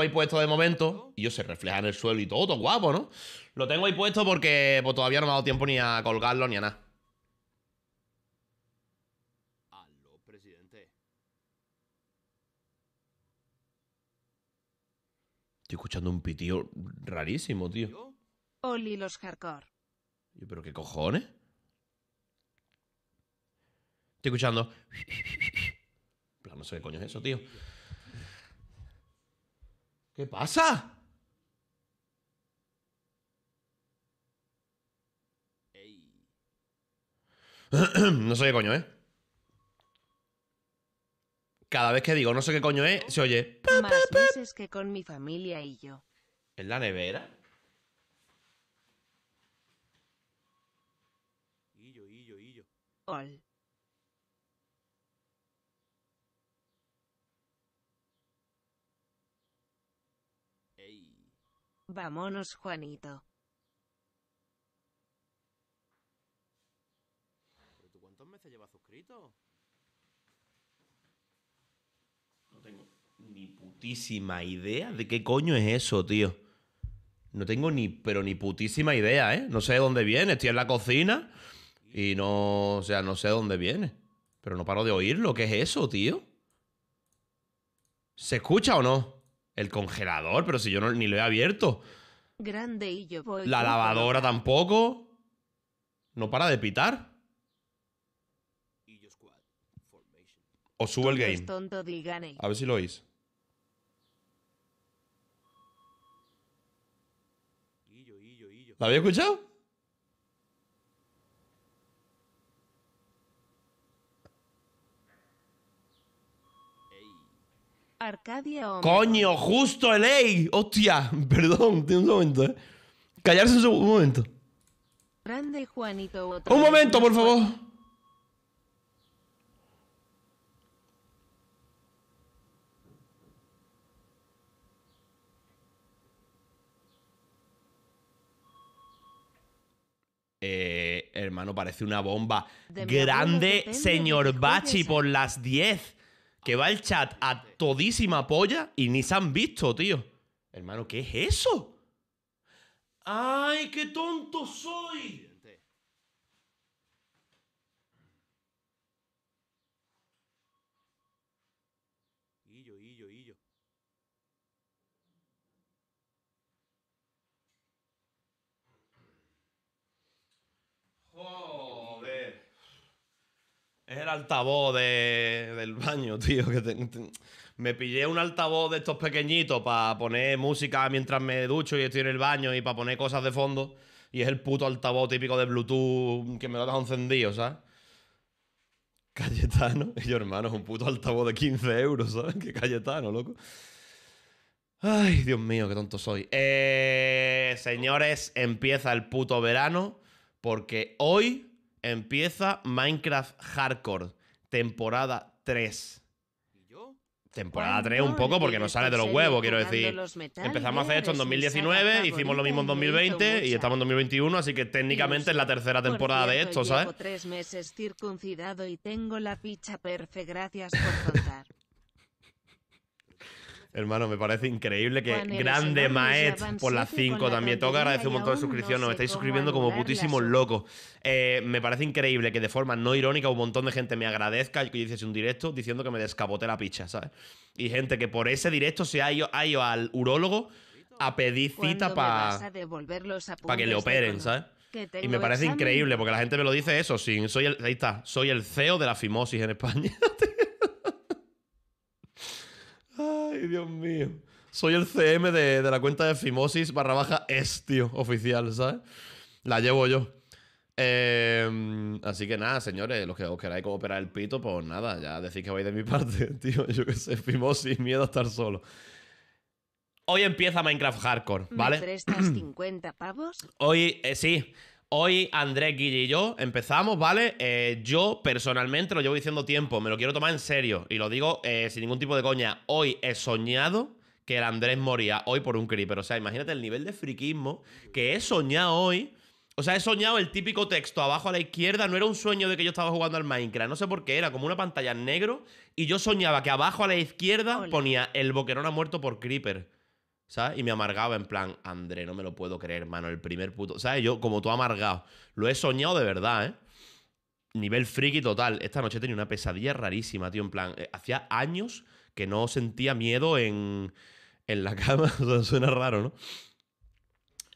ahí puesto de momento. Y yo se refleja en el suelo y todo, todo guapo, ¿no? Lo tengo ahí puesto porque pues, todavía no me ha dado tiempo ni a colgarlo ni a nada. Estoy escuchando un pitido rarísimo, tío. Oli los ¿Pero qué cojones? Estoy escuchando. no sé qué coño es eso, tío. ¿Qué pasa? Ey. no sé qué coño, ¿eh? Cada vez que digo no sé qué coño es, se oye. Más ¿Es que con mi familia y yo. ¿En la nevera? Y yo, y yo, y yo. All. Vámonos, Juanito. tú cuántos meses llevas suscrito? No tengo ni putísima idea de qué coño es eso, tío. No tengo ni, pero ni putísima idea, ¿eh? No sé de dónde viene. Estoy en la cocina y no, o sea, no sé de dónde viene. Pero no paro de oírlo. ¿Qué es eso, tío? ¿Se escucha o no? El congelador, pero si yo ni lo he abierto. La lavadora tampoco. No para de pitar. O sube el game. A ver si lo oís. ¿La había escuchado? Arcadia Coño, justo el EI! Hostia, perdón, tiene un momento, ¿eh? Callarse un, un momento. un momento, por favor. Eh, hermano, parece una bomba. Grande, señor Bachi, por las 10 que va el chat a todísima polla y ni se han visto, tío. Hermano, ¿qué es eso? ¡Ay, qué tonto soy! yo, yo. Es el altavoz del baño, tío. Que me pillé un altavoz de estos pequeñitos para poner música mientras me ducho y estoy en el baño y para poner cosas de fondo. Y es el puto altavoz típico de Bluetooth que me lo dejado encendido, ¿sabes? Cayetano. Y yo, hermano, es un puto altavoz de 15 euros, ¿sabes? Que Cayetano, loco. Ay, Dios mío, qué tonto soy. Eh, señores, empieza el puto verano porque hoy Empieza Minecraft Hardcore, temporada 3. yo? Temporada 3 un poco porque no sale de los huevos, quiero decir. Empezamos a hacer esto en 2019, hicimos lo mismo en 2020 y estamos en 2021, así que técnicamente es la tercera temporada de esto, ¿sabes? tres meses circuncidado y tengo la picha perfecta gracias por contar. Hermano, me parece increíble que grande Maet por las 5 también. Tengo que agradecer un montón de suscripciones. me estáis suscribiendo como putísimos locos. Eh, me parece increíble que de forma no irónica un montón de gente me agradezca que yo hiciese un directo diciendo que me descapoté la picha, ¿sabes? Y gente que por ese directo se ha ido, al urólogo a pedir cita para que le operen, ¿sabes? y me parece increíble porque la gente me lo dice eso. Sin, soy ahí está, soy el CEO de la fimosis en España. Ay, Dios mío. Soy el CM de, la cuenta de Fimosis barra baja es, tío, oficial, ¿sabes? La llevo yo. Em, así que nada, señores, los que os queráis cooperar el pito, pues nada, ya decís que vais de mi parte, tío. Yo qué sé, Fimosis, miedo a estar solo. Hoy empieza Minecraft Hardcore, ¿vale? ¿Me prestas 50 pavos? Hoy, eh, sí. Hoy Andrés, Guille y yo empezamos, ¿vale? Eh, yo personalmente lo llevo diciendo tiempo, me lo quiero tomar en serio y lo digo eh, sin ningún tipo de coña. Hoy he soñado que el Andrés moría hoy por un creeper. O sea, imagínate el nivel de friquismo que he soñado hoy. O sea, he soñado el típico texto abajo a la izquierda. No era un sueño de que yo estaba jugando al Minecraft. No sé por qué. Era como una pantalla en negro. Y yo soñaba que abajo a la izquierda ponía el boquerón ha muerto por creeper. ¿sabes? Y me amargaba en plan, André, no me lo puedo creer, mano, el primer puto. ¿Sabes? Yo, como tú amargado, lo he soñado de verdad, ¿eh? Nivel friki total. Esta noche tenía una pesadilla rarísima, tío. En plan, eh, hacía años que no sentía miedo en, la cama. suena raro, ¿no?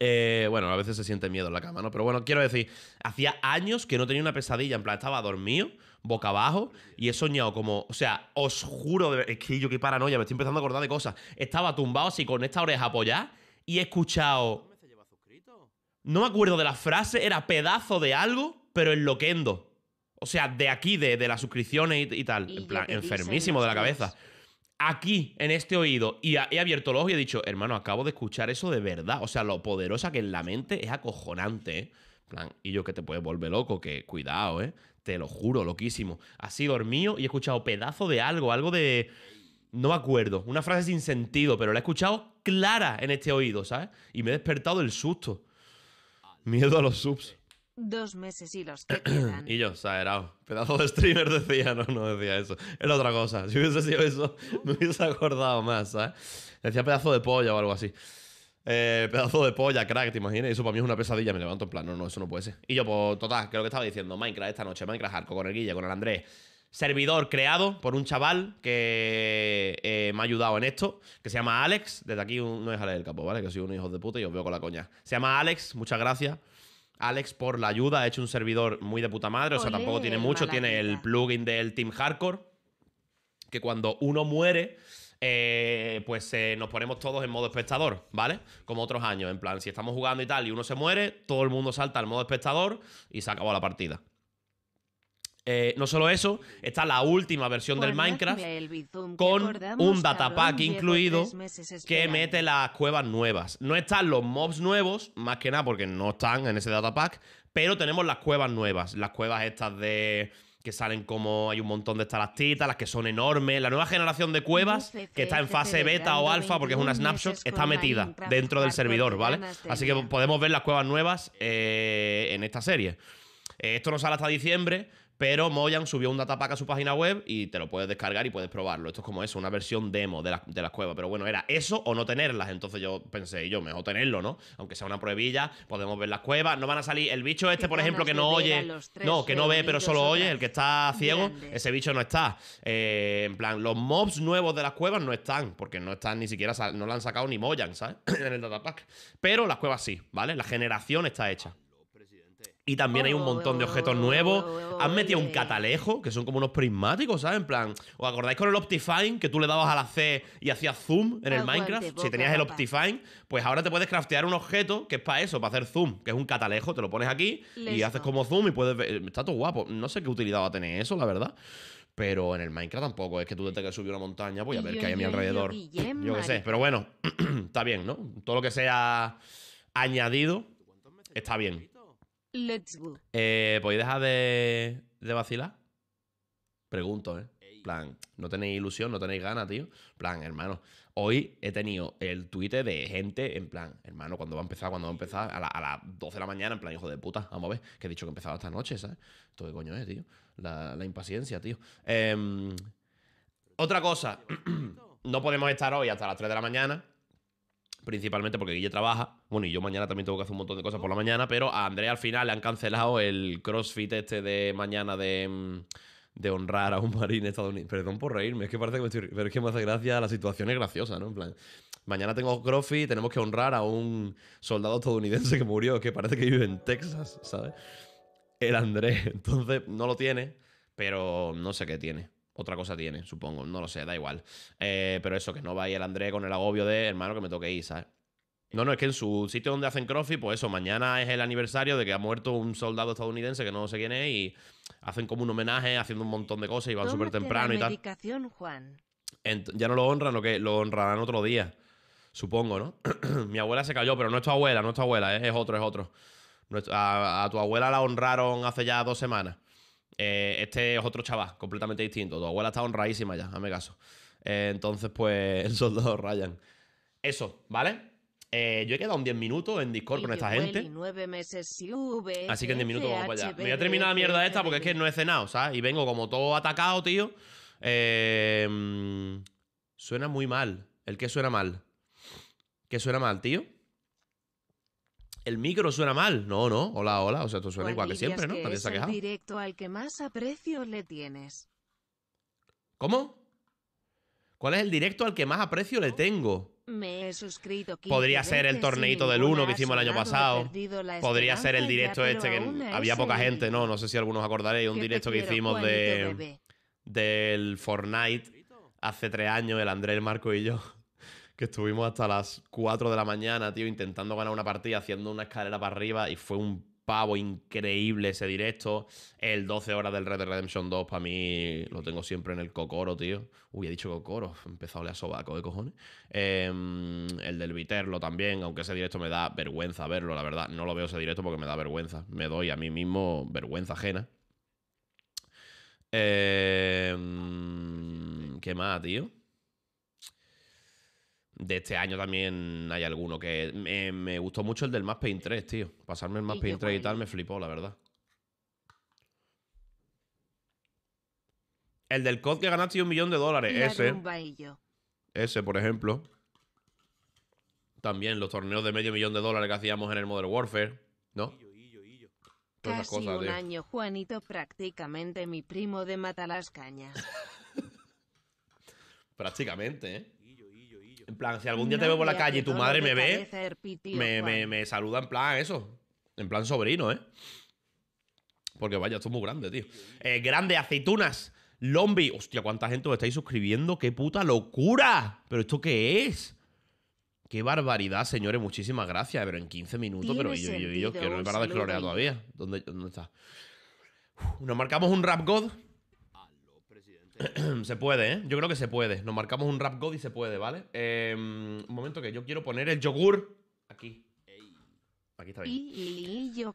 Eh, bueno, a veces se siente miedo en la cama, ¿no? Pero bueno, quiero decir, hacía años que no tenía una pesadilla. En plan, estaba dormido boca abajo y he soñado como, o sea, os juro, es que yo qué paranoia, me estoy empezando a acordar de cosas. Estaba tumbado así con esta oreja apoyada y he escuchado... No me acuerdo de la frase, era pedazo de algo, pero enloquendo. O sea, de aquí, de, las suscripciones y, tal. en plan, enfermísimo de la cabeza. Aquí, en este oído, y he abierto los ojos y he dicho, hermano, acabo de escuchar eso de verdad. O sea, lo poderosa que es la mente es acojonante, ¿eh? plan, y yo que te puedes volver loco, que cuidado, ¿eh? Te lo juro, loquísimo. Así dormido y he escuchado pedazo de algo, algo de. No me acuerdo. Una frase sin sentido, pero la he escuchado clara en este oído, ¿sabes? Y me he despertado del susto. Miedo a los subs. Dos meses y los que quedan. y yo, saerao. Pedazo de streamer decía, no, no decía eso. Era otra cosa. Si hubiese sido eso, me hubiese acordado más, ¿sabes? Decía pedazo de polla o algo así. Eh, pedazo de polla, crack, ¿te imaginas? Eso para mí es una pesadilla. Me levanto en plan, no, no, eso no puede ser. Y yo, pues, total, que lo que estaba diciendo, Minecraft esta noche, Minecraft Hardcore con el Guille, con el Andrés. Servidor creado por un chaval que eh, me ha ayudado en esto, que se llama Alex. Desde aquí no es Alex del Capo, ¿vale? Que soy un hijo de puta y os veo con la coña. Se llama Alex, muchas gracias. Alex por la ayuda, ha hecho un servidor muy de puta madre, o sea, tampoco tiene mucho. Tiene el plugin del Team Hardcore, que cuando uno muere eh, pues eh, nos ponemos todos en modo espectador, ¿vale? Como otros años, en plan, si estamos jugando y tal y uno se muere, todo el mundo salta al modo espectador y se acabó la partida. Eh, no solo eso, está la última versión del Minecraft con un datapack incluido que mete las cuevas nuevas. No están los mobs nuevos, más que nada porque no están en ese datapack, pero tenemos las cuevas nuevas, las cuevas estas de que salen como hay un montón de estalactitas, las que son enormes. La nueva generación de cuevas, que está en fase beta o alfa, porque es una snapshot, está metida dentro del servidor, ¿vale? Así que podemos ver las cuevas nuevas eh, en esta serie. Eh, esto no sale hasta diciembre, pero Moyan subió un datapack a su página web y te lo puedes descargar y puedes probarlo. Esto es como eso, una versión demo de, las cuevas. Pero bueno, era eso o no tenerlas. Entonces yo pensé, yo mejor tenerlo, ¿no? Aunque sea una pruebilla, podemos ver las cuevas. No van a salir. El bicho este, por ejemplo, que no oye. No, que no ve, pero solo oye. El que está ciego, ese bicho no está. Eh, en plan, los mobs nuevos de las cuevas no están, porque no están ni siquiera, no lo han sacado ni Moyan, ¿sabes? en el datapack. Pero las cuevas sí, ¿vale? La generación está hecha. Y también hay un montón de objetos nuevos. Han metido un catalejo, que son como unos prismáticos, ¿sabes? En plan, ¿os acordáis con el Optifine que tú le dabas a la C y hacías zoom en el Minecraft? Si tenías el Optifine, pues ahora te puedes craftear un objeto que es para eso, para hacer zoom, que es un catalejo. Te lo pones aquí y haces como zoom y puedes ver. Eh, está todo guapo. No sé qué utilidad va a tener eso, la verdad. Pero en el Minecraft tampoco. Es que tú desde que subir una montaña, voy pues, a ver qué hay a mi alrededor. Yo qué sé. Pero bueno, está bien, ¿no? Todo lo que sea añadido está bien. Let's Eh, ¿Podéis dejar de, vacilar? Pregunto, ¿eh? plan, no tenéis ilusión, no tenéis ganas, tío. plan, hermano, hoy he tenido el tuite de gente en plan, hermano, cuando va a empezar? cuando va a empezar? A, las 12 de la mañana, en plan, hijo de puta, vamos a ver, que he dicho que empezaba esta noche, ¿sabes? Esto qué coño es, tío. La, impaciencia, tío. Em, otra cosa, no podemos estar hoy hasta las 3 de la mañana principalmente porque Guille trabaja. Bueno, y yo mañana también tengo que hacer un montón de cosas por la mañana, pero a Andrea al final le han cancelado el CrossFit este de mañana de, mm, honrar a un marín estadounidense. Perdón por reírme, es que parece que me pero es que me hace gracia, la situación es graciosa, ¿no? En plan, mañana tengo CrossFit, tenemos que honrar a un soldado estadounidense que murió, que parece que vive en Texas, ¿sabes? El Andrés, entonces no lo tiene, pero no sé qué tiene otra cosa tiene, supongo. No lo sé, da igual. Eh, pero eso, que no vaya el André con el agobio de hermano que me toque ir, ¿sabes? No, no, es que en su sitio donde hacen crossfit, pues eso, mañana es el aniversario de que ha muerto un soldado estadounidense que no sé quién es y hacen como un homenaje haciendo un montón de cosas y van súper temprano y tal. Juan. ya no lo honran, lo que lo honrarán otro día, supongo, ¿no? Mi abuela se cayó, pero no es tu abuela, no es tu abuela, es otro, es otro. a, tu abuela la honraron hace ya dos semanas. Eh, este es otro chaval, completamente distinto. Tu abuela está honradísima ya, hazme caso. Eh, entonces, pues, el soldado Ryan. Eso, ¿vale? Eh, yo he quedado un 10 minutos en Discord con esta gente. así que en 10 minutos vamos para allá. Me voy a terminar la mierda esta porque es que no he cenado, ¿sabes? Y vengo como todo atacado, tío. Mm, suena muy mal. ¿El qué suena mal? ¿Qué suena mal, tío? el micro suena mal. No, no, hola, hola. O sea, esto suena pues igual que siempre, ¿no? ¿Cuál es el directo al que más aprecio le tienes. ¿Cómo? ¿Cuál es el directo al que más aprecio le tengo? Me he suscrito. Podría ser el torneito del 1 que hicimos el año pasado. Podría ser el directo este que había poca gente, ¿no? No sé si algunos acordaréis. Un directo que hicimos de, del Fortnite hace tres años, el Andrés, el Marco y yo que estuvimos hasta las 4 de la mañana, tío, intentando ganar una partida, haciendo una escalera para arriba y fue un pavo increíble ese directo. El 12 horas del Red Dead Redemption 2 para mí lo tengo siempre en el cocoro, tío. Uy, he dicho cocoro, he empezado a leer sobaco de cojones. Em, el del Viterlo también, aunque ese directo me da vergüenza verlo, la verdad. No lo veo ese directo porque me da vergüenza. Me doy a mí mismo vergüenza ajena. Em, ¿Qué más, tío? de este año también hay alguno que me, gustó mucho el del Mass Paint 3, tío. Pasarme el Mass Paint 3 y tal me flipó, la verdad. El del COD que ganaste un millón de dólares, ese. Ese, por ejemplo. También los torneos de medio millón de dólares que hacíamos en el Modern Warfare, ¿no? Casi un año, Juanito, prácticamente mi primo de cañas prácticamente, ¿eh? En plan, si algún día te veo por la calle y tu madre me ve, me, saluda en plan eso. En plan sobrino, ¿eh? Porque vaya, esto es muy grande, tío. Eh, grande, aceitunas. Lombi. Hostia, cuánta gente os estáis suscribiendo. ¡Qué puta locura! ¿Pero esto qué es? ¡Qué barbaridad, señores! Muchísimas gracias. Pero en 15 minutos, pero yo, yo, yo, que no he parado de clorear todavía. ¿Dónde, está? nos marcamos un Rap God. se puede, ¿eh? Yo creo que se puede. Nos marcamos un rap god y se puede, ¿vale? Eh, un momento que yo quiero poner el yogur aquí.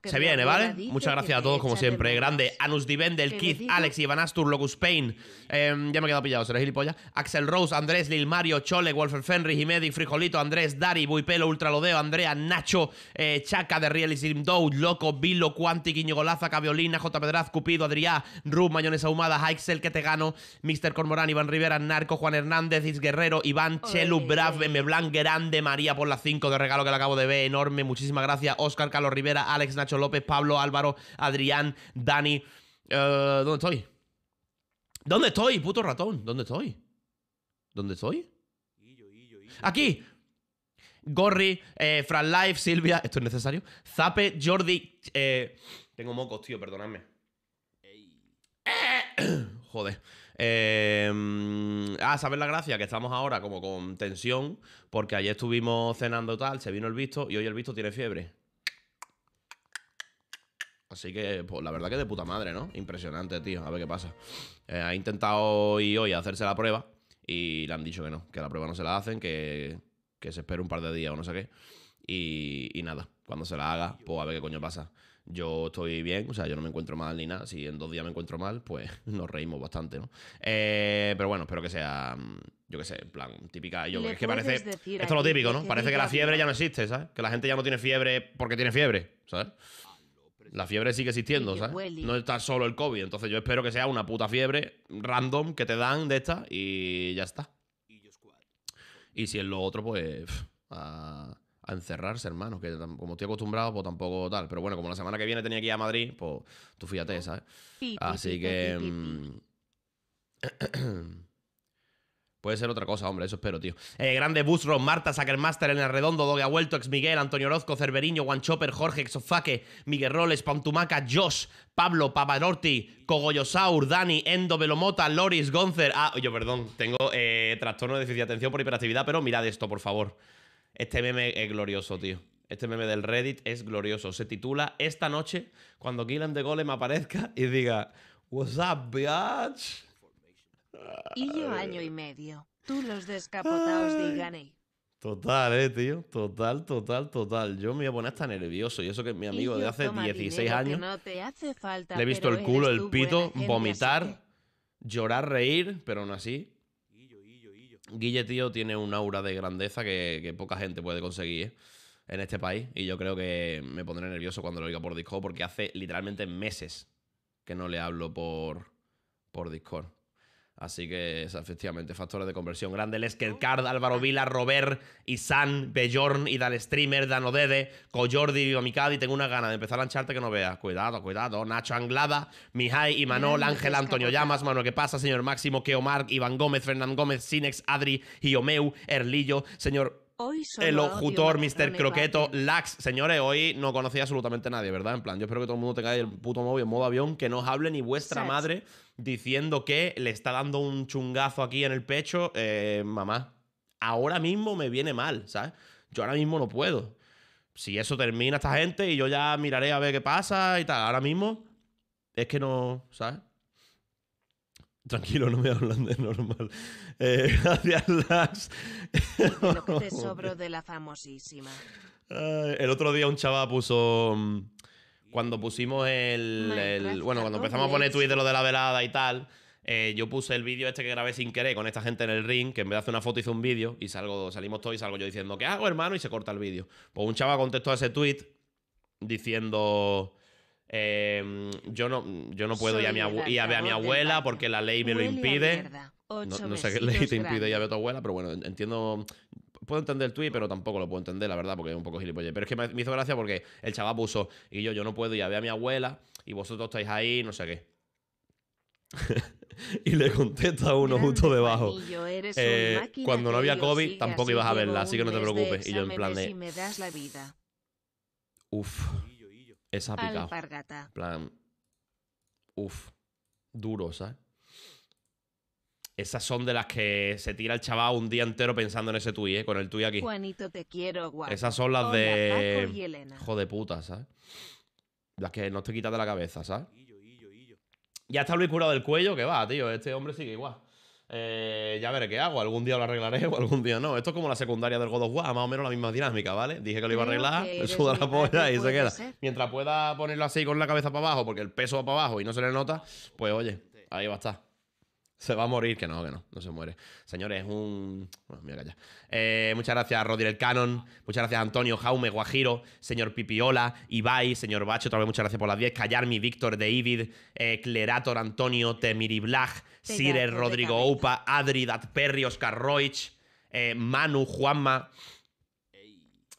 Se viene, ¿vale? Muchas gracias a todos, como siempre. Grande. Anus Diven del Kid, Alex, Ivan Astur, Locus Payne, em, ya me he quedado pillado, seré gilipollas. Axel Rose, Andrés, Lil Mario, Chole, Wolfer Fenry, Jimedi, Frijolito, Andrés, Dari, Pelo, Ultralodeo, Andrea, Nacho, eh, Chaca de Realism Dow, Loco, Vilo, Quanti, Quiño Caviolina, J. Pedraz, Cupido, Adriá, Rub, mañones Ahumada, Haixel, Que Te Gano, Mr. Cormorán, Iván Rivera, Narco, Juan Hernández, Is Guerrero, Iván, Chelu, Brav, Blanc Grande, María por las 5 de regalo que le acabo de ver, enorme, muchísimas gracias. Oscar, Carlos Rivera, Alex, Nacho López, Pablo, Álvaro, Adrián, Dani. Eh, ¿Dónde estoy? ¿Dónde estoy, puto ratón? ¿Dónde estoy? ¿Dónde estoy? Aquí. Gorri, eh, Fran Life, Silvia. ¿Esto es necesario? Zape, Jordi. Eh, tengo mocos, tío, perdonadme. joder. Eh, ah, ¿sabes la gracia? Que estamos ahora como con tensión, porque ayer estuvimos cenando tal, se vino el visto y hoy el visto tiene fiebre. Así que, pues, la verdad que de puta madre, ¿no? Impresionante, tío. A ver qué pasa. Eh, ha intentado y hoy hacerse la prueba y le han dicho que no, que la prueba no se la hacen, que, se espera un par de días o no sé qué. Y, nada, cuando se la haga, pues a ver qué coño pasa. Yo estoy bien, o sea, yo no me encuentro mal ni nada. Si en dos días me encuentro mal, pues nos reímos bastante, ¿no? Eh, pero bueno, espero que sea, mm, yo qué sé, en plan, típica. Yo, es que parece. Esto es lo típico, ¿no? Parece que la fiebre ya no existe, ¿sabes? Que la gente ya no tiene fiebre porque tiene fiebre, ¿sabes? La fiebre sigue existiendo, ¿sabes? No está solo el COVID. Entonces yo espero que sea una puta fiebre random que te dan de esta y ya está. Y si es lo otro, pues a, encerrarse, hermano. Que como estoy acostumbrado, pues tampoco tal. Pero bueno, como la semana que viene tenía que ir a Madrid, pues tú fíjate, ¿sabes? Así que... Puede ser otra cosa, hombre, eso espero, tío. Eh, grande Busro, Marta, Sackermaster, El Redondo, Doge vuelto Ex Miguel, Antonio Orozco, Cerveriño, Juan Chopper, Jorge, Exofaque, Miguel Roles, Pantumaca, Josh, Pablo, Pavarotti, Cogollosaur, Dani, Endo, Velomota, Loris, Gonzer. Ah, yo perdón, tengo eh, trastorno de déficit de atención por hiperactividad, pero mirad esto, por favor. Este meme es glorioso, tío. Este meme del Reddit es glorioso. Se titula Esta noche, cuando Gilan de Golem aparezca y diga, What's up, bitch? Y año y medio. Tú los descapotados Total, eh, tío. Total, total, total. Yo me voy a poner hasta nervioso. Y eso que mi amigo de hace 16 años. le he visto el culo, el pito, vomitar, llorar, reír, pero aún así. Guille, tío, tiene un aura de grandeza que, poca gente puede conseguir eh, en este país. Y yo creo que me pondré nervioso cuando lo oiga por Discord, porque hace literalmente meses que no le hablo por, por Discord. Así que es, efectivamente factores de conversión grande. grandes. Oh, Card, Álvaro Vila, Robert, Isan, Bellorn, Idal Streamer, Danodede, y y Tengo una gana de empezar a lancharte que no veas. Cuidado, cuidado. Nacho Anglada, Mijay, Imanol, Ángel, Antonio Llamas, Manuel ¿Qué pasa, señor Máximo, Keomar, Iván Gómez, Fernán Gómez, Sinex, Adri, Hiomeu, Erlillo, señor el Jutor, Mr. Croqueto, Lax. Señores, hoy no conocía absolutamente a nadie, ¿verdad? En plan, yo espero que todo el mundo tenga el puto móvil en modo avión, que no os hable ni vuestra madre diciendo que le está dando un chungazo aquí en el pecho, eh, mamá, ahora mismo me viene mal, ¿sabes? Yo ahora mismo no puedo. Si eso termina esta gente y yo ya miraré a ver qué pasa y tal, ahora mismo es que no, ¿sabes? Tranquilo, no me hablan de normal. Eh, gracias, Lax. Lo que pues te sobro de la famosísima. el otro día un chaval puso... Mm, cuando pusimos el, bueno, cuando empezamos a poner tweets de lo de la velada y tal, eh, yo puse el vídeo este que grabé sin querer con esta gente en el ring, que en vez de hacer una foto hizo un vídeo y salgo, salimos todos y salgo yo diciendo, ¿qué hago, hermano? Y se corta el vídeo. Pues un chaval contestó a ese tweet diciendo... Em, yo no, yo no puedo ir a, ver a mi abuela porque la ley me lo impide. no, sé qué ley te impide ir a ver a tu abuela, pero bueno, entiendo puedo entender el tweet, pero tampoco lo puedo entender, la verdad, porque es un poco gilipolle. Pero es que me hizo gracia porque el chaval puso, y yo, yo no puedo ir a ver a mi abuela, y vosotros estáis ahí, no sé qué. y le contesta a uno justo debajo. Eh, cuando no había COVID tampoco ibas a verla, así que no te preocupes. Y yo en plan de... Uf. Esa ha picado. plan... Uf. Duro, ¿sabes? Esas son de las que se tira el chaval un día entero pensando en ese tuit, ¿eh? Con el tuit aquí. Juanito, te quiero, Esas son las de... Hijo de puta, ¿sabes? Las que no te quitas de la cabeza, ¿sabes? Ya está Luis curado del cuello, que va, tío. Este hombre sigue igual. Eh, ya veré qué hago. Algún día lo arreglaré o algún día no. Esto es como la secundaria del God of War, más o menos la misma dinámica, ¿vale? Dije que lo iba a arreglar, me suda la polla y se queda. Mientras pueda ponerlo así con la cabeza para abajo, porque el peso va para abajo y no se le nota, pues oye, ahí va a estar. Se va a morir, que no, que no, no se muere. Señores, un. Bueno, mira, eh, muchas gracias, Rodir el Canon. Muchas gracias, Antonio, Jaume, Guajiro, señor Pipiola, Ibai, señor Bacho, otra vez muchas gracias por las 10. Callarmi, Víctor de Ivid, eh, Clerator, Antonio, Temiriblag, Sire, Rodrigo Oupa, Adri, Dat Perry, Oscar Roich, eh, Manu, Juanma.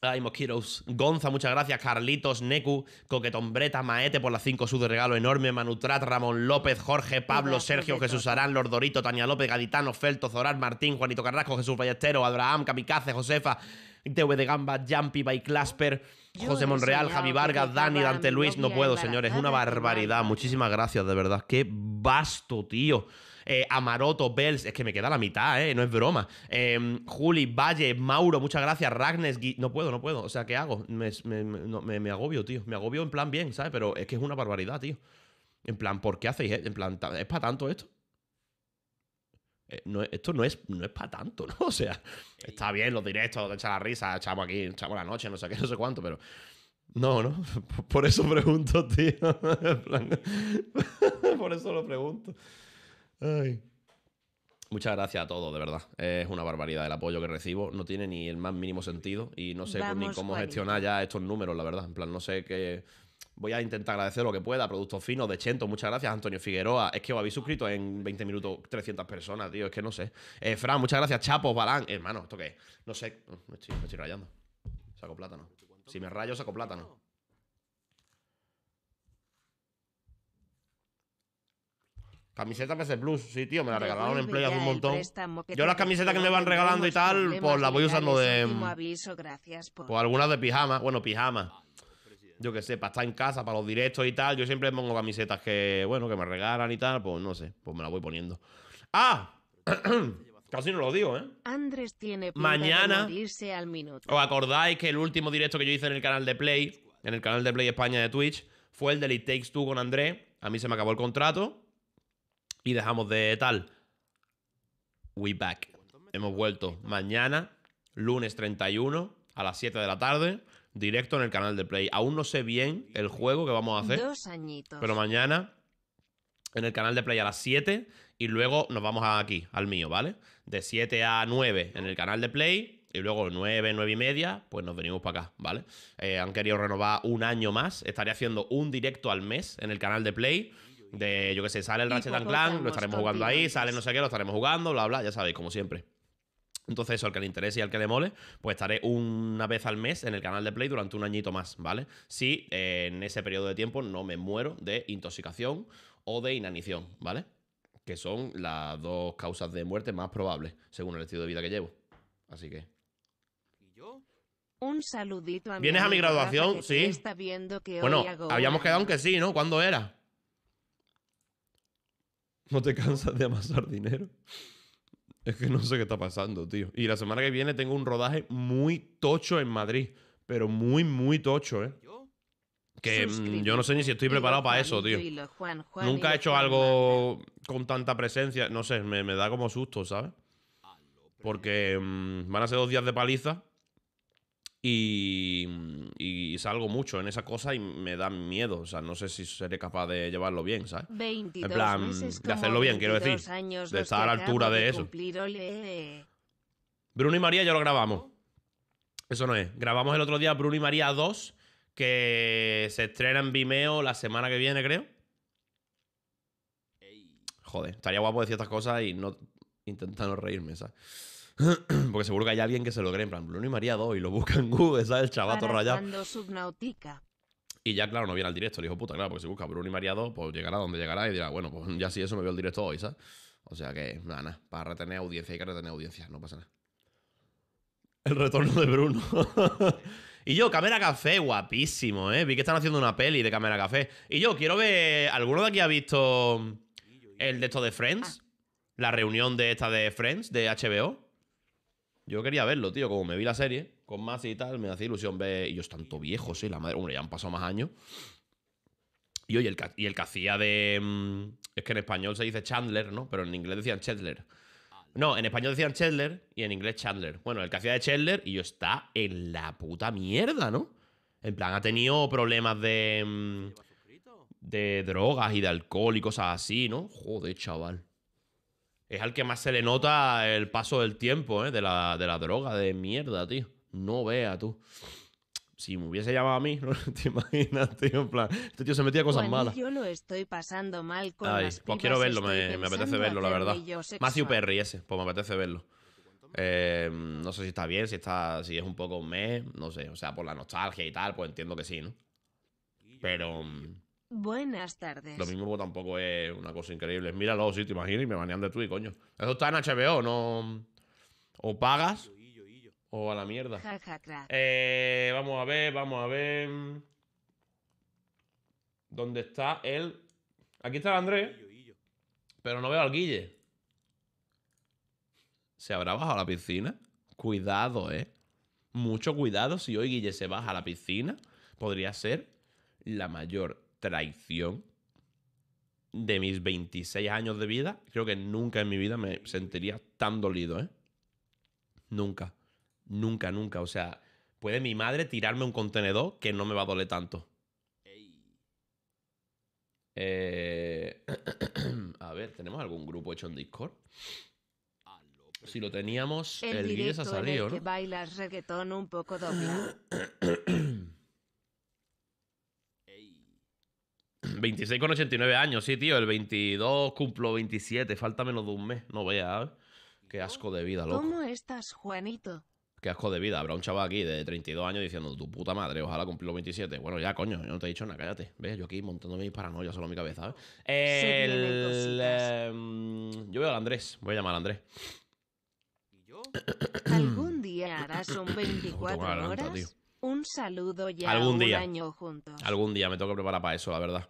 Ay, Mosquitos. Gonza, muchas gracias. Carlitos, Neku, Coquetombreta, Maete por las 5 sus de regalo enorme. Manutrat, Ramón López, Jorge, Pablo, Sergio, Jesús Arán, Lordorito, Tania López, Gaditano, Felto, Zorar, Martín, Juanito Carrasco, Jesús Ballesteros, Abraham, Kamikaze, Josefa, TV de Gamba, Jumpy by José Monreal, Javi Vargas, Dani, Dante Luis. No puedo, señores. Una barbaridad. Muchísimas gracias, de verdad. Qué basto, tío. Eh, Amaroto, Bells, es que me queda la mitad, ¿eh? No es broma. Em, Juli, Valle, Mauro, muchas gracias, Ragnes, no puedo, no puedo. O sea, ¿qué hago? Me, agobio, tío. Me agobio en plan bien, ¿sabes? Pero es que es una barbaridad, tío. En plan, ¿por qué hacéis? En plan, ¿es para tanto esto? Eh, esto no es, no es para tanto, ¿no? O sea, está bien los directos, de echa la risa, echamos aquí, echamos la noche, no sé qué, no sé cuánto, pero. No, ¿no? Por eso pregunto, tío. Por eso lo pregunto. Muchas gracias a todos, de verdad. Es una barbaridad el apoyo que recibo. No tiene ni el más mínimo sentido y no sé pues, ni cómo gestionar ya estos números, la verdad. En plan, no sé qué... Voy a intentar agradecer lo que pueda. Productos finos, de Chento, muchas gracias. Antonio Figueroa, es que os habéis suscrito en 20 minutos 300 personas, tío. Es que no sé. Eh, Fran, muchas gracias. Chapo, Balán. Hermano, ¿esto qué No sé. me estoy rayando. Saco plátano. Si me rayo, saco plátano. Camiseta que es el Plus, sí, tío, me la regalaron en Play hace un montón. Yo las camisetas que me van regalando y tal, pues las voy usando de... Mm, pues algunas de pijama, bueno, pijama. Yo qué sé, para estar en casa, para los directos y tal, yo siempre pongo camisetas que, bueno, que me regalan y tal, pues no sé, pues me las voy poniendo. ¡Ah! Casi no lo digo, ¿eh? Andrés tiene Mañana, ¿os acordáis que el último directo que yo hice en el canal de Play, en el canal de Play España de Twitch, fue el de It Takes Two con Andrés? A mí se me acabó el contrato, y dejamos de tal. We back. Hemos vuelto mañana, lunes 31, a las 7 de la tarde, directo en el canal de Play. Aún no sé bien el juego que vamos a hacer. Pero mañana en el canal de Play a las 7 y luego nos vamos aquí, al mío, ¿vale? De 7 a 9 en el canal de Play y luego 9, 9 y media, pues nos venimos para acá, ¿vale? Eh, han querido renovar un año más. Estaré haciendo un directo al mes en el canal de Play de, yo que sé, sale el Ratchet and Clank, lo estaremos jugando ahí, sale no sé qué, lo estaremos jugando, bla, bla, ya sabéis, como siempre. Entonces, al que le interese y al que le mole, pues estaré una vez al mes en el canal de Play durante un añito más, ¿vale? Si eh, en ese periodo de tiempo no me muero de intoxicación o de inanición, ¿vale? Que son las dos causas de muerte más probables, según el estilo de vida que llevo. Así que. ¿Y yo? Un saludito a ¿Vienes a mi graduación? Sí. Está viendo que bueno, habíamos quedado que sí, ¿no? ¿Cuándo era? ¿No te cansas de amasar dinero? Es que no sé qué está pasando, tío. Y la semana que viene tengo un rodaje muy tocho en Madrid. Pero muy, muy tocho, ¿eh? Que mm, yo no sé ni si estoy preparado para eso, tío. Nunca he hecho algo con tanta presencia. No sé, me, da como susto, ¿sabes? Porque mm, van a ser dos días de paliza y, salgo mucho en esa cosa y me da miedo. O sea, no sé si seré capaz de llevarlo bien, ¿sabes? en plan, de hacerlo bien, quiero decir. de estar a la altura de, eso. Bruno y María ya lo grabamos. Eso no es. Grabamos el otro día Bruno y María 2, que se estrena en Vimeo la semana que viene, creo. Joder, estaría guapo decir estas cosas y no intentar no reírme, ¿sabes? Porque seguro que hay alguien que se lo cree, en plan, Bruno y María 2, y lo busca en Google, ¿sabes? El chavato rayado. Y ya, claro, no viene al directo, le dijo, puta, claro, porque si busca Bruno y María 2, pues llegará donde llegará y dirá, bueno, pues ya sí eso me veo el directo hoy, ¿sabes? O sea que, nada, nada, para retener audiencia hay que retener audiencia, no pasa nada. El retorno de Bruno. y yo, Cámara Café, guapísimo, ¿eh? Vi que están haciendo una peli de Cámara Café. Y yo, quiero ver, ¿alguno de aquí ha visto el de esto de Friends? Ah. La reunión de esta de Friends, de HBO. Yo quería verlo, tío. Como me vi la serie con más y tal, me hacía ilusión ver. Y yo, es tanto viejo, ¿sí? La madre. Hombre, ya han pasado más años. Y oye, y el que hacía de. Mm, es que en español se dice Chandler, ¿no? Pero en inglés decían Chandler. No, en español decían Chandler y en inglés Chandler. Bueno, el que hacía de Chandler y yo está en la puta mierda, ¿no? En plan, ha tenido problemas de. Mm, de drogas y de alcohol y cosas así, ¿no? Joder, chaval es al que más se le nota el paso del tiempo, ¿eh? de, la, droga, de mierda, tío. No vea tú. Si me hubiese llamado a mí, no te imaginas, tío, en plan, este tío se metía cosas malas. Yo lo estoy pasando mal con Ay, Pues quiero verlo, me, me, apetece verlo, la verdad. Matthew Perry ese, pues me apetece verlo. Eh, no sé si está bien, si está si es un poco mes, no sé, o sea, por la nostalgia y tal, pues entiendo que sí, ¿no? Pero... Mm, Buenas tardes. Lo mismo pues, tampoco es una cosa increíble. Míralo, sí te imaginas, y me banean de y coño. Eso está en HBO, no. O pagas. O a la mierda. Eh, vamos a ver, vamos a ver. ¿Dónde está él. Aquí está el Andrés. Pero no veo al Guille. ¿Se habrá bajado a la piscina? Cuidado, eh. Mucho cuidado. Si hoy Guille se baja a la piscina, podría ser la mayor traición de mis 26 años de vida. Creo que nunca en mi vida me sentiría tan dolido, ¿eh? Nunca. Nunca, nunca. O sea, puede mi madre tirarme un contenedor que no me va a doler tanto. Eh, a ver, ¿tenemos algún grupo hecho en Discord? Si lo teníamos, el, el guía se ha salido, que Bailas reggaetón un poco doble. 26 con 89 años, sí, tío. El 22 cumplo 27. Falta menos de un mes. No veas. ¿eh? Qué asco de vida, loco. ¿Cómo estás, Juanito? Qué asco de vida. Habrá un chaval aquí de 32 años diciendo, tu puta madre, ojalá cumplir los 27. Bueno, ya, coño, yo no te he dicho nada, cállate. Ve, Yo aquí montándome mis paranoias solo en mi cabeza. ¿eh? El, em, yo veo al Andrés. Voy a llamar a Andrés. yo? ¿Algún día harás un 24 horas? Un saludo ya algún día. un año juntos. Algún día me tengo que preparar para eso, la verdad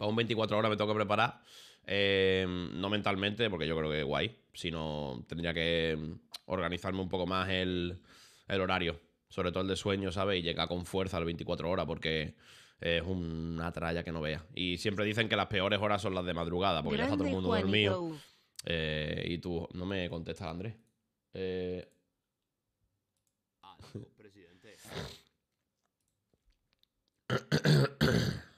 aún 24 horas me tengo que preparar. Eh, no mentalmente, porque yo creo que guay, sino tendría que mm, organizarme un poco más el, horario, sobre todo el de sueño, ¿sabes? Y llegar con fuerza a las 24 horas, porque es una tralla que no veas. Y siempre dicen que las peores horas son las de madrugada, porque ya está todo el mundo dormido. Eh, y tú, no me contestas, Andrés. Eh... Ah, presidente.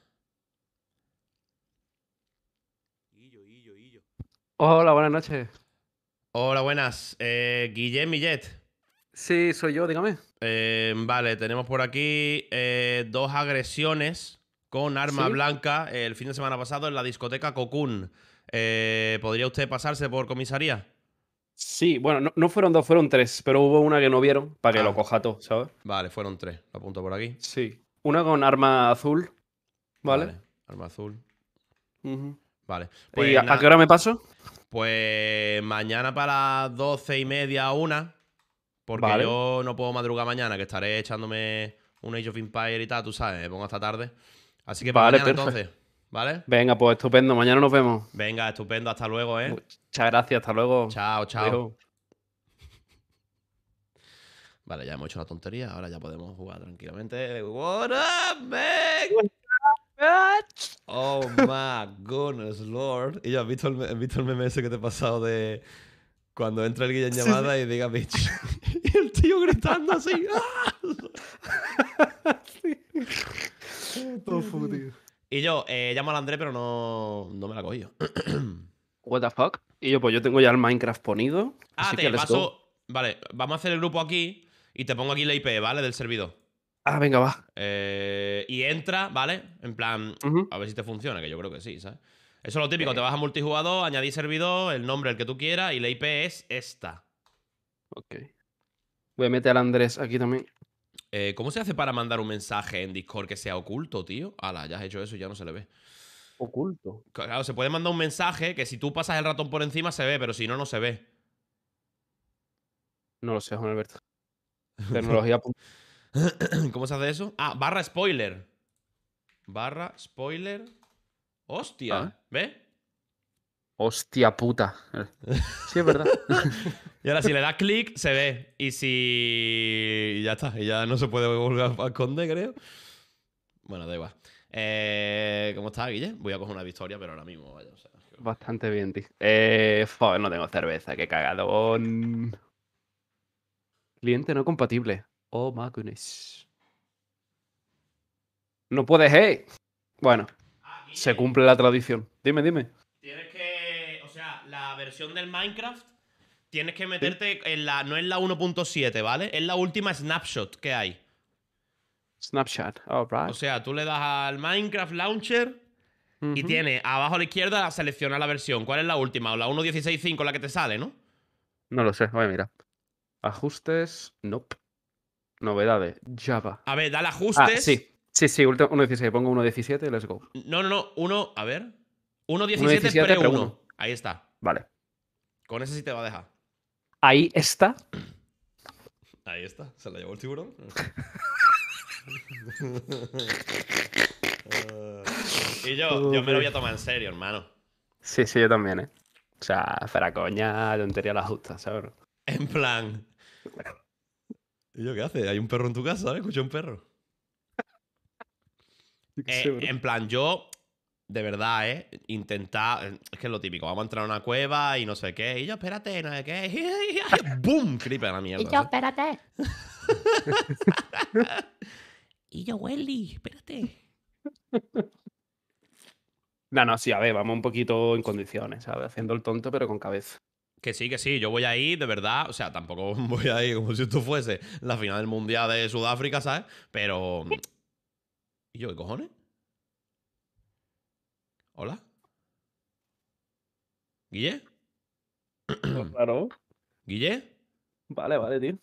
Hola, buenas noches. Hola, buenas. Eh, Millet. Sí, soy yo, dígame. Em, vale, tenemos por aquí eh, dos agresiones con arma blanca el fin de semana pasado en la discoteca Cocoon. Eh, ¿Podría usted pasarse por comisaría? Sí, bueno, no, fueron dos, fueron tres, pero hubo una que no vieron para que ah. lo coja todo, ¿sabes? Vale, fueron tres, lo apunto por aquí. Sí, una con arma azul, ¿vale? arma azul. Vale. Pues ¿Y a, qué hora me paso? Pues mañana para las doce y media, a una. Porque yo no puedo madrugar mañana, que estaré echándome un Age of Empire y tal, tú sabes, me pongo hasta tarde. Así que vale, entonces, ¿vale? Venga, pues estupendo, mañana nos vemos. Venga, estupendo, hasta luego, ¿eh? Muchas gracias, hasta luego. Chao, chao. Vale, ya hemos hecho la tontería, ahora ya podemos jugar tranquilamente. What up, man? Oh my goodness, Lord. Y yo, ¿has visto el, visto meme que te he pasado de cuando entra el en llamada y diga bitch? y el tío gritando así. Y yo, eh, llamo al André, pero no, no me la cogido. What the fuck? Y yo, pues yo tengo ya el Minecraft ponido. Ah, paso. Vale, vamos a hacer el grupo aquí y te pongo aquí la IP, ¿vale? Del servidor. Ah, venga, va. Eh, y entra, ¿vale? En plan, a ver si te funciona, que yo creo que sí, ¿sabes? Eso es lo típico, te vas a multijugador, añadir servidor, el nombre, el que tú quieras, y la IP es esta. Ok. Voy a meter al Andrés aquí también. Eh, ¿Cómo se hace para mandar un mensaje en Discord que sea oculto, tío? Ala, ya has hecho eso y ya no se le ve. Oculto. Claro, se puede mandar un mensaje que si tú pasas el ratón por encima se ve, pero si no, no se ve. No lo sé, Juan Alberto. Tecnología. ¿Cómo se hace eso? Ah, barra spoiler. Barra spoiler. Hostia. Ah. ¿Ve? Hostia puta. Sí, es verdad. y ahora, si le das clic, se ve. Y si. ya está. Y ya no se puede volver a esconder, creo. Bueno, da igual. Eh, ¿Cómo estás, Guille? Voy a coger una victoria, pero ahora mismo, vaya. Bastante bien, tío. Eh, no tengo cerveza, qué cagadón. Cliente no compatible. Oh my goodness. No puedes, hey. Eh. Bueno, ah, se cumple la tradición. Dime, dime. Tienes que. O sea, la versión del Minecraft. Tienes que meterte en la. No es la 1.7, ¿vale? Es la última snapshot que hay. Snapshot, alright. O sea, tú le das al Minecraft Launcher. Y tiene abajo a la izquierda selecciona la versión. ¿Cuál es la última? O la 1.16.5, la que te sale, ¿no? No lo sé. A ver, mira. Ajustes. Nope. Novedades, Java. A ver, dale ah, ajustes. Ah, sí, sí, sí, 1.16. Pongo 1.17, let's go. No, no, no, Uno, a ver. 1.17 pre pero uno. Ahí está. Vale. Con ese sí te va a dejar. Ahí está. Ahí está, se la llevó el tiburón. y yo, yo me lo voy a tomar en serio, hermano. Sí, sí, yo también, ¿eh? O sea, para coña, tontería la justa, ¿sabes? En plan. ¿Y yo qué hace? ¿Hay un perro en tu casa? ¿sabes? ¿eh? Escuché un perro. Eh, en plan, yo, de verdad, ¿eh? Intentar. Es que es lo típico. Vamos a entrar a una cueva y no sé qué. Y yo, espérate, no sé qué. ¡Bum! Cripe a la mierda. Y yo, espérate. y yo, Welly, espérate. No, no, sí, a ver, vamos un poquito en condiciones, ¿sabes? Haciendo el tonto, pero con cabeza. Que sí, que sí, yo voy a ir, de verdad, o sea, tampoco voy a ir como si esto fuese la final del Mundial de Sudáfrica, ¿sabes? Pero... ¿Y yo qué cojones? ¿Hola? ¿Guille? Claro. ¿Guille? Vale, vale, tío.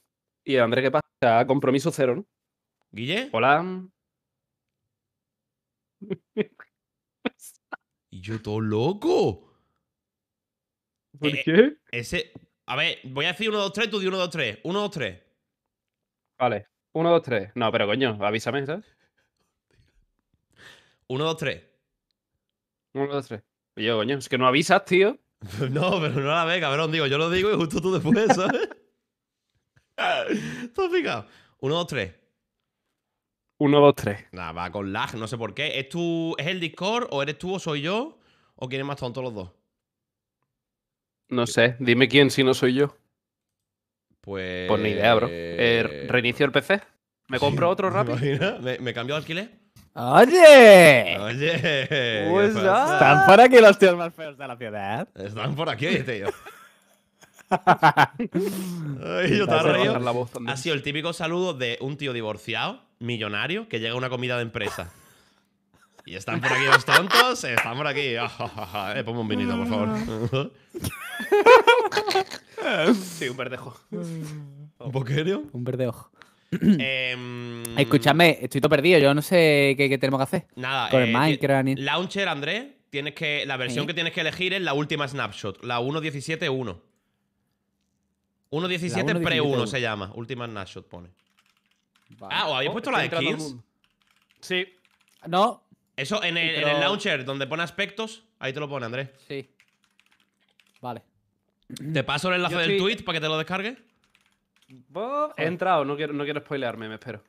¿Y Andrés qué pasa? Compromiso cero, ¿no? ¿Guille? Hola. ¿Y yo todo loco? ¿Por eh, qué? Ese. A ver, voy a decir 1, 2, 3, tú di 1, 2, 3. 1, 2, 3. Vale. 1, 2, 3. No, pero coño, avísame, ¿sabes? 1, 2, 3. 1, 2, 3. Yo, coño, es que no avisas, tío. no, pero no la ve, cabrón. Digo, yo lo digo y justo tú después, ¿sabes? ¿Estás fijado? 1, 2, 3. 1, 2, 3. Nada, va con lag, no sé por qué. ¿Es, tú, ¿Es el Discord o eres tú o soy yo? ¿O quién es más tonto los dos? No sé, dime quién si no soy yo. Pues. Pues ni idea, bro. Eh, ¿Reinicio el PC? ¿Me compro otro rápido? ¿Me, cambio de alquiler? ¡Oye! ¡Oye! Pues Están por aquí los tíos más feos de la ciudad. Están por aquí, tío. Ay, yo te Ha sido el típico saludo de un tío divorciado, millonario, que llega a una comida de empresa. Y están por aquí los tontos, están por aquí. Ah, eh, ponme un vinito, por favor. sí, un verdejo. Mm. ¿Un poquerio. Un verdejo. eh, em, Escúchame, estoy todo perdido. Yo no sé qué, tenemos que hacer. Nada. Con el eh, Minecraft. Launcher, André, tienes que, la versión que tienes que elegir es la última snapshot, la 1.17.1. 1.17 pre 1 se llama. Última snapshot pone. Ah, o habéis oh, puesto la de kids? Sí. No, eso en el, launcher, donde pone aspectos, ahí te lo pone, Andrés. Sí. Vale. ¿Te paso el enlace del tweet para que te lo descargues? he entrado, no quiero, no quiero spoilearme, me espero.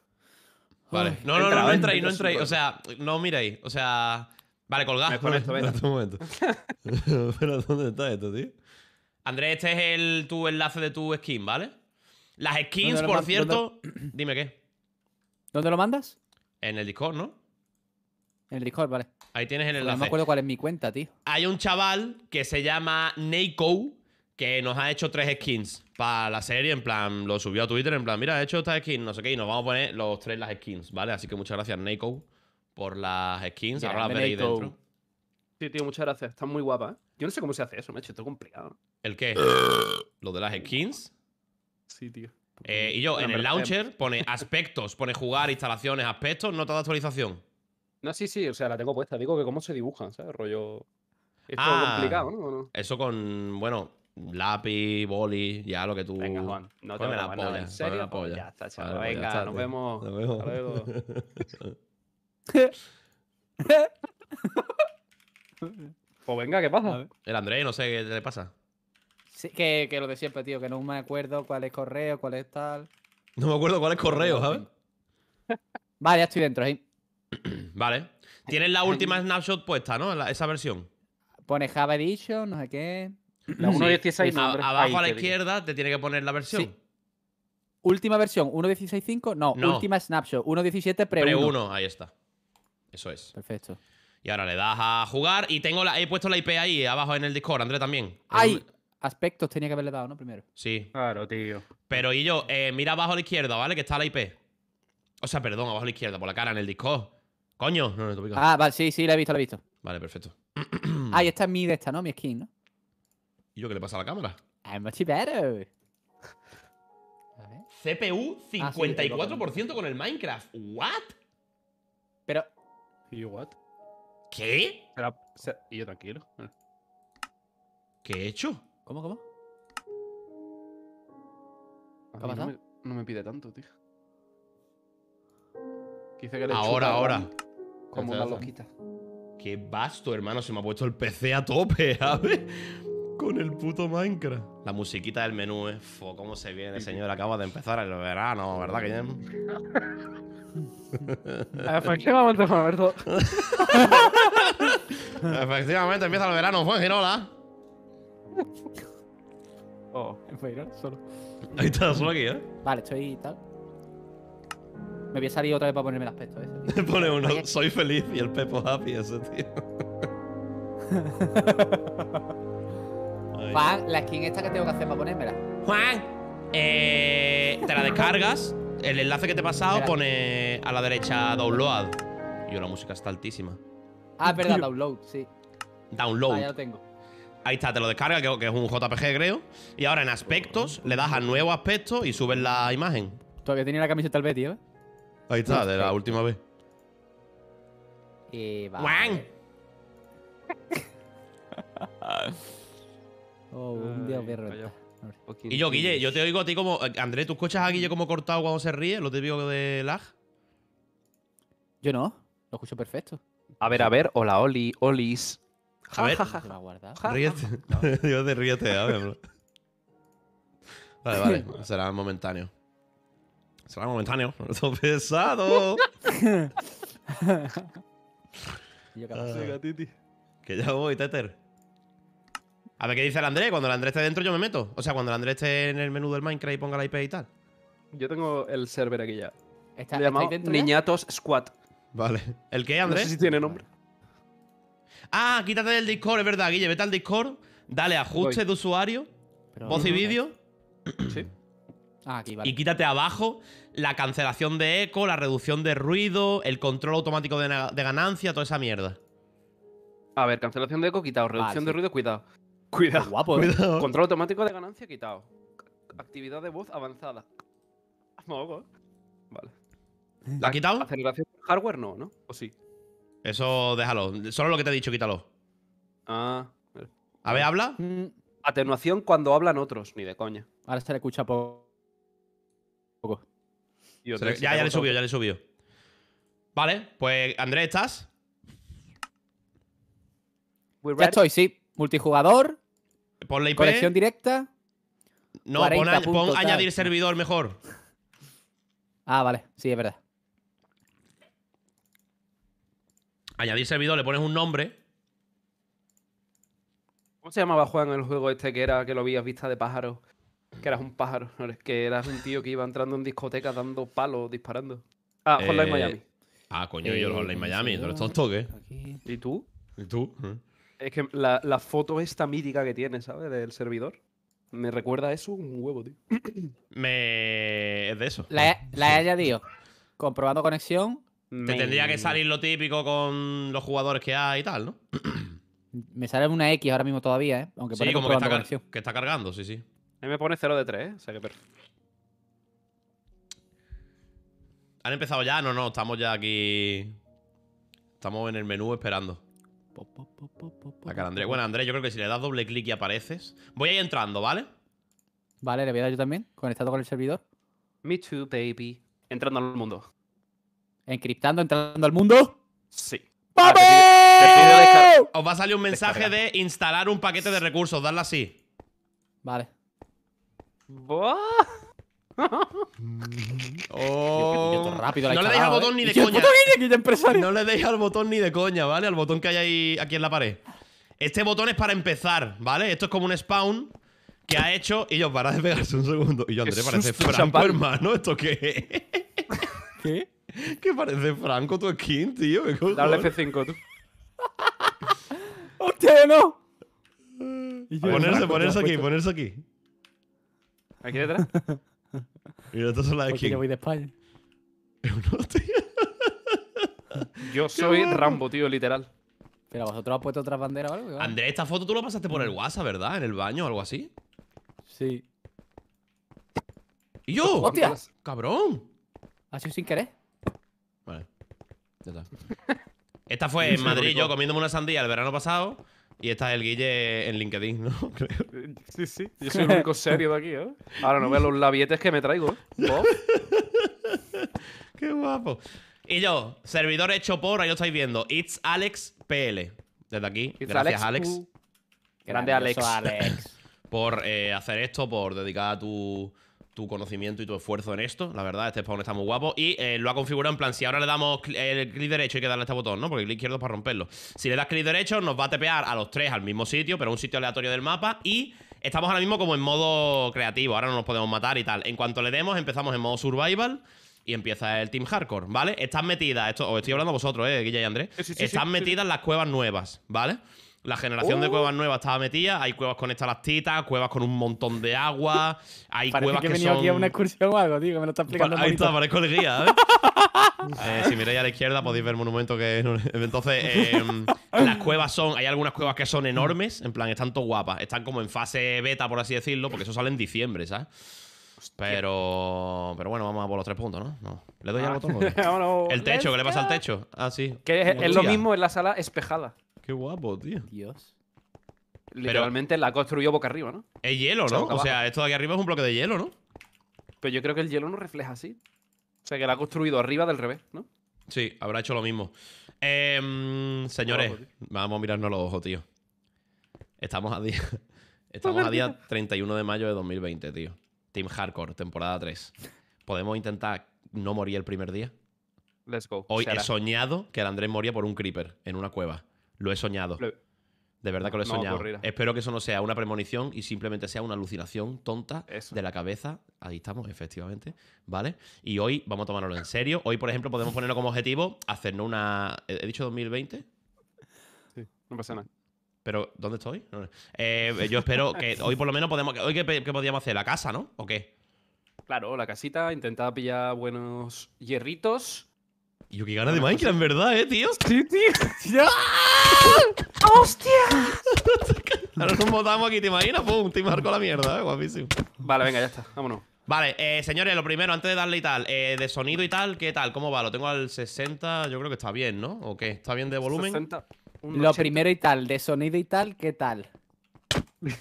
Vale. No, no, no, no entréis, no entréis. O sea, no miréis. O sea. Vale, colgad. Pero ¿dónde está esto, tío? Andrés, este es el, tu enlace de tu skin, ¿vale? Las skins, por cierto. Dime qué. ¿Dónde lo mandas? En el Discord, ¿no? En el Discord, vale. Ahí tienes el enlace. No me acuerdo cuál es mi cuenta, tío. Hay un chaval que se llama Neiko que nos ha hecho tres skins para la serie. En plan, lo subió a Twitter. En plan, mira, he hecho estas skins, no sé qué. Y nos vamos a poner los tres las skins, ¿vale? Así que muchas gracias, Neiko, por las skins. Ahora las dentro. Sí, tío, muchas gracias. Están muy guapas. ¿eh? Yo no sé cómo se hace eso, me ha hecho todo complicado. ¿El qué? ¿Lo de las skins? Sí, tío. Eh, y yo, en el launcher pone aspectos, pone jugar, instalaciones, aspectos, nota de actualización. No, sí, sí, o sea, la tengo puesta. Digo que cómo se dibujan, ¿sabes? Rollo. Es ah, complicado, ¿no? Eso con, bueno, lápiz, boli, ya lo que tú. Venga, Juan, no te la polla. ¿En serio? La pues Ya está, chaval. Pues venga, nos, vemos. nos vemos. luego. pues venga, ¿qué pasa? El Andrés, no sé qué te pasa. Sí, que, lo de siempre, tío, que no me acuerdo cuál es correo, cuál es tal. No me acuerdo cuál es correo, ¿sabes? vale, ya estoy dentro, ahí. vale. Tienes la última snapshot puesta, ¿no? esa versión. Pone Java Edition, no sé qué. La 1.16. Abajo a la izquierda te tiene que poner la versión. Última versión, 1.16.5. No, última snapshot, 1.17 pre, pre 1. ahí está. Eso es. Perfecto. Y ahora le das a jugar y tengo la, he puesto la IP ahí abajo en el Discord, André también. Hay Aspectos tenía que haberle dado, ¿no? Primero. Sí. Claro, tío. Pero y yo, eh, mira abajo a la izquierda, ¿vale? Que está la IP. O sea, perdón, abajo a la izquierda, por la cara en el Discord. Coño, no, no te Ah, vale, sí, sí, la he visto, la he visto. Vale, perfecto. ah, y esta es mi de esta, ¿no? Mi skin, ¿no? ¿Y yo qué le pasa a la cámara? I'm ah, much A CPU 54% ah, con el Minecraft. ¿What? Pero. ¿Y what? ¿Qué? Y yo tranquilo. Ah. ¿Qué he hecho? ¿Cómo, cómo? ¿Qué ha No me, no me pide tanto, tío. Ahora, ahora. Como una loquita. Qué basto, hermano. Se me ha puesto el PC a tope, ¿sabes? Con el puto Minecraft. La musiquita del menú, ¿eh? Fue cómo se viene, señor. Acaba de empezar el verano, ¿verdad, Guillem? Efectivamente, Juan Alberto. Efectivamente, empieza el verano, en Girola. Oh, en verano, solo. Ahí está, solo aquí, ¿eh? Vale, estoy y tal. Me voy a salir otra vez para ponerme el aspecto ese. Pone uno, soy feliz y el Pepo happy ese, tío. Juan, la skin esta que tengo que hacer para ponérmela. Juan, eh, te la descargas. El enlace que te he pasado pone a la derecha download. Y la música está altísima. Ah, perdón, download, sí. Download. Ah, ya lo tengo. Ahí está, te lo descarga, que, es un JPG, creo. Y ahora en aspectos, le das a nuevo aspecto y subes la imagen. Todavía tenía la camiseta al tío, ¿eh? Ahí está, de la última vez. Y va. ¡Guan! oh, un dios perro. Y yo, Guille, yo te oigo a ti como. André, ¿tú escuchas a Guille como cortado cuando se ríe? ¿Lo te digo de lag? Yo no. Lo escucho perfecto. A ver, a ver. Hola, Oli. Olis. A ver. Ríete. Dios te ríete. A ver. Vale, vale. Será momentáneo. Será momentáneo, eso pesado. Yo que ya voy, Tether. A ver qué dice el André. Cuando el André esté dentro, yo me meto. O sea, cuando el André esté en el menú del Minecraft y ponga la IP y tal. Yo tengo el server aquí ya. Está, Le dentro Niñatos Squad. Vale. ¿El qué, André? No sé si tiene nombre. Ah, quítate del Discord, es verdad, Guille. Vete al Discord. Dale, ajustes de usuario. voz y vídeo. Sí. Ah, y quítate abajo la cancelación de eco, la reducción de ruido, el control automático de, ganancia, toda esa mierda. A ver, cancelación de eco, quitado. Reducción de ruido, cuidado. Cuidado. guapo, ¿eh? Control automático de ganancia, quitado. Actividad de voz avanzada. No, vale. ¿La ha quitado? Aceleración de hardware no, ¿no? ¿O sí? Eso déjalo. Solo lo que te he dicho, quítalo. Ah. A ver, habla. Mm. Atenuación cuando hablan otros, ni de coña. Ahora está le escucha poco poco. ya, ya le subió, ya le subió. Vale, pues Andrés, ¿estás? Ya estoy, sí. Multijugador. la IP. Conexión directa. No, pon, añadir servidor mejor. Ah, vale. Sí, es verdad. Añadir servidor, le pones un nombre. ¿Cómo se llamaba Juan el juego este que era que lo habías vista de pájaro? Que eras un pájaro, que eras un tío que iba entrando en discoteca dando palos, disparando. Ah, Hotline eh, Miami. Ah, coño, yo Hotline Miami, ¿tú eres tonto ¿Y tú? ¿Y tú? Es que la, foto esta mítica que tiene, ¿sabes? Del servidor. Me recuerda a eso un huevo, tío. Me... Es de eso. La, he, la añadido. Comprobando conexión. Te tendría que salir lo típico con los jugadores que hay y tal, ¿no? me sale una X ahora mismo todavía, ¿eh? Aunque sí, como conexión. que está cargando, sí, sí. Ahí me pone 0 de 3, ¿eh? O sea que ¿Han empezado ya? No, no, estamos ya aquí. Estamos en el menú esperando. Acá, André. Bueno, Andrés, yo creo que si le das doble clic y apareces. Voy a ir entrando, ¿vale? Vale, le voy a dar yo también, conectado con el servidor. Me too, baby. Entrando al mundo. Encriptando, entrando al mundo. Sí. Os va a salir un mensaje de instalar un paquete de recursos. Dadle así. Vale. ¡Buah! Oh. no le deis al botón ni ¿eh? de coña. No le deis al botón ni de coña, ¿vale? Al botón que hay ahí, aquí en la pared. Este botón es para empezar, ¿vale? Esto es como un spawn que ha hecho. Y yo, para de pegarse un segundo. Y yo, André, parece Franco, hermano. ¿Esto qué ¿Qué? ¿Qué parece Franco tu skin, tío? Dale F5, tú. ¡Hostia, no! ponerse, ponerse aquí, ponerse aquí. ¿Aquí detrás? y dos son las de aquí. yo voy Yo soy Rambo, tío, literal. Pero vosotros has puesto otras banderas o algo. Andrés, esta foto tú lo pasaste por el WhatsApp, ¿verdad? En el baño o algo así. Sí. ¿Y yo? ¡Cabrón! Así sido sin querer. Vale. Ya está. Esta fue en Madrid, yo comiéndome una sandía el verano pasado. Y está el Guille en LinkedIn, ¿no? Sí, sí. Yo soy el único serio de aquí, ¿eh? Ahora no veo los labietes que me traigo. ¿eh? Qué guapo. Y yo, servidor hecho por, ahí lo estáis viendo, It's Alex PL. Desde aquí, gracias Alex. Grande Alex. por eh, hacer esto, por dedicar a tu tu conocimiento y tu esfuerzo en esto. La verdad, este spawn está muy guapo. Y eh, lo ha configurado en plan, si ahora le damos el clic derecho hay que darle a este botón, ¿no? Porque el clic izquierdo es para romperlo. Si le das clic derecho nos va a tepear a los tres al mismo sitio, pero a un sitio aleatorio del mapa. Y estamos ahora mismo como en modo creativo, ahora no nos podemos matar y tal. En cuanto le demos empezamos en modo survival y empieza el Team Hardcore, ¿vale? Están metidas, esto os estoy hablando vosotros, eh, Guilla y Andrés. Están metidas las cuevas nuevas, ¿vale? vale la generación de uh. cuevas nuevas estaba metida. Hay cuevas con estalactitas, cuevas con un montón de agua. Hay cuevas que, que he aquí a una excursión o algo, tío, me lo está explicando. Pues ahí está, parezco el guía, ¿eh? ¿eh? si miráis a la izquierda podéis ver el monumento que. Entonces, em, las cuevas son. Hay algunas cuevas que son enormes, en plan, están todo guapas. Están como en fase beta, por así decirlo, porque eso sale en diciembre, ¿sabes? Pero. Pero bueno, vamos a por los tres puntos, ¿no? no. le doy al botón? Ah, el techo, ¿qué le pasa al techo? Ah, sí. Que es, es lo mismo en la sala espejada. Qué guapo, tío. Dios. Literalmente la construyó boca arriba, ¿no? Es hielo, ¿no? O sea, esto de aquí arriba es un bloque de hielo, ¿no? Pero yo creo que el hielo no refleja así. O sea, que la ha construido arriba del revés, ¿no? Sí, habrá hecho lo mismo. Em, señores, vamos a mirarnos los ojos, tío. Estamos a día. Estamos a día 31 de mayo de 2020, tío. Team Hardcore, temporada 3. ¿Podemos intentar no morir el primer día? Let's go. Hoy he soñado que el Andrés moría por un creeper en una cueva. Lo he soñado. De verdad que lo he soñado. Espero que eso no sea una premonición y simplemente sea una alucinación tonta de la cabeza. Ahí estamos, efectivamente. ¿Vale? Y hoy vamos a tomárnoslo en serio. Hoy, por ejemplo, podemos ponerlo como objetivo hacernos una. ¿He dicho 2020? Sí, no pasa nada. Pero, ¿dónde estoy? Eh, yo espero que hoy por lo menos podemos. ¿Hoy qué, qué podríamos hacer? ¿La casa, no? ¿O qué? Claro, la casita, intentar pillar buenos hierritos yo, qué gana de Minecraft, ¿verdad, eh, tío? Sí, tío. ¡Hostia! Ahora nos botamos aquí, ¿te imaginas? ¡Pum! Te marco la mierda, eh. Guapísimo. Vale, venga, ya está. Vámonos. Vale, eh, señores, lo primero, antes de darle y tal, eh, de sonido y tal, ¿qué tal? ¿Cómo va? Lo tengo al 60, yo creo que está bien, ¿no? ¿O qué? ¿Está bien de volumen? lo primero y tal, de sonido y tal, ¿qué tal?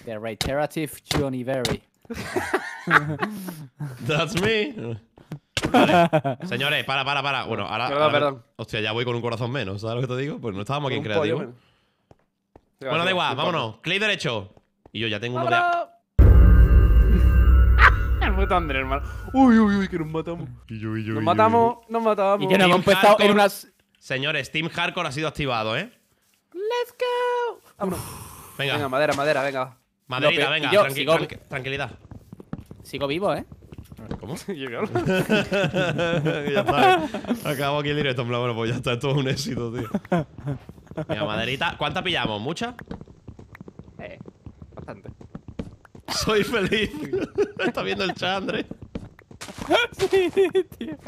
The Reiterative Johnny Berry. That's me. Señores, para, para, para. Bueno, ahora. Perdón, perdón. Hostia, ya voy con un corazón menos, ¿sabes lo que te digo? Pues no estábamos aquí en creativo. bueno, da igual, vámonos. Clay derecho. Y yo ya tengo uno de. Puto Andrés, hermano. Uy, uy, uy, que nos matamos. Y yo, nos matamos, nos matamos. Y que nos hemos empezado en unas. Señores, Team Hardcore ha sido activado, ¿eh? ¡Let's go! Vámonos. Venga. Venga, madera, madera, venga. Madera, venga, tranquilidad. Sigo vivo, ¿eh? ¿Cómo? ya está. Eh. Acabo aquí el directo. En bueno, pues ya está. Esto es un éxito, tío. Mira, maderita. ¿Cuánta pillamos? ¿Mucha? Eh, bastante. Soy feliz. está viendo el chandre. sí, tío.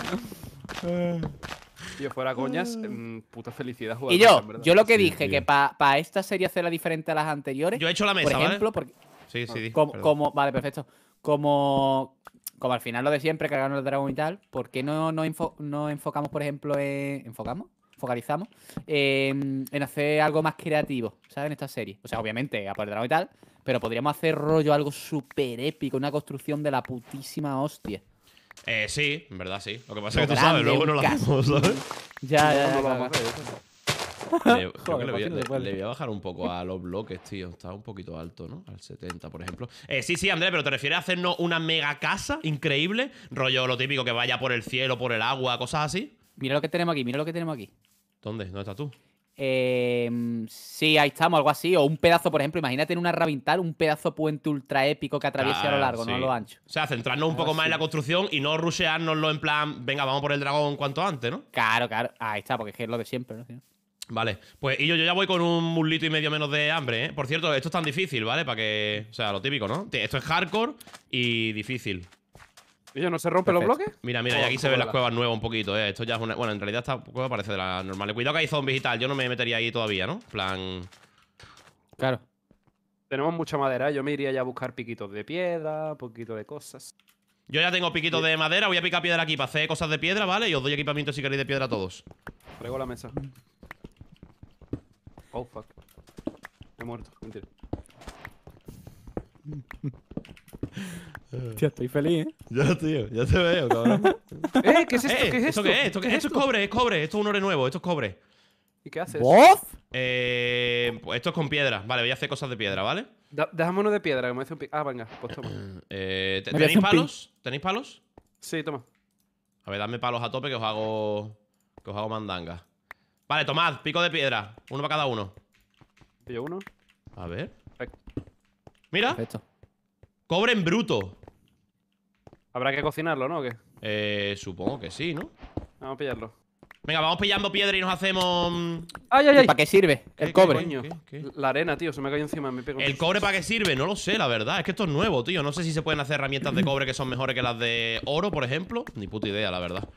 Tío, fuera coñas, mm, puta felicidad jugar. Y yo, yo lo que dije, que para esta serie hacerla diferente a las anteriores. Yo he hecho la mesa, Por ejemplo, porque. Sí, sí, como, Vale, perfecto. Como como al final lo de siempre, cargarnos el dragón y tal, ¿por qué no, nos enfocamos, por ejemplo, en. ¿Enfocamos? Focalizamos em, en, hacer algo más creativo, ¿sabes? En esta serie. O sea, obviamente, a por dragón y tal, pero podríamos hacer rollo algo súper épico, una construcción de la putísima hostia. Eh, sí, en verdad sí. Lo que pasa es que tú sabes, luego no lo hacemos, ¿sabes? Ya, ya, ya. Le, voy, a, bajar un poco a los bloques, tío. Está un poquito alto, ¿no? Al 70, por ejemplo. Eh, sí, sí, Andrés, pero ¿te refieres a hacernos una mega casa increíble? Rollo lo típico que vaya por el cielo, por el agua, cosas así. Mira lo que tenemos aquí, mira lo que tenemos aquí. ¿Dónde? ¿Dónde estás tú? Eh, sí, ahí estamos, algo así. O un pedazo, por ejemplo, imagínate en una Ravintal un pedazo puente ultra épico que atraviese a lo largo, no a lo ancho. O sea, centrarnos un ah, poco más en la construcción y no rushearnoslo en plan, venga, vamos por el dragón cuanto antes, ¿no? Claro, claro. Ahí está, porque es lo de siempre, ¿no? Vale, pues yo, yo ya voy con un muslito y medio menos de hambre, ¿eh? Por cierto, esto es tan difícil, ¿vale? Para que... O sea, lo típico, ¿no? Esto es hardcore y difícil. ¿Y no se rompen los bloques? Mira, mira, aquí se oh, ven las cuevas nuevas un poquito, ¿eh? Esto ya es una... Bueno, en realidad esta cueva parece de la normal. Cuidado que hay zombies y tal, yo no me metería ahí todavía, ¿no? plan... Claro. Tenemos mucha madera, ¿eh? yo me iría ya a buscar piquitos de piedra, poquito de cosas. Yo ya tengo piquitos de madera, voy a picar piedra aquí para hacer cosas de piedra, ¿vale? Y os doy equipamiento si queréis de piedra a todos. Traigo la mesa. Oh fuck. He muerto, mentira. Tío, estoy feliz, ¿eh? Ya, tío, ya te veo, cabrón. Eh, ¡Eh! ¿Qué es esto? ¿Qué es esto? ¿Esto, es? cobre, es cobre. Esto es un ore nuevo, esto es cobre. ¿Y qué haces? Eh, pues esto es con piedra. Vale, voy a hacer cosas de piedra, ¿vale? déjame uno de piedra, que me hace un Ah, venga, pues toma. Eh, eh ¿Tenéis palos? ¿Tenéis palos? Sí, toma. A ver, dame palos a tope que os hago. Que os hago mandanga. Vale, tomad, pico de piedra. Uno para cada uno. Pillo uno. A ver. Mira. esto Cobre en bruto. Habrá que cocinarlo, ¿no? ¿O qué? Eh, supongo que sí, ¿no? Vamos a pillarlo. Venga, vamos pillando piedra y nos hacemos. Mm, ¡Ay, ay, ay! ¿Para qué sirve? el cobre. La arena, tío, se me ha caído encima. ¿El cobre para qué sirve? No lo sé, la verdad. Es que esto es nuevo, tío. No sé si se pueden hacer herramientas de cobre que son mejores que las de oro, por ejemplo. Ni puta idea, la verdad.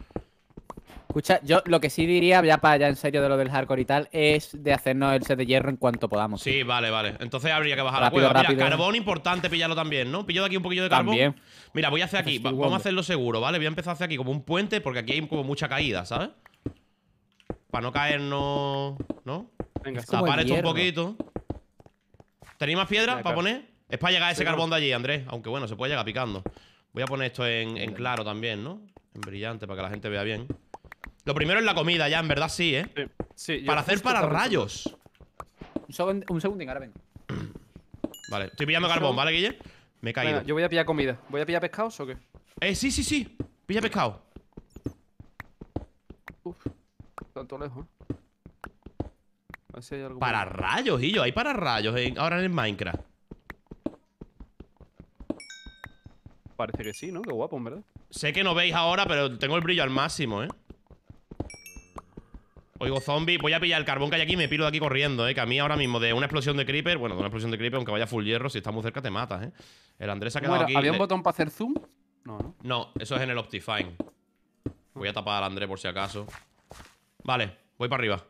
Escucha, yo lo que sí diría, ya para ya en serio de lo del hardcore y tal, es de hacernos el set de hierro en cuanto podamos. Sí, vale, vale. Entonces habría que bajar la cueva. Mira, carbón importante pillarlo también, ¿no? Pillo de aquí un poquillo de carbón. También. Mira, voy a hacer aquí. vamos a hacerlo seguro, ¿vale? Voy a empezar hacia aquí como un puente porque aquí hay como mucha caída, ¿sabes? Para no caernos... ¿No? Venga, Tapar esto un poquito. ¿Tenéis más piedra para poner? Es para llegar a ese carbón de allí, Andrés. Aunque bueno, se puede llegar picando. Voy a poner esto en claro también, ¿no? En brillante para que la gente vea bien. Lo primero es la comida, ya, en verdad sí, ¿eh? Sí, Para hacer para rayos. Un, segundo, un segundín, ahora ven. Vale, estoy pillando carbón, ¿vale, Guille? Me he caído. yo voy a pillar comida. ¿Voy a pillar pescados o qué? Eh, sí, sí, sí. Pilla pescado. Uf, tanto lejos. A ver si hay algo. Para rayos, Guillo. Hay para rayos ahora en el Minecraft. Parece que sí, ¿no? Qué guapo, en verdad. Sé que no veis ahora, pero tengo el brillo al máximo, ¿eh? Oigo zombie, Voy a pillar el carbón que hay aquí y me piro de aquí corriendo, ¿eh? Que a mí ahora mismo de una explosión de creeper... Bueno, de una explosión de creeper, aunque vaya full hierro, si estás muy cerca te matas, ¿eh? El Andrés se ha quedado aquí... ¿Había un botón para hacer zoom? No, ¿no? No, eso es en el Optifine. Voy a tapar al Andrés por si acaso. Vale, voy para arriba.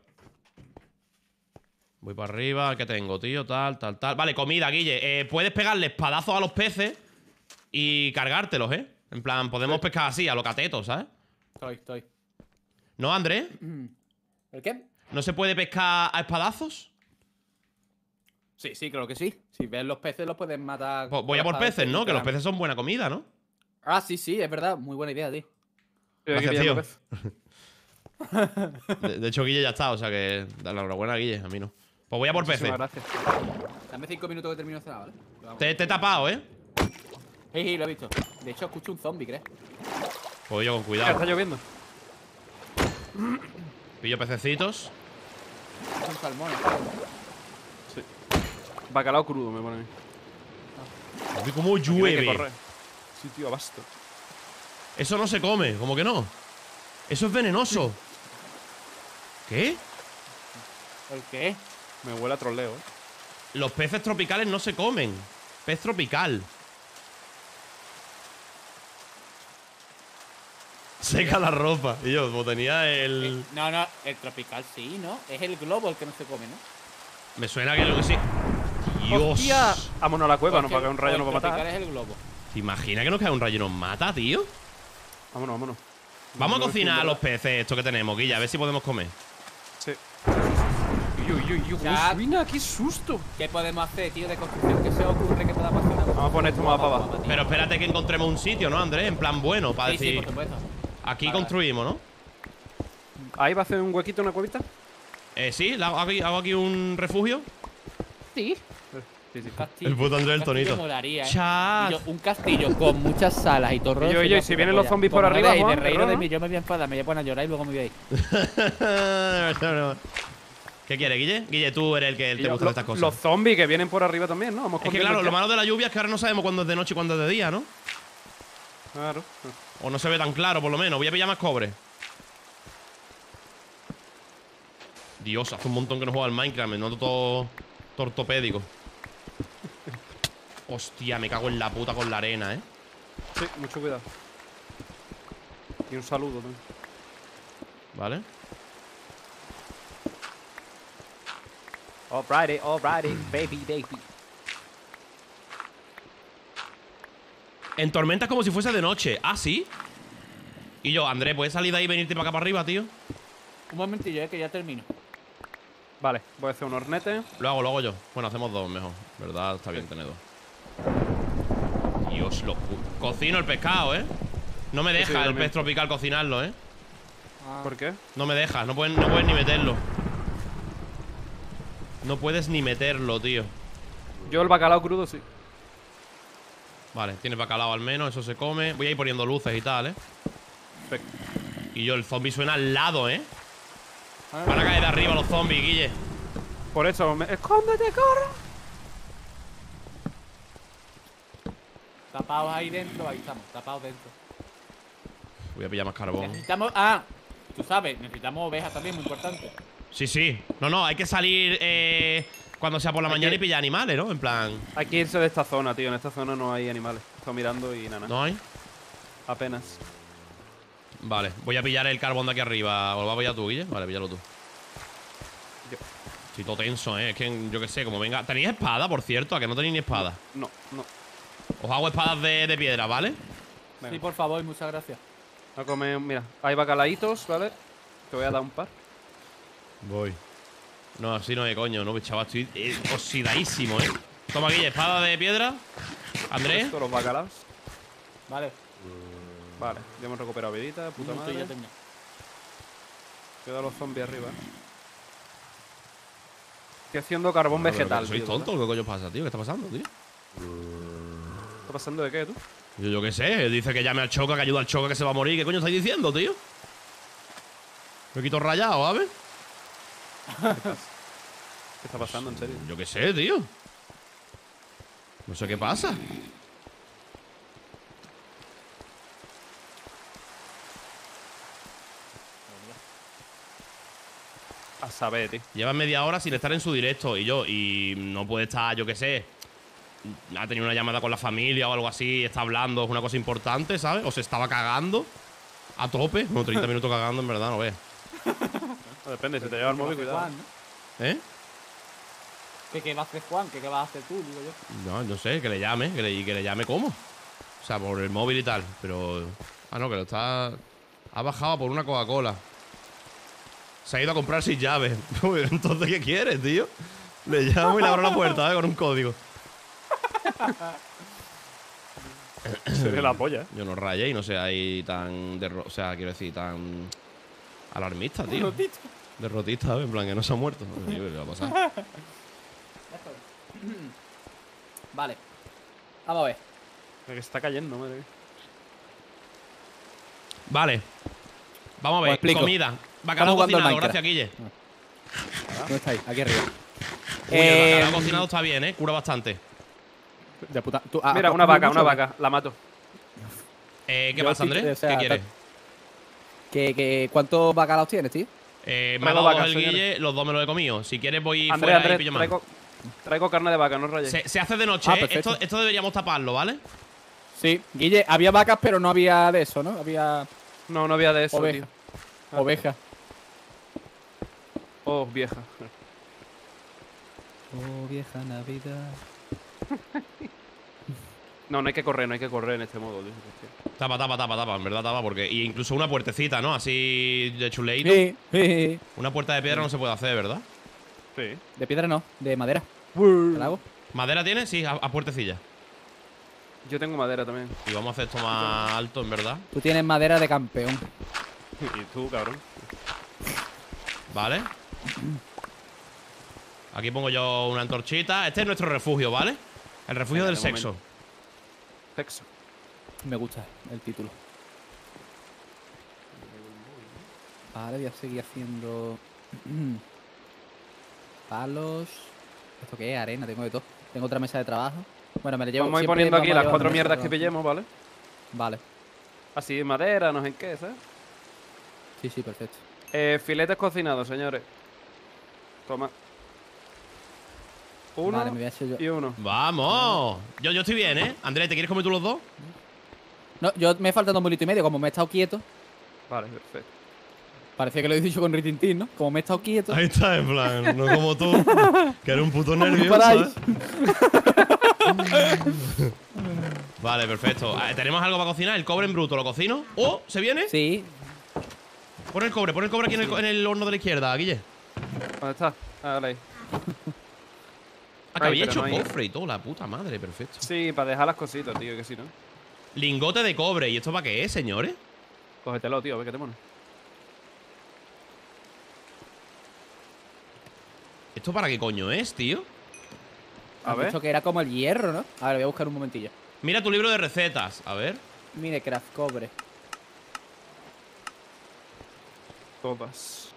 Voy para arriba, ¿qué tengo, tío? Tal, tal, tal. Vale, comida, Guille. Eh, puedes pegarle espadazos a los peces y cargártelos, ¿eh? En plan, podemos pescar así, a lo cateto, ¿sabes? Estoy, estoy. ¿No, Andrés? ¿El qué? ¿No se puede pescar a espadazos? Sí, sí, creo que sí. Si ves los peces, los puedes matar. Pues voy a por peces, ¿no? Que los peces son buena comida, ¿no? Ah, sí, sí, es verdad. Muy buena idea, tío. de, hecho, Guille ya está, o sea que. Dale la enhorabuena a Guille, a mí no. Pues voy a por peces. Dame cinco minutos que termino de ¿vale? Te, te, he tapado, ¿eh? Sí, sí, lo he visto. De hecho, escucho un zombie, ¿crees? Pues yo con cuidado. Está lloviendo. Pillo pececitos. un salmón. Sí. Bacalao crudo me pone a mí. Ah. cómo llueve. Sí, tío, abasto. Eso no se come, como que no. Eso es venenoso. ¿Qué? ¿El qué? Me huele a troleo. Eh. Los peces tropicales no se comen. Pez tropical. seca la ropa. Y yo, pues tenía el. Eh, no, no, el tropical sí, ¿no? Es el globo el que no se come, ¿no? Me suena que lo que sí. Dios. Vámonos a la cueva, no para que un rayo nos va a matar. es el globo. ¿Te imaginas que nos cae un rayo y nos mata, tío? Vámonos, vámonos. Vamos a cocinar a los peces esto que tenemos, Guilla, a ver si podemos comer. Sí. Yo, yo, yo, uy, qué susto. ¿Qué podemos hacer, tío, de construcción? ¿Qué se ocurre que podamos hacer? Vamos a poner esto más para abajo. Pero espérate que encontremos un sitio, ¿no, Andrés? En plan bueno, para sí, decir. Sí, por supuesto. Aquí construimos, ¿no? ¿Ahí va a hacer un huequito, una cuevita? Eh, sí, hago aquí, un refugio. Sí. Eh, sí, sí. el puto André el tonito. ¿eh? un castillo con muchas salas y torres. Yo, yo, y si vienen los zombies por arriba, y de de mí, yo me voy a enfadar, me voy a poner a llorar y luego me voy a ir. ¿Qué quieres, Guille? Guille, tú eres el que te gusta. estas cosas. Los zombies que vienen por arriba también, ¿no? es que claro, lo malo de la lluvia es que ahora no sabemos cuándo es de noche y cuándo es de día, ¿no? Claro. O no se ve tan claro, por lo menos. Voy a pillar más cobre. Dios, hace un montón que no juego al Minecraft. Me noto todo, tortopédico. Hostia, me cago en la puta con la arena, ¿eh? Sí, mucho cuidado. Y un saludo también. Vale. all righty, baby, baby. En tormenta como si fuese de noche. ¿Ah, sí? Y yo, André, ¿puedes salir de ahí y venirte para acá para arriba, tío? Un momentillo, eh, que ya termino. Vale, voy a hacer un hornete. Lo hago, lo hago yo. Bueno, hacemos dos mejor. ¿Verdad? Está bien tener dos. Dios, lo Cocino el pescado, ¿eh? No me deja el pez tropical cocinarlo, ¿eh? Ah. ¿Por qué? No me deja, no no puedes ni meterlo. No puedes ni meterlo, tío. Yo el bacalao crudo sí. Vale, tiene bacalao al menos, eso se come. Voy a ir poniendo luces y tal, ¿eh? Perfecto. Y yo, el zombie suena al lado, ¿eh? para ah. caer de arriba los zombies, Guille. Por eso, me... escóndete, corre. Tapados ahí dentro, ahí estamos, tapados dentro. Voy a pillar más carbón. Necesitamos. Ah, tú sabes, necesitamos ovejas también, muy importante. Sí, sí. No, no, hay que salir. Eh cuando sea por la mañana y pilla animales, ¿no? En plan. Hay que irse de esta zona, tío. En esta zona no hay animales. Estoy mirando y nada. ¿No hay? Apenas. Vale, voy a pillar el carbón de aquí arriba. ¿O lo vas a pillar tú, Guille? Vale, píllalo tú. todo tenso, ¿eh? Es que yo qué sé, como venga. ¿Tenéis espada, por cierto? ¿A que no tenéis ni espada? No, no. Os hago espadas de, piedra, ¿vale? Sí, por favor, y muchas gracias. A comer... Mira, hay bacalaitos, ¿vale? Te voy a dar un par. Voy. No, así no de eh, coño, no, chaval, estoy eh, oxidadísimo, ¿eh? Toma, aquí, espada de piedra. Andrés. los Vale. Mm. Vale, ya hemos recuperado vidita, puta madre. Ya Quedan los zombies arriba. Estoy haciendo carbón no, vegetal. ¿Soy tonto? ¿Qué coño pasa, tío? ¿Qué está pasando, tío? ¿Está pasando de qué, tú? Yo, yo qué sé, dice que llame al choca, que ayuda al choca, que se va a morir. ¿Qué coño estáis diciendo, tío? Me quito rayado, ¿sabes? ¿Qué está pasando, en serio? Yo qué sé, tío. No sé qué pasa. A saber, tío. Lleva media hora sin estar en su directo y yo, y no puede estar, yo qué sé. Ha tenido una llamada con la familia o algo así, está hablando, es una cosa importante, ¿sabes? O se estaba cagando a tope. Bueno, 30 minutos cagando, en verdad, no ves. depende, si te lleva el móvil, cuidado. ¿Eh? ¿Qué, va a hacer Juan? ¿Qué, ¿Qué, vas a hacer tú? Digo yo. No, no sé, que le llame. ¿Y que le llame cómo? O sea, por el móvil y tal. Pero. Ah, no, que lo está. Ha bajado por una Coca-Cola. Se ha ido a comprar sin llaves. Entonces, ¿qué quieres, tío? Le llamo y le abro la puerta, ¿eh? Con un código. Sería la polla, ¿eh? Yo no rayé y no sea ahí tan. o sea, quiero decir, tan. Alarmista, tío derrotista, ¿sabes? En plan, que no se ha muerto. ¿qué va a pasar? vale. Vamos a ver. Que está cayendo, madre. Vale. Vamos a ver. Comida. Bacalao cocinado, gracias, Guille. Ah. ¿Dónde está ahí? Aquí arriba. eh, el bacalao eh, cocinado está bien, ¿eh? Cura bastante. puta. Ah, Mira, una vaca, una vaca. La mato. Eh, ¿Qué pasa, Andrés? ¿Qué quieres? ¿Qué, qué, cuántos bacalaos tienes, tío? Eh, me ha dado vaca, el Guille, los dos me los he comido. Si quieres voy fuera y pillo más. Traigo, carne de vaca, no rayes. Se, hace de noche, ah, ¿eh? Esto, deberíamos taparlo, ¿vale? Sí. Guille, había vacas, pero no había de eso, ¿no? Había... No, no había de eso, Oveja. Ah, oveja. Oh, vieja. Oh, vieja Navidad. No, no hay que correr, no hay que correr en este modo, Tapa, tapa, tapa, tapa, en verdad tapa, porque. incluso una puertecita, ¿no? Así de chuleito. Sí, Una puerta de piedra no se puede hacer, ¿verdad? Sí. De piedra no, de madera. ¿Madera tiene? Sí, a, puertecilla. Yo tengo madera también. Y vamos a hacer esto más alto, en verdad. Tú tienes madera de campeón. y tú, cabrón. Vale. Aquí pongo yo una antorchita. Este es nuestro refugio, ¿vale? El refugio del sexo sexo Me gusta el título. Vale, voy a seguir haciendo palos. ¿Esto qué es? Arena, tengo de todo. Tengo otra mesa de trabajo. Bueno, me la llevo. Vamos a ir poniendo aquí las cuatro mierdas que pillemos, ¿vale? Vale. Así, madera, no sé en qué, ¿sabes? Sí, sí, perfecto. Eh, filetes cocinados, señores. Toma. Uno vale, me voy a yo. uno. ¡Vamos! Yo, yo estoy bien, ¿eh? Andrés, ¿te quieres comer tú los dos? No, yo me faltado dos minutos y medio, como me he estado quieto. Vale, perfecto. Parecía que lo he dicho con Ritintín, ¿no? Como me he estado quieto. Ahí está, en plan, no como tú, que eres un puto nervioso. ¿eh? vale, perfecto. Eh, ¿Tenemos algo para cocinar? El cobre en bruto, ¿lo cocino? ¿Oh? ¿Se viene? Sí. Pon el cobre, pon el cobre aquí en el, horno de la izquierda, Guille. ¿Dónde está? Ah, ahí. Ah, que había hecho cofre y todo, la puta madre, perfecto. Sí, para dejar las cositas, tío, que si sí, no. Lingote de cobre, ¿y esto para qué es, señores? Cógetelo, tío, ve qué te pone. ¿Esto para qué coño es, tío? A ver. Esto que era como el hierro, ¿no? A ver, voy a buscar un momentillo. Mira tu libro de recetas, a ver. Minecraft, cobre. Todas.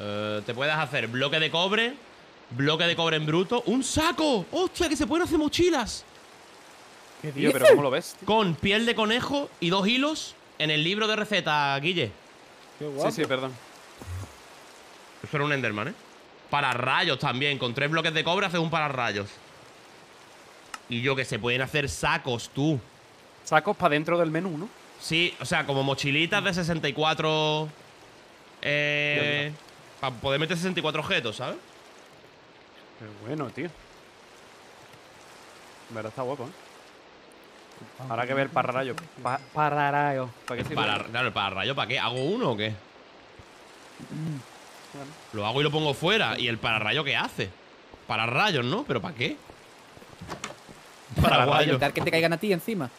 Eh, te puedes hacer bloque de cobre. Bloque de cobre en bruto. ¡Un saco! ¡Hostia, que se pueden hacer mochilas! ¿Qué tío? ¿Pero cómo lo ves? Con piel de conejo y dos hilos en el libro de receta, Guille. Qué guapo. Sí, sí, perdón. Eso era un Enderman, ¿eh? rayos también. Con tres bloques de cobre haces un rayos. Y yo que se pueden hacer sacos, tú. Sacos para dentro del menú, ¿no? Sí, o sea, como mochilitas de 64. Eh. Para poder meter 64 objetos, ¿sabes? Qué bueno, tío. pero verdad está guapo, ¿eh? Habrá que ver el pararrayo. Este ¿Para qué Para, claro, el pararrayo, ¿para qué? ¿Hago uno o qué? Lo hago y lo pongo fuera. ¿Y el pararrayo qué hace? Para rayos, ¿no? ¿Pero para qué? Para, para que te caigan a ti encima.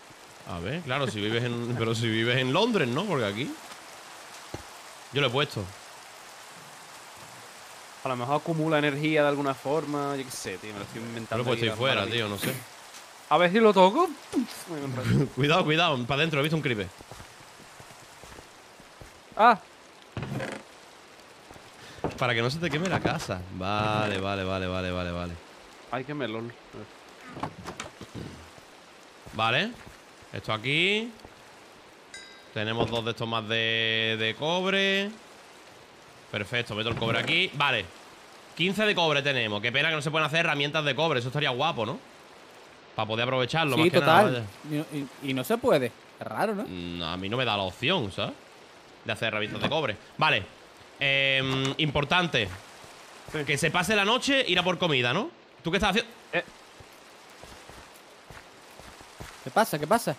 A ver, claro, si vives en. pero si vives en Londres, ¿no? Porque aquí. Yo lo he puesto. A lo mejor acumula energía de alguna forma. Yo qué sé, tío. Me lo estoy inventando. Pero pues estoy fuera, tío. No sé. A ver si lo toco. cuidado, cuidado. Para adentro. He visto un creeper. Ah. Para que no se te queme la casa. Vale, vale, vale, vale, vale, vale. que que Vale. Esto aquí. Tenemos dos de estos más de, de cobre. Perfecto, meto el cobre aquí Vale, 15 de cobre tenemos Qué pena que no se pueden hacer herramientas de cobre Eso estaría guapo, ¿no? Para poder aprovecharlo sí, total. Y, no se puede es Raro, ¿no? Mm, a mí no me da la opción, ¿sabes? De hacer herramientas de cobre Vale em, Importante Que se pase la noche Ir a por comida, ¿no? ¿Tú qué estás haciendo? Eh. ¿Qué pasa? ¿Qué pasa?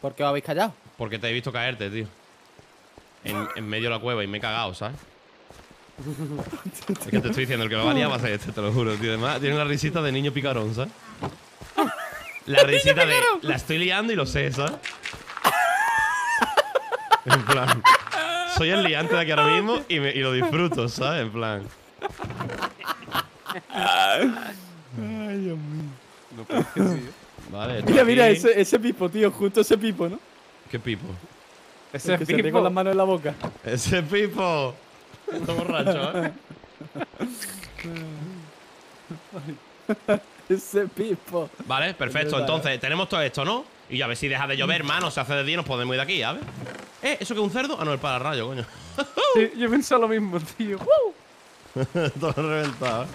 ¿Por qué os habéis callado? Porque te he visto caerte, tío en, medio de la cueva y me he cagado, ¿sabes? es que te estoy diciendo, el que lo valía va a ser este, te lo juro, tío. tiene una risita de niño picarón, ¿sabes? La risita de la estoy liando y lo sé, ¿sabes? En plan, soy el liante de aquí ahora mismo y, y lo disfruto, ¿sabes? En plan. Ay, Dios mío. No que sí. ¿eh? Vale, mira, mira, ese, ese pipo, tío, justo ese pipo, ¿no? ¿Qué pipo? Ese es Pipo. con las manos en la boca. Ese Pipo. borracho, ¿eh? Ese Pipo. Vale, perfecto. Entonces, tenemos todo esto, ¿no? Y a ver si deja de llover, mm. mano Se hace de día nos podemos ir de aquí, ver. ¿Eh? ¿Eso que es un cerdo? Ah, no, el rayo coño. sí, yo pensado lo mismo, tío. todo reventado. ¿eh?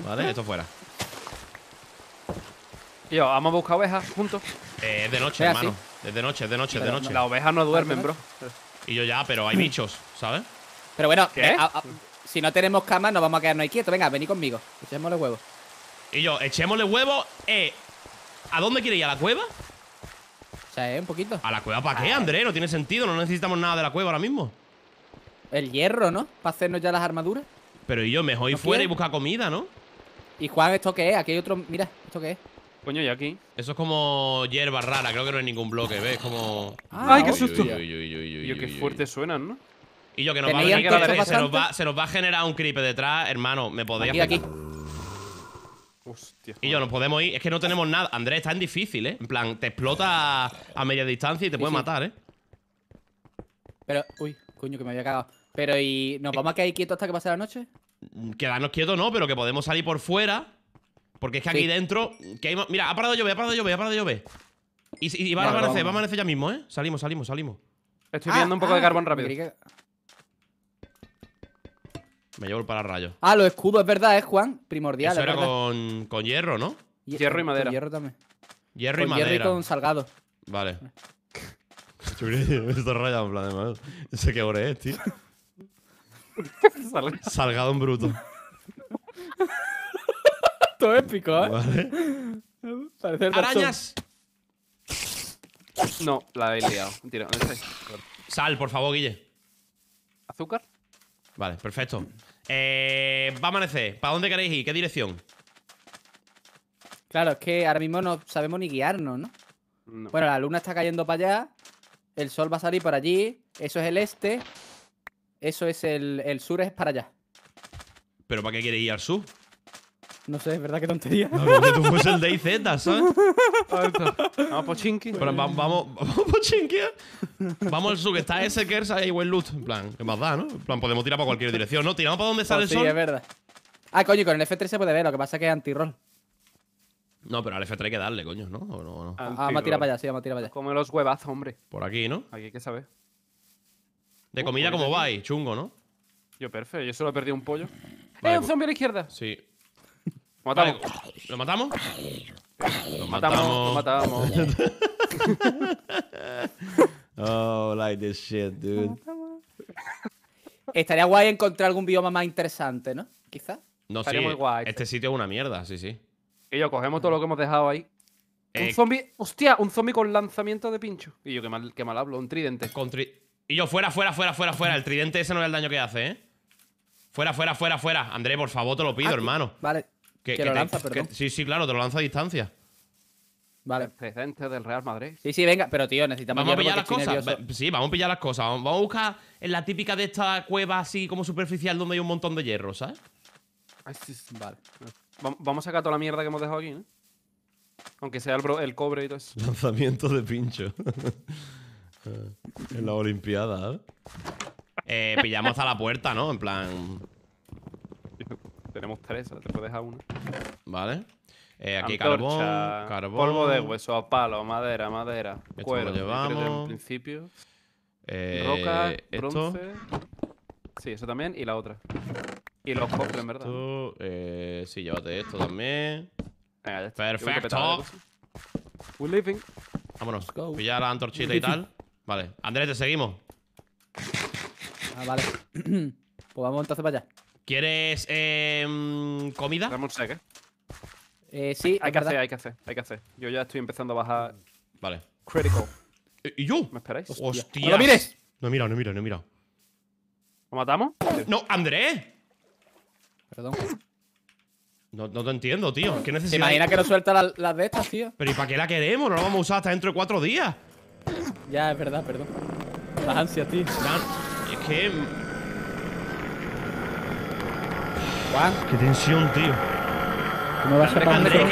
vale, esto fuera. Tío, vamos a buscar ovejas juntos. Eh, de noche, hermano. Es de noche, es de noche, es de noche. Las ovejas no duermen, bro. Y yo ya, pero hay bichos, ¿sabes? Pero bueno, eh, si no tenemos camas, nos vamos a quedarnos quietos. Venga, vení conmigo. Echémosle huevos. Y yo, echémosle huevo eh, ¿A dónde quiere ir? ¿A la cueva? O sea, ¿eh? un poquito. ¿A la cueva para ah, qué, eh. André? No tiene sentido. No necesitamos nada de la cueva ahora mismo. El hierro, ¿no? Para hacernos ya las armaduras. Pero y yo, mejor ir fuera y buscar comida, ¿no? Y Juan, ¿esto qué es? Aquí hay otro. Mira, ¿esto qué es? Coño, ¿y aquí? Eso es como hierba rara, creo que no hay ningún bloque, ¿ves? Como... Ah, ¡Ay, qué susto! Yo qué fuerte suenan, ¿no? Y yo que nos va a se, nos va, a generar un creep detrás, hermano. Me podéis aquí, aquí. Hostia. Y yo nos podemos ir. Es que no tenemos nada. Andrés, está en difícil, ¿eh? En plan, te explota a media distancia y te puede matar, ¿eh? Pero, uy, coño, que me había cagado. Pero, ¿y nos vamos a quedar quietos hasta que pase la noche? Mm, quedarnos quietos no, pero que podemos salir por fuera porque es que aquí dentro. mira, ha parado de llover, ha parado de llover, ha parado de llover. Y, va a amanecer, va a amanecer ya mismo, ¿eh? Salimos, salimos, salimos. Estoy viendo un poco ah, de carbón ah, rápido. Me llevo el pararrayo. Ah, los escudos, es verdad, es ¿eh, Juan. Primordial. Eso era con, con, hierro, ¿no? hierro y madera. hierro también. Hierro y madera. Hierro y con salgado. Vale. Esto estoy rayado en plan de No sé qué hora es, tío. salgado en bruto. épico, ¿eh? ¡Arañas! No, la habéis liado. Sal, por favor, Guille. ¿Azúcar? Vale, perfecto. Eh, va a amanecer. ¿Para dónde queréis ir? ¿Qué dirección? Claro, es que ahora mismo no sabemos ni guiarnos, ¿no? Bueno, la luna está cayendo para allá. El sol va a salir por allí. Eso es el este. Eso es el, el sur, es para allá. ¿Pero para qué queréis ir al sur? No sé, es ¿verdad qué tontería? No, que tú fuese el DayZ, ¿sabes? vamos por vamos vamos, vamos por ¿eh? Vamos al sur, que está ese vamos hay buen loot. En plan, que más da, no? En plan, podemos tirar para cualquier dirección, ¿no? Tiramos para donde sale pues el sol. Sí, es verdad. Ah, coño, con el F3 se puede ver, lo que pasa es que es anti-roll. No, pero al F3 hay que darle, coño, ¿no? Ah, vamos a tirar para allá, sí, vamos a tirar para allá. Come los huevazos, hombre. Por aquí, ¿no? Aquí hay que saber. De comida, uh, ¿cómo vais? Chungo, ¿no? Yo, perfecto. Yo solo he perdido un pollo. ¡Eh, un pues zombie a la izquierda! Sí. Lo matamos. ¿Lo matamos? Lo matamos. Lo matamos. oh, like this shit, dude. Estaría guay encontrar algún bioma más interesante, ¿no? Quizás. No, sé. Este sitio es una mierda, sí, sí. Y yo, cogemos todo lo que hemos dejado ahí. Eh, un zombie. Hostia, un zombie con lanzamiento de pincho. Y yo, qué mal, qué mal hablo, un tridente. Y yo, fuera, fuera, fuera, fuera, fuera. El tridente ese no es el daño que hace, ¿eh? Fuera, fuera, fuera, fuera. André, por favor, te lo pido, hermano. Vale. Que, que lo lanza, sí, sí, claro, te lo lanza a distancia. Vale. Presente del Real Madrid. Sí, sí, venga, pero tío, necesitamos. Vamos a pillar las cosas. Sí, vamos a pillar las cosas. Vamos a buscar en la típica de esta cueva así como superficial donde hay un montón de hierro, ¿sabes? Vale. Vamos a sacar toda la mierda que hemos dejado aquí, ¿eh? Aunque sea el, cobre y todo eso. Lanzamiento de pincho. en la Olimpiada, ¿eh? eh pillamos a la puerta, ¿no? En plan. Tenemos tres, ahora te puedes dejar uno. Vale. Eh, aquí carbón, carbón. Polvo de hueso, a palo, madera, madera. Esto cuero, lo llevamos. En principio. Eh, roca, bronce. Sí, eso también. Y la otra. Y los cofres, en verdad. Eh, sí, llévate esto también. Perfecto. We're leaving. Vámonos. pilla la antorchita y tal. Vale. Andrés, te seguimos. Ah, vale. pues vamos entonces para allá. ¿Quieres eh, comida? Dame un ¿eh? eh sí, hay que hacer, hay que hacer, hay que hacer. Yo ya estoy empezando a bajar. Vale. Critical. ¿Y yo? ¿Me esperáis? ¡Hostia! ¡No lo mires! No he mirado, no he mirado, no he mirado. ¿Lo matamos? ¡No, Andrés! Perdón. No, no, te entiendo, tío. ¿Qué necesitas? ¿Te imaginas que no suelta las de estas, tío? Pero ¿y para qué la queremos? No la vamos a usar hasta dentro de cuatro días. Ya, es verdad, perdón. Las ansias, tío. es que Juan. Qué tensión, tío.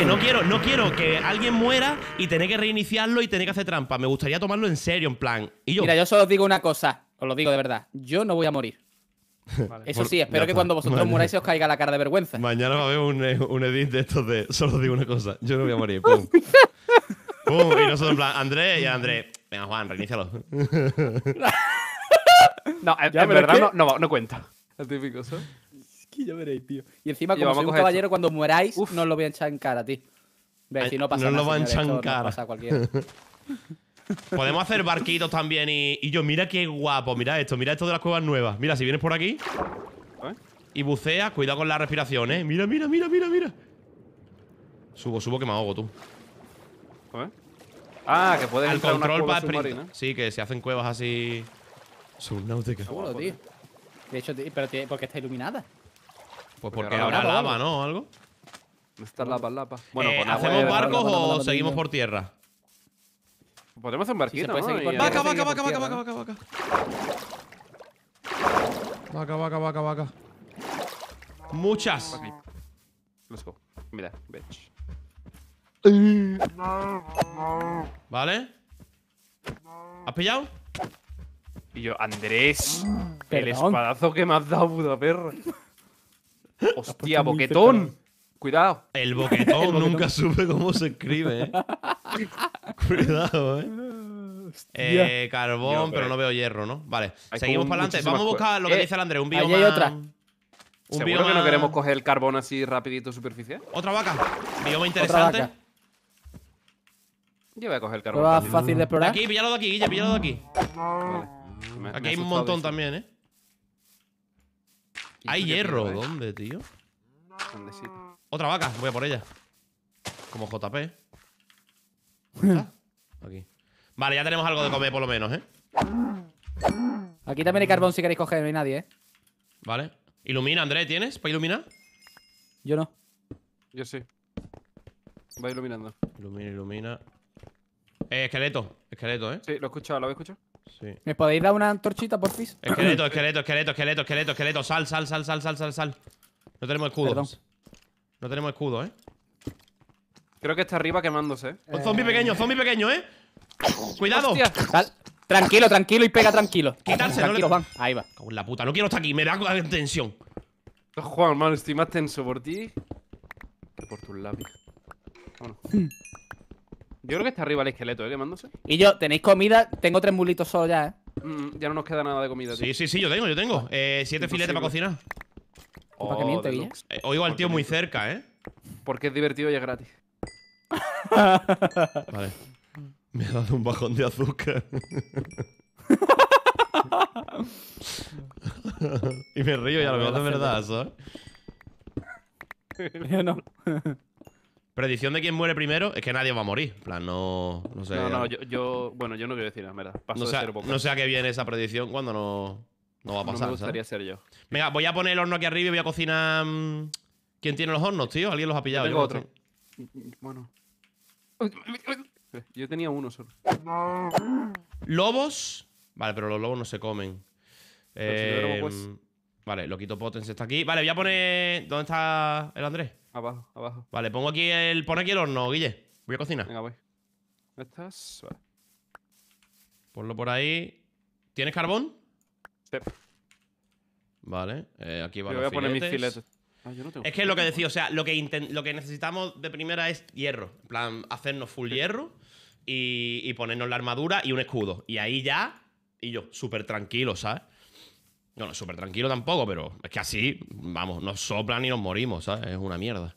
no quiero, no quiero que alguien muera y tener que reiniciarlo y tener que hacer trampa. Me gustaría tomarlo en serio, en plan. yo? Mira, yo solo os digo una cosa, os lo digo de verdad. Yo no voy a morir. Eso sí, espero que cuando vosotros muráis se os caiga la cara de vergüenza. Mañana va a haber un, eh, edit de estos de solo digo una cosa, yo no voy a morir. Pum. pum y nosotros en plan, André, y André. venga Juan, reinícialo. no, en, verdad no, no, cuenta. Es típico, ¿sabes? ya veréis, tío. Y encima, como soy un caballero, cuando mueráis, no os lo voy a echar en cara, tío. si no pasa Lo a echar en Podemos hacer barquitos también y, yo, mira qué guapo, mira esto, mira esto de las cuevas nuevas. Mira, si vienes por aquí y buceas, cuidado con la respiración, ¿eh? Mira, mira, mira, mira, mira. Subo, subo que me ahogo, tú. Ah, que puedes entrar control una cueva para Sí, que se hacen cuevas así... Subnáutica. De hecho, pero porque está iluminada. Pues porque habrá lava, ¿no? ¿O algo? Está pues lapa, lapas. Bueno, ¿Hacemos barcos o seguimos por tierra? Podemos hacer un barquito, ¿no? Vaca, vaca, vaca, vaca, vaca, vaca, vaca. Vaca, vaca, vaca, vaca. Muchas. Let's go. Mira, bitch. ¿Vale? ¿Has pillado? Y yo, Andrés, el espadazo que me has dado, puta perra. Hostia, boquetón. Cuidado. El boquetón, nunca supe cómo se escribe, ¿eh? Cuidado, ¿eh? eh carbón, pero eh, no veo hierro, ¿no? Vale, seguimos para adelante. Vamos a buscar lo que eh, dice el Andrés, un bioma. hay otra. Un ¿Seguro que no queremos coger el carbón así rapidito superficial? Otra vaca. Bioma interesante. Yo voy a coger el carbón. fácil de explorar. Aquí, pillalo de aquí, Guille, pillalo de aquí. aquí hay un montón también, ¿eh? Hay hierro. Eh. ¿Dónde, tío? Otra vaca. Voy a por ella. Como JP. Ah, aquí. Vale, ya tenemos algo de comer por lo menos, ¿eh? Aquí también hay carbón si queréis coger. No hay nadie, ¿eh? Vale. Ilumina, André. ¿Tienes para iluminar? Yo no. Yo sí. Va iluminando. Ilumina, ilumina. Eh, esqueleto. Esqueleto, ¿eh? Sí, lo he escuchado. ¿Lo habéis escuchado? Sí. ¿Me podéis dar una antorchita, por fin? Esqueleto, esqueleto, esqueleto, esqueleto, esqueleto, esqueleto. Sal, sal, sal, sal, sal, sal, sal. No tenemos escudo. Perdón. No tenemos escudo, ¿eh? Creo que está arriba quemándose. ¿eh? Un zombie pequeño, zombie pequeño, ¿eh? ¡Cuidado! Tranquilo, tranquilo y pega tranquilo. Quitarse, tranquilo, no le... Ahí va. Cago en la puta, no quiero estar aquí, me da tensión. Oh, Juan, mal, estoy más tenso por ti que por tus labios. Bueno. Hmm. Yo creo que está arriba el esqueleto, ¿eh? Quemándose. Y yo, ¿tenéis comida? Tengo tres mulitos solo ya, ¿eh? Mm, ya no nos queda nada de comida, tío. Sí, sí, sí, yo tengo, yo tengo. Eh, siete filetes para cocinar. ¿Para que miente, oh, Guille? Eh, oigo al tío muy cerca, ¿eh? Porque es divertido y es gratis. vale. Me ha dado un bajón de azúcar. y me río, ya lo veo de verdad, ¿sabes? Yo no. Predicción de quién muere primero es que nadie va a morir. En plan, no, no sé. No, no, yo, Bueno, yo no quiero decir nada, Paso no, sea, poco… no sé a qué viene esa predicción cuando no, no va a pasar. No me ser yo. Venga, voy a poner el horno aquí arriba y voy a cocinar. Mm, ¿Quién tiene los hornos, tío? ¿Alguien los ha pillado? Yo otro. Bueno. Eh, yo tenía uno solo. ¿Lobos? Vale, pero los lobos no se comen. Eh, pues? mm, vale, lo quito Potens está aquí. Vale, voy a poner. ¿Dónde está el Andrés? Abajo, abajo. Vale, pongo aquí el. Pon aquí el horno, Guille. Voy a cocinar. Venga, voy. ¿Estás? Vale. Ponlo por ahí. ¿Tienes carbón? Sí. Vale, eh, aquí va. voy a poner mis filetes. Ah, es que es lo que decía, o sea, lo que, lo que necesitamos de primera es hierro. En plan, hacernos full hierro y, y ponernos la armadura y un escudo. Y ahí ya, y yo, súper tranquilo, ¿sabes? No, no, súper tranquilo tampoco, pero es que así, vamos, nos soplan y nos morimos, ¿sabes? Es una mierda.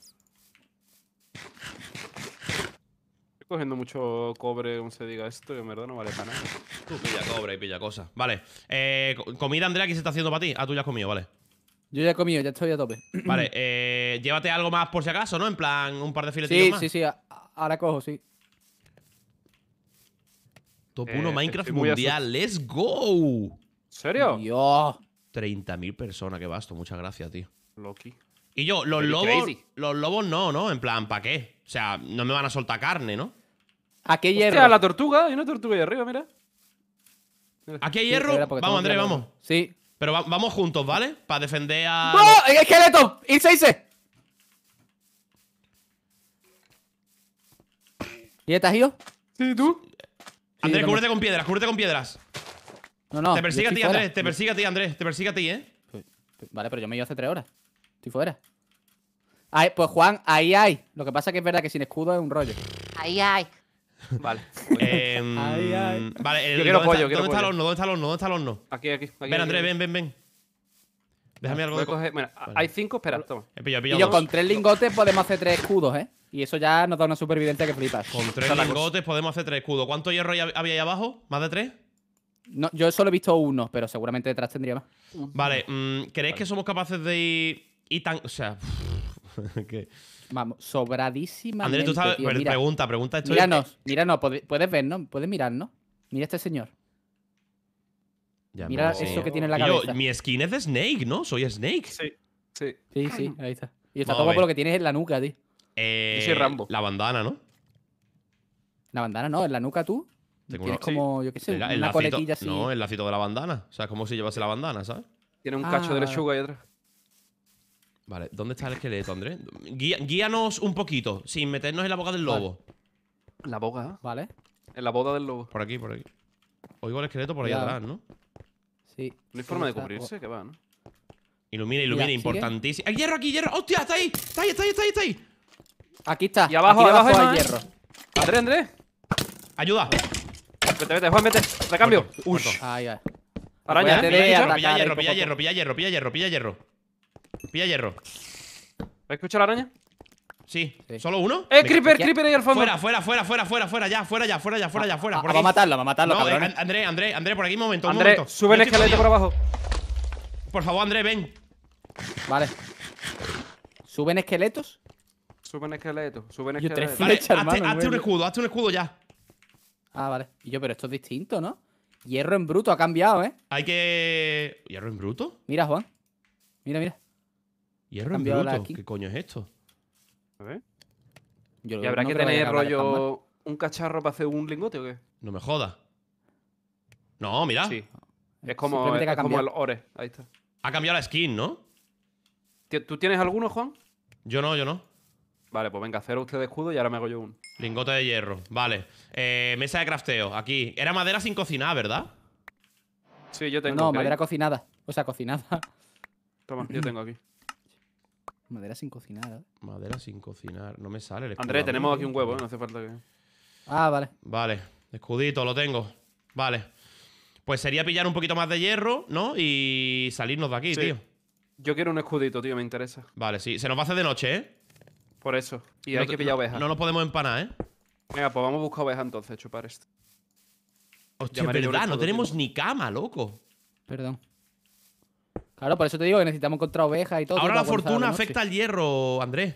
Estoy cogiendo mucho cobre, como se diga esto, que en verdad no vale para nada. Tú pilla cobre y pilla cosas. Vale, eh, comida, Andrea, ¿qué se está haciendo para ti? Ah, tú ya has comido, vale. Yo ya he comido, ya estoy a tope. Vale, eh, llévate algo más por si acaso, ¿no? En plan, un par de filetillos sí, Sí, sí, sí, ahora cojo, sí. Top 1 eh, Minecraft Mundial, let's go. serio? Dios. 30.000 personas, que basto. Muchas gracias, tío. Loki. Y yo, los lobos. Los lobos no, ¿no? En plan, ¿para qué? O sea, no me van a soltar carne, ¿no? Aquí hay hierro. Hostia, la tortuga. Hay una tortuga ahí arriba, mira. Aquí hay hierro. vamos, André vamos. Sí. Pero vamos juntos, ¿vale? Para defender a. ¡No! ¡Esqueleto! ¡Irse, irse! ¿Y estás yo? Sí, ¿tú? André cúbrete con piedras, cúbrete con piedras. No, Te persigue a ti, Andrés. Te persigue a ti, Andrés. Te persigue a ti, ¿eh? Pues, pues, vale, pero yo me he ido hace tres horas. Estoy fuera. Ay, pues Juan, ahí hay. Lo que pasa es que es verdad que sin escudo es un rollo. Ahí hay. Vale. ahí eh, hay. Vale, el, yo quiero pollo, está, ¿dónde está el horno? ¿Dónde está el horno? ¿Dónde está el horno? Aquí, aquí. ven, Andrés, ven, ven, ven. Déjame algo. Hay cinco, espera, toma. He pillado, he pillado con tres lingotes podemos hacer tres escudos, ¿eh? Y eso ya nos da una supervivencia que flipas. Con tres lingotes podemos hacer tres escudos. ¿Cuánto hierro había ahí abajo? ¿Más de tres? No, yo solo he visto uno, pero seguramente detrás tendría más. Vale, mm, ¿crees que somos capaces de ir, tan. O sea. Vamos, sobradísima. Andrés, tú sabes. Tío, mira, pregunta, pregunta. esto. Míranos, míranos, puedes ¿no? puedes ¿no? Mira este señor. mira eso que tiene en la cabeza. Yo, mi skin es de Snake, ¿no? Soy Snake. Sí, sí. Sí, sí, ahí está. Y está todo por lo que tienes en la nuca, tío. Eh, yo soy Rambo. La bandana, ¿no? La bandana no, en la nuca tú es como, yo qué sé, el, una lacito, así. No, el lacito de la bandana. O sea, es como si llevase la bandana, ¿sabes? Tiene un cacho de ah, lechuga ahí atrás. Vale, ¿dónde está el esqueleto, Andrés? guíanos un poquito, sin meternos en la boca del lobo. ¿En ¿La boca? ¿eh? Vale. En la boda del lobo. Por aquí, por aquí. Oigo el esqueleto por ahí atrás, ¿no? Sí. No hay forma de cubrirse, que va, ¿no? Ilumina, ilumina, importantísimo. ¡Hay hierro aquí, hierro! ¡Hostia! ¡Está ahí! ¡Está ahí, está ahí, está ahí! Aquí está. Y abajo, aquí abajo, hay, hay hierro. Andrés, Andrés. Ayuda. Vete, vete, Juan, vete. Recambio. Uy. Ay, Araña, ¿eh? Pilla hierro, pilla hierro, pilla hierro, pilla hierro, pilla hierro. Pilla hierro. ¿Me la araña? Sí. ¿Solo uno? ¡Eh, creeper, creeper ahí al Fuera, fuera, fuera, fuera, fuera, fuera, ya, fuera, ya, fuera, ya, fuera, ya, fuera. Ah, ah, va a matarlo, va a matarlo, eh, André, André, André, por aquí un momento, un sube el esqueleto por abajo. Por favor, André, ven. Vale. ¿Suben esqueletos? Suben esqueletos, suben esqueletos. hazte un escudo, hazte un escudo ya. Ah, vale. Y yo, pero esto es distinto, ¿no? Hierro en bruto ha cambiado, ¿eh? Hay que... ¿Hierro en bruto? Mira, Juan. Mira, mira. ¿Hierro en bruto? ¿Qué coño es esto? A ver. ¿Y habrá que tener rollo un cacharro para hacer un lingote o qué? No me jodas. No, mira. Sí. Es como, es como el ore. Ahí está. Ha cambiado la skin, ¿no? ¿Tú tienes alguno, Juan? Yo no, yo no. Vale, pues venga, cero usted de escudo y ahora me hago yo un Lingote de hierro, vale. Eh, mesa de crafteo, aquí. Era madera sin cocinar, ¿verdad? Sí, yo tengo. No, madera cocinada. O sea, cocinada. Toma, yo tengo aquí. Madera sin cocinar. Madera sin cocinar. No me sale el escudo. André, tenemos aquí un huevo, ¿eh? no hace falta que. Ah, vale. Vale. Escudito, lo tengo. Vale. Pues sería pillar un poquito más de hierro, ¿no? Y salirnos de aquí, tío. Yo quiero un escudito, tío, me interesa. Vale, sí. Se nos va a hacer de noche, ¿eh? Por eso. Y hay que pillar ovejas. No, nos podemos empanar, ¿eh? Venga, pues vamos a buscar ovejas entonces, chupar esto. Hostia, pero verdad, no tenemos ni cama, loco. Perdón. Claro, por eso te digo que necesitamos encontrar ovejas y todo. Ahora la fortuna afecta al hierro, Andrés.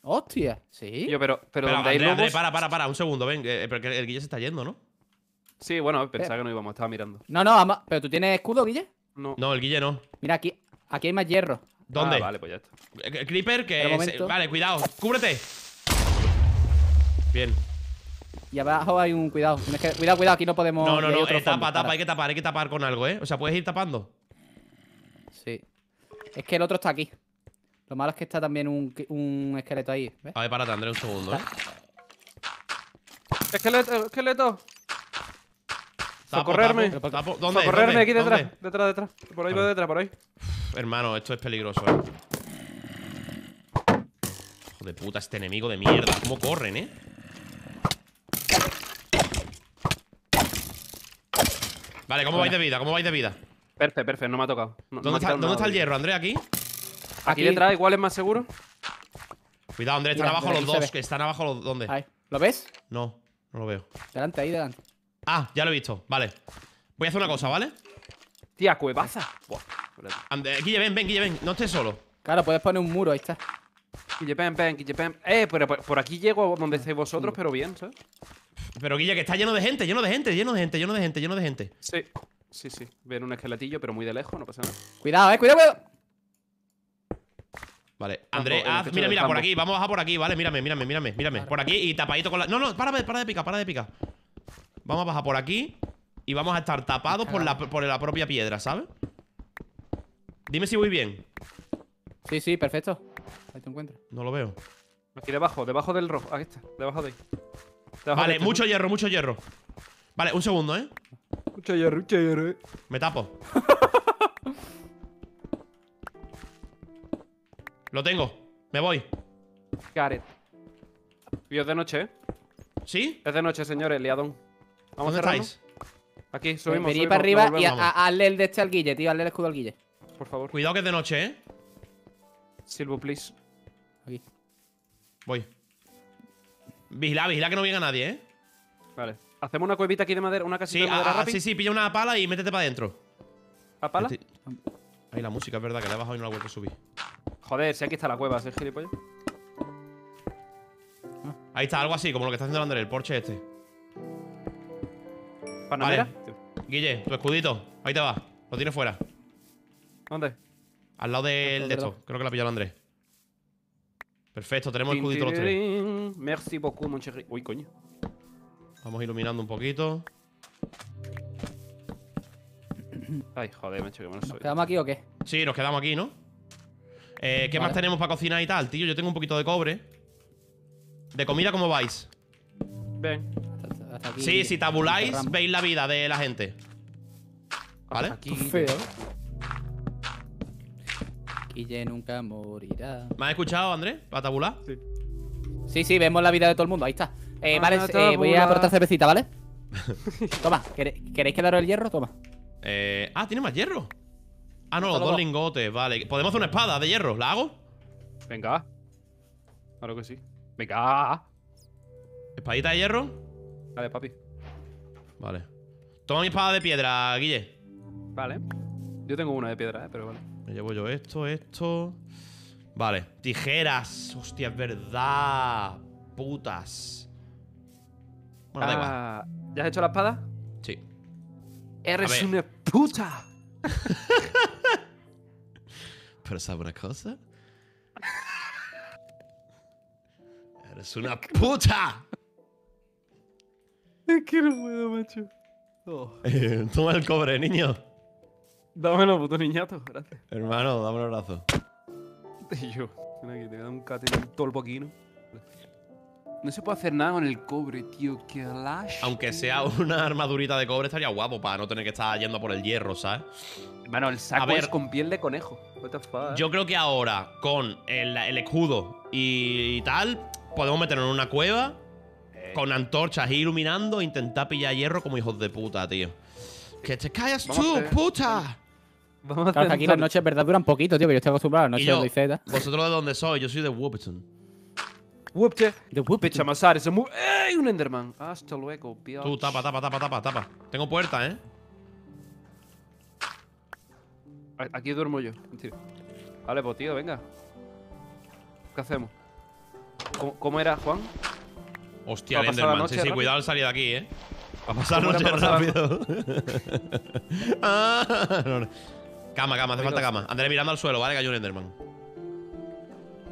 Hostia, sí. Yo, pero, pero, André, para, para, para, un segundo, ven, eh, pero el Guille se está yendo, ¿no? Sí, bueno, pensaba que no íbamos, estaba mirando. No, no, pero tú tienes escudo, Guille. No. No, el Guille no. Mira, aquí, aquí hay más hierro. ¿Dónde? Ah, vale, pues ya está. Eh, eh, creeper, que. Es... Vale, cuidado, cúbrete. Bien. Y abajo hay un cuidado. Cuidado, cuidado, aquí no podemos. No, no, no, eh, tapa, tapa, hay que tapar, hay que tapar con algo, ¿eh? O sea, puedes ir tapando. Sí. Es que el otro está aquí. Lo malo es que está también un, un esqueleto ahí. A ver, párate, André, un segundo, ¿eh? Esqueleto, esqueleto. Tapo, Socorrerme. Tapo, ¿Dónde, Socorrerme aquí detrás, detrás, detrás. Por ahí, por detrás, por ahí hermano, esto es peligroso, ¿eh? Hijo de puta, este enemigo de mierda. ¿Cómo corren, eh? Vale, ¿cómo vais de vida? ¿Cómo vais de vida? Perfecto, perfecto, no me ha tocado. ¿Dónde, está, el hierro, André? ¿Aquí? ¿Aquí, detrás igual es más seguro? Cuidado, André, están abajo los dos. Que están abajo ¿Dónde? ¿Lo ves? No, no lo veo. Delante, ahí, delante. Ah, ya lo he visto. Vale. Voy a hacer una cosa, ¿vale? Tía, cuevaza. Buah. Ande, Guille, ven, ven, Guille, ven. No estés solo. Claro, puedes poner un muro, ahí está. Guille, ven, ven, Guille, ven. Eh, pero por, aquí llego donde estáis vosotros, pero bien, ¿sabes? Pero Guille, que está lleno de gente, lleno de gente, lleno de gente, lleno de gente, lleno de gente. Sí, sí, sí. Ven un esqueletillo, pero muy de lejos, no pasa nada. Cuidado, eh, cuidado, cuidado. Vale, André, haz, mira, mira, por aquí, vamos a bajar por aquí, ¿vale? Mírame, mírame, mírame, mírame. Por aquí y tapadito con la. No, no, para, de picar, para de picar. Vamos a bajar por aquí y vamos a estar tapados por la, por la propia piedra, ¿sabes? Dime si voy bien. Sí, sí, perfecto. Ahí te encuentro. No lo veo. Aquí debajo, debajo del rojo. Aquí está, debajo de ahí. vale, este. mucho hierro, mucho hierro. Vale, un segundo, ¿eh? Mucho hierro, mucho hierro, eh. Me tapo. lo tengo. Me voy. Gareth. Y es de noche, ¿eh? ¿Sí? Es de noche, señores, liadón. Vamos a cerrando? Aquí, eh, subimos. Vení para arriba y hazle el de este al guille, tío. Hazle el escudo al guille por favor. Cuidado que es de noche, ¿eh? Silvo, please. Aquí. Voy. Vigila, vigila que no venga nadie, ¿eh? Vale. Hacemos una cuevita aquí de madera, una casita sí, de madera ah, ah, Sí, sí, pilla una pala y métete para adentro. ¿A pala? Este- Ahí la música, es verdad, que la he bajado y no la he vuelto a subir. Joder, si aquí está la cueva, ¿sí, gilipollas? Ahí está, algo así, como lo que está haciendo el André, el porche este. ¿Panamera? Vale. Guille, tu escudito. Ahí te va. Lo tienes fuera. ¿Dónde? Al lado del de, esto. Creo que la ha pillado Andrés. Perfecto, tenemos el cudito los tres. Merci beaucoup, mon Uy, coño. Vamos iluminando un poquito. Ay, joder, hecho que me lo soy. ¿Nos quedamos aquí o qué? Sí, nos quedamos aquí, ¿no? Eh, ¿Qué más tenemos para cocinar y tal, tío? Yo tengo un poquito de cobre. ¿De comida cómo vais? Ven. sí, si tabuláis, veis la vida de la gente. ¿Vale? Aquí, feo. Guille nunca morirá. ¿Me has escuchado, Andrés? ¿Para tabular? Sí. Sí, sí, vemos la vida de todo el mundo. Ahí está. Eh, ah, vale, eh, voy a aportar cervecita, ¿vale? Toma, ¿queréis quedaros el hierro? Toma. Eh, ah, tiene más hierro. Ah, no, los dos lingotes, vale. Podemos hacer una espada de hierro, ¿la hago? Venga. Claro que sí. Venga. ¿Espadita de hierro? Vale, papi. Vale. Toma mi espada de piedra, Guille. Vale. Yo tengo una de piedra, eh, pero vale llevo yo esto, esto. Vale, tijeras. Hostia, es verdad. Putas. Bueno, ah, ¿Ya has hecho la espada? Sí. Eres una puta. Pero ¿sabes una cosa? Eres una puta. Es que no puedo, macho. Oh. Eh, toma el cobre, niño. Dámelo, puto niñato, gracias. Hermano, dame un abrazo. yo, mira te voy a un un tolpo ¿no? se puede hacer nada con el cobre, tío. Qué lash. Aunque sea una armadurita de cobre, estaría guapo para no tener que estar yendo por el hierro, ¿sabes? Bueno, el saco es con piel de conejo. Yo creo que ahora, con el, escudo y, tal, podemos meternos en una cueva eh. con antorchas iluminando e intentar pillar hierro como hijos de puta, tío. ¡Que te callas tú, puta! aquí las noches, verdad, duran poquito, tío, pero yo estoy acostumbrado a las noches de Z. ¿Vosotros de dónde sois? Yo soy de Whoopton. Whoopington. De Whoopington. ¡Ey! Un Enderman. Hasta luego, pío. Tú, tapa, tapa, tapa, tapa, tapa. Tengo puerta, ¿eh? Aquí duermo yo. tío. Vale, pues tío, venga. ¿Qué hacemos? ¿Cómo, era, Juan? Hostia, el Enderman. Sí, sí, cuidado al salir de aquí, ¿eh? Va a pasar noche rápido. ah, Cama, cama, hace falta cama. André mirando al suelo, ¿vale? Que Enderman.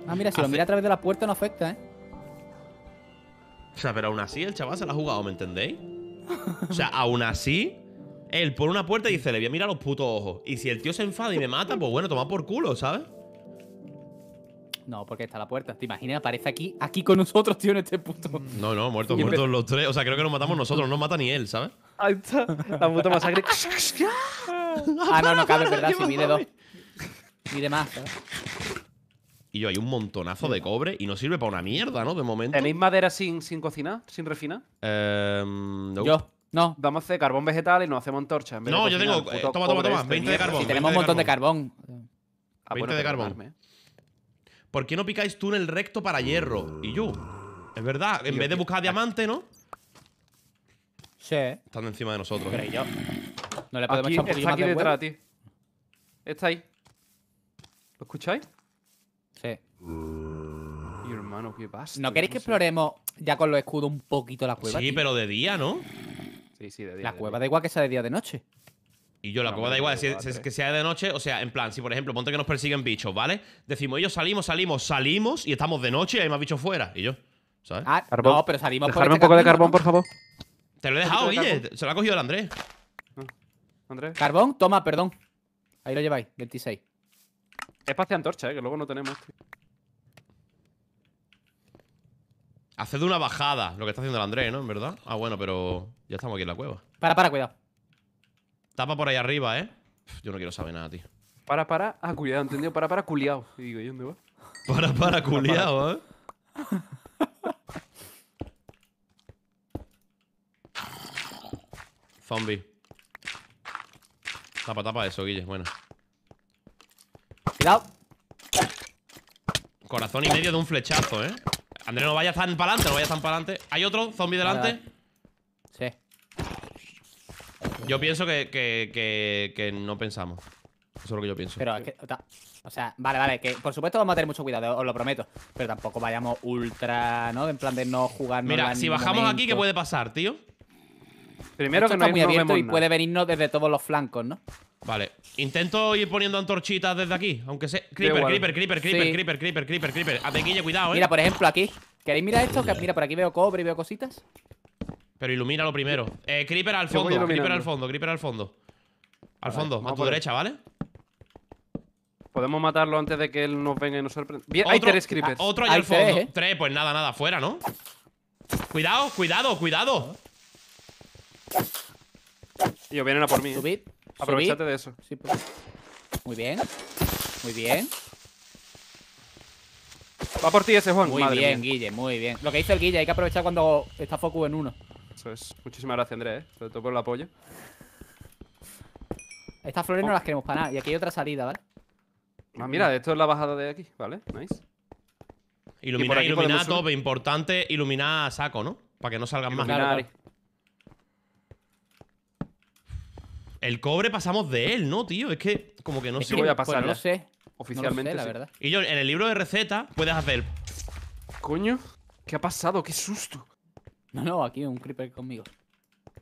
Ah, mira, si lo mira a través de la puerta no afecta, ¿eh? O sea, pero aún así el chaval se la ha jugado, ¿me entendéis? O sea, aún así, él pone una puerta y dice, le voy a mirar los putos ojos. Y si el tío se enfada y me mata, pues bueno, toma por culo, ¿sabes? No, porque está la puerta. ¿Te imaginas? Aparece aquí, aquí con nosotros, tío, en este puto… Mm. No, no, muertos, muertos los tres. O sea, creo que nos matamos nosotros, no mata ni él, ¿sabes? Ahí está. La puta masacre. ah, no, no cabe, verdad, si mide dos. Mide más, ¿sabes? Y yo, hay un montonazo de cobre y no sirve para una mierda, ¿no? De momento. ¿Tenéis madera sin, sin cocinar? ¿Sin refinar? Eh, no. Yo. No. Vamos a hacer carbón vegetal y nos hacemos antorchas. no, yo tengo. Eh, toma, toma, toma. 20 este de carbón. Si tenemos un montón de carbón. 20 de carbón. Ah, ¿Por qué no picáis tú en el recto para hierro? Y yo, es verdad, en vez de buscar diamante, ¿no? Sí. Están encima de nosotros. ¿eh? No le podemos echar un Está aquí de detrás, tío. Está ahí. ¿Lo escucháis? Sí. Y hermano, qué pasa. ¿No queréis que exploremos ya con los escudos un poquito la cueva? Sí, pero de día, ¿no? Sí, sí, de día. La cueva da igual que sea de día o de noche. Y yo la cueva da igual, si, que sea de noche, o sea, en plan, si por ejemplo, ponte que nos persiguen bichos, ¿vale? Decimos, ellos salimos, salimos, salimos y estamos de noche y hay más bichos fuera. Y yo, ¿sabes? Ah, carbón. no, pero salimos Dejarme este un poco de carbón, por favor. Te lo he dejado, Guille. se lo ha cogido el ah, Andrés. Carbón, toma, perdón. Ahí lo lleváis, 26. espacio antorcha, ¿eh? que luego no tenemos. Haced una bajada, lo que está haciendo el Andrés, ¿no? ¿En verdad? Ah, bueno, pero ya estamos aquí en la cueva. Para, para, cuidado. Tapa por ahí arriba, ¿eh? Yo no quiero saber nada, tío. Para, para. Ah, cuidado, entendido. Para, para, culiado. Y digo, ¿y dónde va? Para, para, culiado, ¿eh? Zombie. Tapa, tapa eso, Guille. Bueno. Cuidado. Corazón y medio de un flechazo, ¿eh? Andrés, no vayas tan para adelante, no vayas tan para adelante. Hay otro zombie delante. Yo pienso que, que, que, no pensamos. Eso es lo que yo pienso. Pero es que. O sea, vale, vale, que por supuesto vamos a tener mucho cuidado, os lo prometo. Pero tampoco vayamos ultra, ¿no? En plan de no jugar Mira, si bajamos aquí, ¿qué puede pasar, tío? Primero que no está muy abierto y puede venirnos desde todos los flancos, ¿no? Vale. Intento ir poniendo antorchitas desde aquí, aunque sea. Creeper, creeper, creeper, creeper, creeper, creeper, creeper, creeper, creeper. cuidado, eh. Mira, por ejemplo, aquí. ¿Queréis mirar esto? Mira, por aquí veo cobre y veo cositas. Pero ilumínalo primero. Eh, creeper al fondo, creeper al fondo, creeper al fondo. Al fondo, a tu derecha, ¿vale? Podemos matarlo antes de que él nos venga y nos sorprenda. Bien, hay tres creepers. Otro ahí al fondo. ¿eh? Tres, pues nada, nada, fuera, ¿no? Cuidado, cuidado, cuidado. Tío, vienen a por mí. ¿eh? Subid. Aprovechate de eso. Sí, pues. Muy bien. Muy bien. Va por ti ese Juan. Muy bien, Guille, muy bien. Lo que hizo el Guille, hay que aprovechar cuando está Focus en uno. Muchísimas gracias, Andrés, ¿eh? sobre todo por el apoyo. Estas flores no oh. las queremos para nada. Y aquí hay otra salida, ¿vale? Ah, mira, esto es la bajada de aquí, ¿vale? Nice. Iluminar, iluminar importante iluminar a saco, ¿no? Para que no salgan más. El cobre pasamos de él, ¿no, tío? Es que como que no sé. voy a pues pasar, no ¿eh? sé. Oficialmente, la verdad. Y yo, en el libro de receta puedes hacer... Coño, ¿qué ha pasado? ¡Qué susto! No, no, aquí un creeper conmigo.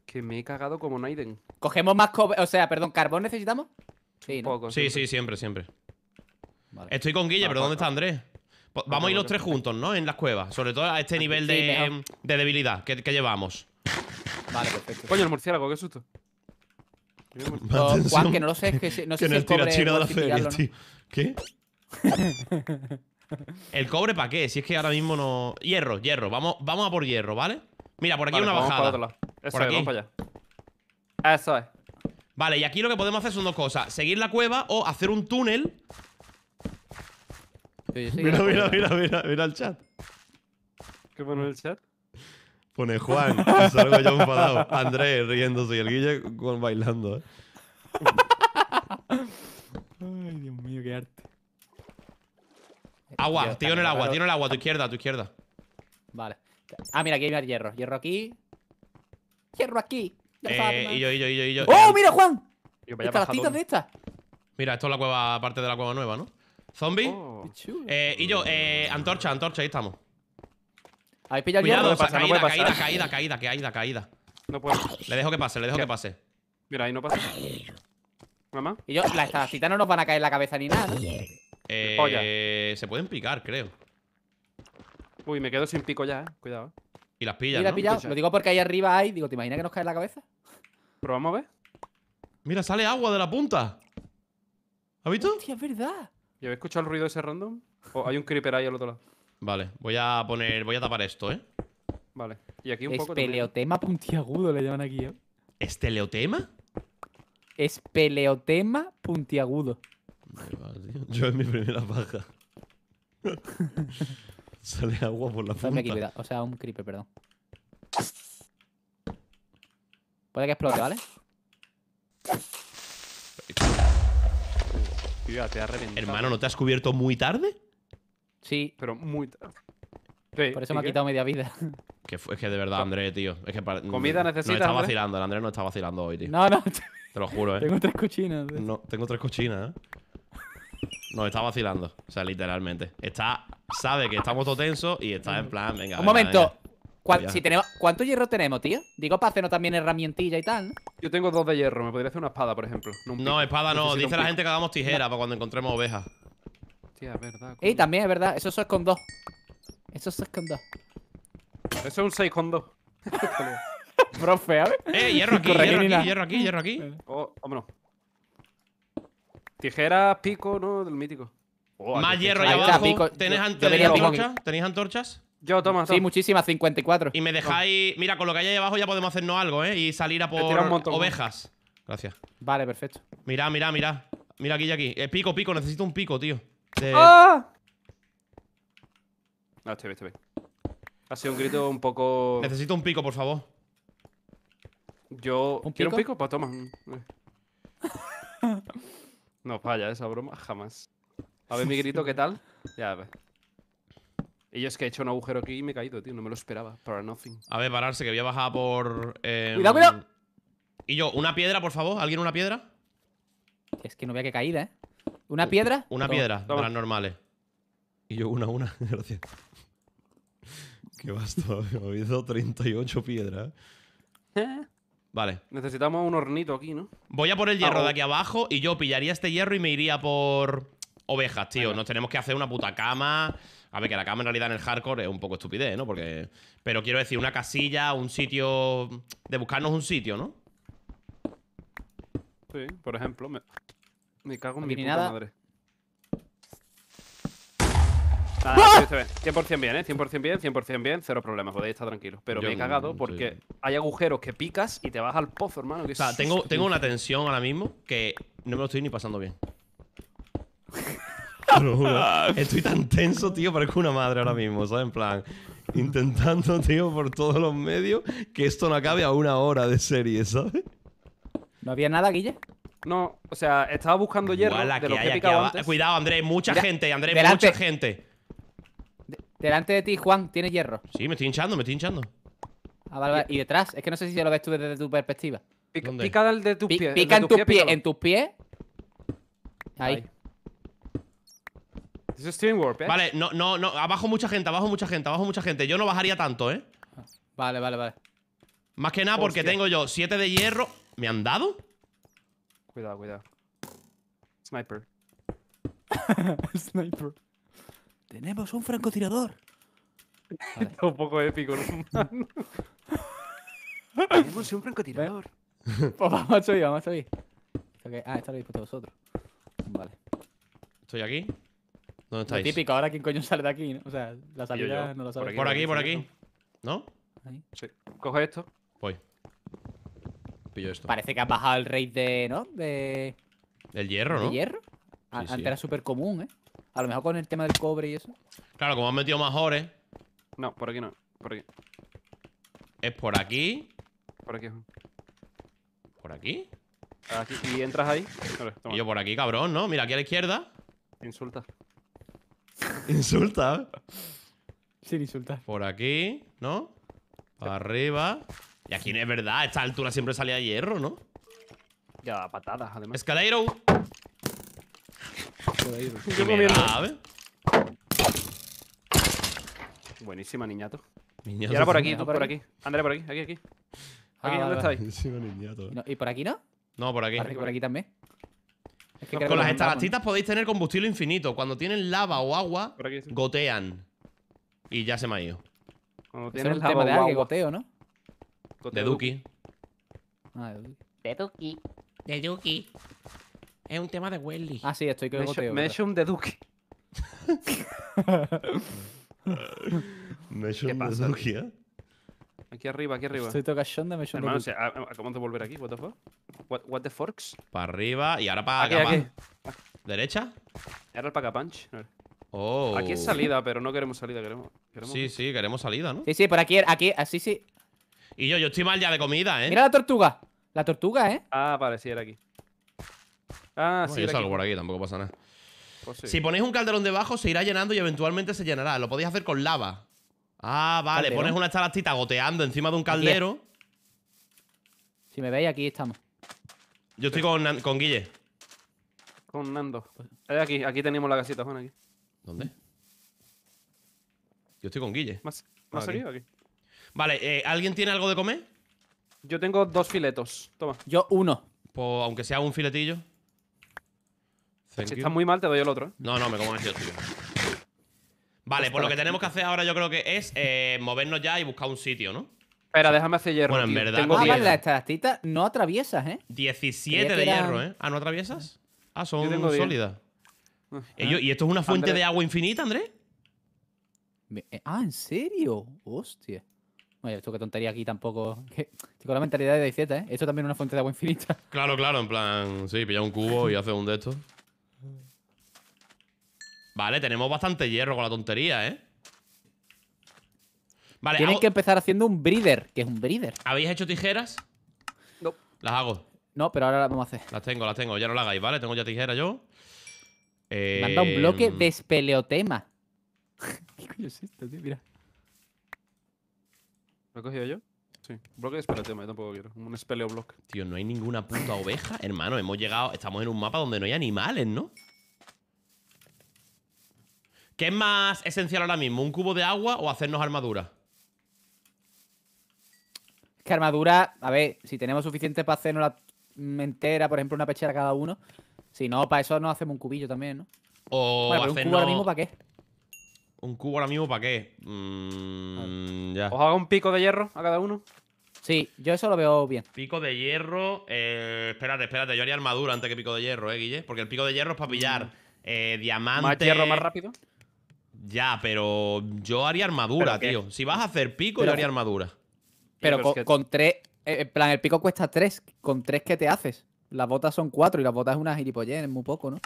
Que me he cagado como Naiden. Cogemos más cobre. O sea, perdón, ¿carbón necesitamos? Sí, sí, siempre, siempre. Estoy con Guille, pero ¿dónde pues, está Andrés? Pues pues vamos a ir los tres juntos, ¿no? En las cuevas. Sobre todo a este nivel de, debilidad que, llevamos. Vale, perfecto. Coño, el murciélago, qué susto. Oh, Juan, que no lo sé, es que no sé si el cobre ¿Qué? ¿El cobre para qué? Si es que ahora mismo no. Hierro, hierro. Vamos, vamos a por hierro, ¿vale? Mira, por aquí hay una bajada. Eso por es, aquí. Vamos Eso es. Vale, y aquí lo que podemos hacer son dos cosas. Seguir la cueva o hacer un túnel. mira, mira, mira, mira, mira el chat. ¿Qué pone el chat? Pone Juan, salgo yo enfadado. Andrés riéndose y el Guille con, bailando. ¿eh? Ay, Dios mío, qué arte. Agua, tío en el agua, tío en el agua, a tu izquierda, a tu izquierda. Vale. Ah, mira, aquí hay hierro. Hierro aquí. Hierro aquí. Eh, y yo, y yo, y yo, y yo. ¡Oh, mira, Juan! las de estas. Mira, esto es la cueva, parte de la cueva nueva, ¿no? Zombie. Oh. Eh, y yo, eh, antorcha, antorcha, ahí estamos. Ahí pilla el Cuidado, hierro. caída, caída, caída, caída, caída, caída, No puedo. Le dejo que pase, le dejo que pase. Mira, ahí no pasa. Mamá. Y yo, las citas no nos van a caer en la cabeza ni nada. Eh, se pueden picar, creo. Uy, me quedo sin pico ya, eh. Cuidado. Y las pillas, Mira, ¿no? Lo digo porque ahí arriba hay. Digo, ¿te imaginas que nos cae en la cabeza? Probamos a ver. Mira, sale agua de la punta. ¿Has visto? Hostia, es verdad. ¿Y habéis escuchado el ruido ese random? Oh, hay un creeper ahí al otro lado. Vale, voy a poner. Voy a tapar esto, ¿eh? Vale. Y aquí un poco. Espeleotema puntiagudo le llaman aquí, ¿eh? ¿Esteleotema? Espeleotema puntiagudo. Yo es mi primera paja. Sale agua por la punta. o sea, un creeper, perdón. Puede que explote, ¿vale? te ha reventado. Hermano, ¿no te has cubierto muy tarde? Sí. Pero muy tarde. por eso me ha quitado media vida. es que de verdad, André, tío. Es que Comida necesitas. No está vacilando, el André no está vacilando hoy, tío. No, no. Te lo juro, eh. Tengo tres cochinas. ¿eh? No, tengo tres cochinas, eh. No, está vacilando. O sea, literalmente. Está sabe que estamos todos tensos y está en plan, venga. Un momento. Si tenemos, ¿Cuánto hierro tenemos, tío? Digo, para hacernos también herramientilla y tal. Yo tengo dos de hierro, me podría hacer una espada, por ejemplo. No, espada no, dice la gente que hagamos tijera para cuando encontremos ovejas. Tía, es verdad. Y también es verdad, eso, es con dos. Eso, eso es con dos. Eso es un 6 con dos. Profe, a ver. Eh, eh hierro aquí, hierro aquí, hierro oh, aquí, hierro aquí. vámonos. Tijeras, pico, ¿no? Del mítico. Oh, Más hierro allá abajo. ¿tenéis antorchas? Yo, toma. Sí, muchísimas, 54. Y me dejáis. Mira, con lo que hay ahí abajo ya podemos hacernos algo, ¿eh? Y salir a por ovejas. Gracias. Vale, perfecto. Mira, mira, mira. Mira aquí y aquí. Eh, pico, pico, necesito un pico, tío. ¡Ah! No, estoy bien, estoy bien. Ha sido un grito un poco. Necesito un pico, por favor. Yo. ¿Quiero un pico? Pues toma. no falla esa broma, jamás. A ver, mi grito, ¿qué tal? Ya, a ver. Y yo es que he hecho un agujero aquí y me he caído, tío. No me lo esperaba. Para nothing. A ver, pararse, que voy a bajar por. Em, ¡Cuidado, cuidado! Y yo, una piedra, por favor. ¿Alguien una piedra? Es que no había que caída, ¿eh? ¿Una piedra? Una piedra, normales. Y yo, una, una. Gracias. qué basta. Me ha habido 38 piedras. Vale. Necesitamos un hornito aquí, ¿no? Voy a por el hierro de aquí abajo y yo pillaría este hierro y me iría por ovejas, tío. Nos tenemos que hacer una puta cama. A ver, que la cama en realidad en el hardcore es un poco estupidez, ¿no? Porque. Pero quiero decir, una casilla, un sitio. De buscarnos un sitio, ¿no? Sí, por ejemplo, me, cago en mi puta madre. 100% ¡Ah! este bien, ¿eh? 100% bien, 100% bien, cero problemas, podéis estar tranquilos. Pero me he cagado porque hay agujeros que picas y te vas al pozo, hermano. o sea, tengo, tengo una tensión ahora mismo que no me lo estoy ni pasando bien. Estoy tan tenso, tío, parezco una madre ahora mismo, ¿sabes? En plan, intentando, tío, por todos los medios que esto no acabe a una hora de serie, ¿sabes? ¿No había nada, Guille? No, o sea, estaba buscando hierro Cuidado, Andrés, mucha gente, Andrés, mucha gente. delante de ti, Juan, tienes hierro. Sí, me estoy hinchando, me estoy hinchando. Ah, vale, Y detrás, es que no sé si ya lo ves tú desde tu perspectiva. Pica, de tus pies. Pica en tus pies, en tus pies. Ahí. Warp, ¿eh? Vale, no, no, no. Abajo mucha gente, abajo mucha gente, abajo mucha gente. Yo no bajaría tanto, ¿eh? Vale, vale, vale. Más que nada porque tengo yo 7 de hierro. ¿Me han dado? Cuidado, cuidado. Sniper. Sniper. Tenemos un francotirador. Esto es un poco épico, ¿no? Tenemos un francotirador. Pues vamos a subir, vamos a subir. Ah, está lo dispuesto vosotros. Vale. Estoy aquí. ¿Dónde estáis? típico, ahora quién coño sale de aquí, O sea, la salida no lo sabe. Por aquí, por aquí. ¿No? Sí. Coge esto. Voy. Pillo esto. Parece que ha bajado el raid de. ¿No? De. Del hierro, ¿no? El hierro? Antes era súper común, ¿eh? A lo mejor con el tema del cobre y eso. Claro, como han metido más ores. No, por aquí no. Por aquí. Es por aquí. Por aquí. ¿Por aquí? Y entras ahí. y yo por aquí, cabrón, ¿no? Mira, aquí a la izquierda. Insulta. Insulta. Sin insultar. Por aquí, ¿no? Arriba. Y aquí no es verdad, a esta altura siempre salía hierro, ¿no? Ya, patadas, además. ¡Escalero! ¿Qué ¿eh? Buenísima, niñato. Y ahora por aquí, tú por aquí. André, por aquí, aquí, aquí. Ah, aquí, ¿dónde estáis? niñato. ¿Y por aquí no? No, por aquí. Por aquí también con las estalactitas podéis tener combustible infinito. Cuando tienen lava o agua, gotean. Y ya se me ha ido. Cuando tienen el tema de agua, que goteo, ¿no? Ah, de Duki. de Duki. De Duki. Es un tema de Welly. Ah, sí, estoy que goteo. me hecho un de Duki. me hecho un de Duki, ¿eh? Aquí arriba, aquí arriba. Estoy tocando, me Hermano, o sea, acabamos de volver aquí, what the fuck? forks? Para arriba y ahora para acá. ¿Derecha? Ahora pack a punch. Oh. Aquí es salida, pero no queremos salida, queremos, queremos... Sí, sí, queremos salida, ¿no? Sí, sí, por aquí, aquí, así ah, sí. Y yo, yo estoy mal ya de comida, ¿eh? Mira la tortuga. La tortuga, ¿eh? Ah, vale, sí, era aquí. Ah, sí. sí. Yo era salgo por aquí, tampoco pasa nada. Pues si ponéis un calderón debajo, se irá llenando y eventualmente se llenará. Lo podéis hacer con lava. Ah, vale, pones una estalactita goteando encima de un caldero. Si me veis, aquí estamos. Yo estoy con, con Guille. Con Nando. Eh, aquí, aquí tenemos la casita, Juan, aquí. ¿Dónde? Yo estoy con Guille. ¿Más, más aquí. aquí? Vale, eh, ¿alguien tiene algo de comer? Yo tengo dos filetos. Toma. Yo uno. Pues aunque sea un filetillo. Si estás muy mal, te doy el otro. ¿eh? No, no, me como ese, tío. Vale, pues lo que tenemos que hacer ahora yo creo que es eh, movernos ya y buscar un sitio, ¿no? Espera, déjame hacer hierro. Bueno, en verdad. Tengo ah, vale, la no atraviesas, ¿eh? 17 de hierro, ¿eh? Ah, ¿no atraviesas? Ah, son sólidas. Eh, ¿Y esto es una fuente de agua infinita, Andrés? Eh, ah, ¿en serio? Hostia. Oye, esto qué tontería aquí tampoco. con la mentalidad de 17, ¿eh? Esto también es una fuente de agua infinita. Claro, claro, en plan, sí, pilla un cubo y hace un de estos. Vale, tenemos bastante hierro con la tontería, ¿eh? Vale, Tienes que empezar haciendo un breeder, que es un breeder. ¿Habéis hecho tijeras? No. Las hago. No, pero ahora las vamos a hacer. Las tengo, las tengo. Ya no las hagáis, ¿vale? Tengo ya tijera yo. Eh... dado un bloque eh, de espeleotema. ¿Qué coño es esto, tío? Mira. ¿Lo he cogido yo? Sí. Bloque de espeleotema, yo tampoco quiero. Un espeleoblock. Tío, no hay ninguna puta oveja. Hermano, hemos llegado... Estamos en un mapa donde no hay animales, ¿no? ¿Qué es más esencial ahora mismo? ¿Un cubo de agua o hacernos armadura? Es que armadura, a ver, si tenemos suficiente para hacernos la entera, por ejemplo, una pechera cada uno. Si no, para eso nos hacemos un cubillo también, ¿no? O ¿Un cubo ahora mismo para qué? ¿Un cubo ahora mismo para qué? Mm, ya. ¿Os hago un pico de hierro a cada uno? Sí, yo eso lo veo bien. Pico de hierro. Eh, espérate, espérate. Yo haría armadura antes que pico de hierro, ¿eh, Guille? Porque el pico de hierro es para mm. pillar eh, diamantes. ¿Más hierro más rápido? Ya, pero yo haría armadura, tío. Si vas a hacer pico, yo haría armadura. Pero, con, tres. Eh, en plan, el pico cuesta tres. Con tres, ¿qué te haces? Las botas son cuatro y las botas es una gilipollez, es muy poco, ¿no?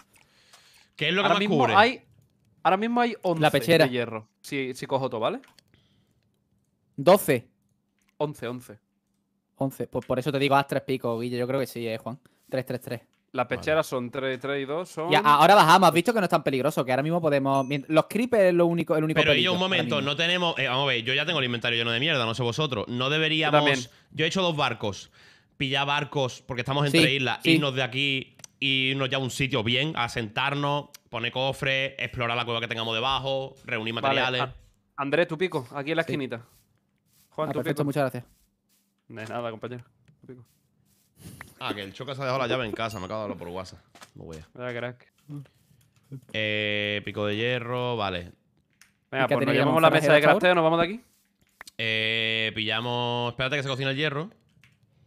¿Qué es lo que más cubre? Hay, ahora mismo hay 11 La pechera. de hierro. Si, si cojo todo, ¿vale? 12. 11, 11. 11. Pues por eso te digo, haz tres picos, Guille. Yo creo que sí, eh, Juan. 3, 3, 3. Las pecheras son 3, y 2. Son... Ya, ahora bajamos, has visto que no es tan peligroso, que ahora mismo podemos. Los creepers es lo único, el único Pero yo un momento, no tenemos. Eh, vamos a ver, yo ya tengo el inventario lleno de mierda, no sé vosotros. No deberíamos. Yo, he hecho dos barcos. Pillar barcos, porque estamos entre islas, irnos de aquí, irnos ya a un sitio bien, a sentarnos, poner cofres, explorar la cueva que tengamos debajo, reunir materiales. Andrés, tu pico, aquí en la esquinita. Ah, Juan, perfecto, muchas gracias. De nada, compañero. Ah, que el Choca se ha dejado la llave en casa. Me acabo de hablar por WhatsApp. No voy a. crack. Eh, pico de hierro, vale. Venga, pues nos llevamos la mesa de crafteo, nos vamos de aquí. Eh, pillamos. Espérate que se cocina el hierro.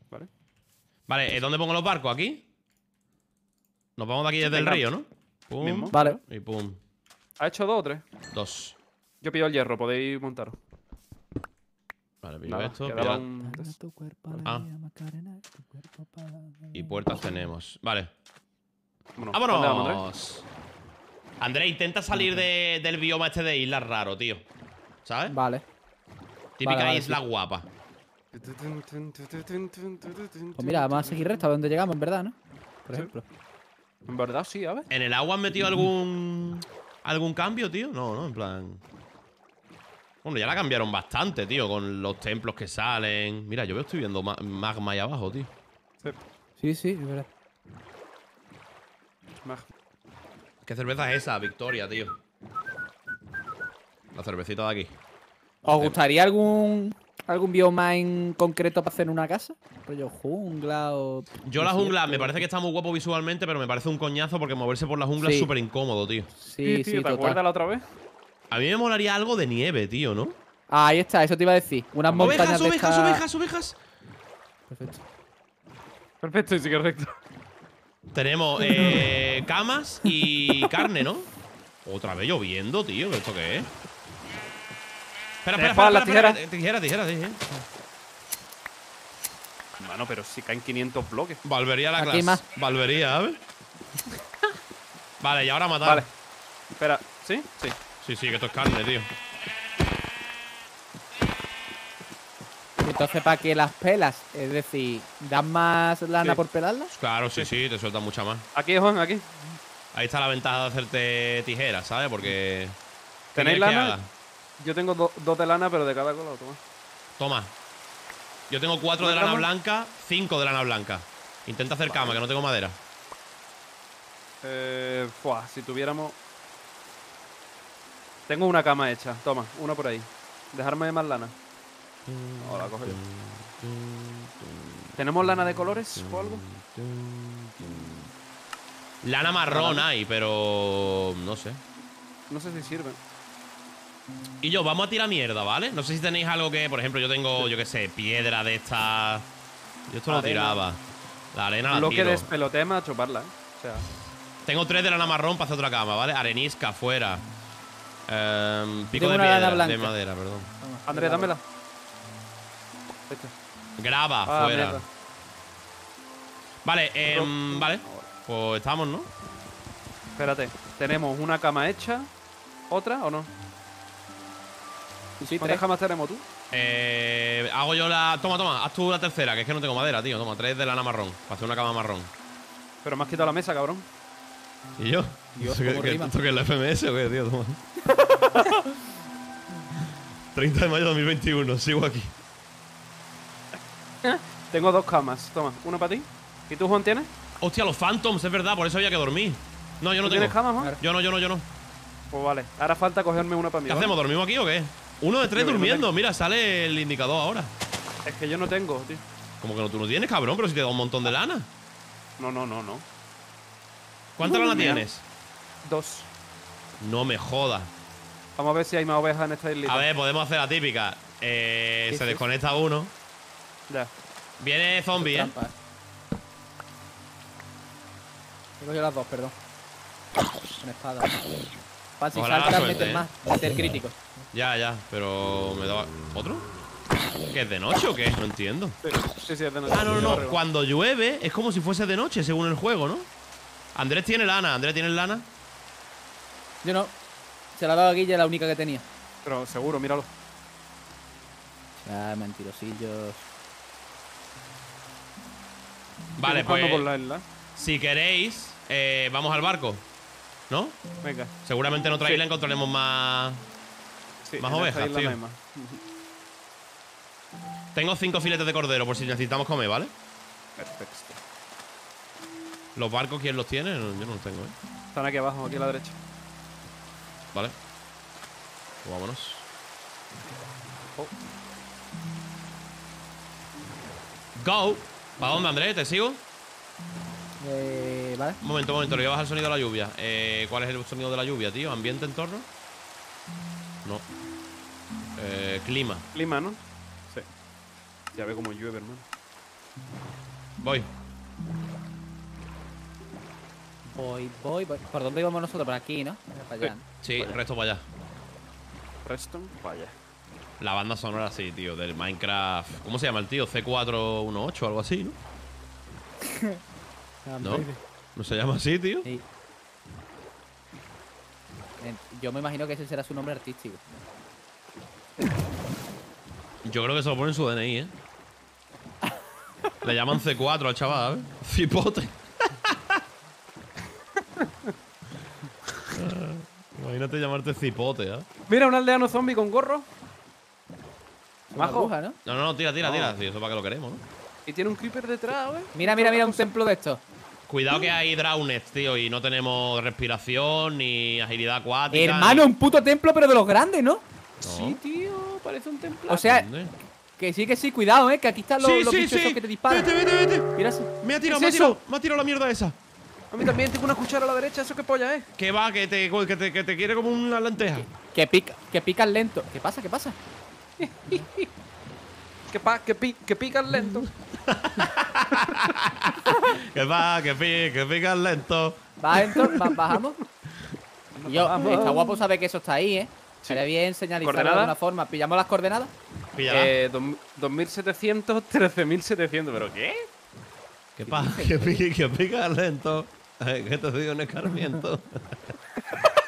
Vale. Vale, eh, ¿dónde pongo los barcos? ¿Aquí? Nos vamos de aquí desde el río, ¿no? Vale. Y pum. ¿Ha hecho dos o tres? Dos. Yo pillo el hierro, podéis montaros. Vale, pillo esto. Ah. Y puertas tenemos. Vale. Vámonos. ¡Vámonos! André, intenta salir de, del bioma este de isla raro, tío. ¿Sabes? Vale. Típica isla guapa. Pues mira, vamos a seguir recto a donde llegamos, en verdad, ¿no? Por ejemplo. En verdad, sí, a ver. ¿En el agua han metido algún. algún cambio, tío? No, no, en plan. Bueno, ya la cambiaron bastante, tío, con los templos que salen. Mira, yo veo estoy viendo magma ahí abajo, tío. Sí, sí, es verdad. Magma. ¿Qué cerveza es esa, Victoria, tío? La cervecita de aquí. ¿Os gustaría algún algún bioma en concreto para hacer una casa? Rollo jungla o. Yo la jungla, me parece que está muy guapo visualmente, pero me parece un coñazo porque moverse por la jungla es súper incómodo, tío. Sí, sí, ¿te acuerdas la otra vez? A mí me molaría algo de nieve, tío, ¿no? ahí está, eso te iba a decir. Unas ovejas, montañas ovejas, ovejas, ovejas, ovejas. Perfecto. Perfecto, sí, correcto. Tenemos eh, camas y carne, ¿no? Otra vez lloviendo, tío. ¿Esto qué es? Espera, espera, espera, tijeras. Tijeras, tijeras, Mano, pero si caen 500 bloques. Valvería la clase. Valvería, ¿sabes? vale, y ahora matar. Vale. Espera, ¿sí? Sí. Sí, sí, que esto es carne, tío. Entonces, para qué las pelas, es decir, ¿das más lana por pelarlas? Pues claro, sí, sí, te sueltan mucha más. Aquí, Juan, aquí. Ahí está la ventaja de hacerte tijeras, ¿sabes? Porque. ¿Tenéis lana? Yo tengo dos de lana, pero de cada color, toma. Toma. Yo tengo cuatro de lana blanca, cinco de lana blanca. Intenta hacer cama, que no tengo madera. Eh. Fuah, si tuviéramos. Tengo una cama hecha. Toma, una por ahí. Dejarme más lana. Ahora coge yo. ¿Tenemos lana de colores o algo? Lana marrón hay, pero... No sé. No sé si sirve. Y yo, vamos a tirar mierda, ¿vale? No sé si tenéis algo que... Por ejemplo, yo tengo, yo qué sé, piedra de estas… Yo esto lo tiraba. La arena la Lo tiro. que a chuparla, ¿eh? O sea... Tengo tres de lana marrón para hacer otra cama, ¿vale? Arenisca, fuera. Em, pico de, de madera, perdón. André, dámela. Graba, ah, fuera. Vale, em, vale. Pues estamos, ¿no? Espérate, tenemos una cama hecha, otra o no? Sí, ¿Cuántas camas tenemos tú? Eh, hago yo la. Toma, toma, haz tú la tercera, que es que no tengo madera, tío. Toma, tres de lana marrón, para hacer una cama marrón. Pero me has quitado la mesa, cabrón. ¿Y yo? Dios, que, es la FMS o qué, tío? 30 de mayo de 2021, sigo aquí. Tengo dos camas, toma, una para ti. ¿Y tú, Juan, tienes? Hostia, los Phantoms, es verdad, por eso había que dormir. No, yo no tengo. ¿Tienes camas, Juan? Yo no, yo no, yo no. Pues vale, ahora falta cogerme una para mí. ¿Qué hacemos? ¿Dormimos aquí o qué? Uno de tres durmiendo, mira, sale el indicador ahora. Es que yo no tengo, tío. Como que no, tú no tienes, cabrón, pero si te da un montón de lana. No, no, no, no. ¿Cuánta lana tienes? Dos. No me jodas. Vamos a ver si hay más ovejas en esta isla A ver, podemos hacer la típica. Eh, se desconecta uno. Ya. Viene zombie, ¿eh? Tengo eh. cogido las dos, perdón. Con espada. Para si saltas, meter ¿eh? más, meter crítico. Ya, ya, pero me daba. ¿Otro? ¿Qué es de noche o qué? No entiendo. Sí, sí, sí es de noche. Ah, no, no, no. Cuando llueve es como si fuese de noche, según el juego, ¿no? Andrés tiene lana, Andrés tiene lana. Yo no. Se la ha dado a Guille, la única que tenía. Pero seguro, míralo. Ah, mentirosillos. Vale, pues. Si queréis, eh, vamos al barco. ¿No? Venga. Seguramente en otra isla encontraremos más. más ovejas, tío. Tengo cinco filetes de cordero por si necesitamos comer, ¿vale? Perfecto. ¿Los barcos quién los tiene? yo no los tengo, ¿eh? Están aquí abajo, aquí a la derecha. Vale. Pues vámonos. Oh. ¡Go! ¿Para dónde, Andrés? ¿Te sigo? Eh, vale. Un momento, un momento, le voy a bajar el sonido de la lluvia. Eh, ¿Cuál es el sonido de la lluvia, tío? ¿Ambiente, entorno? No. Eh, clima. Clima, ¿no? Sí. Ya ve cómo llueve, hermano. Voy. Voy, voy, ¿Por dónde íbamos nosotros? Por aquí, ¿no? Para Sí, resto para allá. Resto para allá. La banda sonora, sí, tío, del Minecraft. ¿Cómo se llama el tío? C418 o algo así, ¿no? Ah, ¿No? ¿No se llama así, tío? Yo me imagino que ese será su nombre artístico. Yo creo que se lo pone en su DNI, ¿eh? Le llaman C4 al chaval, ¿eh? Cipote. Imagínate llamarte cipote, ¿eh? Mira, un aldeano zombie con gorro. Majo. ¿no? No, no, no, tira, tira, tira. Sí, eso para que lo queremos, ¿no? Y tiene un creeper detrás, eh. Mira, mira, mira, un templo de estos. Cuidado que hay drownes, tío, y no tenemos respiración ni agilidad acuática. Hermano, un puto templo, pero de los grandes, ¿no? Sí, tío, parece un templo. O sea, que sí, que sí, cuidado, eh, que aquí están los, sí, los que te disparan. Vete, vete, vete. Mira, me ha tirado, me, ha tirado, me ha tirado la mierda esa. A mí también tengo una cuchara a la derecha, eso que polla, ¿eh? Que va, que te, quiere como una lenteja. Que, pica, que lento. ¿Qué pasa? ¿Qué pasa? que, pa, que, que pica lento. que va, que, pica, que pica lento. Va, entonces, bajamos. Eh, está guapo sabe que eso está ahí, ¿eh? Sería bien señalizado de alguna forma. ¿Pillamos las coordenadas? Eh, 2700, 13700, ¿pero qué? Que pica, que pica lento. Qué te en un escarmiento.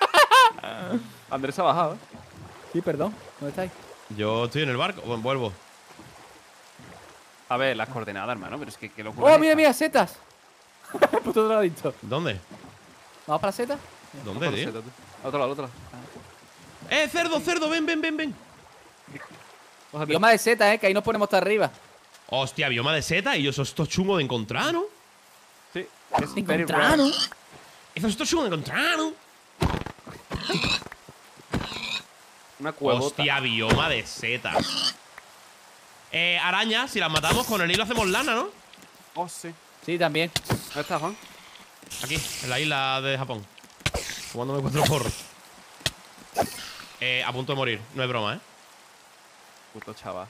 Andrés ha bajado. Sí, perdón. ¿Dónde estáis? Yo estoy en el barco. vuelvo. A ver, las coordenadas, hermano, pero es que lo locura. ¡Oh, mira, mira! ¡Setas! Pues ¿Dónde? ¿Vamos para setas? ¿Dónde, tío? al otro lado, al otro lado. ¡Eh, cerdo, cerdo! ¡Ven, ven, ven, ven! Bioma de seta, eh, que ahí nos ponemos hasta arriba. Hostia, bioma de seta y yo soy esto chungo de encontrar, ¿no? Es very raro. estos Eso es Una cueva Hostia, bioma de setas. Eh, araña, si las matamos con el hilo hacemos lana, ¿no? Oh, sí. Sí, también. ¿Dónde está, Juan? Aquí, en la isla de Japón. me cuatro porros. Eh, a punto de morir. No es broma, ¿eh? Puto chaval.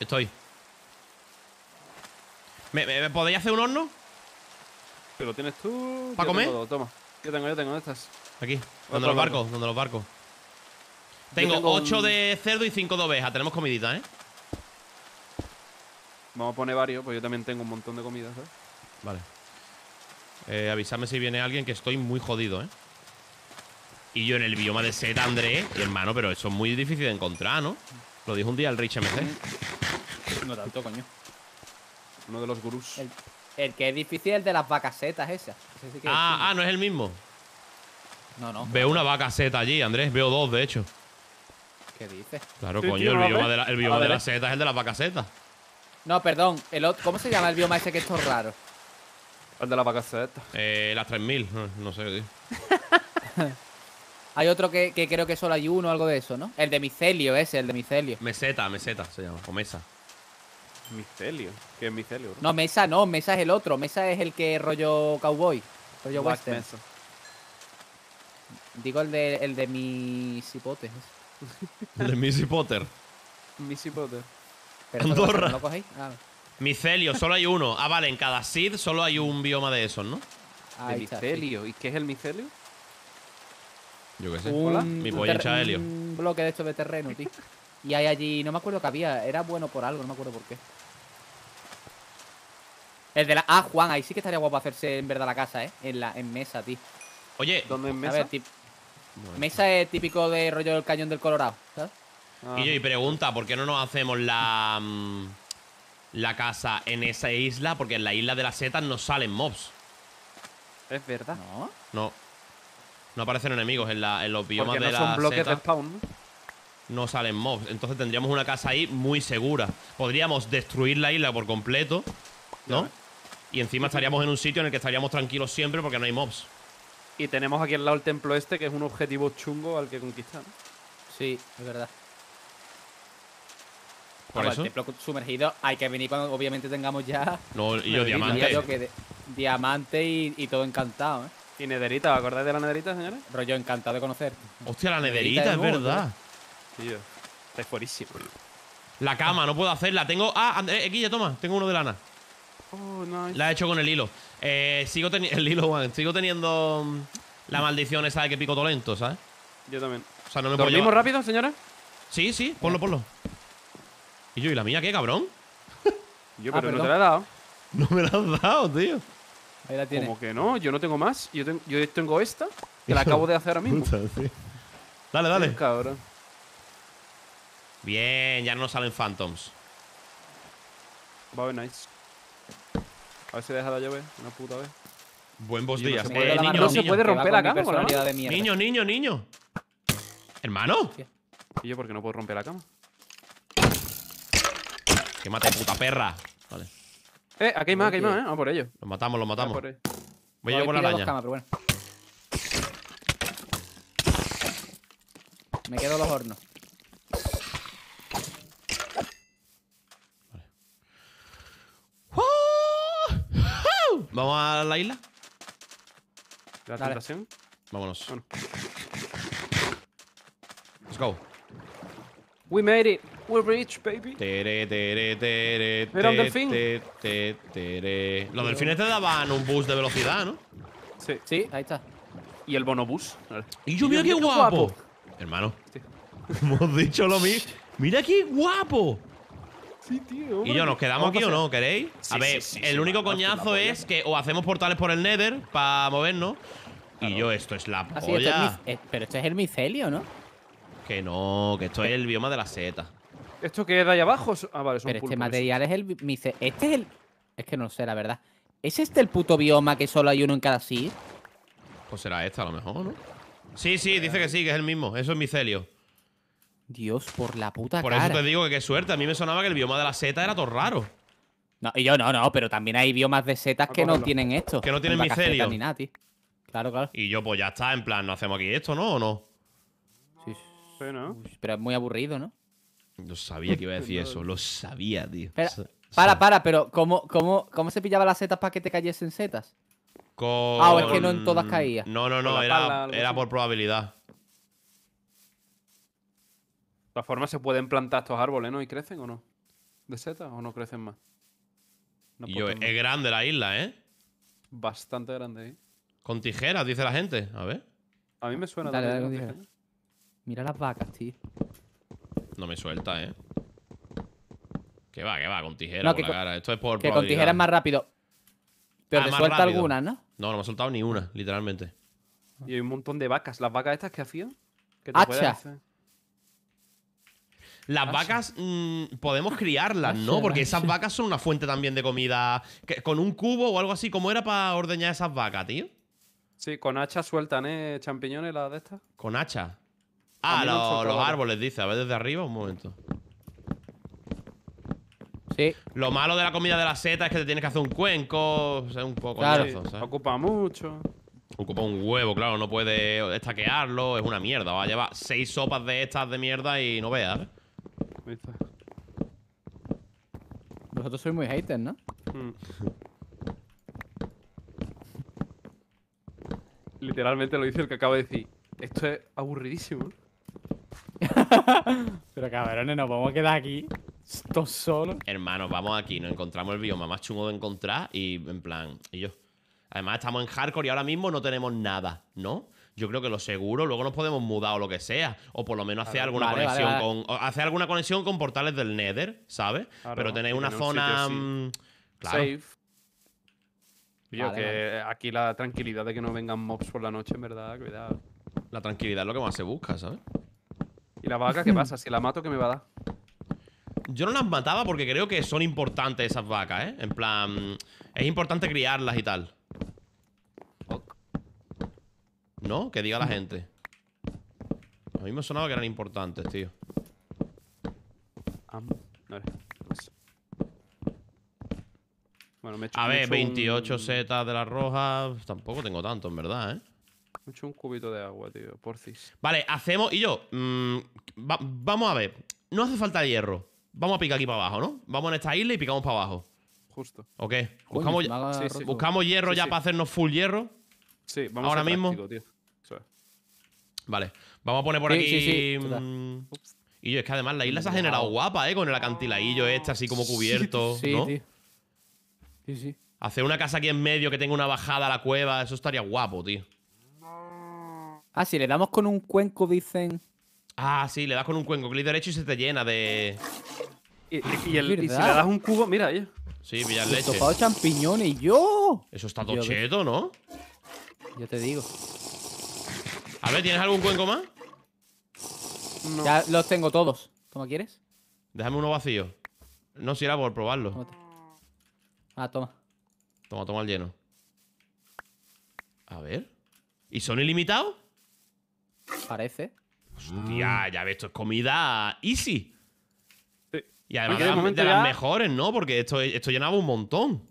Estoy. me podéis hacer un horno? ¿Pero tienes tú. ¿Para comer? toma. Yo tengo, yo tengo estas. Aquí, donde los barcos, donde los barcos. Tengo, 8 de cerdo y 5 de oveja. Tenemos comidita, ¿eh? Vamos a poner varios, pues yo también tengo un montón de comida, ¿sabes? Vale. Eh, si viene alguien que estoy muy jodido, ¿eh? Y yo en el bioma de andré Y hermano, pero eso es muy difícil de encontrar, ¿no? Lo dijo un día el Rich MC. No tanto, coño. Uno de los gurús. El que es difícil es el de las vacasetas esas. ah, ah, no es el mismo. No, no. Veo una vacaseta allí, Andrés. Veo dos, de hecho. ¿Qué dices? Claro, coño, el bioma, de la, el es el de las vacasetas. No, perdón. ¿Cómo se llama el bioma ese que es raro? El de las vacasetas. Eh, las 3000. No sé, hay otro que, que, creo que solo hay uno, algo de eso, ¿no? El de micelio ese, el de micelio. Meseta, meseta se llama. O mesa. Micelio. ¿Qué es Micelio? No, Mesa no, Mesa es el otro. Mesa es el que rollo cowboy. Rollo Black Digo el de, el de mis hipotes. El de Missy Potter. Potter. Andorra. ¿No cogéis? Ah, solo hay uno. Ah, vale, en cada seed solo hay un bioma de esos, ¿no? Ah, micelio. ¿Y qué es el micelio? Yo qué sé. Un, Mi pollo helio. Un bloque de estos de terreno, tío. Y hay allí, no me acuerdo que había, era bueno por algo, no me acuerdo por qué. El de la... Ah, Juan, ahí sí que estaría guapo hacerse en verdad la casa, ¿eh? En, la, en mesa, tío. Oye, ¿dónde en mesa? A Mesa es típico de rollo del cañón del Colorado, ¿sabes? Y ah. yo, y pregunta, ¿por qué no nos hacemos la... Mm, la casa en esa isla? Porque en la isla de las setas no salen mobs. Es verdad. No. No. No aparecen enemigos en, la, en los biomas no de bloques de spawn no salen mobs. Entonces tendríamos una casa ahí muy segura. Podríamos destruir la isla por completo, ¿no? Y encima estaríamos en un sitio en el que estaríamos tranquilos siempre porque no hay mobs. Y tenemos aquí al lado el templo este, que es un objetivo chungo al que conquistar. Sí, es verdad. Por eso. El templo sumergido hay que venir cuando obviamente tengamos ya. No, y yo diamante. diamante y, todo encantado, ¿eh? Y nederita, ¿os acordáis de la nederita, señores? Rollo encantado de conocer. Hostia, la nederita, es, verdad tío. Está fuerísimo. La cama, no puedo hacerla. Tengo. Ah, André, aquí ya toma. Tengo uno de lana. Oh, nice. La he hecho con el hilo. Eh, sigo teniendo. El hilo, Juan. Sigo teniendo mm, la maldición esa de que pico todo lento, ¿sabes? Yo también. O sea, no me ¿Dormimos rápido, señora Sí, sí. Ponlo, ponlo. ¿Y yo? ¿Y la mía qué, cabrón? yo, pero ah, no te la he dado. No me la has dado, tío. Ahí la tienes. Como que no, yo no tengo más. Yo tengo, yo tengo esta, que la acabo de hacer ahora mismo. Dale, dale. Bien, ya no salen Phantoms. Va nice. A ver si deja la llave una puta vez. Buen días. No se, eh, niño, niño, se puede romper la cama la niño, niño, niño. Hermano. ¿Y yo por qué no puedo romper la cama? Que mate, puta perra. Vale. Eh, aquí hay más, aquí hay más, eh. Vamos por ello. Los matamos, los matamos. Voy, yo a la araña. Me quedo los hornos. ¿Vamos a la isla? ¿La tentación? Vámonos. Let's go. We made it. We reached, baby. Tere, tere, tere, Era un delfín. Tere, Los delfines te daban un bus de velocidad, ¿no? Sí. Sí, ahí está. Y el bonobús. Y yo, mira, qué guapo. Hermano. Hemos dicho lo mismo. Mira qué guapo. Y yo, ¿nos quedamos aquí o no? ¿Queréis? a ver, el único coñazo es que o hacemos portales por el Nether para movernos. Y yo, esto es la ah, polla. Eh, pero esto es el micelio, ¿no? Que no, que esto es el bioma de la seta. ¿Esto queda ahí abajo? Ah, vale, Pero este material es el micelio. Este es el. Es que no sé, la verdad. ¿Es este el puto bioma que solo hay uno en cada sí Pues será este, a lo mejor, ¿no? Sí, sí, dice que sí, que es el mismo. Eso es micelio. Dios, por la puta por cara. Por eso te digo que qué suerte. A mí me sonaba que el bioma de la seta era todo raro. No, y yo no, no, pero también hay biomas de setas que no tienen esto. Que no tienen micelio. Ni Claro, claro. Y yo, pues ya está, en plan, no hacemos aquí esto, ¿no? ¿O no? Sí, sí ¿no? pero es muy aburrido, ¿no? Yo sabía que iba a decir eso, lo sabía, tío. Pero, para, para, pero ¿cómo, cómo, cómo se pillaba las setas para que te cayesen setas? Ah, o es que no en todas caía. No, no, no, era por probabilidad todas formas, se pueden plantar estos árboles, ¿no? ¿Y crecen o no? ¿De setas o no crecen más? es grande la isla, ¿eh? Bastante grande, ¿eh? Con tijeras, dice la gente. A ver. A mí me suena dale, dale, tijeras. Mira las vacas, tío. No me suelta, ¿eh? Que va, que va, con tijeras no, la cara. Esto es por Que con tijeras más rápido. Pero ah, te suelta ¿no? No, no me ha soltado ni una, literalmente. Y hay un montón de vacas. ¿Las vacas estas que hacían? ¿Qué te Hacha. Las ah, vacas mm, podemos ah, criarlas, ah, ¿no? Porque esas vacas son una fuente también de comida. con un cubo o algo así, ¿cómo era para ordeñar esas vacas, tío? Sí, con hacha sueltan, ¿eh? Champiñones, las de estas. Con hacha. Ah, los árboles, dice. A ver, desde arriba, un momento. Sí. Lo malo de la comida de la seta es que te tienes que hacer un cuenco, o sea, un poco. ocupa mucho. Ocupa un huevo, claro, no puede estaquearlo, es una mierda. Va a llevar seis sopas de estas de mierda y no veas. ¿eh? Nosotros Vosotros sois muy haters, ¿no? Mm. Literalmente lo dice el que acaba de decir. Esto es aburridísimo. Pero cabrones, nos vamos a quedar aquí. Estos solos. Hermano, vamos aquí. Nos encontramos el bioma más chungo de encontrar y en plan. Y yo. Además, estamos en hardcore y ahora mismo no tenemos nada, ¿no? yo creo que lo seguro, luego nos podemos mudar o lo que sea. O por lo menos hacer alguna conexión con. Hacer alguna conexión con portales del Nether, ¿sabes? Pero tenéis una zona. Mm, Safe. Yo que aquí la tranquilidad de que no vengan mobs por la noche, en verdad, cuidado. La tranquilidad es lo que más se busca, ¿sabes? ¿Y la vaca qué pasa? Si la mato, ¿qué me va a dar? Yo no las mataba porque creo que son importantes esas vacas, ¿eh? En plan, es importante criarlas y tal. ¿No? Que diga la gente. A mí me sonaba que eran importantes, tío. bueno, A ver, 28 setas de la roja... Tampoco tengo tanto, en verdad, ¿eh? Me un cubito de agua, tío, por cis. Vale, hacemos. Y yo, mm, vamos a ver. No hace falta hierro. Vamos a picar aquí para abajo, ¿no? Vamos en esta isla y picamos para abajo. Justo. ¿Ok? Buscamos, buscamos hierro ya para hacernos full hierro. Sí, vamos Ahora a mismo. Práctico, tío. Vale, vamos a poner por aquí. Mm, y yo, es que además la isla se ha generado guapa, ¿eh? Con el acantiladillo este así como cubierto, sí, ¿no? Sí, sí. Hacer una casa aquí en medio que tenga una bajada a la cueva, eso estaría guapo, tío. Ah, si le damos con un cuenco, dicen. Ah, sí, le das con un cuenco, clic derecho y se te llena de. Y, si le das un cubo, mira, yo. Sí, pillar leche. Topado champiñones, yo. Eso está todo cheto, ¿no? Yo te digo. A ver, ¿tienes algún cuenco más? Ya los tengo todos. ¿Cómo quieres? Déjame uno vacío. No, si era por probarlo. Ah, toma. Toma, toma el lleno. A ver. ¿Y son ilimitados? Parece. Hostia, mm. ya ves, esto es comida easy. Sí. Y además de, las, mejores, ¿no? Porque esto, esto llenaba un montón.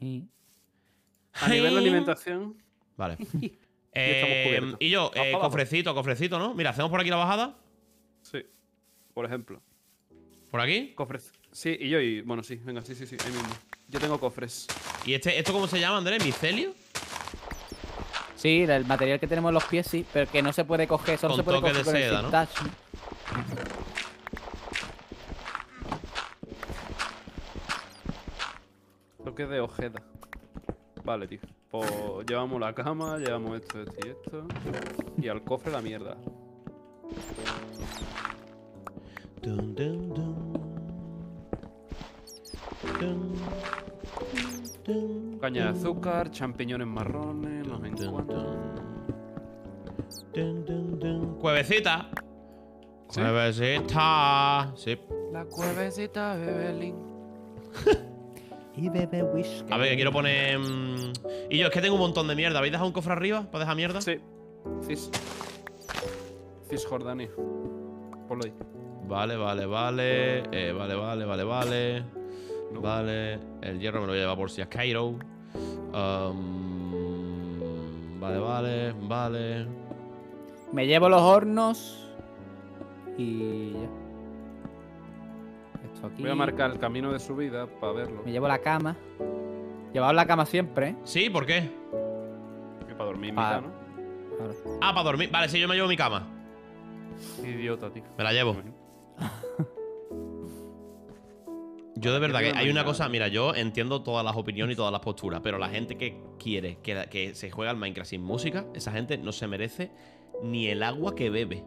A nivel de alimentación. Vale. Em, y, yo, eh, cofrecito, cofrecito, ¿no? Mira, hacemos por aquí la bajada. Sí, por ejemplo. ¿Por aquí? Cofres. Sí, y yo, y bueno, sí, venga, sí, sí, sí, ahí mismo. Yo tengo cofres. ¿Y este, esto cómo se llama, Andrés? ¿Micelio? Sí, el material que tenemos en los pies, sí, pero que no se puede coger, solo con se puede toque de seda, ¿no? Toque de ojeda. Vale, tío llevamos la cama, llevamos esto, esto y esto. Y al cofre la mierda. Caña de azúcar, champiñones marrones, los encuentros. ¡Cuevecita! ¡Cuevecita! La cuevecita, bebelín. A ver, quiero poner. Mm, y yo, es que tengo un montón de mierda. ¿Habéis dejado un cofre arriba para dejar mierda? Sí. Cis. Cis Jordani. Ponlo ahí. Vale, vale, vale. Eh, vale, vale, vale, vale. Vale. El hierro me lo voy a llevar por si es Cairo. Um, vale, vale, vale. Me llevo los hornos. Y Voy a marcar el camino de subida para verlo. Me llevo la cama. Llevaba la cama siempre, ¿eh? Sí, ¿por qué? Porque para dormir, ¿no? Ah, para dormir. Vale, sí, yo me llevo mi cama. idiota, tío. Me la llevo. Yo de verdad que hay una cosa, mira, yo entiendo todas las opiniones y todas las posturas, pero la gente que quiere que, que se juega al Minecraft sin música, esa gente no se merece ni el agua que bebe.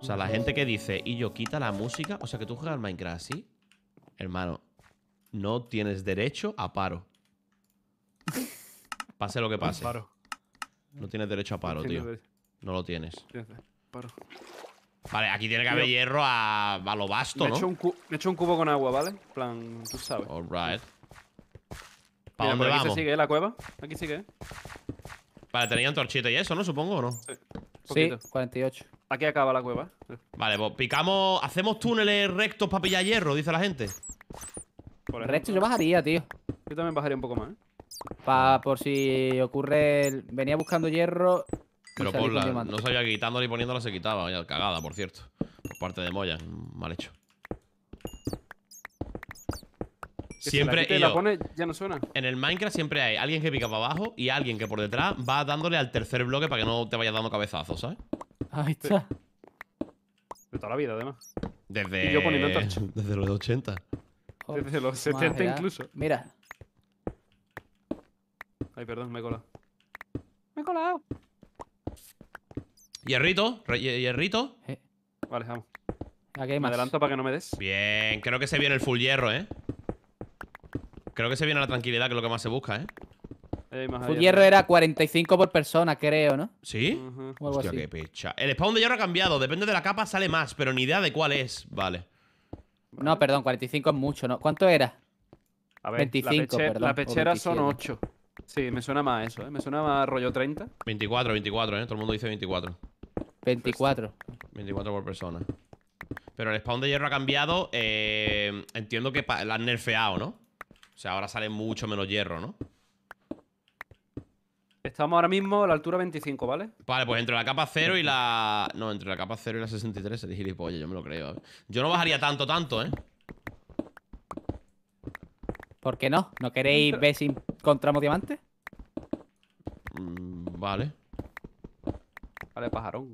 O sea, la gente que dice, y yo quita la música, o sea, que tú juegas al Minecraft así, hermano, no tienes derecho a paro. Pase lo que pase. No tienes derecho a paro, tío. No lo tienes. Vale, aquí tiene que haber hierro a, lo basto, ¿no? He hecho un cubo con agua, ¿vale? En plan, tú sabes. Alright. ¿Para dónde vamos? aquí sigue, ¿eh? La cueva. Aquí sigue, ¿eh? Vale, tenían torchito y eso, ¿no? Supongo, ¿o no? Sí, 48. Aquí acaba la cueva. ¿eh? Vale, pues picamos... ¿Hacemos túneles rectos para pillar hierro? Dice la gente. Por Recto yo bajaría, tío. Yo también bajaría un poco más, ¿eh? por si ocurre... Venía buscando hierro... Pero por la... no sabía que quitándole y poniéndola se quitaba. Vaya, cagada, por cierto. Por parte de Moya. Mal hecho. siempre la, pone, ya no suena. En el Minecraft siempre hay alguien que pica para abajo y alguien que por detrás va dándole al tercer bloque para que no te vaya dando cabezazos, ¿sabes? Ahí está. De toda la vida, además. Desde. Desde los 80. Desde los 70 incluso. Mira. Ay, perdón, me he colado. Me he colado. Hierrito, hierrito. Eh. Vale, vamos. Me adelanto para que no me des. Bien, creo que se viene el full hierro, ¿eh? Creo que se viene a la tranquilidad, que es lo que más se busca, ¿eh? Full hierro era 45 por persona, creo, ¿no? ¿Sí? Hostia, qué pecha. El spawn de hierro ha cambiado. Depende de la capa, sale más, pero ni idea de cuál es. Vale. No, perdón, 45 es mucho, ¿no? ¿Cuánto era? A ver, 25, la, perdón, la pechera son 8. Sí, me suena más eso, ¿eh? Me suena más rollo 30. 24, 24, ¿eh? Todo el mundo dice 24. 24. 24 por persona. Pero el spawn de hierro ha cambiado. Eh, entiendo que la han nerfeado, ¿no? O sea, ahora sale mucho menos hierro, ¿no? Estamos ahora mismo a la altura 25, ¿vale? Vale, pues entre la capa 0 y la... No, entre la capa 0 y la 63 se gilipollas, yo me lo creo. Yo no bajaría tanto, tanto, ¿eh? ¿Por qué no? ¿No queréis ver si encontramos diamantes? Mm, vale. Vale, pájaro.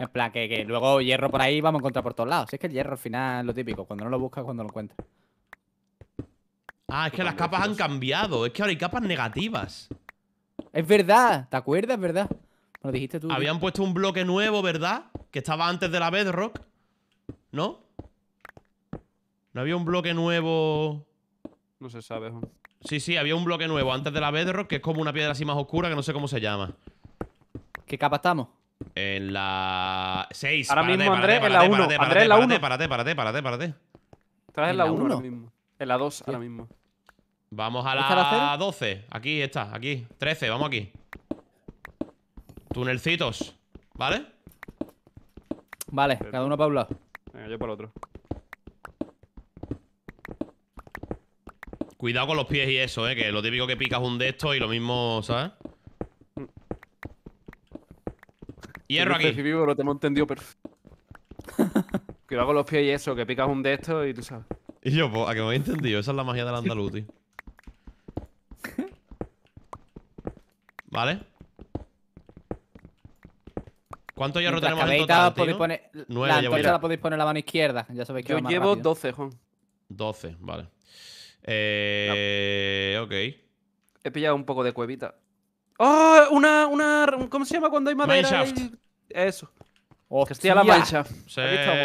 En plan, que, luego hierro por ahí vamos a encontrar por todos lados. Si es que el hierro al final es lo típico. Cuando no lo buscas, cuando lo encuentras. Ah, es que las capas han cambiado. Es que ahora hay capas negativas. Es verdad, ¿te acuerdas? ¿Verdad? Lo dijiste tú. Habían puesto un bloque nuevo, ¿verdad? Que estaba antes de la Bedrock. ¿No? ¿No había un bloque nuevo? No se sabe. Sí, sí, había un bloque nuevo antes de la Bedrock que es como una piedra así más oscura que no sé cómo se llama. ¿Qué capa estamos? En la 6. Ahora mismo Andrés en la 1. Andrés en la 1. Párate, párate, párate, párate. Estás en la 1 ahora mismo. En la 2 ahora mismo. Vamos a la, 12. Aquí está, aquí. 13, vamos aquí. Tunelcitos. ¿Vale? Vale, cada uno para un lado. Venga, yo para el otro. Cuidado con los pies y eso, eh. Que lo típico que picas un de estos y lo mismo, ¿sabes? Mm. Hierro aquí. Vivo, lo tengo entendido, Cuidado con los pies y eso, que picas un de estos y tú sabes. Y yo, pues, a que me había entendido, esa es la magia del andaluz, tío. ¿Vale? ¿Cuántos ya tenemos en total, tío? Nueve, la antorcha la podéis poner en la mano izquierda, ya sabéis que Yo llevo 12, Juan. 12, vale. Eh, ok. He pillado un poco de cuevita. ¡Oh! Una, ¿Cómo se llama cuando hay madera? Mineshaft. Eso. Hostia, la mancha. Se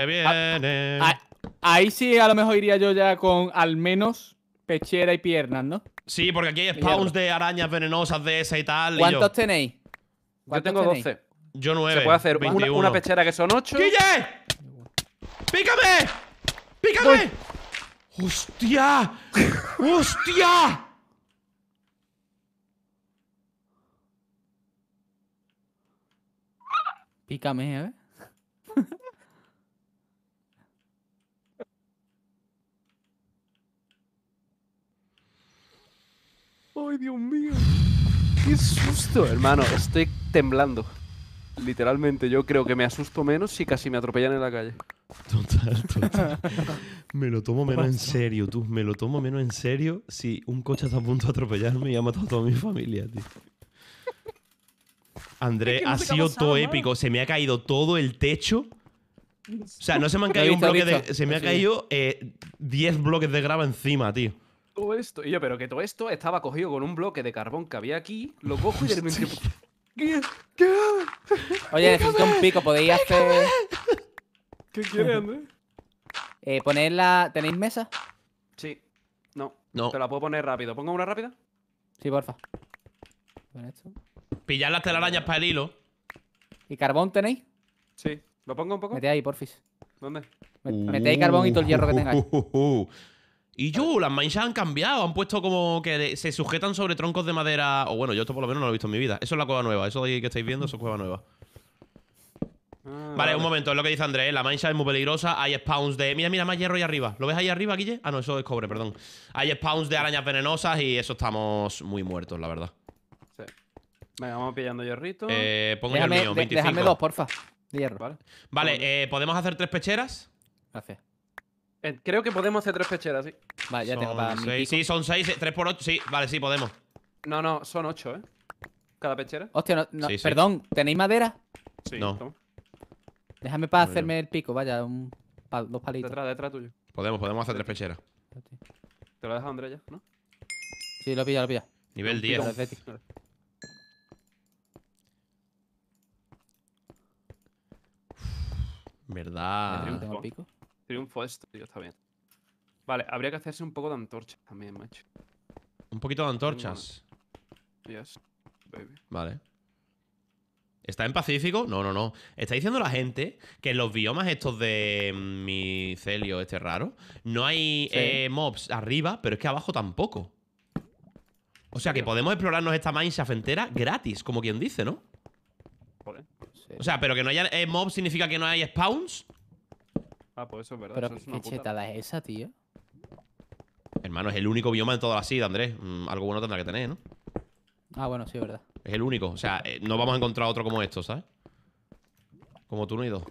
viene. Ah, ah Ahí sí a lo mejor iría yo ya con al menos pechera y piernas, ¿no? Sí, porque aquí hay spawns de arañas venenosas de esa y tal. ¿Cuántos tenéis? yo tengo 12. Yo 9. Se puede hacer una, pechera que son 8. ¡Guille! ¡Pícame! ¡Pícame! Voy. ¡Hostia! ¡Hostia! Pícame, pícame hostia hostia pícame eh ¡Ay, Dios mío! ¡Qué susto! Hermano, estoy temblando. Literalmente, yo creo que me asusto menos si casi me atropellan en la calle. Total, total. Me lo tomo menos en serio, tú. Me lo tomo menos en serio si un coche está a punto de atropellarme y ha matado a toda mi familia, tío. Andrés, ha sido todo épico. Se me ha caído todo el techo. O sea, no se me han caído un bloque de. Se me ha caído 10 eh, bloques de grava encima, tío todo esto. Y yo, pero que todo esto estaba cogido con un bloque de carbón que había aquí, lo cojo y de ¿Qué? ¿Qué? Oye, necesito un pico, podéis hacer. ¿Qué quieres, Andrés? Eh, poner la. ¿Tenéis mesa? Sí. No. No. Te la puedo poner rápido. ¿Pongo una rápida? Sí, porfa. ¡Pillad Pillar las telarañas para el hilo. ¿Y carbón tenéis? Sí. ¿Lo pongo un poco? Mete ahí, porfis. ¿Dónde? Mete ahí carbón y todo el hierro que tengáis. Y yo, las manchas han cambiado, han puesto como que se sujetan sobre troncos de madera. O bueno, yo esto por lo menos no lo he visto en mi vida. Eso es la cueva nueva, eso de ahí que estáis viendo, eso es cueva nueva. Ah, vale, un momento, es lo que dice Andrés, la mancha es muy peligrosa, hay spawns de... Mira, mira, más hierro ahí arriba. ¿Lo ves ahí arriba, Guille? Ah, no, eso es cobre, perdón. Hay spawns de arañas venenosas y eso estamos muy muertos, la verdad. Sí. Venga, vamos pillando hierrito. pongo el mío, 25. dos, porfa, hierro. Vale, vale ¿podemos hacer tres pecheras? Gracias. Eh, creo que podemos hacer tres pecheras, sí. Vale, ya tengo para. Seis, sí, son seis, tres por ocho. Sí, vale, sí, podemos. No, no, son ocho, ¿eh? Cada pechera. Hostia, no, perdón, ¿tenéis madera? Sí, no. Déjame para hacerme el pico, vaya, dos palitos. Detrás, detrás tuyo. Podemos, podemos hacer tres pecheras. Te lo dejado Andrea ya, ¿no? Sí, lo pilla, lo pilla. Nivel 10. ¿Verdad? ¿Tengo pico? triunfo esto, tío, está bien. Vale, habría que hacerse un poco de antorchas también, macho. Un poquito de antorchas. Yes, baby. Vale. ¿Está en Pacífico? No, no, no. Está diciendo la gente que en los biomas estos de micelio, este raro, no hay eh, mobs arriba, pero es que abajo tampoco. O sea que podemos explorarnos esta mineshaft entera gratis, como quien dice, ¿no? O sea, pero que no haya eh, mobs significa que no hay spawns. Ah, pues eso verdad. Pero qué chetada es esa, tío. Hermano, es el único bioma en toda la sida, Andrés. Mm, algo bueno tendrá que tener, ¿no? Ah, bueno, sí, es verdad. Es el único. O sea, eh, no vamos a encontrar otro como esto, ¿sabes? Como tú, no y dos.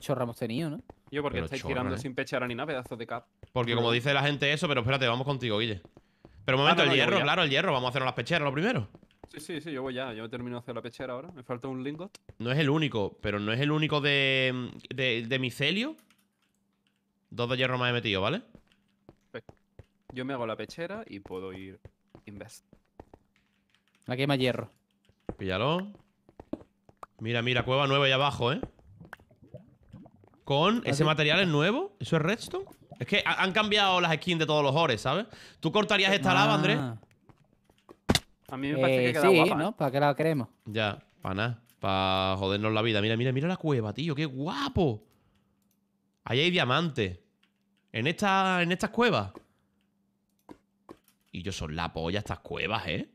Chorra hemos tenido, ¿no? Yo, porque estáis tirando sin pechar ni nada, pedazos de cap. Porque como dice la gente eso, pero espérate, vamos contigo, Guille. Pero un momento, ah, el hierro, claro, el hierro. Vamos a hacer las pecheras lo primero. Sí, sí, sí, yo voy ya. Yo he terminado de hacer la pechera ahora. Me falta un lingot. No es el único, pero no es el único de, de, micelio. Dos de hierro más he metido, ¿vale? Yo me hago la pechera y puedo ir invest. Aquí quema más hierro. Píllalo. Mira, mira, cueva nueva ahí abajo, ¿eh? Con ¿Ah, ese material es nuevo. ¿Eso es redstone? Es que han cambiado las skins de todos los ores, ¿sabes? ¿Tú cortarías esta ah. lava, Andrés? A mí me parece eh, que queda sí, ¿no? ¿eh? ¿Para que la queremos? Ya, para nada. Para jodernos la vida. Mira, mira, mira la cueva, tío. ¡Qué guapo! Ahí hay diamantes. En, esta, en estas cuevas. Y yo son la polla estas cuevas, ¿eh?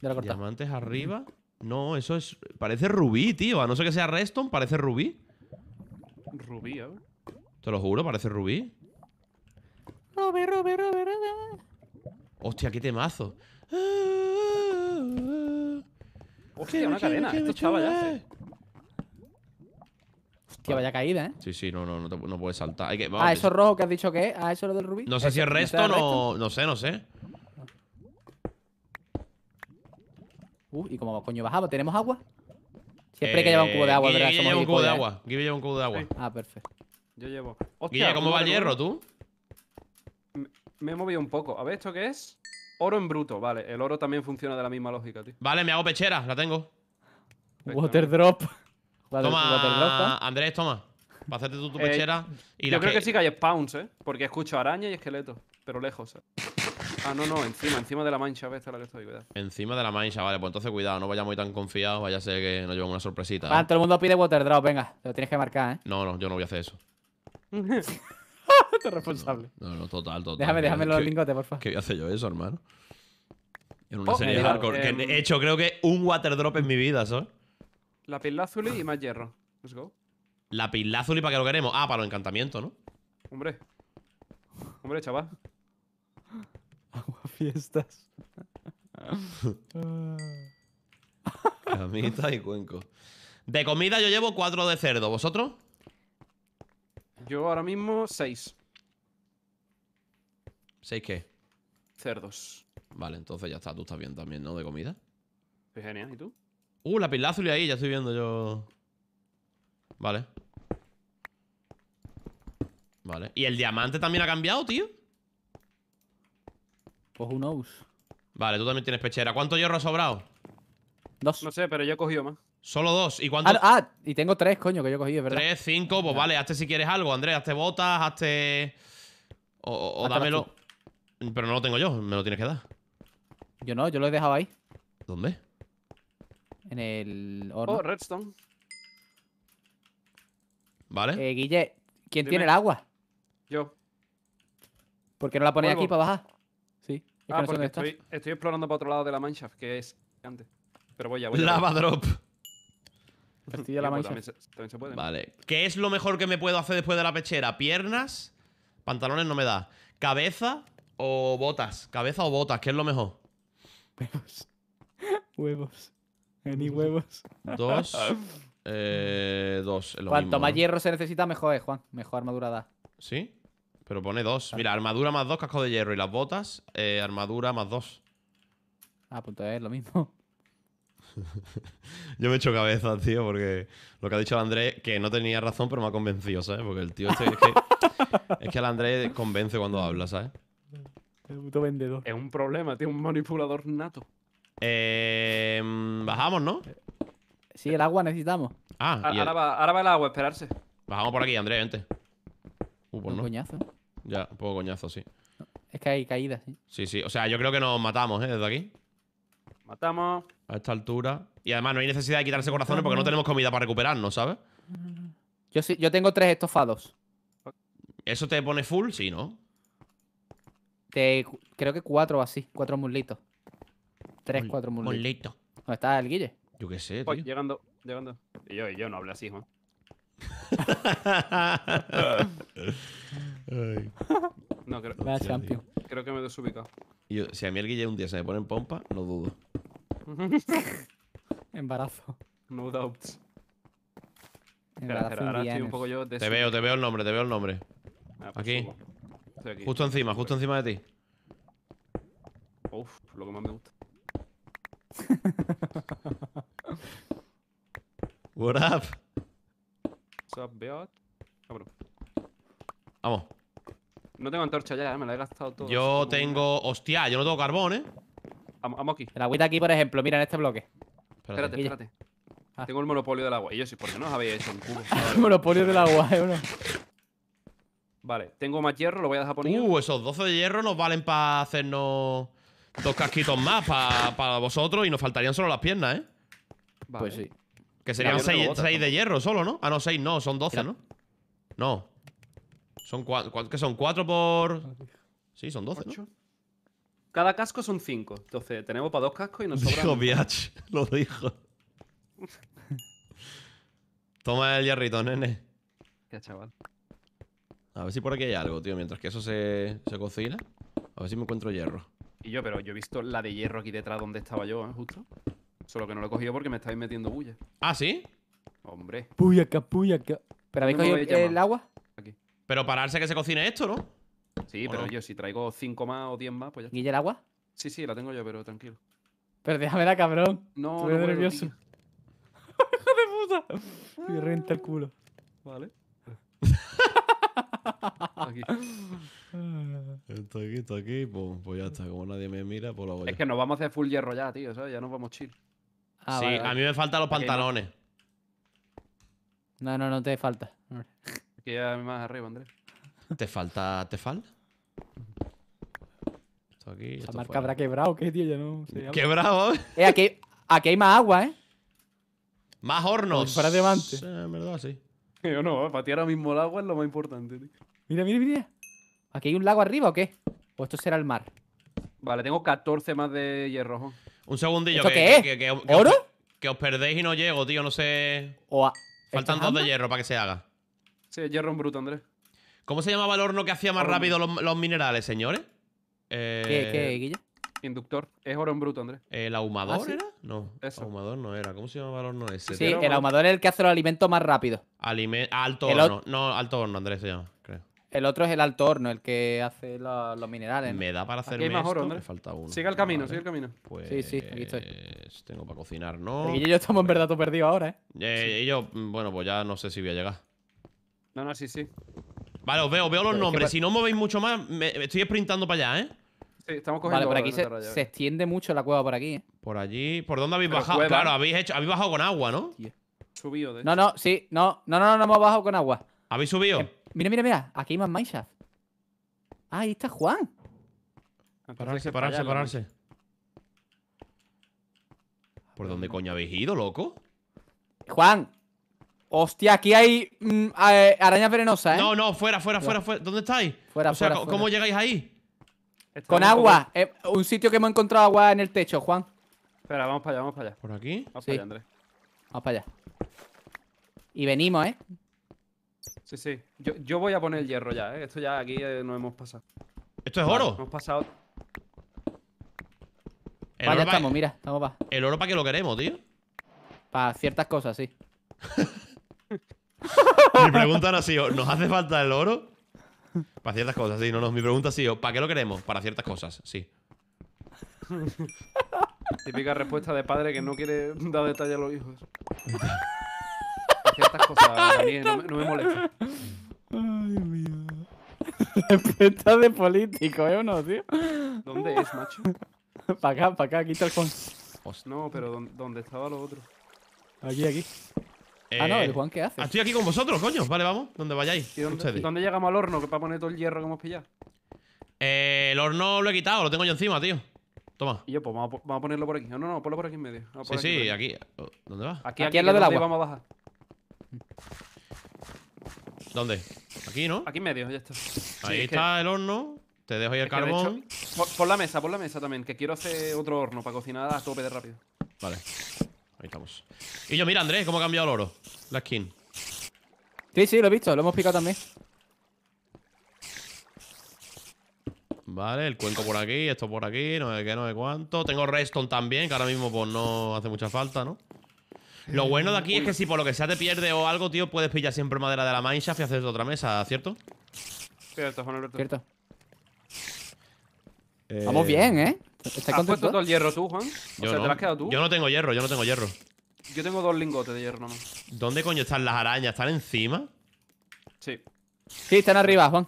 Ya la Diamantes arriba. No, eso es. Parece rubí, tío. A no ser que sea redstone, parece rubí. Rubí, ver. Te lo juro, parece rubí. Rubí, rubí, rubí, rubí. Hostia, qué temazo. Hostia, una cadena. Esto estaba ya. Qué vaya caída, ¿eh? Sí, sí, no, no, no, puedes saltar. Hay que, vamos, ah, ¿A eso rojo que has dicho que es? Ah, ¿A eso lo del rubí? No sé si el resto, no, no sé, no sé. Uh, ¿y cómo coño bajaba? ¿Tenemos agua? Siempre hay que llevar eh, un cubo de agua, ¿verdad? Guille lleva un cubo de agua. lleva un cubo de agua. Ah, perfecto. Yo llevo. Hostia, Guille, ¿cómo va el hierro, tú? me he movido un poco. A ver, ¿esto qué es? Oro en bruto, vale. El oro también funciona de la misma lógica, tío. Vale, me hago pechera, la tengo. Water drop. toma, ¿eh? Andrés, toma. a hacerte tú tu eh, pechera. y yo creo que... sí que hay spawns, ¿eh? Porque escucho araña y esqueleto, pero lejos, ¿eh? Ah, no, no, encima, encima de la mancha, ves, la que estoy, cuidado. Encima de la mancha, vale, pues entonces cuidado, no muy tan confiado. vaya a ser que nos llevamos una sorpresita. Ah, todo el mundo pide water drop, venga, lo tienes que marcar, ¿eh? No, no, yo no voy a hacer eso. No, no, total, total. Déjame, déjame los lingotes, por favor. ¿Qué voy a hacer yo eso, hermano? En una oh, serie de hardcore. que he hecho, creo que un water drop en mi vida, ¿sabes? La azul y más hierro. Let's go. La azul para qué lo queremos. Ah, para los encantamientos, ¿no? Hombre. Hombre, chaval. Agua fiestas. Camita y cuenco. De comida yo llevo cuatro de cerdo. ¿Vosotros? Yo ahora mismo, seis. ¿Seis qué? Cerdos. Vale, entonces ya está. Tú estás bien también, ¿no? De comida. Pues genial. ¿Y tú? Uh, la pilázuli ahí. Ya estoy viendo yo. Vale. Vale. ¿Y el diamante también ha cambiado, tío? Pues who knows. Vale, tú también tienes pechera. ¿Cuánto hierro ha sobrado? Dos. No sé, pero yo he cogido más. Solo dos. ¿Y cuánto? Ah, ah, y tengo tres, coño, que yo cogí, cogido, verdad. Tres, cinco, pues vale, hazte si quieres algo, Andrés, hazte botas, hazte. O, dámelo. Pero no lo tengo yo, me lo tienes que dar. Yo no, yo lo he dejado ahí. ¿Dónde? En el horno. Oh, redstone. Vale. Eh, Guille, ¿quién tiene el agua? Yo. ¿Por qué no la ponéis aquí para bajar? Sí. ah, estoy, explorando para otro lado de la mancha, que es antes. Pero voy a… voy Lava drop. Pues vale. ¿Qué es lo mejor que me puedo hacer después de la pechera? ¿Piernas? Pantalones no me da. ¿Cabeza o botas? ¿Cabeza o botas? ¿Qué es lo mejor? Huevos. Huevos. Ni huevos. Dos. Eh, dos. Cuanto más hierro se necesita, mejor es, Juan. Mejor armadura da. ¿Sí? Pero pone dos. Mira, armadura más dos, casco de hierro. Y las botas, eh, armadura más dos. Ah, pues es lo mismo. Yo me echo cabeza, tío, porque lo que ha dicho el Andrés, que no tenía razón, pero me ha convencido, ¿sabes? Porque el tío este es que, es el Andrés convence cuando habla, ¿sabes? Es un problema, tío, un manipulador nato. Eh, bajamos, ¿no? Sí, el agua necesitamos. Ah, ahora, Va, el agua, esperarse. Bajamos por aquí, Andrés, vente. Uh, pues no. Ya, un poco coñazo, sí. Es que hay caídas, sí. Sí, sí. O sea, yo creo que nos matamos, ¿eh? Desde aquí. Matamos. A esta altura. Y además no hay necesidad de quitarse corazones porque no tenemos comida para recuperarnos, ¿sabes? Yo, sí, yo tengo tres estofados. ¿Eso te pone full? Sí, ¿no? creo que cuatro así. Cuatro muslitos. Tres, cuatro muslitos. ¿Dónde está el Guille? Yo qué sé, tío. llegando, llegando. Y yo, yo no hablo así, Juan. no, creo, creo que me he desubicado yo, si a mí el Guille un día se me pone en pompa, no dudo. Embarazo. No doubts. Te veo, te veo el nombre, te veo el nombre. Ah, pues aquí. Justo encima, justo encima de ti. Uf, lo que más me gusta. What up? What's up, Beat? Vamos. No tengo antorcha ya, eh, me la he gastado todo. Yo tengo. Hostia, yo no tengo carbón, ¿eh? Vamos aquí. El agüita aquí, por ejemplo, mira en este bloque. Espérate, espérate. Ah. Tengo el monopolio del agua. Y yo sí, ¿por qué no os habéis hecho un cubo? el monopolio del agua, ¿eh? Uno. Vale, tengo más hierro, lo voy a dejar poner. Uh, esos 12 de hierro nos valen para hacernos dos casquitos más para pa vosotros y nos faltarían solo las piernas, ¿eh? Vale. Pues sí. Que serían 6 de hierro solo, ¿no? Ah, no, 6 no, son 12, ¿no? No. Son cuatro, ¿Qué son? ¿Cuatro por...? Sí, son doce, ¿no? Cada casco son cinco. Entonces, tenemos para dos cascos y nos sobran... Dijo Biatch, lo dijo. Toma el hierrito, nene. Qué chaval. A ver si por aquí hay algo, tío. Mientras que eso se, se cocina. A ver si me encuentro hierro. Y yo, pero yo he visto la de hierro aquí detrás donde estaba yo, ¿eh? Justo. Solo que no lo he cogido porque me estáis metiendo bulla. ¿Ah, sí? Hombre. Puya que ¿Pero habéis cogido el agua? Pero pararse que se cocine esto, ¿no? Sí, pero yo si traigo 5 más o 10 más, pues ya. ¿Y el agua? Sí, sí, la tengo yo, pero tranquilo. Pero déjame la cabrón. No, Estoy nervioso. ¡Hijo de puta! Me renta el culo. Vale. aquí. Estoy aquí, estoy aquí, pues, pues, ya está. Como nadie me mira, pues lo hago Es que nos vamos a hacer full hierro ya, tío, ¿sabes? Ya nos vamos chill. Ah, sí, a mí me faltan los pantalones. No, no, no te falta hay más arriba, Andrés. ¿Te falta Tefal? Esto aquí. marca habrá quebrado, ¿qué, tío? Ya no Quebrado, ¿eh? eh. Aquí, aquí, hay más agua, ¿eh? Más hornos. Para diamante. Sí, en verdad, sí. Yo no, para ti ahora mismo el agua es lo más importante, tío. Mira, mira, mira. ¿Aquí hay un lago arriba o qué? ¿O pues esto será el mar? Vale, tengo 14 más de hierro. Un segundillo. que, qué ¿Oro? que os perdéis y no llego, tío, no sé. O Faltan dos de hierro para que se haga. Sí, hierro en bruto, Andrés. ¿Cómo se llamaba el horno que hacía más rápido los, minerales, señores? ¿Qué, eh, qué, Guille? Inductor. Es oro en bruto, Andrés. ¿El ahumador ¿Ah, era? No. el Ahumador no era. ¿Cómo se llamaba el horno ese? Sí, el ahumador? es el que hace los alimentos más rápido. alto horno. No, alto horno, Andrés se llama, creo. El otro es el alto horno, el que hace los minerales. Me da para hacer más esto? Me falta uno. Sigue el camino, siga sigue el camino. Pues sí, sí, aquí estoy. Tengo para cocinar, ¿no? Y yo estamos en verdad todo perdido ahora, ¿eh? eh y yo, mm, bueno, pues ya no sé si voy a llegar. No, no, sí, sí. Vale, os veo, veo los nombres. Si no movéis mucho más, me estoy sprintando para allá, ¿eh? Sí, estamos cogiendo. Vale, por aquí se, extiende mucho la cueva por aquí, ¿eh? Por allí. ¿Por dónde habéis bajado? Claro, habéis hecho, habéis bajado con agua, ¿no? Subido, de No, no, sí, no, no, no, no, hemos bajado con agua. ¿Habéis subido? Em, mira, mira, mira. Aquí hay más mineshaft. Ah, ahí está Juan. Pararse, pararse, pararse. ¿Por dónde coño habéis ido, loco? Juan, Hostia, aquí hay mm, eh, arañas venenosas, ¿eh? No, no, fuera, fuera, fuera, fuera. ¿Dónde estáis? Fuera, fuera, ¿cómo llegáis ahí? Con agua. Eh, un sitio que hemos encontrado agua en el techo, Juan. Espera, vamos para allá, vamos para allá. ¿Por aquí? Vamos sí. para allá, Andrés. Vamos para allá. Y venimos, ¿eh? Sí, sí. Yo, voy a poner el hierro ya, ¿eh? Esto ya aquí eh, no hemos pasado. ¿Esto es oro? hemos pasado. El estamos, mira, para. El oro para qué lo queremos, tío. Para ciertas cosas, sí. mi pregunta no ha sido, ¿nos hace falta el oro? Para ciertas cosas, sí. No, no, mi pregunta ha sido, ¿para qué lo queremos? Para ciertas cosas, sí. Típica respuesta de padre que no quiere dar detalle a los hijos. ciertas cosas, no, me- molesta. Ay, mira. Respuesta de político, ¿eh? ¿O no, tío? ¿Dónde es, macho? Para acá, para acá, quita el con. No, pero ¿dónde estaba lo otro? Aquí, aquí ah, no, el eh, Juan, ¿qué hace? Estoy aquí con vosotros, coño. Vale, vamos, donde vayáis. dónde, llegamos al horno que para poner todo el hierro que hemos pillado? Eh, el horno lo he quitado, lo tengo yo encima, tío. Toma. Y yo, pues vamos a, ponerlo por aquí. No, no, no, ponlo por aquí en medio. sí, sí, aquí. Oh, ¿Dónde va? Aquí, aquí, aquí del agua. Vamos a bajar. ¿Dónde? Aquí, ¿no? Aquí en medio, ya está. Ahí está el horno. Te dejo ahí el carbón. Por, por, la mesa, por la mesa también, que quiero hacer otro horno para cocinar a tope de rápido. Vale. Ahí estamos. Y yo, mira, Andrés, cómo ha cambiado el oro. La skin. Sí, sí, lo he visto, lo hemos picado también. Vale, el cuento por aquí, esto por aquí, no sé qué, no sé cuánto. Tengo redstone también, que ahora mismo pues no hace mucha falta, ¿no? Lo eh, bueno de aquí es que si por lo que sea te pierde o algo, tío, puedes pillar siempre madera de la mineshaft y hacer otra mesa, ¿cierto? Cierto, Juan Alberto. Cierto. Eh, Vamos bien, ¿eh? ¿Estás ¿Has puesto todo el hierro tú, Juan? ¿O sea, no. te lo has quedado tú? Yo no tengo hierro, yo no tengo hierro. Yo tengo dos lingotes de hierro nomás. ¿Dónde coño están las arañas? ¿Están encima? Sí. Sí, están arriba, Juan.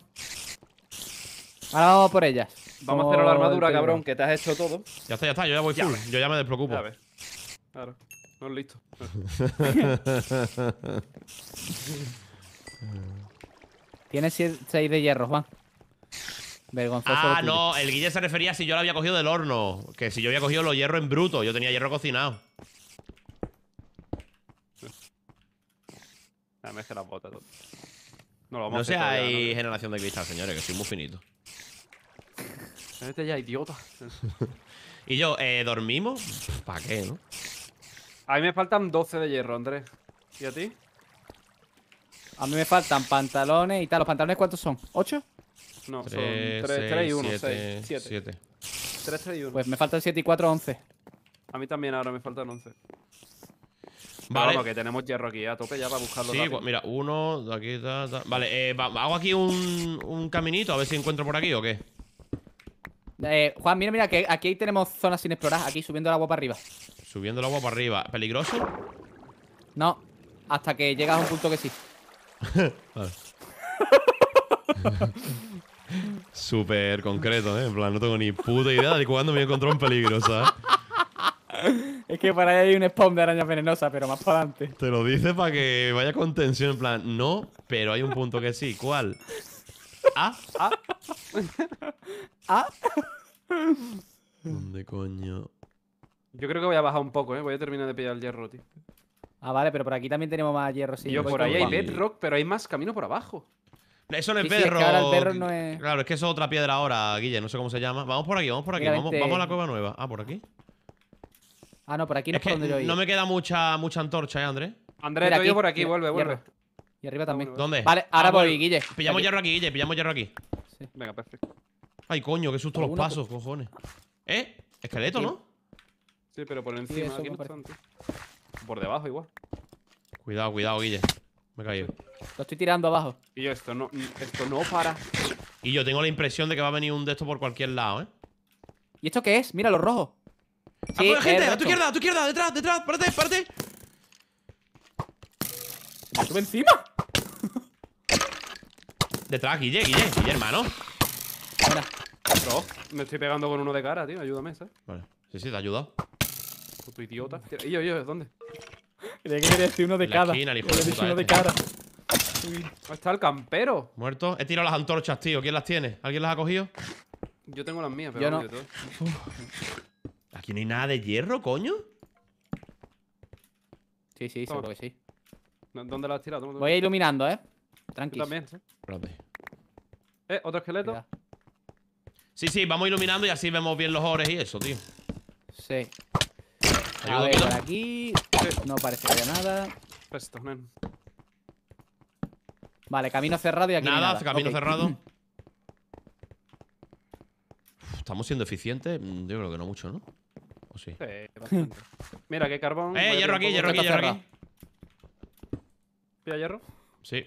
Ahora vamos por ellas. Vamos a hacer la armadura, cabrón, que te has hecho todo. Ya está, ya está, yo ya voy full. Yo ya me despreocupo. A ver. Claro. No, listo. Tienes 6 de hierro, Juan. Vergonzoso. Ah, no, el Guille se refería si yo lo había cogido del horno. Que si yo había cogido los hierros en bruto. Yo tenía hierro cocinado. Dame que las botas. No, lo vamos generación de cristal, señores, que soy muy finito. Vete ya, idiota. y yo, eh, ¿dormimos? ¿Para qué, no? A mí me faltan 12 de hierro, Andrés. ¿Y a ti? A mí me faltan pantalones y tal. ¿Los pantalones cuántos son? ¿8? No, son 3, 3, y 1, 6, 7. 3, 3 y 1. Pues me faltan 7 y 4, 11. A mí también ahora me faltan 11. Vale. Vamos, que tenemos hierro aquí a tope ya para buscarlo. Sí, pues mira, uno, de aquí, está da. Vale, eh, hago aquí un, caminito a ver si encuentro por aquí o qué. Eh, Juan, mira, mira, que aquí tenemos zonas sin explorar, aquí subiendo el agua para arriba. Subiendo el agua para arriba. ¿Peligroso? No, hasta que llegas a un punto que sí. vale. súper concreto, ¿eh? En plan, no tengo ni puta idea de cuándo me encontró en peligro, ¿sabes? Es que para ahí hay un spawn de araña venenosa, pero más para adelante. Te lo dice para que vaya con tensión, en plan, no, pero hay un punto que sí. ¿Cuál? ¿Ah? ¿Ah? ¿Ah? ¿Dónde coño? Yo creo que voy a bajar un poco, ¿eh? Voy a terminar de pillar el hierro, tío. Ah, vale, pero por aquí también tenemos más hierro. Sí, yo pues por ahí hay bedrock, pero hay más camino por abajo. Eso no es perro. Claro, es que eso es otra piedra ahora, Guille, no sé cómo se llama. Vamos por aquí, vamos por aquí, este. vamos, a la cueva nueva. Ah, por aquí. Ah, no, por aquí no es, por donde yo No me queda mucha, mucha antorcha, ¿eh, Andrés? Andrés, estoy por aquí, vuelve, vuelve. Y arriba también. ¿Dónde? Vale, ah, ahora por aquí, Guille. Pillamos hierro aquí, Guille, pillamos hierro aquí. Sí. Venga, perfecto. Ay, coño, qué susto los pasos, cojones. ¿Eh? Esqueleto, ¿no? Sí, pero por encima, aquí no por debajo igual. Cuidado, cuidado, Guille. Me caído. Lo estoy tirando abajo. Y yo, esto no, esto no para. Y yo tengo la impresión de que va a venir un de estos por cualquier lado, ¿eh? ¿Y esto qué es? Mira, los rojos. Ah, pues, gente, a tu izquierda, a tu izquierda, detrás, detrás, párate, párate. ¿Me sube encima? detrás, Guille, Guille, Guille, hermano. me estoy pegando con uno de cara, tío. Ayúdame, ¿sabes? Vale. Sí, sí, te ha ayudado. Puto idiota. Y yo, yo, ¿dónde? Creía que quería decir uno de cada. Esquina, hijo de este. está el campero. Muerto. He tirado las antorchas, tío. ¿Quién las tiene? ¿Alguien las ha cogido? Yo tengo las mías, pero Yo no. Aquí no hay nada de hierro, coño. Sí, sí, seguro que sí. ¿Dónde las has tirado? Voy iluminando, ¿eh? Tranquilo. también. ¿eh? eh, otro esqueleto. Sí, sí, vamos iluminando y así vemos bien los ores y eso, tío. Sí. A ver, por aquí. Eh, no parece que haya nada. Esto, Vale, camino cerrado y aquí. Nada, nada. camino cerrado. ¿Estamos siendo eficientes? Mm, yo creo que no mucho, ¿no? ¿O sí? sí Mira, qué carbón. Eh, hierro aquí, hierro aquí, hierro aquí. ¿Pilla hierro? Sí.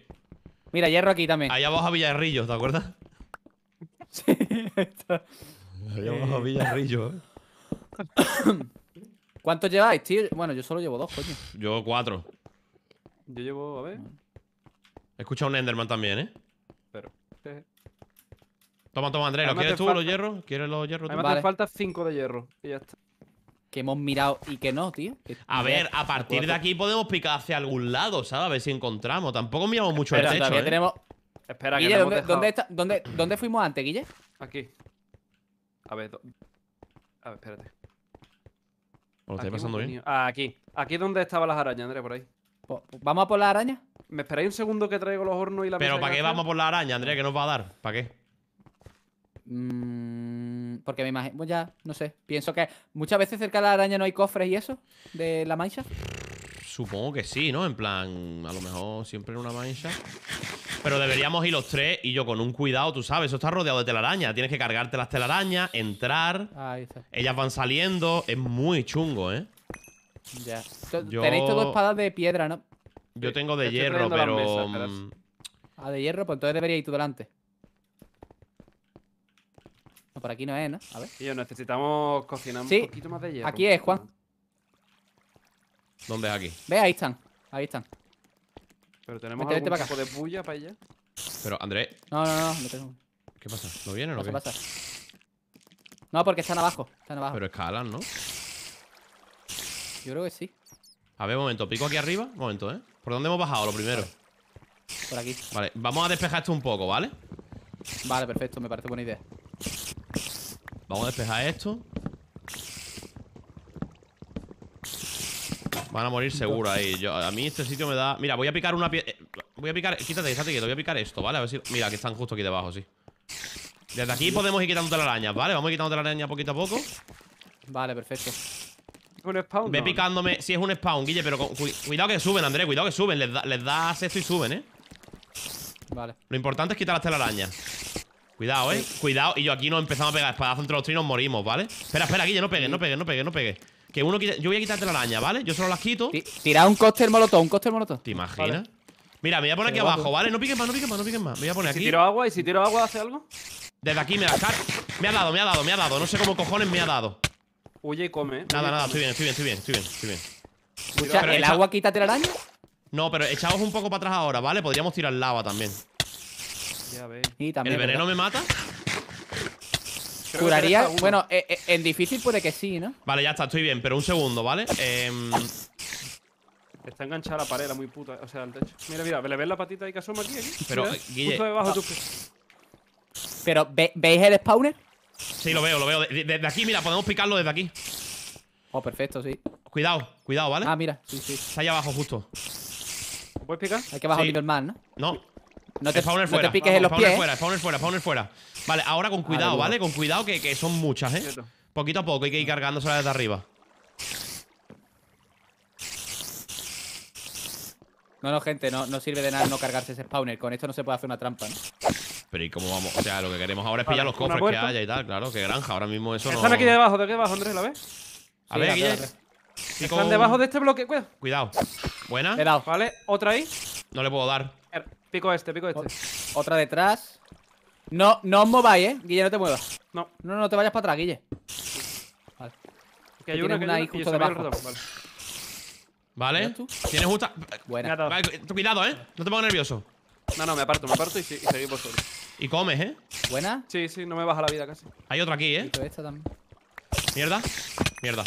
Mira, hierro aquí también. Allá abajo a Villarrillo, ¿te acuerdas? sí, está. Allá abajo a Villarrillo, ¿eh? ¿Cuántos lleváis, tío? Bueno, yo solo llevo dos, coño. Yo cuatro. Yo llevo, a ver. He escuchado un Enderman también, ¿eh? Pero. Este toma, toma, Andrés, quieres tú, los hierros? ¿Quieres los hierros tú? a te falta cinco de hierro y ya está. Que hemos mirado y que no, tío. a ver, a partir de aquí podemos picar hacia algún lado, ¿sabes? A ver si encontramos. Tampoco miramos mucho el techo, ¿eh? tenemos... Espera, Guille, ¿dónde, ¿dónde fuimos antes, Guille? Aquí. A ver, a ver, espérate. ¿Lo pasando bien? Ah, aquí. Aquí donde estaban las arañas, Andrea por ahí. ¿Vamos a por la araña? ¿Me esperáis un segundo que traigo los hornos y la ¿Pero para qué vamos por la araña, Andrea ¿Qué nos va a dar? ¿Para qué? Mm, porque me imagino... Pues ya, no sé. Pienso que muchas veces cerca de la araña no hay cofres y eso. De la mancha. Supongo que sí, ¿no? En plan, a lo mejor siempre en una mancha. Pero deberíamos ir los tres y yo con un cuidado, tú sabes, eso está rodeado de telaraña. Tienes que cargarte las telarañas, entrar. Ahí está. Ellas van saliendo. Es muy chungo, ¿eh? Ya. Tenéis dos espadas de piedra, ¿no? Yo tengo de hierro, pero... Mm, ah, de hierro, pues entonces debería ir tú delante. No, por aquí no es, ¿no? A ver. yo necesitamos cocinar un poquito más de hierro. Aquí es, Juan. ¿Dónde es aquí? Ve, ahí están. Ahí están. Pero tenemos un algún tipo de bulla para allá. Pero, Andrés. No, no, no, tengo. ¿Qué pasa? ¿No vienen o qué? Pasa. No, porque están abajo. Están abajo. Pero escalan, ¿no? Yo creo que sí. A ver, momento, pico aquí arriba. Momento, ¿eh? ¿Por dónde hemos bajado lo primero? Por aquí. Vale, vamos a despejar esto un poco, ¿vale? Vale, perfecto, me parece buena idea. Vamos a despejar esto. Van a morir seguro ahí. Yo, a mí este sitio me da... Mira, voy a picar una pie... Voy a picar... Quítate, déjate quieto. Voy a picar esto, ¿vale? A ver si... Mira, que están justo aquí debajo, sí. Desde aquí podemos ir quitando araña, ¿vale? Vamos a ir quitando poquito a poco. Vale, perfecto. ¿Un spawn? Ve picándome... Si sí, es un spawn, Guille, pero... Cuidado que suben, Andrés. Cuidado que suben. Les, das esto y suben, ¿eh? Vale. Lo importante es quitar las telarañas. Cuidado, ¿eh? Cuidado. Y yo aquí no empezamos a pegar espadazo entre los trinos, morimos, ¿vale? Espera, espera, Guille. No pegues, no pegues, no pegues, no pegues. Que uno quita... Yo voy a quitarte la araña, ¿vale? Yo solo las quito. Tira un coster molotov, un coster molotov. ¿Te imaginas? Mira, me voy a poner aquí abajo, ¿vale? No piquen más, no piquen más, no piquen más. Me voy a poner aquí. Si tiro agua y si tiro agua, ¿hace algo? Desde aquí me car. Me ha dado, me ha dado, me ha dado. No sé cómo cojones me ha dado. Huye y come. ¿eh? Nada, nada, estoy bien, estoy bien, estoy bien, estoy bien, estoy bien. ¿el agua agua la araña. No, pero echamos un poco para atrás ahora, ¿vale? Podríamos tirar lava también. Ya ves. Y también, ¿El veneno me mata? ¿Curaría? Bueno, eh, eh, en difícil puede que sí, ¿no? Vale, ya está, estoy bien, pero un segundo, ¿vale? Em, está enganchada la pared, la muy puta, o sea, el techo. Mira, mira, ¿le ves la patita ahí que asoma aquí? Pero, Guille... Ah. Pero, ¿veis el spawner? Sí, lo veo, lo veo. Desde, aquí, mira, podemos picarlo desde aquí. Oh, perfecto, sí. Cuidado, cuidado, ¿vale? Ah, mira, sí, sí. Está ahí abajo, justo. puedes picar? Hay que bajar un nivel más, ¿no? No. No te, no te piques en los spawner pies. Fuera, spawner fuera, spawner fuera. Vale, ahora con cuidado, ¿vale? Con cuidado que, que son muchas, ¿eh? Poquito a poco hay que ir cargándoselas desde arriba. No, no, gente, no, no sirve de nada no cargarse ese spawner. Con esto no se puede hacer una trampa, ¿no? Pero ¿y cómo vamos? O sea, lo que queremos ahora es pillar los cofres que haya y tal, claro, que granja. Ahora mismo eso Están no... aquí debajo, de aquí debajo, Andrés, ¿la ves? A ver, Guille. Están debajo de este bloque, cuidado. Cuidado. Buena. Vale, otra ahí. No le puedo dar. Pico este, pico este. Otra detrás. No, no os mováis, eh. Guille, no te muevas. No. No, no te vayas para atrás, Guille. Vale. Que hay una, que hay ahí justo debajo. Vale. Vale. Tienes justa. Buena. Vale, cuidado, eh. No te pongas nervioso. No, no, me aparto, me aparto y, y por solo. Y comes, eh. ¿Buena? Sí, sí, no me baja la vida casi. Hay otro aquí, eh. también. Mierda. Mierda.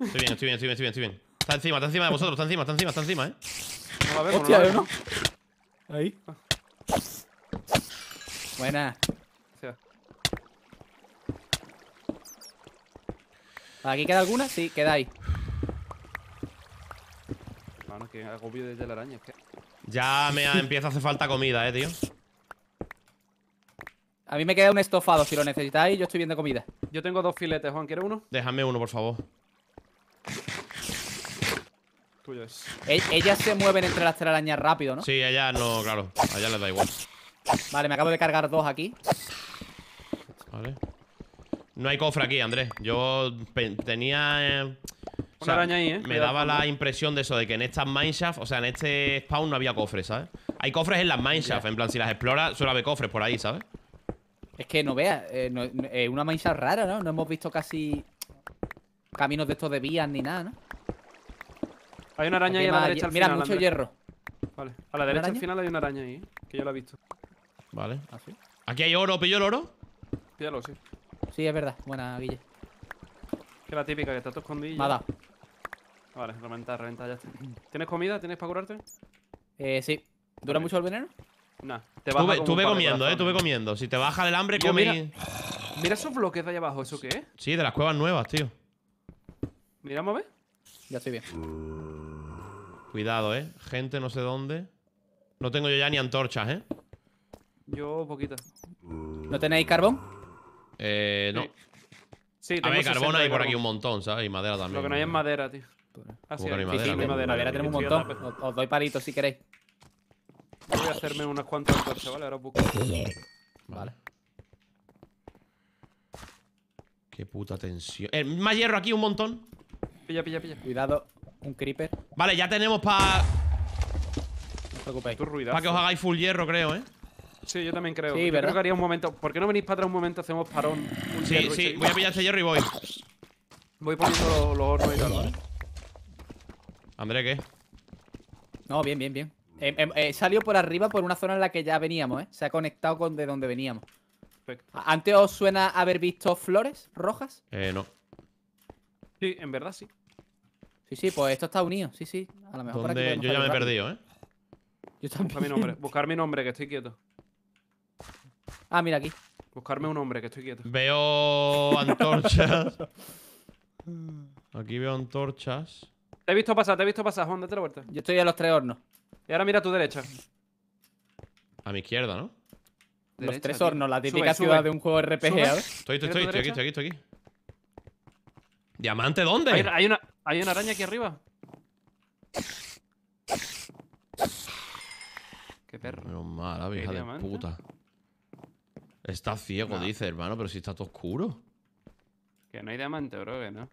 Estoy bien, estoy bien, estoy bien, estoy bien, estoy bien. Está encima, está encima de vosotros, está encima, está encima, está encima, eh. No, a ver, Hostia, no, Ahí. Ah. Buena. ¿Aquí queda alguna? Sí, queda ahí. Bueno, que agobio de es Ya me empieza a hacer falta comida, eh, tío. A mí me queda un estofado, si lo necesitáis, yo estoy viendo comida. Yo tengo dos filetes, Juan, ¿quieres uno? Déjame uno, por favor. Tuyo es. E-, ellas se mueven entre las telarañas rápido, ¿no? Sí, ellas no, claro. A ellas les da igual. Vale, me acabo de cargar dos aquí. Vale. No hay cofre aquí, Andrés. Yo tenía... Eh, una araña ahí, ¿eh? Me daba la impresión de eso, de que en estas mineshaft, o sea, en este spawn no había cofres, ¿sabes? Hay cofres en las mineshafts en plan, si las exploras suele haber cofres por ahí, ¿sabes? Es que no veas, Es eh, eh, una mineshaft rara, ¿no? No hemos visto casi caminos de estos de vías ni nada, ¿no? Hay una araña ahí a la derecha al Mira, mucho hierro. Vale, a la derecha al final hay una araña ahí, que yo la he visto. Vale. Así. Aquí hay oro, ¿pillo el oro? Pídalo, sí. Sí, es verdad. Buena, Guille. Que la típica, que está todo escondido. Me Vale, reventa, reventa, ya ¿Tienes comida? ¿Tienes para curarte? Eh, sí. ¿Dura mucho el veneno? Nah. Te baja tuve, comiendo, eh, tuve comiendo. Si te baja del hambre, come. Mira, esos bloques de allá abajo, ¿eso qué es? Sí, de las cuevas nuevas, tío. mira a Ya estoy bien. Cuidado, eh. Gente no sé dónde. No tengo yo ya ni antorchas, eh. Yo poquito. ¿No tenéis carbón? Eh, no. Sí, tenemos a ver, carbón hay por aquí un montón, ¿sabes? Y madera también. Lo que no hay es madera, tío. Así ah, Sí, sí, madera, madera tenemos un montón. Os, doy palitos si queréis. Voy a hacerme unas cuantas ¿vale? Ahora os busco. Vale. Qué puta tensión. Eh, más hierro aquí, un montón. Pilla, pilla, pilla. Cuidado, un creeper. Vale, ya tenemos para. No os preocupéis. Para que os hagáis full hierro, creo, ¿eh? Sí, yo también creo. Sí, yo que haría un momento. ¿Por qué no venís para atrás un momento? Hacemos parón. sí, sí, voy a pillar ese hierro y voy. Voy poniendo los, hornos y ¿eh? André, ¿qué? No, bien, bien, bien. Eh, eh, eh, salió por arriba por una zona en la que ya veníamos, ¿eh? Se ha conectado con de donde veníamos. Perfecto. ¿Antes os suena haber visto flores rojas? Eh, no. Sí, en verdad sí. Sí, sí, pues esto está unido, sí, sí. A lo mejor Yo ya me he perdido, ¿eh? Yo también. buscar mi nombre que estoy quieto. Ah, mira aquí. Buscarme un hombre, que estoy quieto. Veo antorchas. aquí veo antorchas. Te he visto pasar, te he visto pasar, Juan, date la vuelta. Yo estoy a los tres hornos. Y ahora mira a tu derecha. A mi izquierda, ¿no? Los tres hornos, la típica ciudad de un juego RPG, Estoy, estoy, estoy, aquí, estoy aquí, estoy aquí. ¿Diamante dónde? Hay, hay, una, hay una araña aquí arriba. Qué perro. Menos mal, vieja de puta. Está ciego, dice, hermano, pero si está todo oscuro. Que no hay diamante, bro, que no.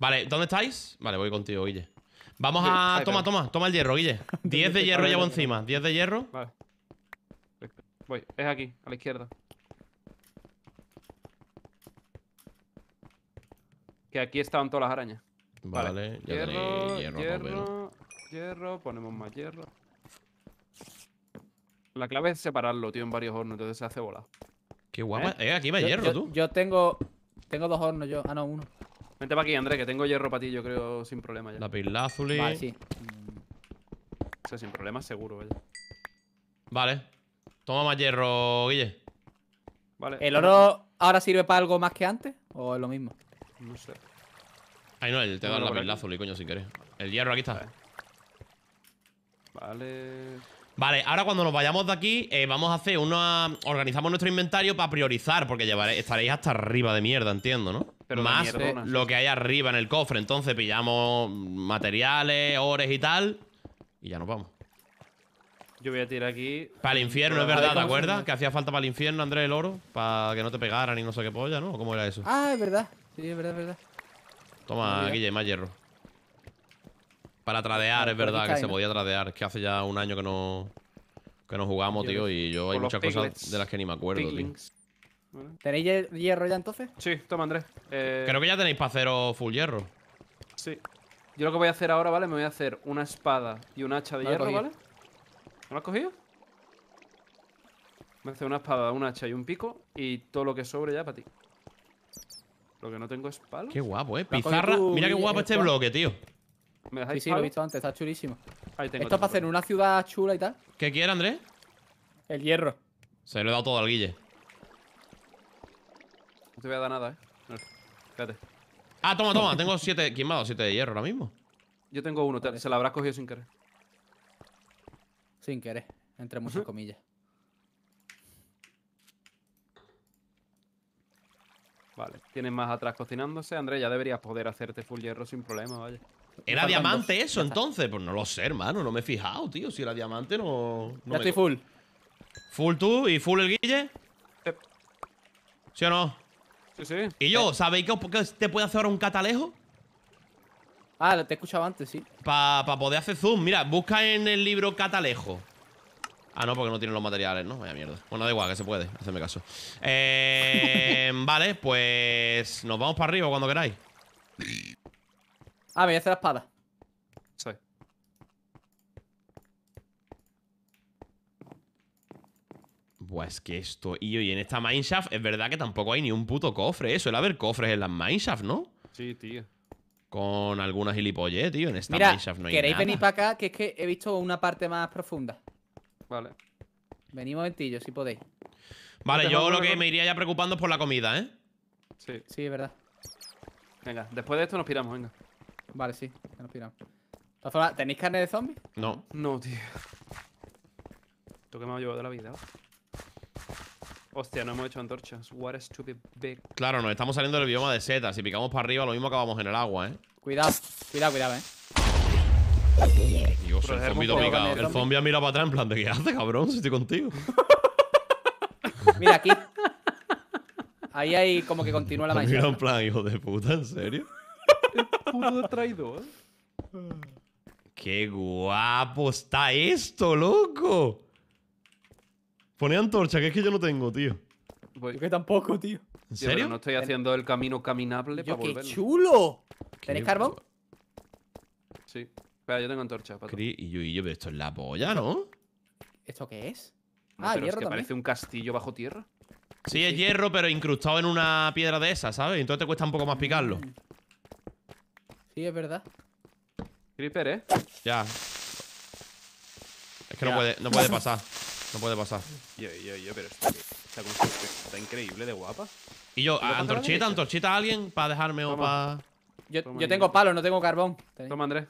Vale, ¿dónde estáis? Vale, voy contigo, Guille. Vamos a... Toma, toma, toma el hierro, Guille. 10 de hierro llevo encima. 10 de hierro. Vale. Voy, es aquí, a la izquierda. Que aquí estaban todas las arañas. Vale, hierro, hierro, hierro, hierro, ponemos más hierro. La clave es separarlo, tío, en varios hornos, entonces se hace bola. Qué ¿Eh? guapa. ¿Eh? aquí va el hierro, tú. Yo tengo. Tengo dos hornos, yo. Ah, no, uno. Vente para aquí, André, que tengo hierro para ti, yo creo, sin problema ya. La pilazuli. Vale, sí. O sea, sin problema, seguro, vaya. Vale. Toma más hierro, Guille. Vale. ¿El oro ahora sirve para algo más que antes? ¿O es lo mismo? No sé. Ay, no, el te doy da la pilazuli, coño, si querés. El hierro aquí está. vale. Vale, ahora cuando nos vayamos de aquí, eh, vamos a hacer una... Organizamos nuestro inventario para priorizar, porque estaréis hasta arriba de mierda, entiendo, ¿no? Más lo que hay arriba en el cofre. Entonces pillamos materiales, ores y tal. Y ya nos vamos. Yo voy a tirar aquí... Para el infierno, es verdad, ¿te acuerdas? Que hacía falta para el infierno, Andrés, el oro. Para que no te pegaran y no sé qué polla, ¿no? ¿Cómo era eso? Ah, es verdad. Sí, es verdad, es verdad. Toma, Guille, más hierro. Para tradear, es verdad, que se podía tradear. Es que hace ya un año que no, que no jugamos, tío, y yo hay muchas cosas de las que ni me acuerdo, tío. ¿Tenéis hierro ya entonces? Sí, toma, Andrés. Eh, Creo que ya tenéis para haceros full hierro. Sí. Yo lo que voy a hacer ahora, ¿vale? Me voy a hacer una espada y un hacha de hierro, ¿vale? ¿No lo has cogido? Me hace una espada, un hacha y un pico y todo lo que sobre ya para ti. Lo que no tengo es palo. Qué guapo, eh. Pizarra. Mira qué guapo este bloque, tío. ¿Me sí, lo he visto antes, está chulísimo. Esto es para hacer una ciudad chula y tal. ¿Qué quiere, Andrés? El hierro. Se lo he dado todo al Guille. No te voy a dar nada, eh. espérate. Ah, toma, toma. tengo siete. ¿Quién me siete de hierro ahora mismo? Yo tengo uno, se la habrás cogido sin querer. Sin querer, entre muchas comillas. Vale, tienes más atrás cocinándose. Andrés, ya deberías poder hacerte full hierro sin problema, vaya. ¿Era diamante eso entonces? Pues no lo sé, hermano, no me he fijado, tío. Si era diamante no. ya estoy full. ¿Full tú y full el Guille? Sí. o no? Sí, sí. ¿Y yo? ¿Sabéis que te puede hacer ahora un catalejo? Ah, te he escuchado antes, sí. Para pa poder hacer zoom. Mira, busca en el libro catalejo. Ah, no, porque no tienen los materiales, ¿no? Vaya mierda. Bueno, da igual, que se puede, hacedme caso. Eh, vale, pues nos vamos para arriba cuando queráis. Ah, me voy a hacer la espada. Soy. Buah, es que esto... Y hoy en esta mineshaft es verdad que tampoco hay ni un puto cofre. Eso, el haber cofres en las mineshaft, ¿no? Sí, tío. Con algunas gilipolle, tío. En esta mineshaft no hay queréis venir para acá, que es que he visto una parte más profunda. Vale. venimos un momentillo, si podéis. Vale, yo lo que me iría ya preocupando es por la comida, ¿eh? Sí. Sí, es verdad. Venga, después de esto nos piramos, venga. Vale, sí, ya nos piramos. ¿Tenéis carne de zombie? No. No, tío. Tú qué me has llevado la vida. Hostia, no hemos hecho antorchas. What a stupid big. Claro, nos estamos saliendo del bioma de setas. Si picamos para arriba, lo mismo acabamos en el agua, eh. Cuidado, cuidado, cuidado, eh. Dios, el zombie El zombie ha mirado para atrás en plan de ¿qué hace, cabrón? Si estoy contigo. Mira aquí. Ahí hay como que continúa la maestra. Mira en plan, hijo de puta, ¿en serio? traidor. Qué guapo está esto, loco. Pone antorcha, que es que yo no tengo, tío. Yo que tampoco, tío. ¿En serio? Yo, no estoy haciendo el camino caminable yo, qué chulo! ¿Tenéis carbón? Sí. Espera, yo tengo antorcha. Y yo, y yo, esto es la polla, ¿no? ¿Esto qué es? ah, parece un castillo bajo tierra. Sí, es hierro, pero incrustado en una piedra de esa, ¿sabes? Entonces te cuesta un poco más picarlo. Mm. Sí, es verdad. Creeper, ¿eh? Ya. Es que no puede, pasar. No puede pasar. Yo, yo, yo, pero está, está, está increíble de guapa. Y yo, ah, antorchita, antorchita a alguien para dejarme o para. Yo, tengo palo, no tengo carbón. Toma, Andrés.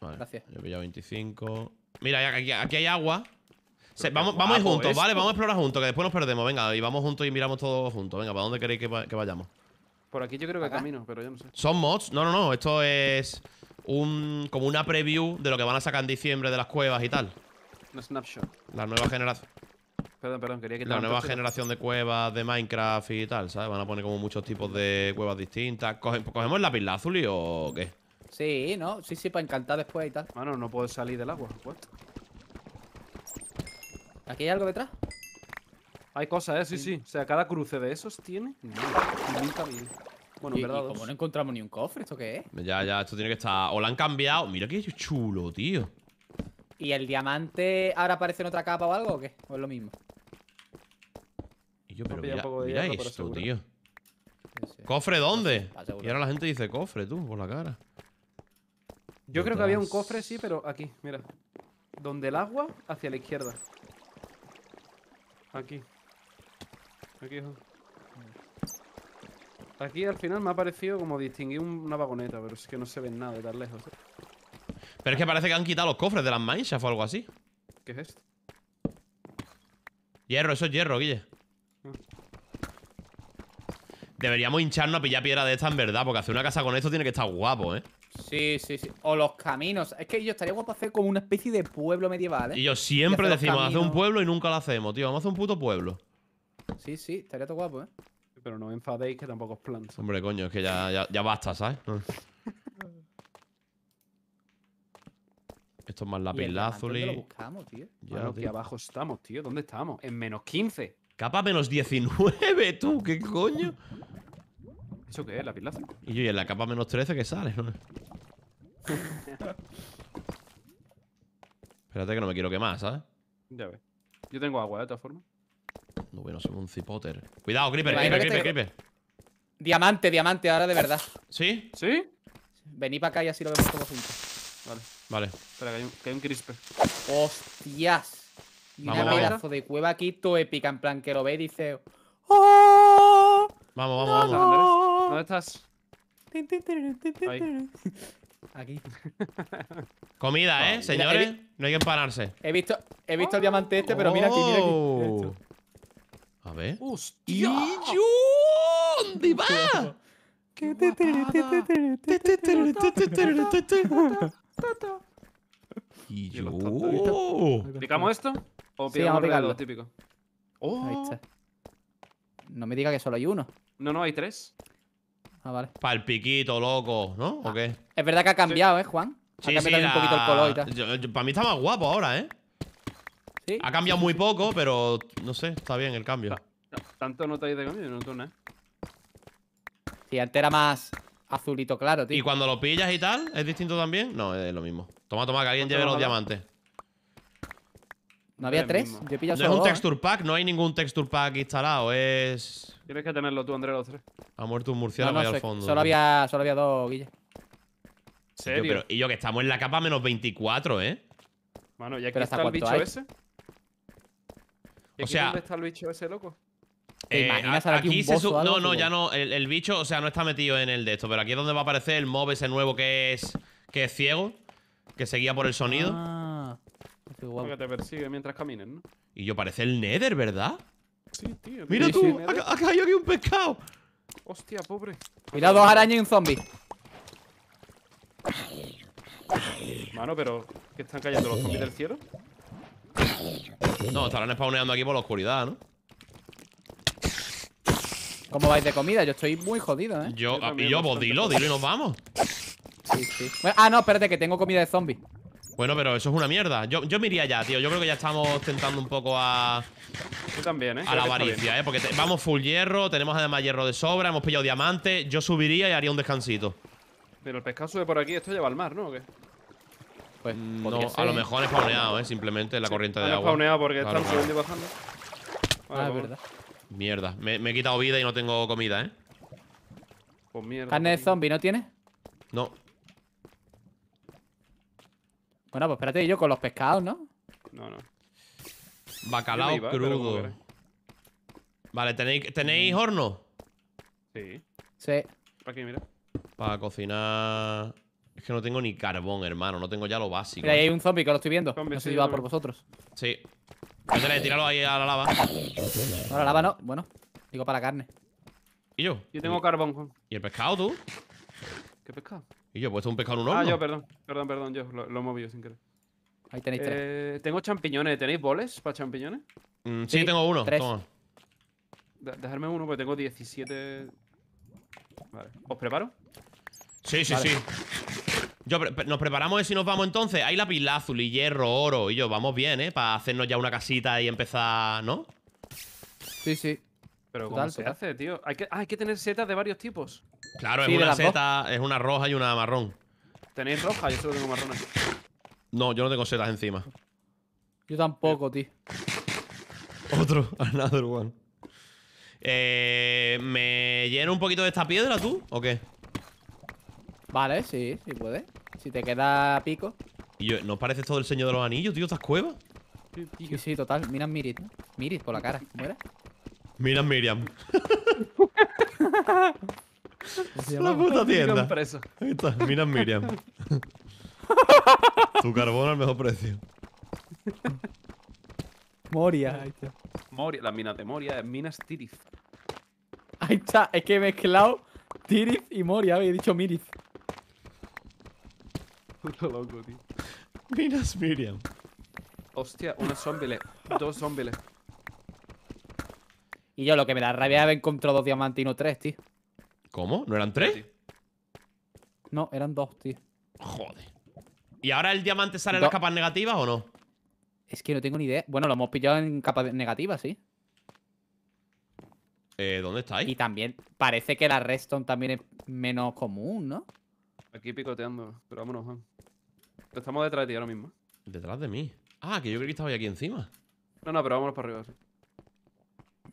Vale, Gracias. Yo he pillado 25. Mira, aquí, hay agua. vamos, vamos juntos, ¿vale? Vamos a explorar juntos, que después nos perdemos. Venga, y vamos juntos y miramos todos juntos. Venga, ¿para dónde queréis que vayamos? Por aquí yo creo que camino, pero yo no sé. ¿Son mods? No, no, no. Esto es un como una preview de lo que van a sacar en diciembre de las cuevas y tal. Un snapshot. La nueva generación. Perdón, perdón, quería que. La nueva generación de cuevas de Minecraft y tal, ¿sabes? Van a poner como muchos tipos de cuevas distintas. ¿Cogemos el azul y o qué? Sí, ¿no? Sí, sí, para encantar después y tal. Bueno, no puedo salir del agua. supuesto. ¿Aquí hay algo detrás? Hay cosas, ¿eh? Sí, sí. O sea, cada cruce de esos tiene... Bueno, verdad. como no encontramos ni un cofre, ¿esto qué es? Ya, ya, esto tiene que estar. O la han cambiado. Mira qué chulo, tío. ¿Y el diamante ahora aparece en otra capa o algo o qué? ¿O es lo mismo? yo, pero mira, esto, tío. ¿Cofre dónde? Y ahora la gente dice cofre, tú, por la cara. Yo creo que había un cofre, sí, pero aquí, mira. Donde el agua, hacia la izquierda. Aquí. Aquí, al final me ha parecido como distinguir una vagoneta, pero es que no se ve nada de tan lejos. Pero es que parece que han quitado los cofres de las manchas o algo así. ¿Qué es esto? Hierro, eso es hierro, Guille. Ah. Deberíamos hincharnos a pillar piedra de esta en verdad, porque hacer una casa con esto tiene que estar guapo, ¿eh? Sí, sí, sí. O los caminos. Es que yo estaría guapo hacer como una especie de pueblo medieval, ¿eh? Y yo siempre decimos, hacer un pueblo y nunca lo hacemos, tío. Vamos a hacer un puto pueblo. Sí, sí, estaría todo guapo, ¿eh? Pero no enfadéis que tampoco os plan. Hombre, coño, es que ya, basta, ¿sabes? Ah. Esto es más la ¿Dónde lo buscamos, tío? Ya, lo abajo estamos, tío. ¿Dónde estamos? En menos 15. Capa menos 19, tú. ¿Qué coño? ¿Eso qué es? la Y yo, y en la capa menos 13 que sale, ¿no? Espérate que no me quiero quemar, ¿sabes? Ya ve Yo tengo agua, de otra forma. No, bueno, solo un cipoter. Cuidado, creeper, creeper, creeper, creeper. Diamante, diamante, ahora de verdad. ¿Sí? ¿Sí? Vení para acá y así lo vemos todos juntos. Vale. Vale. Espera, que hay un, que un crisper. ¡Hostias! Y pedazo de cueva aquí, todo épica, en plan que lo ve y dice. ¡Oh! Vamos, vamos, vamos. ¿Dónde estás? Aquí. Comida, ¿eh, señores? no hay que empanarse. He visto, he visto el diamante este, pero mira aquí, mira aquí. Oh. A ver. ¡Hostia! ¡Y ¿Dónde va? ¡Qué ¿Picamos esto? ¿O sí, vamos lo típico? Oh. No me diga que solo hay uno. No, no, hay tres. Ah, vale. piquito, loco, ¿no? ¿O qué? Es verdad que ha cambiado, ¿eh, Juan? Ha cambiado un poquito el color y tal. para mí está más guapo ahora, ¿eh? Ha cambiado muy poco, pero no sé, está bien el cambio. tanto no te de cambio, no tú, eh. Sí, antes era más azulito claro, tío. ¿Y cuando lo pillas y tal? ¿Es distinto también? No, es lo mismo. Toma, toma, que alguien lleve los diamantes. ¿No había tres? Yo he pillado es un ¿eh? texture pack, no hay ningún texture pack instalado, es... Tienes que tenerlo tú, André, los tres. Ha muerto un murciélago ahí al fondo. Solo había, solo había dos, Guille. ¿Serio? pero, y yo que estamos en la capa menos 24, ¿eh? Bueno, ya que está el bicho ese? o sea, ¿dónde está el bicho ese loco? ¿Te eh, aquí, un se No, no, ya no. El, bicho, o sea, no está metido en el de esto, pero aquí es donde va a aparecer el mob ese nuevo que es que es ciego, que se guía por el sonido. Ah, Que te persigue mientras camines, ¿no? Y yo parece el Nether, ¿verdad? Sí, tío. Mira tú, ha, ha, caído aquí un pescado. Hostia, pobre. Mira dos arañas y un zombie. Mano, pero ¿qué están cayendo los zombies del cielo? No, estarán spawneando aquí por la oscuridad, ¿no? ¿Cómo vais de comida? Yo estoy muy jodido, ¿eh? Yo, y yo, pues dilo, dilo y nos vamos. Sí, sí. ah, no, espérate, que tengo comida de zombie. Bueno, pero eso es una mierda. Yo, yo me iría ya, tío. Yo creo que ya estamos tentando un poco a. Tú también, ¿eh? A la avaricia, ¿eh? Porque vamos full hierro, tenemos además hierro de sobra, hemos pillado diamantes. Yo subiría y haría un descansito. Pero el pescado sube por aquí, esto lleva al mar, ¿no? ¿O qué? Pues, mm, no, a lo mejor es fauneado, ¿eh? Simplemente la corriente ah, de agua. fauneado porque están subiendo y bajando. ah, es verdad. Mierda. Me, he quitado vida y no tengo comida, ¿eh? Pues mierda. Carne de zombie, ¿no tienes? No. Bueno, pues espérate, yo con los pescados, ¿no? No, no. Bacalao crudo. Vale, ¿tenéis, ¿tenéis horno? Sí. Sí. Aquí, mira. Para cocinar es que no tengo ni carbón, hermano. No tengo ya lo básico. Mira, hay un zombie que lo estoy viendo. Zombie, no sé iba va por vosotros. Sí. he tíralo ahí a la lava. No, la lava no. Bueno, digo para la carne. ¿Y yo? Yo tengo carbón, Juan. ¿Y el pescado, tú? ¿Qué pescado? Y yo he puesto un pescado en un ah, horno. Ah, yo, perdón. Perdón, perdón. Yo lo, he movido sin querer. Ahí tenéis tres. Eh, tengo champiñones. ¿Tenéis boles para champiñones? Mm, sí, tengo uno. Tres. Dejarme uno porque tengo 17... Vale. ¿Os preparo? Sí, sí, sí. Yo, nos preparamos y si nos vamos entonces. Hay azul y hierro, oro y yo. Vamos bien, ¿eh? Para hacernos ya una casita y empezar, ¿no? Sí, sí. Pero ¿cómo se hace, tío? Ah, hay que, tener setas de varios tipos. Claro, es una seta, es una roja y una marrón. ¿Tenéis roja? Yo solo tengo marrones. No, yo no tengo setas encima. Yo tampoco, tío. Otro, another one. Eh, ¿Me lleno un poquito de esta piedra tú o qué? Vale, sí, sí puede. Si te queda pico. Y ¿no pareces todo el señor de los anillos, tío? ¿Estas cuevas? Sí, sí, total. Mira Mirith. Mirith, por la cara. ¿Cómo Mira Miriam. la puta tienda. Ahí está, mira Miriam. tu carbón al mejor precio. Moria. Moria, las minas de Moria, es minas Tirith. Ahí está, es que he mezclado Tirith y Moria, había dicho Mirith loco, Minas Miriam. Hostia, una zombile dos zombiles Y yo lo que me da rabia es haber encontrado dos diamantes y no tres, tío. ¿Cómo? ¿No eran tres? No, eran dos, tío. Joder. ¿Y ahora el diamante sale en las capas negativas o no? Es que no tengo ni idea. Bueno, lo hemos pillado en capas negativas, sí. Eh, ¿Dónde estáis? Y también parece que la redstone también es menos común, ¿no? Aquí picoteando, pero vámonos, Estamos detrás de ti ahora mismo. ¿Detrás de mí? Ah, que yo creí que estaba aquí encima. No, no, pero vámonos para arriba.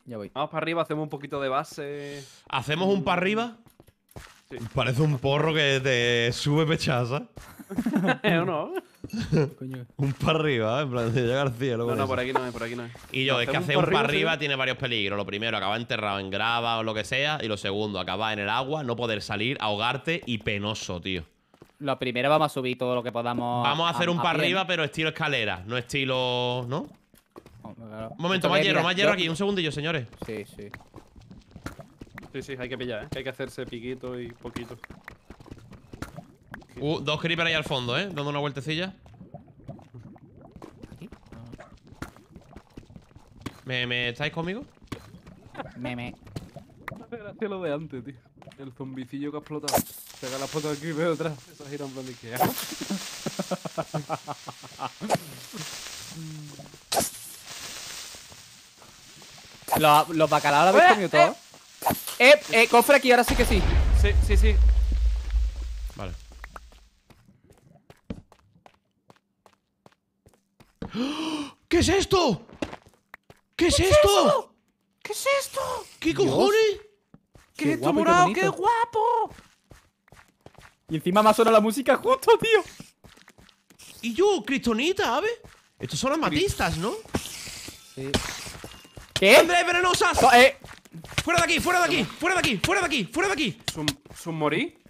Ya voy. Vamos para arriba, hacemos un poquito de base. ¿Hacemos un para arriba? Sí. Parece un porro que te sube pechaza. ¿O no? un para arriba, en plan, de llegar al cielo. No, no, por aquí no es, por aquí no Y yo, es que hacer un para arriba, tiene varios peligros. Lo primero, acabar enterrado en grava o lo que sea. Y lo segundo, acabar en el agua, no poder salir, ahogarte y penoso, tío. Lo primero, vamos a subir todo lo que podamos. Vamos a hacer un par arriba, pero estilo escalera, no estilo. ¿No? Un momento, más hierro, más hierro aquí, un segundillo, señores. Sí, sí. Sí, sí, hay que pillar, ¿eh? hay que hacerse piquito y poquito. Uh, dos creepers ahí al fondo, ¿eh? Dando una vueltecilla. ¿Me, me estáis conmigo? Meme. Me. lo de antes, tío. El zombicillo que ha explotado. Saca la foto aquí y veo atrás. Eso gira un plan de Ikea. Los, bacalao bacalaos habéis comido todos. Eh, eh, eh, cofre aquí, ahora sí que sí. Sí, sí, sí. Vale. ¿Qué es esto? ¿Qué es esto? ¿Qué es esto? ¿Qué cojones? ¿Qué, esto morado? ¡Qué guapo! Y encima más suena la música justo, tío. ¿Y yo, Cristonita, ave? Estos son los matistas, ¿no? Sí. ¿Qué? ¡Andrés venenosas! Eh. ¡Fuera de aquí, fuera de aquí, fuera de aquí, fuera de aquí, fuera de aquí! ¿Son morir? morí?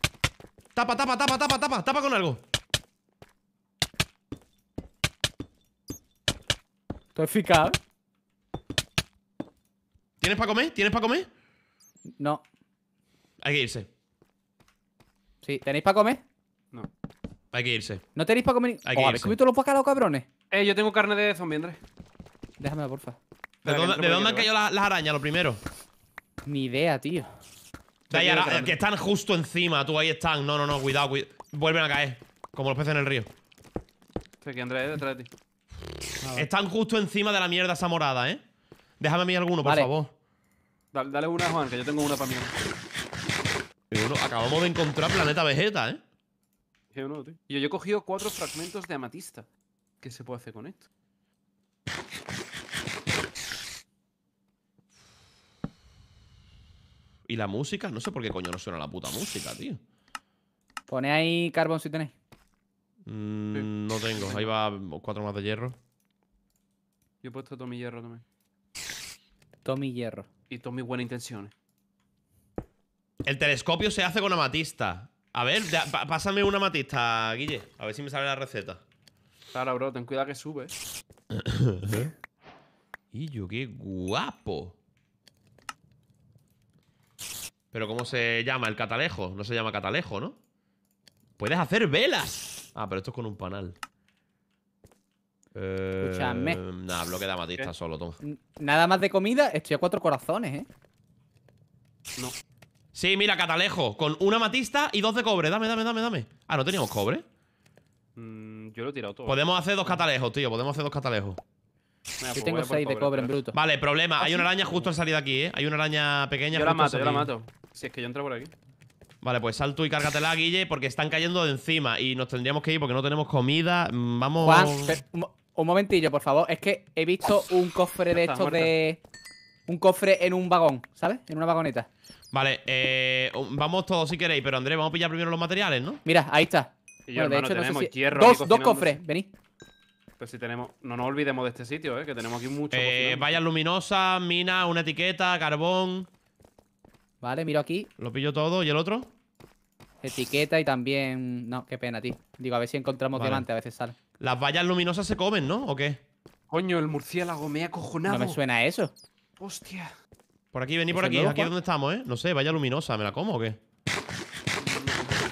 Tapa, tapa, tapa, tapa, tapa, tapa con algo. Esto es eficaz. ¿Tienes para comer? ¿Tienes para comer? No. Hay que irse. ¿tenéis para comer? No. Hay que irse. ¿No tenéis para comer? Hay ¿Habéis comido los bacalaos, cabrones? Eh, yo tengo carne de zombie, Andrés. Déjamela, porfa. ¿De, dónde, han caído las, arañas, lo primero? Ni idea, tío. Eh, que están justo encima, tú ahí están. No, no, no, cuidado, cuidado. Vuelven a caer. Como los peces en el río. Estoy aquí, Andrés, detrás de ti. Están justo encima de la mierda esa morada, ¿eh? Déjame a mí alguno, por favor. Dale, dale, una Juan, que yo tengo una para mí acabamos de encontrar planeta Vegeta, ¿eh? Yo, he cogido cuatro fragmentos de amatista. ¿Qué se puede hacer con esto? Y la música, no sé por qué coño no suena la puta música, tío. Pone ahí carbón si tenéis. Mm, no tengo, ahí va cuatro más de hierro. Yo he puesto todo mi Hierro también. Todo mi Hierro. Y todas mis Buenas Intenciones. Eh. El telescopio se hace con amatista. A ver, pásame una amatista, Guille. A ver si me sale la receta. Claro, bro, ten cuidado que sube. y yo, qué guapo. Pero ¿cómo se llama? El catalejo. No se llama catalejo, ¿no? ¡Puedes hacer velas! Ah, pero esto es con un panal. Escúchame. Eh, nada, bloque de amatista eh, solo, toma. Nada más de comida, estoy a cuatro corazones, ¿eh? No. Sí, mira, catalejo. Con una matista y dos de cobre. Dame, dame, dame, dame. Ah, ¿no teníamos cobre? Mm, yo lo he tirado todo. Podemos hacer dos catalejos, tío. Podemos hacer dos catalejos. Pues tengo seis de cobre en bruto. Vale, problema. Hay ah, una araña justo al salir de aquí, ¿eh? Hay una araña pequeña. Yo la mato, yo la mato. Si es que yo entro por aquí. Vale, pues sal tú y cárgatela, Guille, porque están cayendo de encima y nos tendríamos que ir porque no tenemos comida. Mm, vamos. un, un, momentillo, por favor. Es que he visto un cofre de estos de, un cofre en un vagón, ¿sabes? En una vagoneta. Vale, eh, um, vamos todos si queréis, pero Andrés, vamos a pillar primero los materiales, ¿no? Mira, ahí está. de hecho, tenemos hierro dos, dos cofres, Vení. Pues si tenemos, no nos olvidemos de este sitio, ¿eh? que tenemos aquí mucho. Eh, vallas luminosas, minas, una etiqueta, carbón. Vale, miro aquí. Lo pillo todo, ¿y el otro? Etiqueta y también. No, qué pena, tío. Digo, a ver si encontramos delante, a veces sale. Las vallas luminosas se comen, ¿no? ¿O qué? Coño, el murciélago me ha cojonado. No me suena eso. Hostia. Por aquí, vení por aquí. Aquí es donde estamos, ¿eh? No sé, vaya luminosa. ¿Me la como o qué?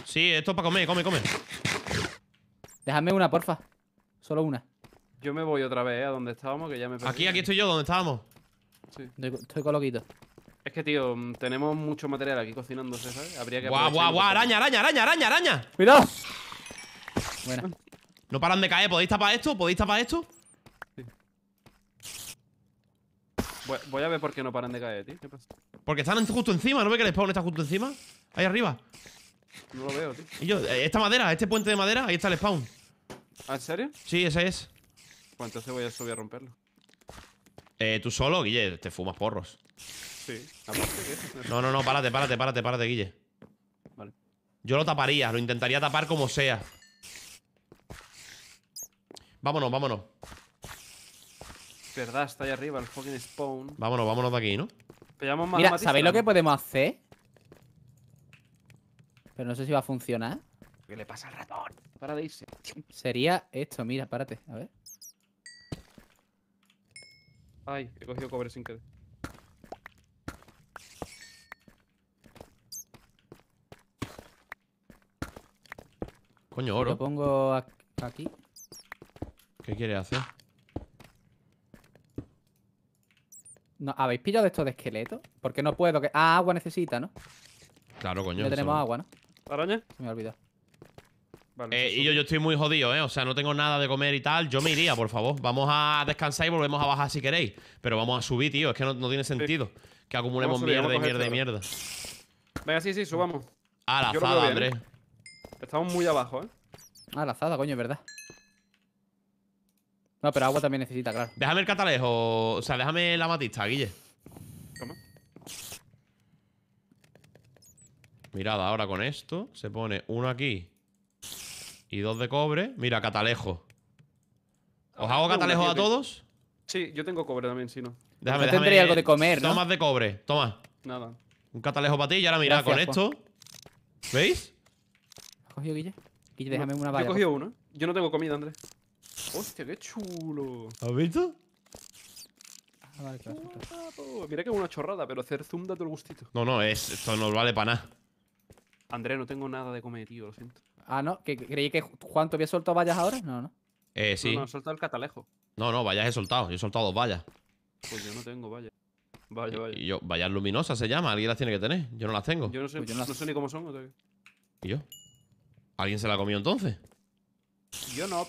Sí, esto es para comer. Come, come. Déjame una, porfa. Solo una. Yo me voy otra vez ¿eh? a donde estábamos, que ya me Aquí, aquí estoy yo, donde estábamos. Sí. Estoy coloquito. Es que, tío, mm, tenemos mucho material aquí cocinándose, ¿sabes? Habría que... ¡Guau, guau, guau! ¡Araña, araña, araña, araña, araña! ¡Cuidado! Buena. No paran de caer. ¿Podéis tapar esto? ¿Podéis tapar esto? Voy, a ver por qué no paran de caer, tío. ¿Qué pasa? Porque están justo encima, ¿no ve que el spawn está justo encima? Ahí arriba. No lo veo, tío. Y yo, eh, esta madera, este puente de madera, ahí está el spawn. ¿Ah, ¿En serio? Sí, ese es. Pues entonces voy a subir a romperlo. Eh, tú solo, Guille, te fumas porros. Sí. No, no, no, párate, párate, párate, párate, Guille. Vale. Yo lo taparía, lo intentaría tapar como sea. Vámonos, vámonos verdad, está ahí arriba el fucking spawn. Vámonos, vámonos de aquí, ¿no? Mira, ¿sabéis lo que podemos hacer? Pero no sé si va a funcionar. ¿Qué le pasa al ratón? Para de irse. Sería esto, mira, párate, a ver. Ay, he cogido cobre sin querer. Coño, oro. Lo pongo aquí. ¿Qué quiere hacer? ¿Habéis pillado esto de esqueleto? Porque no puedo. Que... Ah, agua necesita, ¿no? Claro, coño. Ya tenemos agua, ¿no? ¿Araña? Se me ha olvidado. Vale, eh, y yo, yo estoy muy jodido, ¿eh? O sea, no tengo nada de comer y tal. Yo me iría, por favor. Vamos a descansar y volvemos a bajar si queréis. Pero vamos a subir, tío. Es que no, tiene sentido. Que acumulemos mierda y mierda y mierda. Venga, sí, sí, subamos. A la azada, Andrés. ¿eh? Estamos muy abajo, ¿eh? A la azada, coño, es verdad. No, pero agua también necesita, claro. Déjame el catalejo. O sea, déjame la matista, Guille. ¿Cómo? Mirad, ahora con esto se pone uno aquí y dos de cobre. Mira, catalejo. ¿Os ah, hago catalejo a todos? Sí, yo tengo cobre también, si no. Déjame, no tendría algo de comer, ¿no? Tomas de cobre, toma. Nada. Un catalejo para ti y ahora mira, con esto. ¿Veis? ¿Has cogido, Guille? Guille, déjame una valla. Yo he cogido uno. Yo no tengo comida, Andrés. Hostia, qué chulo. ¿Has visto? Ah, vale, Mira que es una chorrada, pero hacer zoom da todo el gustito. No, no, es, esto no vale para nada. André, no tengo nada de comer, tío, lo siento. Ah, no, que creí que Juan te había soltado vallas ahora. No, no. Eh, sí. No, no, he soltado el catalejo. No, no, vallas he soltado. Yo he soltado dos vallas. Pues yo no tengo vallas. Vaya, vaya. Y yo, vallas luminosas se llama, alguien las tiene que tener. Yo no las tengo. Yo no sé, pues no, sé ni cómo son. ¿Y yo? ¿Alguien se la comió entonces? Yo no.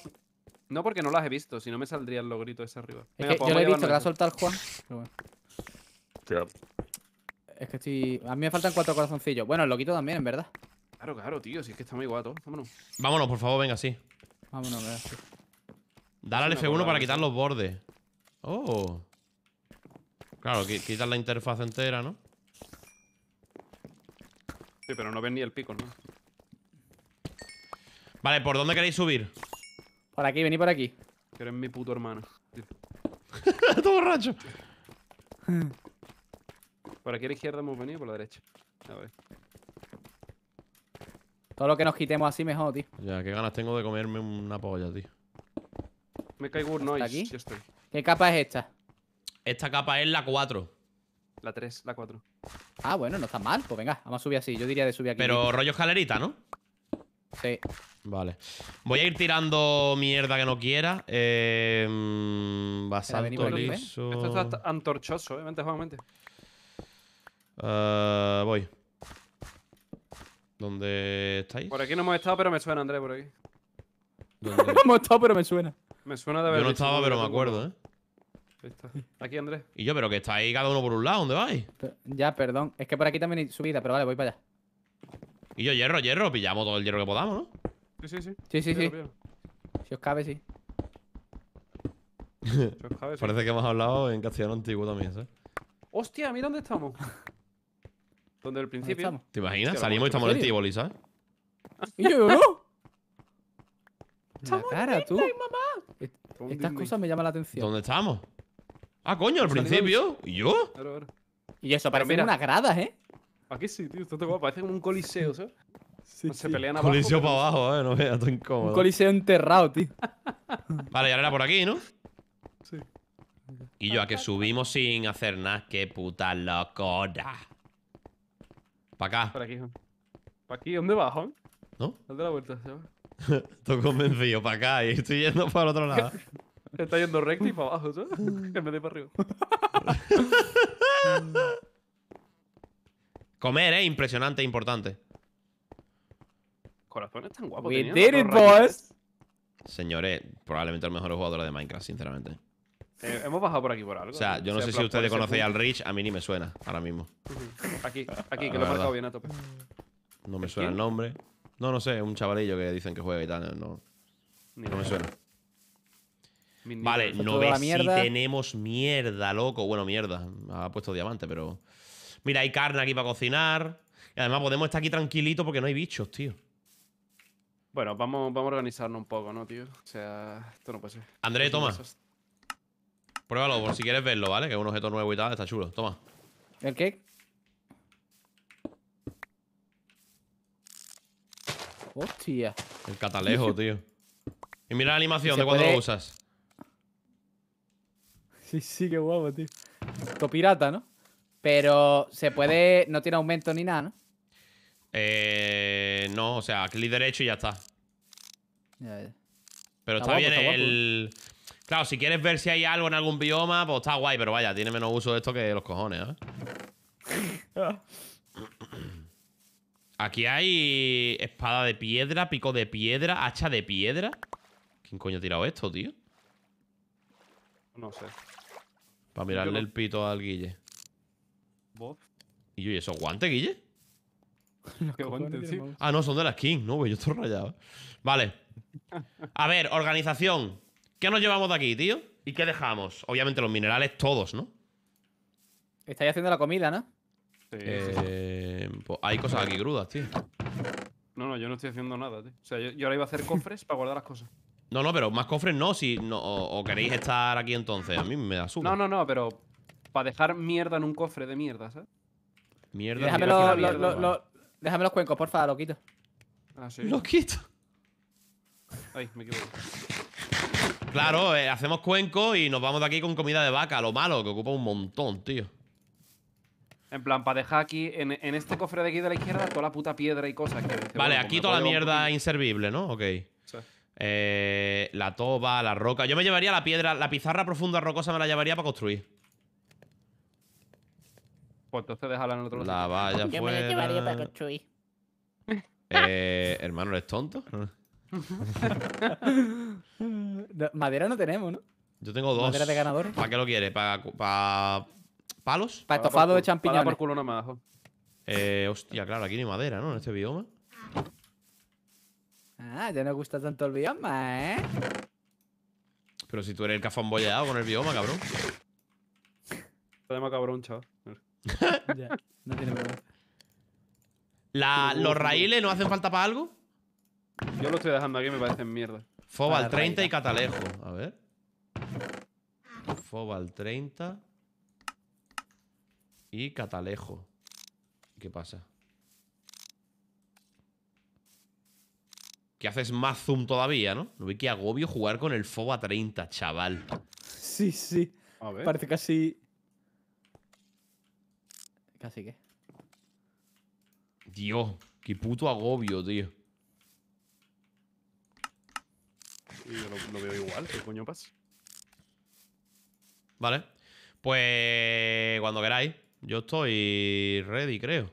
No, porque no las he visto, si no me saldría el logrito ese arriba. es que pues yo lo he visto, que la ha soltado Juan. Pero bueno. Es que estoy. A mí me faltan cuatro corazoncillos. Bueno, el loquito también, en verdad. Claro, claro, tío, si es que está muy guato. Vámonos. Vámonos, por favor, venga, sí. Vámonos, venga, Dale al F1 para quitar los bordes. Oh. Claro, quitar la interfaz entera, ¿no? Sí, pero no ven ni el pico, ¿no? Vale, ¿por dónde queréis subir? Por aquí, vení por aquí. Que eres mi puto hermano. Todo borracho. por aquí a la izquierda hemos venido, por la derecha. A ver. Todo lo que nos quitemos así mejor, tío. Ya, qué ganas tengo de comerme una polla, tío. Me caigo un noise. aquí? ¿Qué capa es esta? Esta capa es la 4. La 3, la 4. Ah, bueno, no está mal. Pues venga, vamos a subir así. Yo diría de subir aquí. Pero rollo escalerita, ¿no? Sí. Vale. Voy a ir tirando mierda que no quiera. Em, eh, basalto liso. Esto está antorchoso, eh. Vente, Juan, vente. Eh, voy. ¿Dónde estáis? Por aquí no hemos estado, pero me suena, Andrés, por aquí. no hemos estado, pero me suena. Me suena de haber Yo no estaba, pero me acuerdo, ¿eh? Está. Aquí, Andrés. Y yo, pero que estáis cada uno por un lado. ¿Dónde vais? Ya, perdón. Es que por aquí también hay subida, pero vale, voy para allá. Y yo, hierro, hierro, pillamos todo el hierro que podamos, ¿no? Sí, sí, sí. Sí, sí, sí. Si os cabe, sí. Parece que hemos hablado en castellano antiguo también, ¿sabes? Hostia, mira dónde estamos. Donde el principio. ¿Te imaginas? Salimos y estamos en el Tivoli, ¿sabes? ¿Y yo? tú. Estas cosas me llaman la atención. ¿Dónde estamos? Ah, coño, al principio. ¿Y yo? Y eso, parecen unas gradas, ¿eh? Aquí sí, tío, te te Parece como un coliseo, ¿sabes? Sí, se sí. pelean abajo. Coliseo para abajo, eh. No veas tan incómodo. Un coliseo enterrado, tío. vale, y ahora era por aquí, ¿no? Sí. Y yo a que subimos sin hacer nada. Qué puta locura. Para acá. Para aquí, ¿Para aquí? ¿Dónde vas, Juan? ¿No? de la vuelta, estoy convencido, para acá. Y estoy yendo para el otro lado. Está yendo recto y para abajo, ¿sabes? en vez de para arriba. Comer, ¿eh? Impresionante, e importante. Corazones tan guapos. We did it, boys. Señores, probablemente el mejor jugador de Minecraft, sinceramente. Eh, hemos bajado por aquí por algo. O sea, yo no sé si ustedes conocéis al Rich, a mí ni me suena ahora mismo. Aquí, aquí, que lo he marcado bien a tope. No me suena el nombre. No, no sé, un chavalillo que dicen que juega y tal. No, no me suena. Vale, no ves si tenemos mierda, loco. Bueno, mierda. Ha puesto diamante, pero. Mira, hay carne aquí para cocinar. Y además podemos estar aquí tranquilitos porque no hay bichos, tío. Bueno, vamos, vamos a organizarnos un poco, ¿no, tío? O sea, esto no puede ser. André, pues toma. Pruébalo por si quieres verlo, ¿vale? Que es un objeto nuevo y tal, está chulo. Toma. ¿El qué? Hostia. El catalejo, tío. Y mira la animación de cuando lo usas. Sí, sí, qué guapo, tío. Esto ¿no? Pero se puede. No tiene aumento ni nada, ¿no? Eh, no, o sea, clic derecho y ya está. pero está, bien el. Claro, si quieres ver si hay algo en algún bioma, pues está guay, pero vaya, tiene menos uso de esto que los cojones, ¿eh? Aquí hay espada de piedra, pico de piedra, hacha de piedra. ¿Quién coño ha tirado esto, tío? No sé. Para mirarle el pito al guille. ¿Y yo, esos guantes, Guille? Ah, no, son de la skin, no, güey, pues yo estoy rayado. Vale. A ver, organización. ¿Qué nos llevamos de aquí, tío? ¿Y qué dejamos? Obviamente los minerales todos, ¿no? Estáis haciendo la comida, ¿no? Sí. Eh, pues hay cosas aquí crudas, tío. No, no, yo no estoy haciendo nada, tío. O sea, yo, ahora iba a hacer cofres para guardar las cosas. No, no, pero más cofres no, si no, o, queréis estar aquí entonces. A mí me da suma. No, no, no, pero para dejar mierda en un cofre de mierda, ¿sabes? Mierda, déjame, los, déjame los cuencos, porfa, lo quito. Ah, lo quito. Ay, me equivoco. Claro, eh, hacemos cuenco y nos vamos de aquí con comida de vaca, lo malo, que ocupa un montón, tío. En plan, para dejar aquí, en, este cofre de aquí de la izquierda, toda la puta piedra y cosas. Que, vale, aquí toda la mierda inservible, ¿no? Ok. Eh, la toba, la roca. Yo me llevaría la piedra, la pizarra profunda rocosa me la llevaría para construir. Pues entonces déjala en otro lado. La valla Yo me la llevaría para construir. Eh, hermano, ¿eres tonto? Madera no tenemos, ¿no? Yo tengo dos. Madera de ganador. ¿Para qué lo quieres? ¿Para, palos? Para estofado de champiñones. Para por culo nomás. Eh, hostia, claro, aquí ni madera, ¿no? En este bioma. Ah, ya no gusta tanto el bioma, ¿eh? Pero si tú eres el cafamboleado con el bioma, cabrón. Podemos cabrón, chaval. ya, no tiene ¿Los raíles no hacen falta para algo? Yo lo estoy dejando aquí, me parecen mierda. al 30 y Catalejo. A ver. al 30 y Catalejo. ¿Qué pasa? Que haces más zoom todavía, ¿no? No vi que agobio jugar con el Foba 30, chaval. Sí, sí. A Parece casi Casi que. Dios, qué puto agobio, tío. yo lo, veo igual, ¿qué coño pasa? Vale. Pues cuando queráis. Yo estoy ready, creo.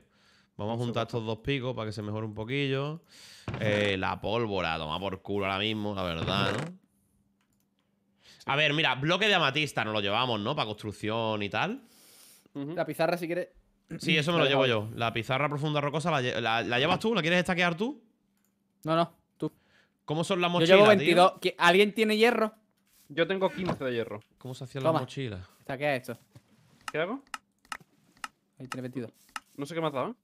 Vamos a juntar estos dos picos para que se mejore un poquillo. Eh, la pólvora, toma por culo ahora mismo, la verdad, ¿no? A ver, mira, bloque de amatista nos lo llevamos, ¿no? Para construcción y tal. La pizarra, si quieres, Sí, eso me lo llevo yo. La pizarra profunda rocosa, ¿la, llevas tú? ¿La quieres estaquear tú? No, no, tú. ¿Cómo son las mochilas? Yo llevo 22. ¿Alguien tiene hierro? Yo tengo 15 de hierro. ¿Cómo se hacían las mochilas? Estaquea esto. ¿Qué hago? Ahí tiene 22. No sé qué me ha dado. ¿eh?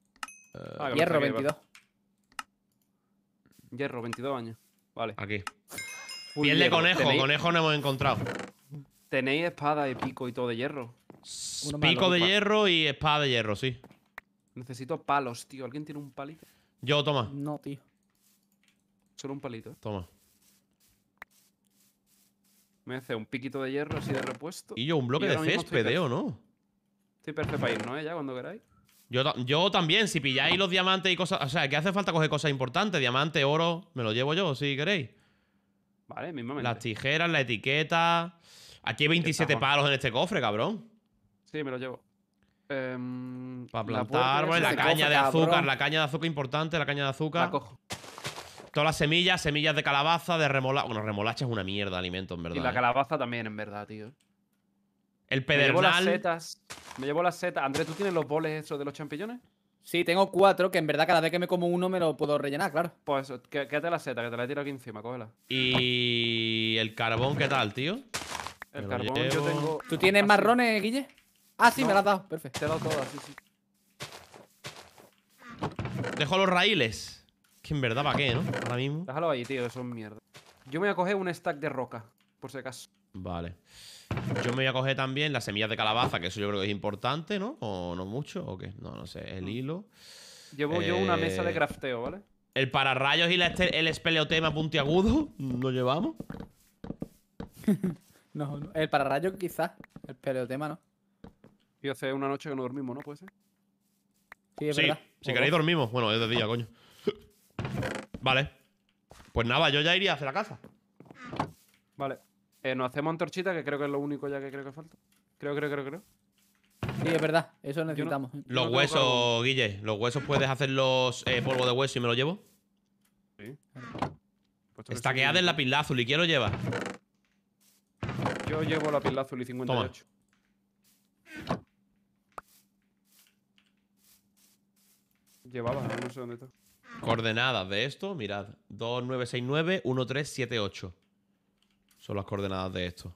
Eh, ah, hierro, 22. Hierro, 22 años. Vale. Aquí. Piel de conejo, conejo no hemos encontrado. Tenéis espada y pico y todo de hierro. Pico de hierro y espada de hierro, sí. Necesito palos, tío. ¿Alguien tiene un palito? Yo, toma. No, tío. Solo un palito. Toma. Me hace un piquito de hierro así de repuesto. Y yo, un bloque de ¿eh, ¿o ¿no? Estoy perfecto para ir, ¿no? Eh? Ya cuando queráis. Yo, también, si pilláis los diamantes y cosas. O sea, que hace falta coger cosas importantes: diamante, oro. Me lo llevo yo, si queréis. Vale, mismamente. Las tijeras, la etiqueta. Aquí hay 27 palos en este cofre, cabrón. Sí, me lo llevo. Em, Para plantar árboles, la, caña de azúcar, la caña de azúcar importante, la caña de azúcar. La cojo. Todas las semillas, semillas de calabaza, de remolacha. Bueno, remolacha es una mierda alimento, en verdad. Y la ¿eh? calabaza también, en verdad, tío. El pedernal. Me llevo las setas. Me Andrés, ¿tú tienes los boles esos de los champiñones? Sí, tengo cuatro, que en verdad cada vez que me como uno me lo puedo rellenar, claro. Pues quédate la seta, que te la he aquí encima, cógela. Y el carbón, ¿qué tal, tío? El carbón yo tengo. ¿Tú tienes ah, marrones, Guille? Ah, sí, me la has dado. Perfecto. Te he dado todas, sí, sí. Dejo los raíles. Que en verdad, ¿para qué, no? Ahora mismo. Déjalo ahí, tío. Eso es mierda. Yo me voy a coger un stack de roca, por si acaso. Vale. Yo me voy a coger también las semillas de calabaza, que eso yo creo que es importante, ¿no? O no mucho, o qué. No, no sé. El hilo. Llevo yo una mesa de eh, crafteo, ¿vale? El pararrayos y el espeleotema puntiagudo lo llevamos. no, el pararrayos quizás. El espeleotema no hace una noche que no dormimos, ¿no? ¿Puede ser? Sí, si queréis dormimos. Bueno, es de día, coño. vale. Pues nada, yo ya iría hacia la casa. Vale. Eh, nos hacemos antorchita, que creo que es lo único ya que creo que falta. Creo, creo, creo, creo. Sí, es verdad. Eso necesitamos. los huesos, Guille. Los huesos puedes hacer los eh, polvo de hueso y me lo llevo. Sí. Pues Estaqueada en la azul ¿Quién lo lleva? Yo llevo la y 58. Llevaba, no sé dónde está. Coordenadas de esto, mirad. 2969, 1378. Son las coordenadas de esto.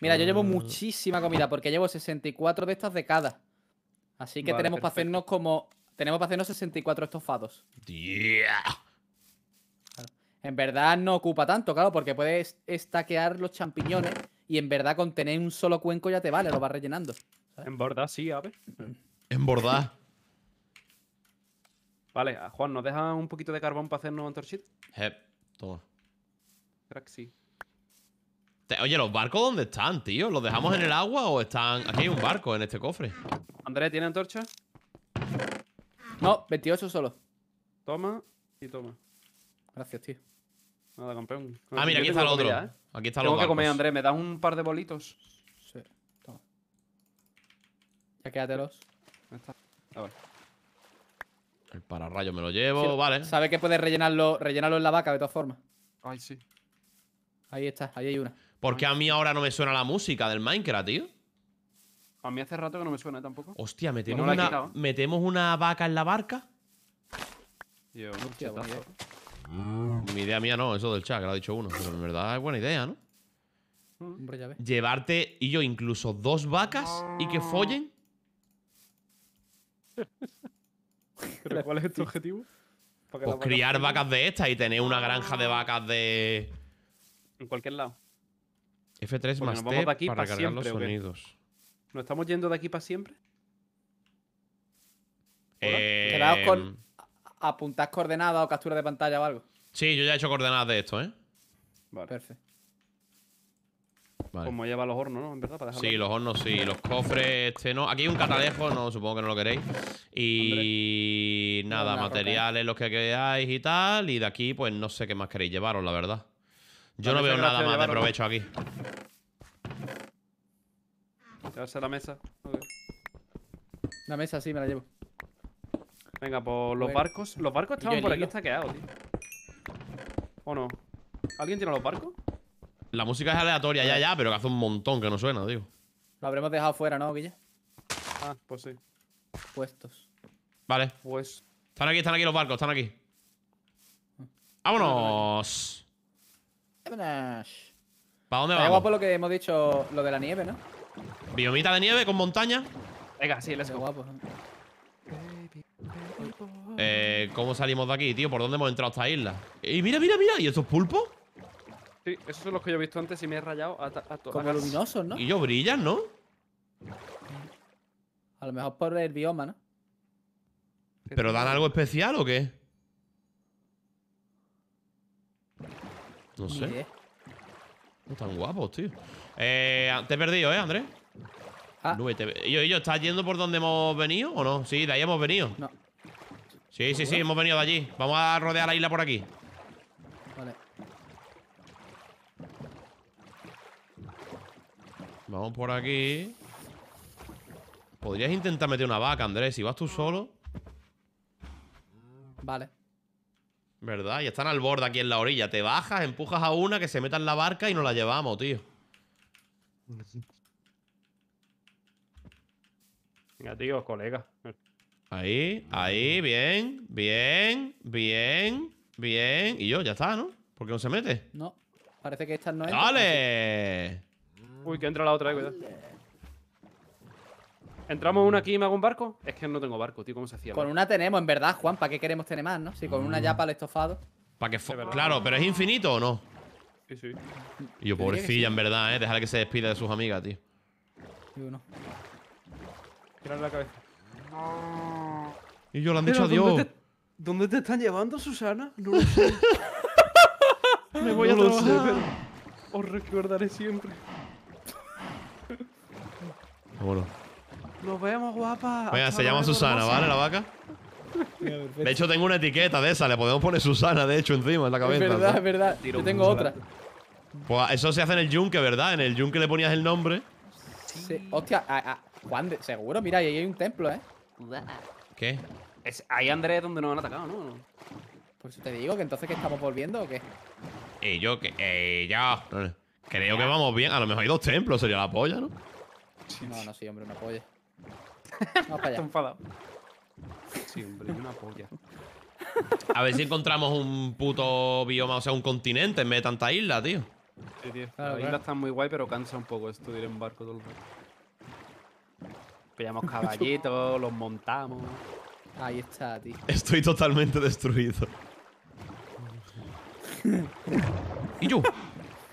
Mira, yo llevo ah. muchísima comida porque llevo 64 de estas de cada. Así que tenemos para hacernos como. Tenemos para hacernos 64 estofados. Yeah. En verdad no ocupa tanto, claro, porque puedes estaquear los champiñones y en verdad con tener un solo cuenco ya te vale, lo vas rellenando. En verdad sí, a ver... En Vale, Juan, ¿nos deja un poquito de carbón para hacernos torchit? Hep, toma. sí. Oye, ¿los barcos dónde están, tío? ¿Los dejamos en el agua o están...? Aquí hay un barco en este cofre. Andrés, ¿tiene antorcha? No, 28 solo. Toma y toma. Gracias, tío. Nada, campeón. ah, mira, aquí está el otro. ¿eh? Aquí está Tengo que comer, Andrés. ¿Me das un par de bolitos? Sí, toma. Ya quédatelos. El pararrayo me lo llevo, vale. Sabe que puedes rellenarlo, rellenarlo en la vaca de todas formas. Ay, sí. Ahí está, ahí hay una. ¿Por qué a mí ahora no me suena la música del Minecraft, tío? A mí hace rato que no me suena tampoco. Hostia, metemos, una, vaca en la barca. Eh. Mi mm, idea mía no, eso del chat, que lo ha dicho uno. Pero en verdad es buena idea, ¿no? Llevarte y yo incluso dos vacas y que mm. follen. cuál es tu objetivo? Pues criar vacas de estas y tener una granja de vacas de. En cualquier lado. F3 más T para, cargar los sonidos. ¿Nos estamos yendo de aquí para siempre? Eh... Quedaos con. Apuntad coordenadas o captura de pantalla o algo. Sí, yo ya he hecho coordenadas de esto, ¿eh? Vale. Perfecto. Como lleva los hornos, ¿no? ¿En verdad? Para sí, los hornos sí. Los cofres, este no. Aquí hay un catalejo, no, supongo que no lo queréis. Y nada, materiales, los que queráis y tal. Y de aquí, pues no sé qué más queréis llevaros, la verdad. Yo no veo nada más de provecho aquí. Llevarse la mesa. La mesa sí, me la llevo. Venga, pues los barcos. Los barcos estaban por aquí estaqueados, tío. ¿O no? ¿Alguien tiene los barcos? La música es aleatoria ya, ya, pero que hace un montón que no suena, digo. Lo habremos dejado fuera, ¿no, Guille? Ah, pues sí. Puestos. Vale. Pues. Están aquí, están aquí los barcos, están aquí. Ah. ¡Vámonos! ¿Para dónde vamos? guapo lo que hemos dicho, lo de la nieve, ¿no? Biomita de nieve con montaña. Venga, sí, les es Guapo. Eh, ¿Cómo salimos de aquí, tío? ¿Por dónde hemos entrado a esta isla? ¡Y mira, mira, mira! ¿Y estos pulpos? esos son los que yo he visto antes y me he rayado a, todos. Como luminosos, ¿no? Y ellos brillan, ¿no? A lo mejor por el bioma, ¿no? ¿Pero dan algo especial o qué? No sé. No están guapos, tío. Eh, te he perdido, ¿eh, Andrés? Ah. te... Yo, yo, ¿estás yendo por donde hemos venido o no? Sí, de ahí hemos venido. No. Sí, sí, sí, hemos venido de allí. Vamos a rodear la isla por aquí. Vamos por aquí. Podrías intentar meter una vaca, Andrés. Si vas tú solo. Vale. ¿Verdad? Ya están al borde aquí en la orilla. Te bajas, empujas a una que se meta en la barca y nos la llevamos, tío. Venga, tío, colega. Ahí, ahí, bien, bien, bien, bien. Y yo, ya está, ¿no? ¿Por qué no se mete? No, parece que esta no es. ¡Dale! Uy, que entra la otra, eh, cuidado. ¿Entramos una aquí y me hago un barco? Es que no tengo barco, tío, ¿cómo se hacía? Con una tenemos, en verdad, Juan, ¿para qué queremos tener más, no? Si con una ya para el estofado. Para que claro, pero ¿es infinito o no? Sí, sí. Y yo, pobrecilla, en verdad, ¿eh? Dejar que se despida de sus amigas, tío. Y uno. la cabeza. No. Y yo le han dicho adiós. ¿dónde te, están llevando, Susana? No lo sé. me voy a trabajar. Os recordaré siempre. Nos vemos, guapa. Venga, se llama Susana, ¿vale? La vaca. De hecho, tengo una etiqueta de esa. Le podemos poner Susana, de hecho, encima, en la cabeza. Es verdad, es verdad. Yo tengo otra. Pues eso se hace en el yunque, ¿verdad? En el yunque le ponías el nombre. Sí. Hostia, a, Juan, seguro, mira, ahí hay un templo, ¿eh? ¿Qué? Es, ahí Andrés donde nos han atacado, ¿no? Por eso te digo que entonces que estamos volviendo o qué. Y eh, yo que. Eh, ya. Creo que vamos bien. A lo mejor hay dos templos, sería la polla, ¿no? No, no, sí, hombre, una polla. Vamos para allá. enfadado. Sí, hombre, una polla. A ver si encontramos un puto bioma, o sea, un continente en vez de tanta isla, tío. Sí, tío. Las islas están muy guay, pero cansa un poco esto de ir en barco todo el rato. Pillamos caballitos, los montamos. Ahí está, tío. Estoy totalmente destruido. ¿Y yo? ¿Qué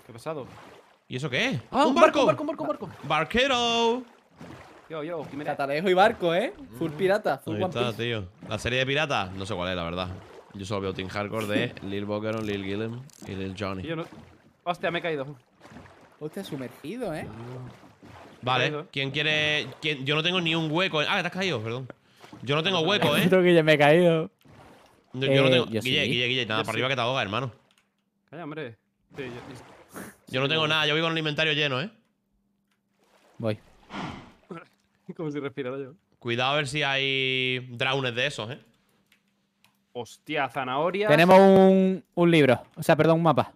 ha pasado? ¿Y eso qué es? ¡Ah, un barco! barco, barco, barco! ¡Barquero! Yo, yo, Jiménez. Catalejo y barco, ¿eh? Full mm. pirata, full Ahí tío. La serie de piratas, no sé cuál es, la verdad. Yo solo veo Team Hardcore de Lil Bokeron, Lil Gillem y Lil Johnny. Yo Hostia, me he caído. Hostia, sumergido, ¿eh? Vale, ¿quién quiere...? Yo no tengo ni un hueco. Ah, te has caído, perdón. Yo no tengo hueco, ¿eh? que ya me he caído. Yo, no eh, tengo... Guille, Guille, Guille, nada, para arriba que te ahoga, hermano. Calla, hombre. Sí, yo no tengo nada, yo voy con el inventario lleno, ¿eh? Voy. Como si respirara yo. Cuidado a ver si hay drownes de esos, ¿eh? Hostia, zanahoria. Tenemos un, un libro. O sea, perdón, un mapa.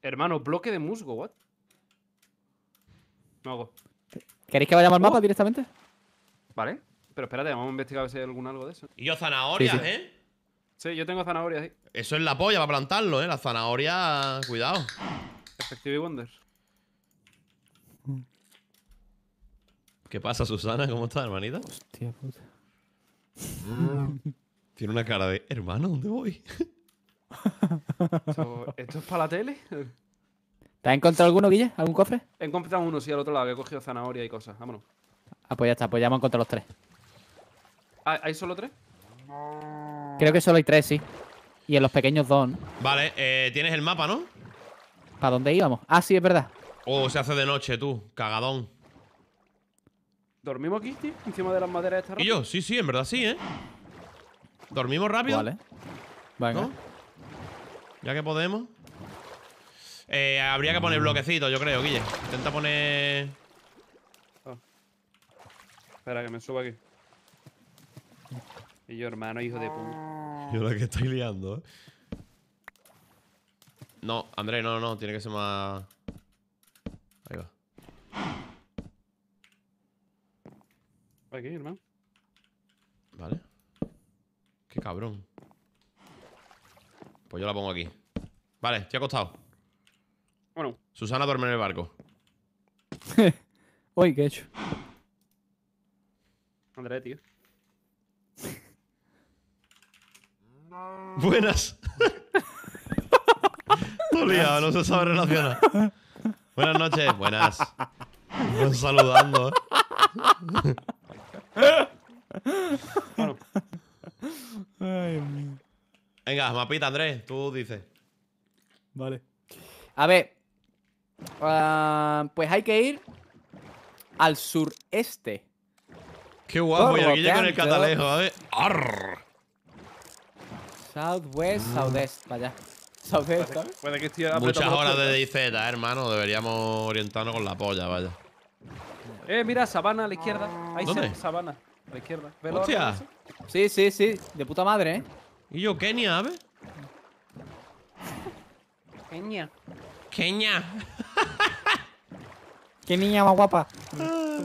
Hermano, bloque de musgo, what? No hago. ¿Queréis que vayamos al mapa oh. directamente? Vale. Pero espérate, vamos a investigar si hay algún algo de eso. Y yo zanahorias, ¿eh? Sí, yo tengo zanahorias ahí. Eso es la polla para plantarlo, ¿eh? La zanahoria... Cuidado. Effective Wonder. ¿Qué pasa, Susana? ¿Cómo estás, hermanita? Hostia puta. Tiene una cara de... Hermano, ¿dónde voy? ¿Esto, es para la tele? ¿Te has encontrado alguno, Guille? ¿Algún cofre? He encontrado uno, sí, al otro lado. He cogido zanahoria y cosas. Vámonos. Ah, pues ya está. Pues ya hemos encontrado los tres. Ah, ¿Hay solo tres? Creo que solo hay tres, sí. Y en los pequeños dos, Vale, eh, tienes el mapa, ¿no? ¿Para dónde íbamos? Ah, sí, es verdad. Oh, se hace de noche, tú. Cagadón. ¿Dormimos aquí, tío? ¿Encima de las maderas de esta ¿Y yo? Sí, sí, en verdad sí, ¿eh? ¿Dormimos rápido? Vale. Venga. Ya que podemos. Eh, habría que poner bloquecitos, yo creo, Guille. Intenta poner... Ah. Espera, que me suba aquí. Y yo, hermano, hijo de puta. Ah. Yo la que estoy liando, ¿eh? No, André, no, no, tiene que ser más... Ahí va. Aquí, hermano. Vale. Qué cabrón. Pues yo la pongo aquí. Vale, estoy acostado. Bueno. Susana duerme en el barco. Uy, qué hecho. André, tío. Buenas. ¡Tú liado, no se sabe relacionar. Buenas noches, buenas. Nos saludando. Venga, mapita, Andrés, tú dices. Vale. A ver. Ah, pues hay que ir al sureste. Qué guapo, y aquí llega el catalejo, a ver. Arr. Southwest, ah. Southwest, vaya. Southwest, Puede que estoy Muchas horas de DZ, hermano. Deberíamos orientarnos con la polla, vaya. Eh, mira, sabana a la izquierda. Ahí ¿Dónde? sabana. A la izquierda. ¿Velo ¡Hostia! Sí, sí, sí. De puta madre, ¿eh? ¿Y yo Kenia, ver. Kenia. Kenia. ¡Qué niña más guapa! Ah.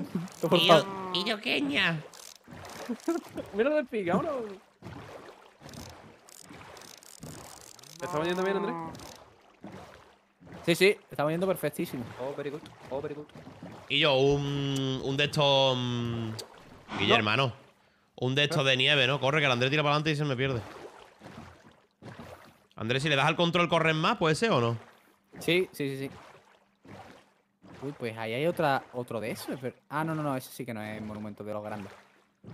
¿Y yo, Kenia? mira el pica, vámonos. está estamos yendo bien, Andrés? Sí, sí, estamos yendo perfectísimo. Oh, very Oh, very Y yo, un, un de estos. Mm, Guillermo, hermano. Un de estos de nieve, ¿no? Corre, que el Andrés tira para adelante y se me pierde. Andrés, si le das al control, corren más, ¿puede ser o no? Sí, sí, sí, sí. Uy, pues ahí hay otra, otro de esos. Ah, no, no, no, ese sí que no es monumento de los grandes.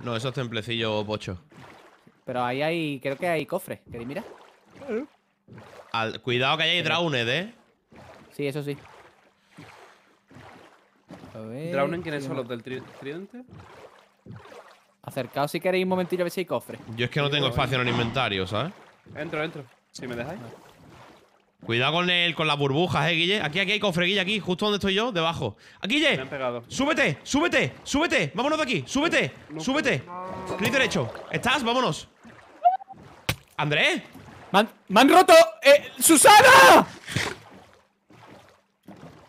No, esos templecillo pocho. Pero ahí hay, creo que hay cofres. ¿Queréis mirar? Cuidado que hay Drawned, ¿eh? Sí, eso sí. A ver... ¿Draunen quiénes son los del tridente? Acercaos si queréis un momentito a ver si hay cofre. Yo es que no tengo espacio en el inventario, ¿sabes? Entro, entro. Si me dejáis. Cuidado con él, con las burbujas, eh, Guille. Aquí, aquí hay cofre, Guille, aquí, justo donde estoy yo, debajo. ¡Aquí, ¡Ah, Guille! pegado. ¡Súbete! ¡Súbete! ¡Súbete! ¡Vámonos de aquí! ¡Súbete! ¡Súbete! click Clic derecho. ¿Estás? ¡Vámonos! André. ¡Man, han roto! Eh, ¡Susana!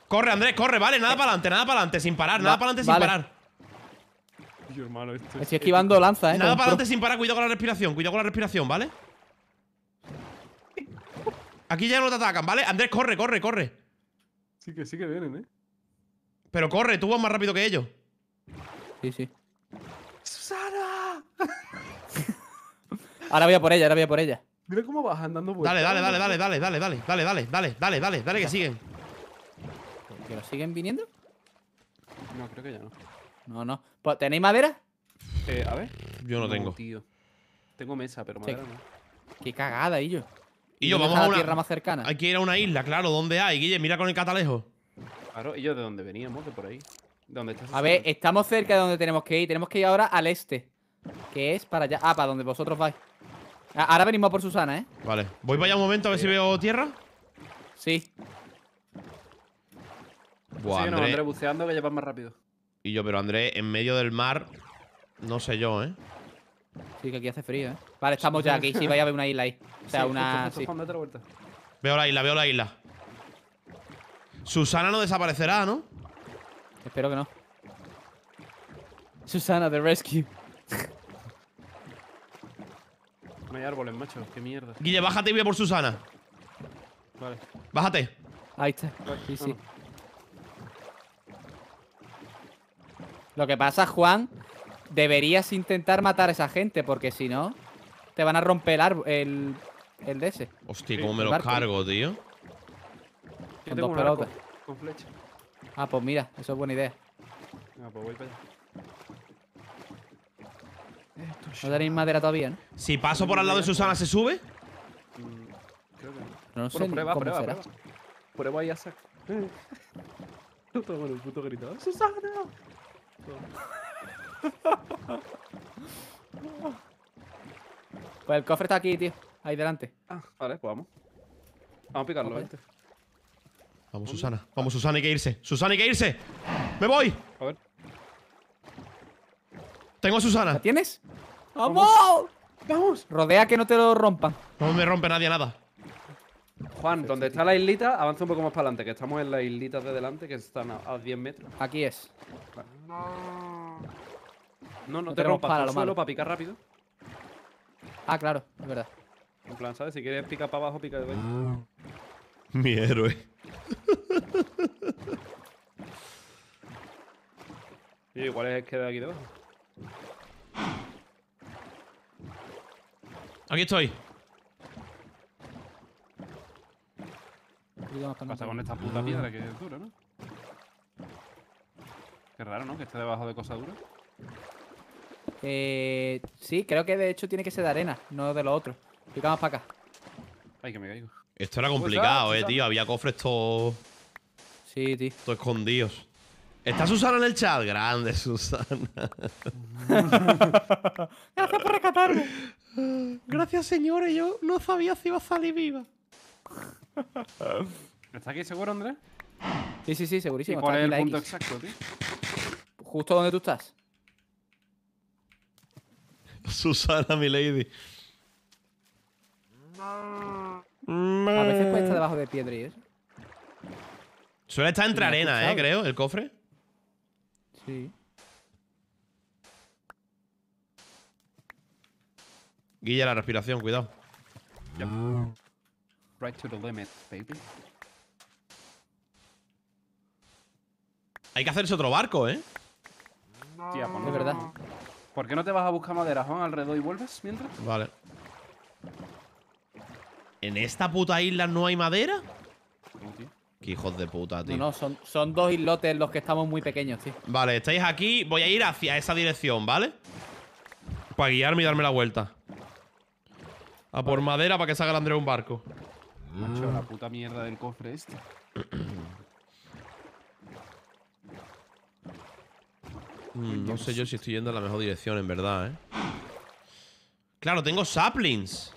Corre, Andrés, corre, vale, nada para adelante, nada para adelante, sin parar, nada para adelante, sin parar. Dios, hermano, esto esquivando lanza, eh. Nada para adelante, sin parar, cuidado con la respiración, cuidado con la respiración, ¿vale? Aquí ya no te atacan, ¿vale? Andrés, corre, corre, corre. Sí que, sí que vienen, eh. Pero corre, tú vas más rápido que ellos. Sí, sí. ¡Susana! ahora voy a por ella, ahora voy a por ella. Mira cómo vas andando por Dale, dale, dale, dale, dale, dale, dale, dale, dale, dale, dale, dale, dale, que siguen. ¿Que nos siguen viniendo? No, creo que ya no. No, no. ¿Pues ¿Tenéis madera? Eh, a ver. Yo no, tengo. Tengo mesa, pero madera no. Qué cagada, Illo. Y yo vamos a, una tierra más cercana. Hay que ir a una isla, claro. ¿Dónde hay? Guille, mira con el catalejo. Claro, ellos ¿de dónde veníamos? De por ahí. dónde estás? A ver, estamos cerca de donde tenemos que ir. Tenemos que ir ahora al este. Que es para allá. Ah, para donde vosotros vais. Ahora venimos por Susana, ¿eh? Vale. Voy para allá un momento a ver si veo tierra. Sí. Buah, André. buceando que llevas más rápido. Y yo, pero André, en medio del mar, no sé yo, ¿eh? Sí, que aquí hace frío, ¿eh? Vale, estamos ya aquí. Sí, vaya a ver una isla ahí. O sea, una... sí. Veo la isla, veo la isla. Susana no desaparecerá, ¿no? Espero que no. Susana, the rescue. No hay árboles, macho. Qué mierda. Guille, bájate y voy a por Susana. Vale. Bájate. Ahí está. sí, sí. Lo que pasa, Juan, deberías intentar matar a esa gente, porque si no, te van a romper el el, de ese. Hostia, cómo me lo cargo, tío. con tengo dos pelotas. Con, flecha. Ah, pues mira, eso es buena idea. Ah, pues voy para allá. No tenéis madera todavía, ¿no? Si paso por al lado de Susana, ¿se sube? Creo que no. No sé prueba, prueba, prueba. y un ¡Susana! pues el cofre está aquí, tío. Ahí delante. Ah, vale, pues vamos. Vamos a picarlo, este. Vamos, Susana. Vamos, Susana, hay que irse. ¡Susana, hay que irse! ¡Me voy! A ver. Tengo a Susana. ¿La tienes? ¡Vamos! ¡Vamos! Rodea que no te lo rompan. No me rompe nadie nada. Juan, donde está la islita, avanza un poco más para adelante, que estamos en la islita de delante, que están a, 10 metros. Aquí es. No, no, te, rompas para suelo para picar rápido. Ah, claro, es verdad. En plan, ¿sabes? Si quieres picar para abajo, pica de vuelta. Ah, mi héroe. y igual es el que de aquí debajo. Aquí estoy. ¿Qué con esta puta piedra que es dura, no? Qué raro, ¿no? Que esté debajo de cosa dura. Eh, sí, creo que de hecho tiene que ser de arena, no de lo otro. Picamos para acá. Ay, que me caigo. Esto era complicado, eh, tío. Había cofres todos. Sí, tío. Todos escondidos. Está Susana en el chat. Grande, Susana. Gracias por rescatarme. Gracias, señores. Yo no sabía si iba a salir viva. ¿Está aquí seguro, Andrés? Sí, sí, sí, segurísimo. cuál es el punto exacto, tío? Justo donde tú estás. Susana, mi lady. A veces puede estar debajo de piedra y eso. Suele estar entre arena, ¿eh? Creo, el cofre. Sí. Guilla la respiración, cuidado. Right to the limit, baby. Hay que hacerse otro barco, ¿eh? No. Tía, verdad. ¿Por qué no te vas a buscar madera, Juan, alrededor y vuelves mientras? Vale. ¿En esta puta isla no hay madera? hijos de puta, tío. No, no, son, son dos islotes los que estamos muy pequeños, tío. Vale, estáis aquí. Voy a ir hacia esa dirección, ¿vale? Para guiarme y darme la vuelta. A por madera para que salga el André un barco. Macho, la puta mierda del cofre este. Mm, no sé yo si estoy yendo en la mejor dirección, en verdad, ¿eh? Claro, tengo saplings.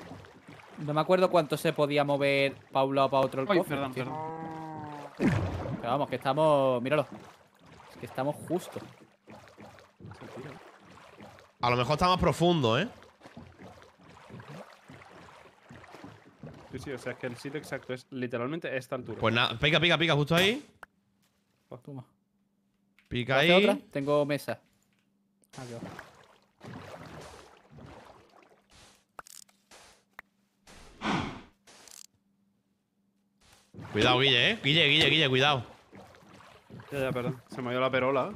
No me acuerdo cuánto se podía mover Pa' un lado para otro el cofre. Perdón, perdón vamos, que estamos... Míralo. Es que estamos justo. A lo mejor está más profundo, ¿eh? Sí, sí, o sea, es que el sitio exacto es literalmente esta altura. Pues nada, pica, pica, pica, justo ahí. Pues pica ahí. Otra? Tengo mesa. Ah, Cuidado, Guille, eh. Guille, Guille, Guille, cuidado. Ya, ya, perdón. Se me dio la perola.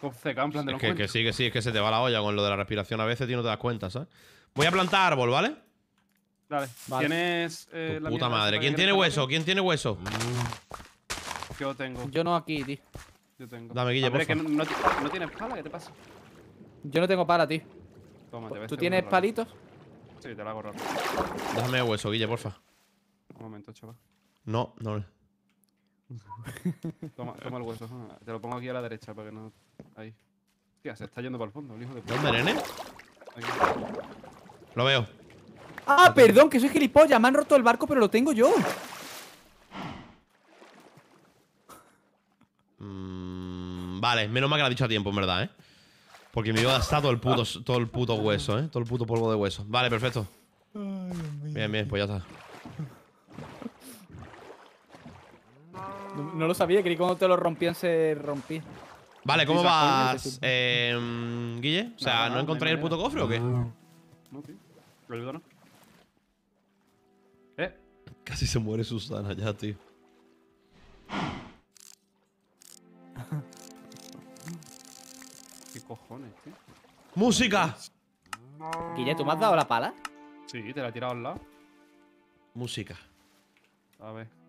Con CK, en plan de es que, que, sí, que sí, es que se te va la olla con lo de la respiración a veces tío, no te das cuenta, ¿sabes? Voy a plantar árbol, ¿vale? Dale. vale. Tienes. Eh, la puta madre. ¿Quién tiene hueso? ¿Quién tiene hueso? Yo tengo. Yo no aquí, tío. Yo tengo. Dame, Guille, por favor. no, tienes pala, ¿qué te pasa? Yo no tengo pala, tío. ves. ¿Tú tienes palitos? Sí, te la hago rápido. Déjame hueso, Guille, porfa. Un momento, chaval. No, no. toma, toma el hueso. Ah, te lo pongo aquí a la derecha para que no. Ahí. Tía, se está yendo para el fondo, el hijo de puta. ¿Dónde, nene? Lo veo. Ah, perdón, que soy gilipollas. Me han roto el barco, pero lo tengo yo. Mm, vale, menos mal que lo ha dicho a tiempo, en verdad, ¿eh? Porque me iba a gastar todo el puto, todo el puto hueso, ¿eh? Todo el puto polvo de hueso. Vale, perfecto. Bien, bien, pues ya está. No lo sabía, creí que cuando te lo rompían se rompía. Vale, ¿cómo vas, eh, Guille? O sea, ¿no, encontráis el puto cofre o qué? No, tío. Lo ¿Eh? Casi se muere Susana ya, tío. ¿Qué cojones, tío? ¡Música! Guille, ¿tú me has dado la pala? Sí, te la he tirado al lado. Música. A ver.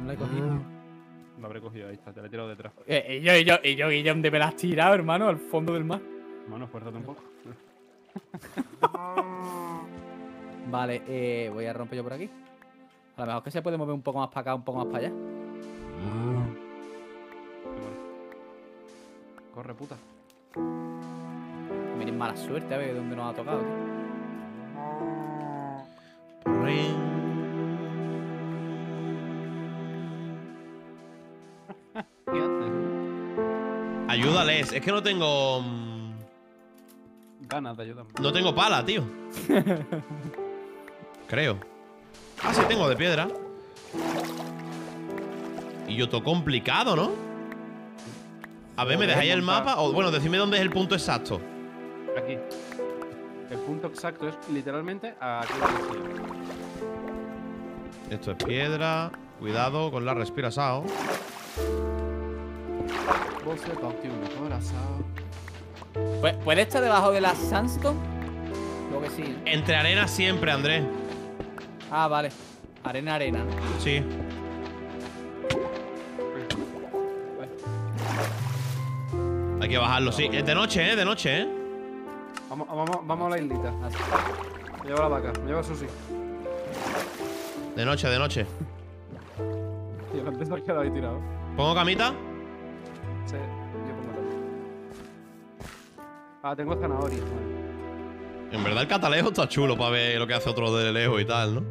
No la he ah. cogido. No habré cogido, ahí está, te la he tirado detrás. Eh, eh, y yo, y yo, y yo, y ¿dónde me la has tirado, hermano? Al fondo del mar. Hermano, esfuérzate un poco. vale, eh, voy a romper yo por aquí. A lo mejor que se puede mover un poco más para acá, un poco más para allá. Ah. Corre, puta. Miren mala suerte, a ver dónde nos ha tocado. Tío. Es que no tengo. Mm, Ganas de No tengo pala, tío. Creo. Ah, sí, tengo de piedra. Y yo todo complicado, ¿no? A ver, ¿me dejáis el mapa? O bueno, decime dónde es el punto exacto. Aquí. El punto exacto es literalmente aquí. Esto es piedra. Cuidado con la respira sao. ¿Puede, pues estar debajo de la sandstone? lo que sí. Entre arena siempre, Andrés. Ah, vale. Arena, arena. Sí. Pues. Hay que bajarlo, sí. Es de noche, ¿eh? De noche, ¿eh? Vamos, vamos, vamos a la islita. Me llevo la vaca, me llevo sushi. De noche, de noche. Tío, antes me ha quedado ahí tirado. ¿Pongo camita? Ah, tengo zanahoria. En verdad, el catalejo está chulo para ver lo que hace otro de lejos y tal, ¿no?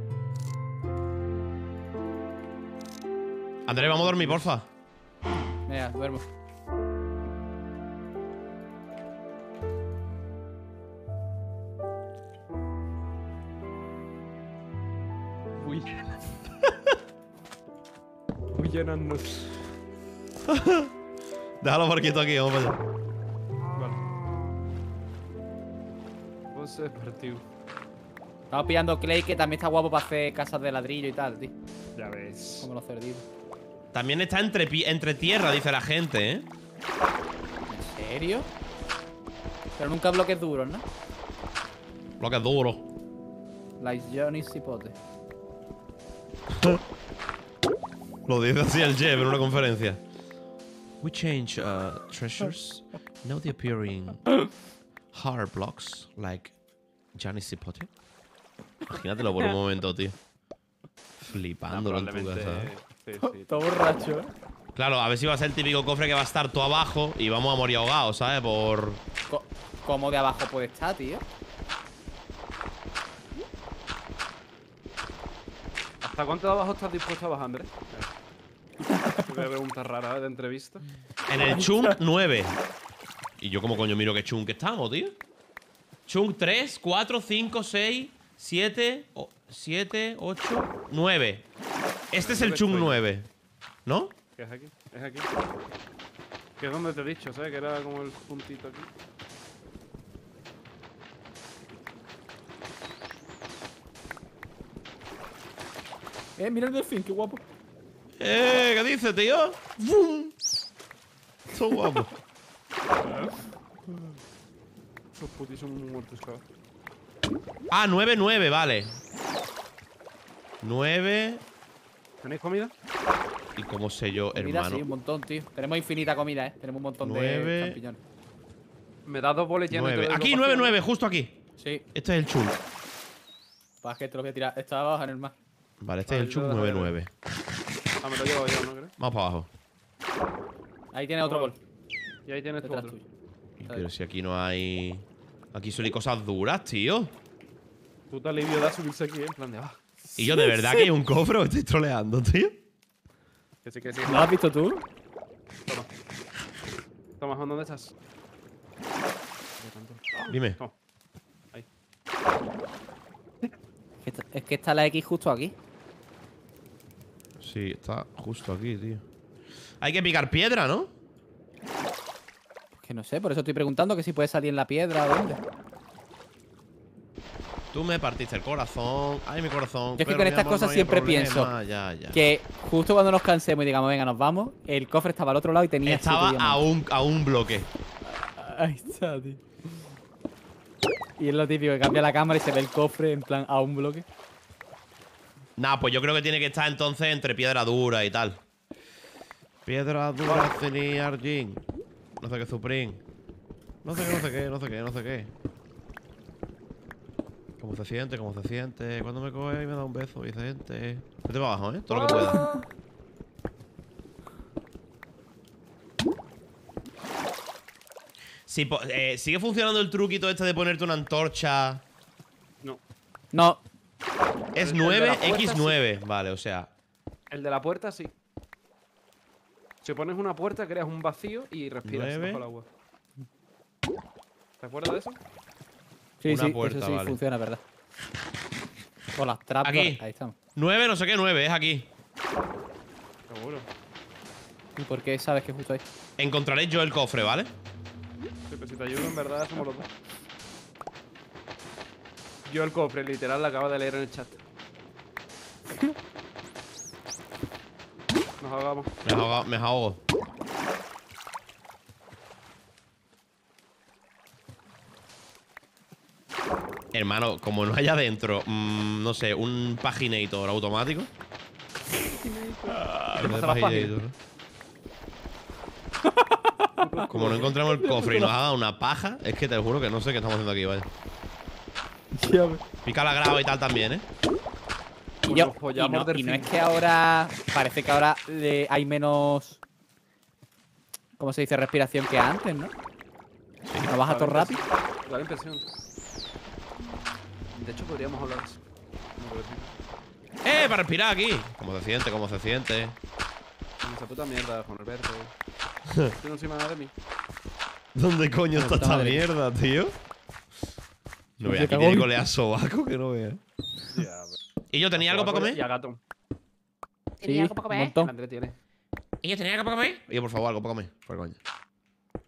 Andrés, vamos a dormir, porfa. Mira, duermo. Uy. Uy, Déjalo por quieto aquí, vamos allá. Vale. se Estamos pillando Clay, que también está guapo para hacer casas de ladrillo y tal, tío. Ya ves. Como los cerditos. También está entre, entre tierra, dice la gente, ¿eh? ¿En serio? Pero nunca bloques duros, ¿no? Bloques duros. Like Johnny Cipote. Lo dice así el Jeff en una conferencia. We change uh, treasures. Oh, Now they appear in hard blocks, like Gianni Cipote. Imagínatelo por un momento, tío. Flipándolo no, en tu Todo borracho, ¿eh? Claro, a ver si va a ser el típico cofre que va a estar tú abajo y vamos a morir ahogados, ¿sabes? Por. ¿Cómo de abajo puede estar, tío? ¿Hasta cuánto de abajo estás dispuesto a bajar, Andrés? Una pregunta rara de entrevista. En el chung 9. ¿Y yo como coño miro qué Chunk estamos, tío? Chung 3, 4, 5, 6, 7, 7, 8, 9. Este es el chung 9. ¿No? ¿Qué es aquí? Es aquí. Que es donde te he dicho, ¿sabes? Que era como el puntito aquí. Eh, mira el delfín, qué guapo. ¡Eh! ¿Qué dices, tío? ¡Bum! Son guapos. Esos putis son muy muertos, cabrón. Ah, 9-9, vale. 9. ¿Tenéis comida? ¿Y cómo sé yo, comida, hermano? Sí, un montón, tío. Tenemos infinita comida, ¿eh? Tenemos un montón de champiñones. Me da dos boles llenos. 9. Aquí, 9-9, justo aquí. Sí. Este es el chul. Para que te lo voy a tirar. Estaba abajo en el mar. Vale, este es el chul 9-9. Ah, me lo llevo yo, ¿no crees? Vamos para abajo. Ahí tiene otro gol. Y ahí tienes este otro. Tuyo. Pero si aquí no hay... Aquí suelen cosas duras, tío. Puta alivio da subirse aquí, en plan de abajo. Ah". Y yo de verdad que hay un cofre, estoy troleando, tío. Que sí, que sí. ¿Lo has visto tú? Toma. Toma, ¿dónde estás? Dime. Es que está la X justo aquí. Sí, está justo aquí, tío. Hay que picar piedra, ¿no? que no sé, por eso estoy preguntando que si puede salir en la piedra o dónde. Tú me partiste el corazón. Ay, mi corazón. Yo es que con estas cosas siempre pienso que justo cuando nos cansemos y digamos, venga, nos vamos, el cofre estaba al otro lado y tenía. Estaba a un, a un bloque. Ahí está, tío. Y es lo típico, que cambia la cámara y se ve el cofre en plan a un bloque. Nah, pues yo creo que tiene que estar entonces entre piedra dura y tal. Piedra dura, tenía Arjin No sé qué, Suprín No sé qué, no sé qué, no sé qué, no sé qué. ¿Cómo se siente? ¿Cómo se siente? Cuando me coge y me da un beso, Vicente. Vete para abajo, ¿eh? Todo lo que pueda. Sí, eh, ¿Sigue funcionando el truquito este de ponerte una antorcha? No. No. Es 9x9, vale, o sea. El de la puerta sí. Si pones una puerta, creas un vacío y respiras bajo el agua. ¿Te acuerdas de eso? Sí, una sí, puerta, funciona, ¿verdad? Hola, Ahí estamos. 9, no sé qué, 9, es aquí. Seguro. ¿Y por qué sabes que es justo ahí? Encontraré yo el cofre, ¿vale? Sí, pero si te ayudo, en verdad, somos los dos. Yo el cofre, literal, lo acabo de leer en el chat. Nos ahogamos. Me ahogo. Hermano, como no haya adentro, mm, no sé, un paginator automático. Ah, paginator? como no encontramos el cofre y nos ha dado una paja, es que te juro que no sé qué estamos haciendo aquí, vaya. Pica la grava y tal también, ¿eh? Y, no, es que ahora. Parece que ahora hay menos. ¿Cómo se dice? Respiración que antes, ¿no? Sí, no baja todo rápido. Da la impresión. De hecho, podríamos hablar ¡Eh! Para respirar aquí. ¿Cómo se siente? ¿Cómo se siente? Esa puta mierda, con Alberto. verde encima de mí. ¿Dónde coño está esta mierda, tío? No veas, aquí tiene sobaco que no veas. ¿Y yo tenía algo para comer? Y gato. ¿Tenía algo para comer? Andrés tiene. yo tenía algo para comer? Y yo, por favor, algo para comer.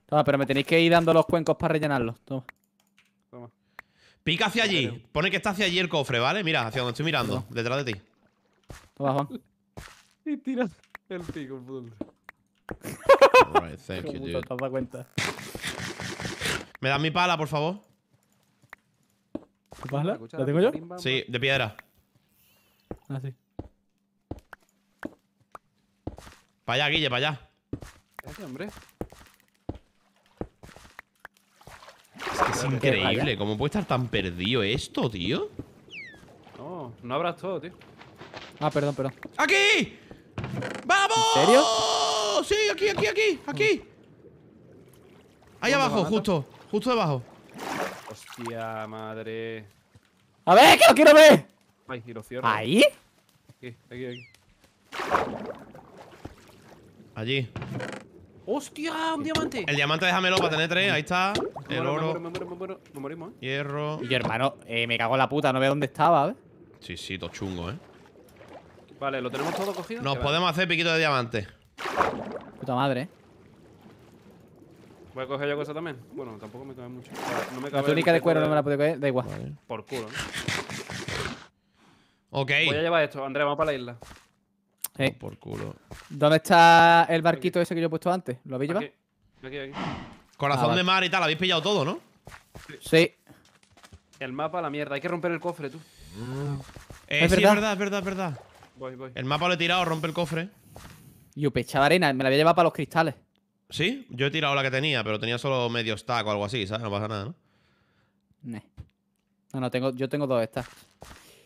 Toma, pero me tenéis que ir dando los cuencos para rellenarlos. Toma. Toma. Pica hacia allí. Pone que está hacia allí el cofre, ¿vale? Mira, hacia donde estoy mirando, detrás de ti. Toma, Juan. y tiras el pico, puto. Right, thank you, dude. Te cuenta. ¿Me das mi pala, por favor? la? tengo yo? Sí, de piedra. Ah, sí. Para allá, Guille, para allá. Es que es increíble, ¿cómo puede estar tan perdido esto, tío? No, no habrás todo, tío. Ah, perdón, perdón. ¡Aquí! ¡Vamos! ¿En serio? Sí, aquí, aquí, aquí, aquí. Ahí abajo, justo. Justo debajo. Hostia, madre. ¡A ver, que lo quiero ver! Ay, cierro. ¿Ahí? Aquí, aquí, aquí. Allí. ¡Hostia! ¡Un diamante! El diamante déjamelo para tener tres, ahí está. el oro. Me, muero, me, morimos, ¿eh? Hierro. Y hermano, eh, me cago en la puta, no veo dónde estaba, ¿eh? Sí, sí, todo chungo, ¿eh? Vale, ¿lo tenemos todo cogido? Nos podemos hacer piquito de diamante. Puta madre, ¿eh? ¿Voy a coger yo cosa también? Bueno, tampoco me cabe mucho. No me la túnica de cuero no me la puedo coger, da igual. Por culo, ¿no? Ok. Voy a llevar esto, Andrea, vamos para la isla. Eh. Por culo. ¿Dónde está el barquito ese que yo he puesto antes? ¿Lo habéis llevado? Aquí, aquí. aquí. Corazón ah, de mar y tal, habéis pillado todo, ¿no? Sí. El mapa, la mierda. Hay que romper el cofre, tú. Mm. Eh, ¿Es verdad? es verdad, es verdad, Voy, voy. El mapa lo he tirado, rompe el cofre. Yo pechaba arena, me la había llevado para los cristales. Sí, yo he tirado la que tenía, pero tenía solo medio stack o algo así, ¿sabes? No pasa nada, ¿no? No, no, no tengo, yo tengo dos estas.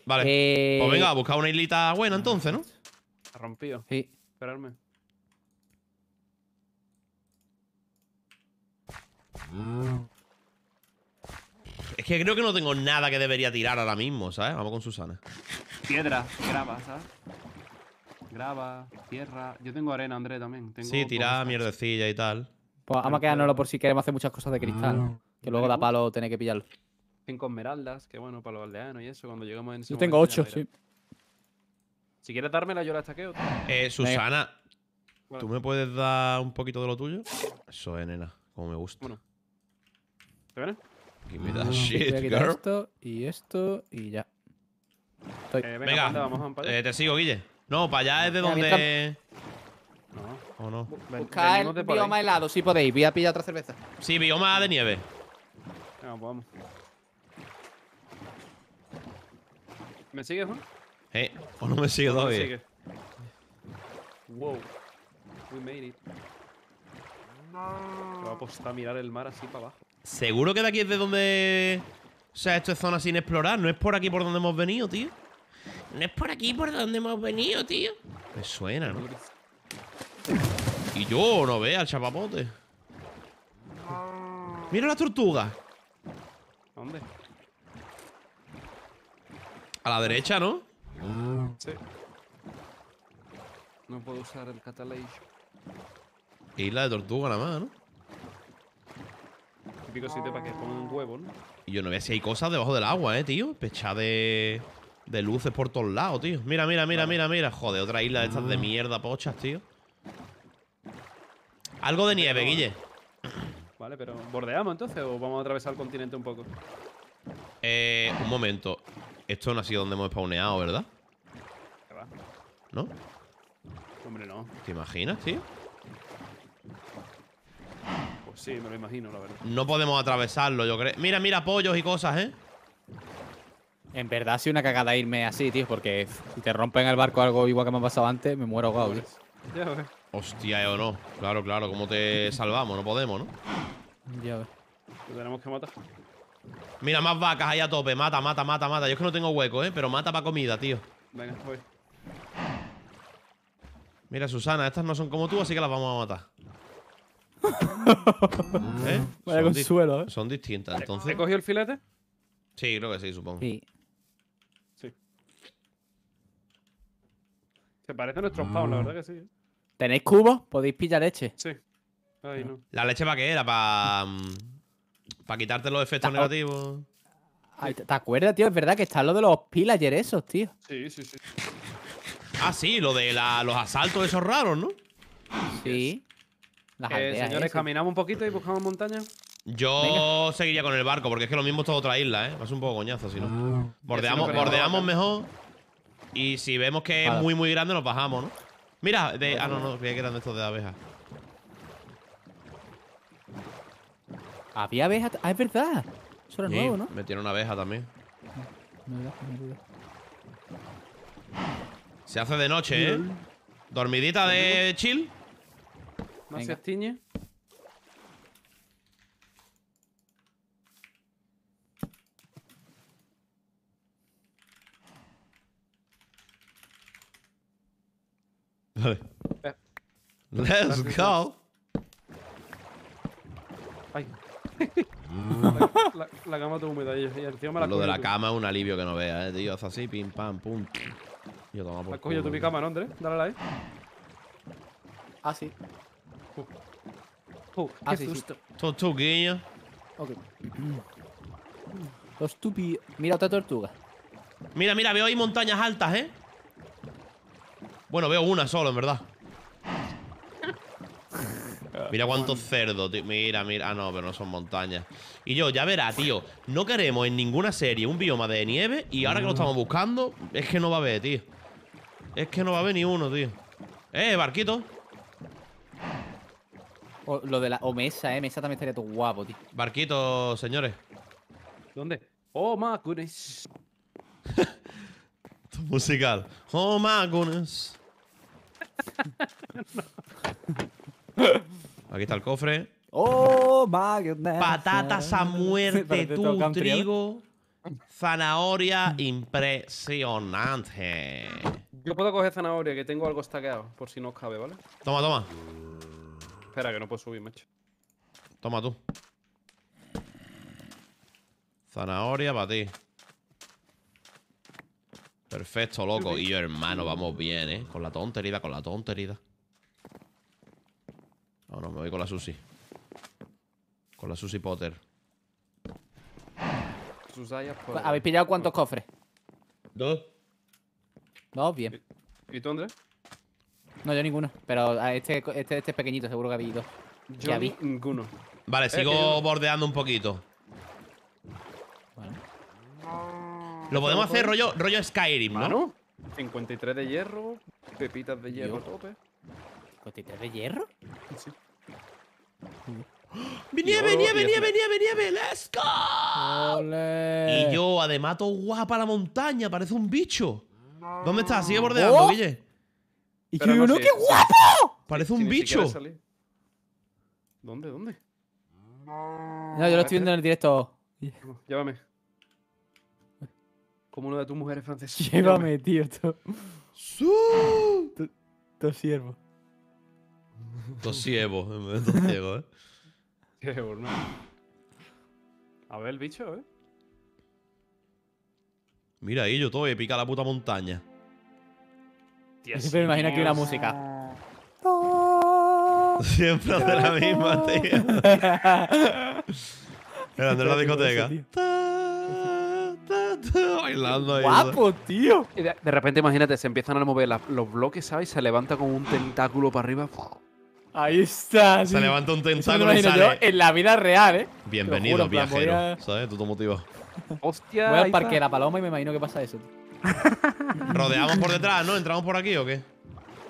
Vale. Eh, pues venga, busca una islita buena entonces, ¿no? Ha rompido. Sí. Esperarme. Es que creo que no tengo nada que debería tirar ahora mismo, ¿sabes? Vamos con Susana. Piedra, grava, ¿sabes? grava, tierra. Yo tengo arena, André, también. sí, tirar mierdecilla y tal. Pues vamos a quedárnoslo por si queremos hacer muchas cosas de cristal. Ah. que luego da palo tener que pillar. Cinco esmeraldas, que bueno, para los aldeanos y eso, cuando llegamos en Yo tengo ocho, sí. Si quieres dármela, yo la estaqueo. Eh, Susana, ¿tú me puedes dar un poquito de lo tuyo? Eso es, nena, como me gusta. Bueno. ¿Te vienes? Give me that ah, shit, esto y esto y ya. Eh, venga, pues eh, te sigo, Guille. No, para allá es de donde... No. ¿O no? Buscar el bioma helado, si podéis. Voy a pillar otra cerveza. Sí, bioma de nieve. Vamos, ah, pues vamos. ¿Me sigues, Juan? Eh, pues o no me sigue todavía. Wow. We made it. No. apostar a mirar el mar así para abajo. Seguro que de aquí es de donde. O sea, esto es zona sin explorar, no es por aquí por donde hemos venido, tío. ¿No es por aquí por donde hemos venido, tío? Me suena, ¿no? Y yo no veo al chapapote. ¡Mira la tortuga! ¿Dónde? A la derecha, ¿no? Sí. No puedo usar el catalage. Isla de tortuga nada más, ¿no? Típico sitio para que pongan un huevo, ¿no? Y yo no veo si hay cosas debajo del agua, eh, tío. Pecha de. De luces por todos lados, tío. Mira, mira, mira, mira, mira. Joder, otra isla de estas de ah. mierda, pochas, tío. Algo de nieve, Guille. Vale, pero ¿bordeamos entonces o vamos a atravesar el continente un poco? Eh, un momento. Esto no ha sido donde hemos spawneado, ¿verdad? ¿No? Hombre, no. ¿Te imaginas, tío? Pues sí, me lo imagino, la verdad. No podemos atravesarlo, yo creo. Mira, mira, pollos y cosas, ¿eh? En verdad, sí, una cagada irme así, tío, porque si te en el barco algo igual que me ha pasado antes, me muero ahogado, Ya Hostia, eh, ¿o no. Claro, claro, ¿cómo te salvamos? No podemos, ¿no? Ya ves. tenemos que matar. Mira, más vacas ahí a tope. Mata, mata, mata, mata. Yo es que no tengo hueco, ¿eh? Pero mata para comida, tío. Venga, voy. Mira, Susana, estas no son como tú, así que las vamos a matar. ¿Eh? Vaya consuelo, ¿eh? Son distintas, entonces. ¿Te cogió el filete? Sí, creo que sí, supongo. Se parece a nuestros ah. paus la verdad que sí. ¿Tenéis cubos? ¿Podéis pillar leche? Sí. ¿La leche para qué era? ¿Para mm, quitarte los efectos negativos? ¿Te acuerdas, tío? Es verdad que está lo de los pillagers esos, tío. Sí, sí, sí. Ah, sí, lo de los asaltos esos raros, ¿no? Sí. Las eh, señores, caminamos un poquito y buscamos montaña. Yo seguiría con el barco, porque es que lo mismo es toda otra isla, ¿eh? Va un poco coñazo, si no. Ah. bordeamos, bordeamos mejor. Y si vemos que es muy, muy grande, nos bajamos, ¿no? Mira, de... Ah, no, no, creía que eran estos de abejas. Había abejas... Ah, es verdad. Eso era nuevo, ¿no? tiene una abeja también. Se hace de noche, ¿eh? Dormidita de chill. No se extiñe. Vale. Eh. Let's go. Ay. la, la, cama está húmeda y, el me la Lo de la cama es un alivio que no veas, eh, tío. Haz así, pim, pam, pum. Yo tomo por. Has cogido tú mi cama, ¿no, Andrés? Dale la ahí. Ah, sí. Uh. Uh, qué sí, susto. Tortuguilla. Ok. Mira otra tortuga. Mira, mira, veo ahí montañas altas, ¿eh? Bueno, veo una solo, en verdad. Mira cuántos cerdos, tío. Mira, mira. Ah, no, pero no son montañas. Y yo, ya verá, tío. No queremos en ninguna serie un bioma de nieve. Y ahora que lo estamos buscando, es que no va a haber, tío. Es que no va a haber ni uno, tío. ¡Eh, barquito! O, lo de la. O mesa, eh. Mesa también estaría todo guapo, tío. Barquito, señores. ¿Dónde? Oh, my goodness. Musical. Oh, my Aquí está el cofre. Oh, Patatas a muerte, tu trigo, zanahoria, impresionante. Yo puedo coger zanahoria, que tengo algo estaqueado, por si no cabe, ¿vale? Toma, toma. Espera, que no puedo subir, macho. Toma tú. Zanahoria para ti. Perfecto, loco. Y yo, hermano, vamos bien, ¿eh? Con la tontería, con la tontería. No, no, me voy con la Susi. Con la Susi Potter. ¿Habéis pillado cuántos cofres? Dos. Dos, bien. ¿Y tú, Andrés? No, yo ninguno. Pero este, este, este es pequeñito, seguro que había dos. Yo ninguno. Vale, eh, sigo eh, bordeando un poquito. Lo podemos hacer rollo, rollo Skyrim, ¿no? 53 de hierro, pepitas de hierro tope. ¿53 de hierro? Sí. ¡Nieve, venía, venía, venía, venía! ¡Let's go! Y yo, además, todo guapa la montaña, parece un bicho. ¿Dónde estás? Sigue bordeando, oh. Guille. Y ¡qué guapo! Parece un bicho. ¿Dónde? ¿Dónde? No, yo lo estoy viendo en el directo. Llévame como una de tus mujeres francesas. Llévame, tío, esto. ¡Su! Tos siervo. Tos siervo, ciego, ¿eh? ¿no? A ver el bicho, ¿eh? Mira ahí, yo todo, y la puta montaña. Tío, siempre me imagino que una música. Siempre hace la misma, tío. Era de la discoteca. Bailando ahí. Guapo, tío. de, repente, imagínate, se empiezan a mover los bloques, ¿sabes? Se levanta como un tentáculo para arriba. Ahí está. Se levanta un tentáculo y sale. en la vida real, ¿eh? Bienvenido, viajero. ¿Sabes? Tú te motivas. Hostia. Voy al parque de la paloma y me imagino que pasa eso. Rodeamos por detrás, ¿no? ¿Entramos por aquí o qué?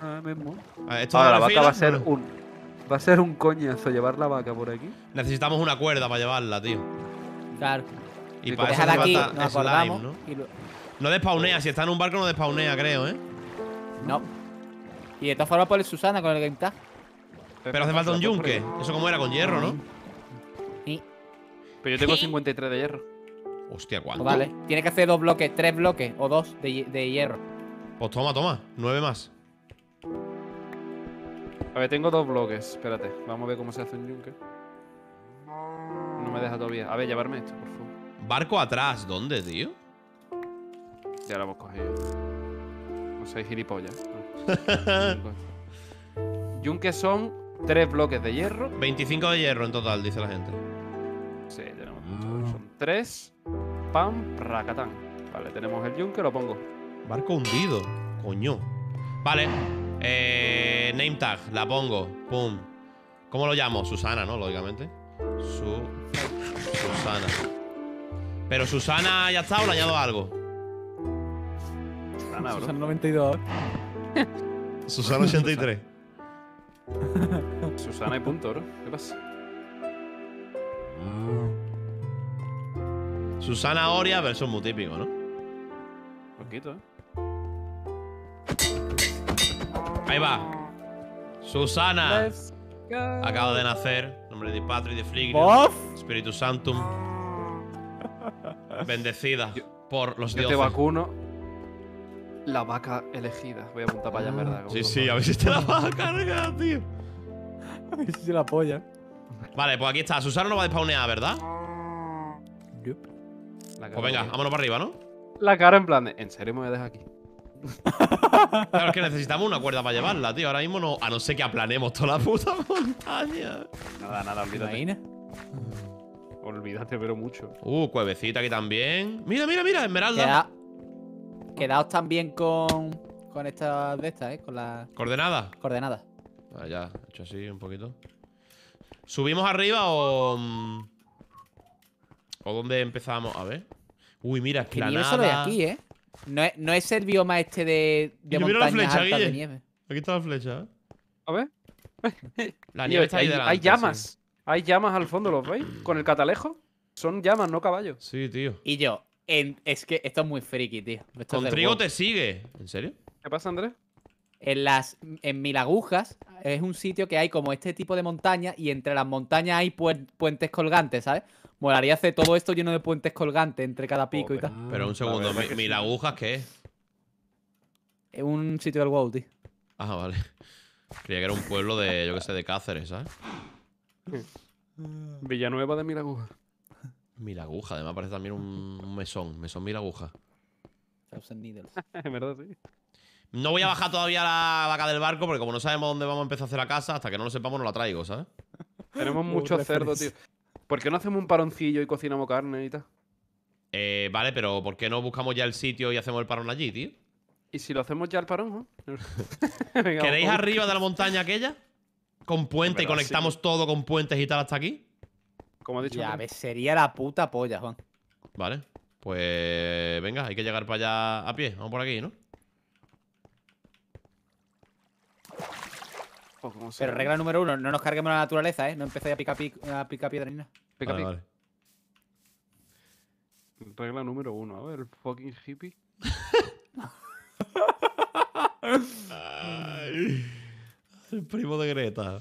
Ah, mismo. esto la vaca va a ser un. Va a ser un coñazo llevar la vaca por aquí. Necesitamos una cuerda para llevarla, tío. Claro. Y para aquí, ¿no? despaunea, si está en un barco no despaunea, creo, ¿eh? No. Y de todas formas por Susana con el Game está Pero hace falta un yunque. Pues, eso como era, con hierro, ¿no? Sí. Pero yo tengo 53 de hierro. Hostia, ¿cuánto? Pues vale, tiene que hacer dos bloques, tres bloques o dos de, de hierro. Pues toma, toma, nueve más. A ver, tengo dos bloques, espérate. Vamos a ver cómo se hace un yunque. No me deja todavía. A ver, llevarme esto, por favor. Barco atrás, ¿dónde, tío? Ya lo hemos cogido. No soy gilipollas. Yunque son tres bloques de hierro. 25 de hierro en total, dice la gente. Sí, tenemos ¿eh? Son tres. Pam, racatán. Vale, tenemos el yunque, lo pongo. Barco hundido. Coño. Vale. Eh, name tag, la pongo. Pum. ¿Cómo lo llamo? Susana, ¿no? Lógicamente. Su. Susana. Pero Susana ya está o le añado algo. Susana, 92. Susana 83. Susana y punto, bro. ¿Qué pasa? Ah. Susana Oria, pero eso es muy típico, ¿no? Poquito, eh. Ahí va. Susana. Acaba de nacer. Nombre de y de Flick. Espíritu Santum. Bendecida por los dioses. Yo te vacuno. La vaca elegida. Voy a apuntar para allá, verdad. Sí, sí, a ver si te la vaca tío. A ver si se la apoya. Vale, pues aquí está. Susana no va a despawnear, ¿verdad? Pues venga, vámonos para arriba, ¿no? La cara en plan de, ¿en serio me voy a dejar aquí? claro, es que necesitamos una cuerda para llevarla, tío. Ahora mismo no, a no ser que aplanemos toda la puta montaña. Nada, nada, olvídate. Olvídate, pero mucho. Uh, cuevecita aquí también. Mira, mira, mira, esmeralda. Quedaos también con, con estas de estas, ¿eh? Con la. ¿Coordenadas? Coordenadas. Ah, ya. hecho así un poquito. ¿Subimos arriba o...? Mm, ¿O dónde empezamos? A ver. Uy, mira, es que la nieve aquí, ¿eh? No es, el bioma este de, de la flecha, Guille. Aquí está la flecha, ¿eh? A ver. la nieve está ahí delante. Hay llamas. Hay llamas al fondo, ¿los veis? Con el catalejo. Son llamas, no caballos. Sí, tío. Y yo, es que esto es muy friki, tío. Con trigo te sigue. ¿En serio? ¿Qué pasa, Andrés? En las en Milagujas es un sitio que hay como este tipo de montaña y entre las montañas hay puentes colgantes, ¿sabes? Molaría hacer todo esto lleno de puentes colgantes entre cada pico y tal. Pero un segundo, mi- qué es? Es un sitio del WoW, tío. Ah, vale. Creía que era un pueblo de, yo qué sé, de Cáceres, ¿sabes? Villanueva de Miraguja Miraguja, además parece también un, mesón. Mesón Miraguja No voy a bajar todavía la vaca del barco porque como no sabemos dónde vamos a empezar a hacer la casa, hasta que no lo sepamos no la traigo, ¿sabes? Tenemos mucho cerdo, tío. ¿Por qué no hacemos un paroncillo y cocinamos carne y tal? Eh, vale, pero ¿por qué no buscamos ya el sitio y hacemos el parón allí, tío? ¿Y si lo hacemos ya el parón? ¿Queréis arriba de la montaña aquella? Con puente y conectamos todo con puentes y tal hasta aquí. Como he dicho. Ya, ves, sería la puta polla, Juan. Vale. Pues venga, hay que llegar para allá a pie. Vamos por aquí, ¿no? Pues, Pero regla número uno, no nos carguemos la naturaleza, ¿eh? No empecéis a picar, a piedra ni nada. Pica, Regla número uno, a ver, fucking hippie. El primo de Greta.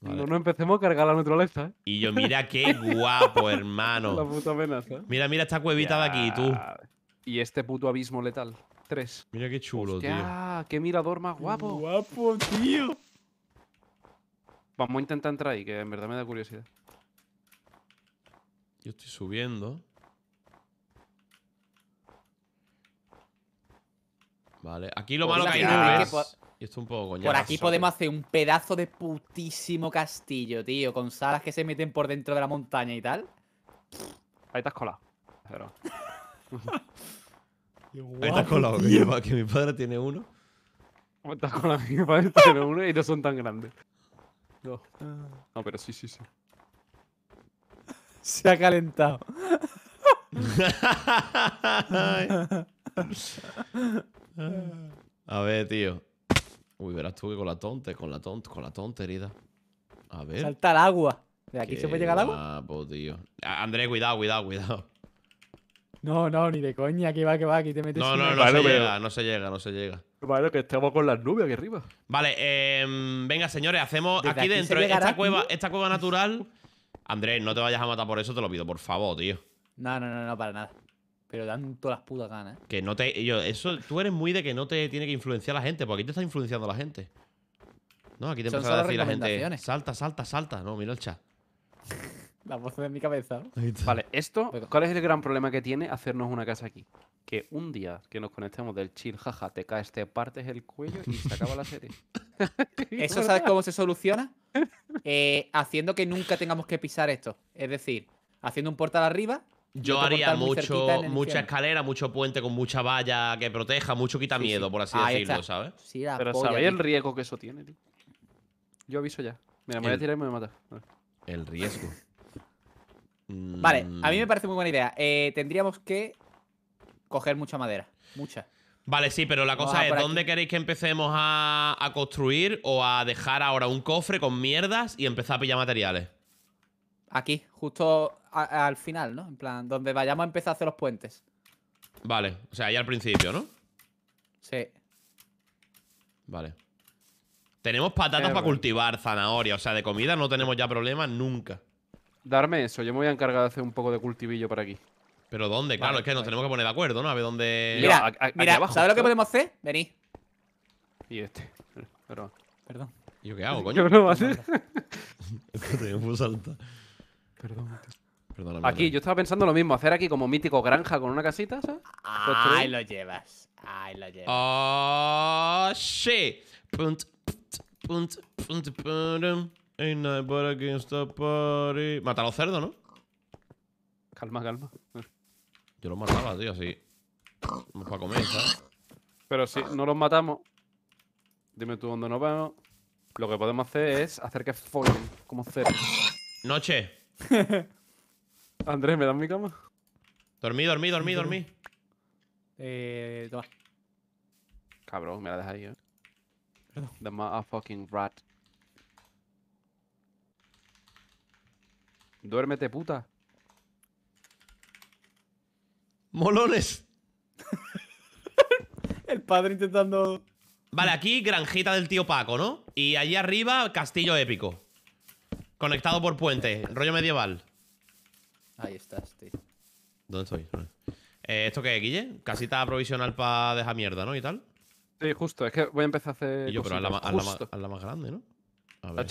Cuando No empecemos a cargar la naturaleza, ¿eh? Y yo, mira qué guapo, hermano. La puta amenaza. Mira, mira esta cuevita de aquí, tú. Y este puto abismo letal. Tres. Mira qué chulo, tío. ¡Ah! ¡Qué mirador más guapo! ¡Guapo, tío! Vamos a intentar entrar ahí, que en verdad me da curiosidad. Yo estoy subiendo. Vale, aquí lo malo que hay nubes. Por... Y esto un poco coñazo, Por aquí podemos hacer un pedazo de putísimo castillo, tío. Con salas que se meten por dentro de la montaña y tal. Ahí estás colado. Pero... Ahí estás colado, que, lleva, que mi padre tiene uno. Ahí estás colado, mi padre tiene uno y no son tan grandes. No. No, pero sí, sí, sí. Se ha calentado. A ver, tío. Uy, verás tú que con la tonte, con la tonte, con la tonte herida. A ver. Salta el agua. ¿De aquí se puede llegar al agua? pues tío. Ah, Andrés, cuidado, cuidado, cuidado. No, no, ni de coña, que va, que va, aquí te metes. No, no, no, no, se llega, no se llega, no se llega. Vale, que estamos con las nubes aquí arriba. Vale, eh, venga, señores, hacemos aquí, dentro, esta cueva, esta cueva natural. Andrés, no te vayas a matar por eso, te lo pido, por favor, tío. No, no, no, no, para nada. Pero dan todas las putas ganas. Que no te. Yo, eso, tú eres muy de que no te tiene que influenciar la gente, porque aquí te está influenciando la gente. No, aquí te empezaba a decir la gente. Salta, salta, salta. No, mira el chat. La voz de mi cabeza. Vale, esto, ¿cuál es el gran problema que tiene hacernos una casa aquí? Que un día que nos conectemos del chill, jaja, te caes, te partes el cuello y se acaba la serie. ¿Eso sabes cómo se soluciona? Eh, haciendo que nunca tengamos que pisar esto. Es decir, haciendo un portal arriba, yo haría mucho, mucha escalera, mucho puente con mucha valla que proteja, mucho quita miedo, por así decirlo, ¿sabes? Pero ¿sabéis el riesgo que eso tiene, tío? Yo aviso ya. Mira, me voy a tirar y me voy a matar. El riesgo. vale, a mí me mm. parece muy buena idea. Eh, tendríamos que coger mucha madera. Mucha. Vale, sí, pero la cosa es, ¿dónde queréis que empecemos a, a construir o a dejar ahora un cofre con mierdas y empezar a pillar materiales? Aquí, justo al final, ¿no? En plan, donde vayamos a empezar a hacer los puentes. Vale, o sea, ahí al principio, ¿no? Sí. Vale. Tenemos patatas eh, para cultivar, zanahoria, o sea, de comida no tenemos ya problemas nunca. Darme eso, yo me voy a encargar de hacer un poco de cultivillo por aquí. Pero ¿dónde? Claro, es que nos tenemos que poner de acuerdo, ¿no? A ver dónde. Mira, mira ¿sabes lo que podemos hacer? Vení. Y este. Perdón. Perdón. ¿Yo qué hago, coño? ¿Qué no, hacer? saltar. Perdón. Perdóname, aquí, yo estaba pensando lo mismo, hacer aquí como mítico granja con una casita, ¿sabes? Ahí lo llevas. Ahí lo llevas. Oh, Punt, punt, punt, Mata a los cerdos, ¿no? Calma, calma. Yo los mataba, tío, así. Vamos para comer, ¿sabes? Pero si no los matamos, dime tú dónde nos vamos. Lo que podemos hacer es hacer que fallen como cerdos. Noche. Andrés, ¿me das mi cama? Dormí, dormí, dormí, dormí. Eh, toma. Cabrón, me la dejas eh. The motherfucking rat. Duérmete, puta. Molones. El padre intentando. Vale, aquí granjita del tío Paco, ¿no? Y allí arriba, castillo épico. Conectado por puente, rollo medieval. Ahí estás, tío. ¿Dónde estoy? Eh, ¿Esto qué es, Guille? Casita provisional para dejar mierda, ¿no? Y tal. Sí, justo. Es que voy a empezar a hacer. yo, pero a la más grande, ¿no? A ver.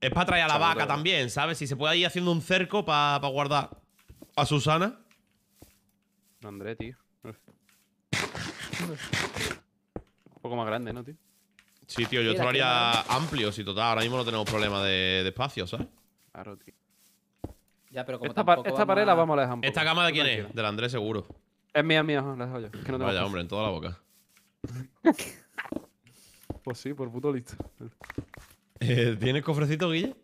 Es para traer a la vaca también, ¿sabes? Si se puede ir haciendo un cerco para guardar a Susana. André, tío. un poco más grande, ¿no, tío? Sí, tío, yo esto lo haría amplio, si total. Ahora mismo no tenemos problema de, de espacio, ¿sabes? Claro, tío. Ya, pero como esta, esta pared la vamos a dejar. Un ¿Esta cama de quién es? Del Andrés, seguro. Es mía, mía, la dejo yo. Es Vaya, hombre, en toda la boca. pues sí, por puto listo. Eh, ¿Tienes cofrecito, Guille?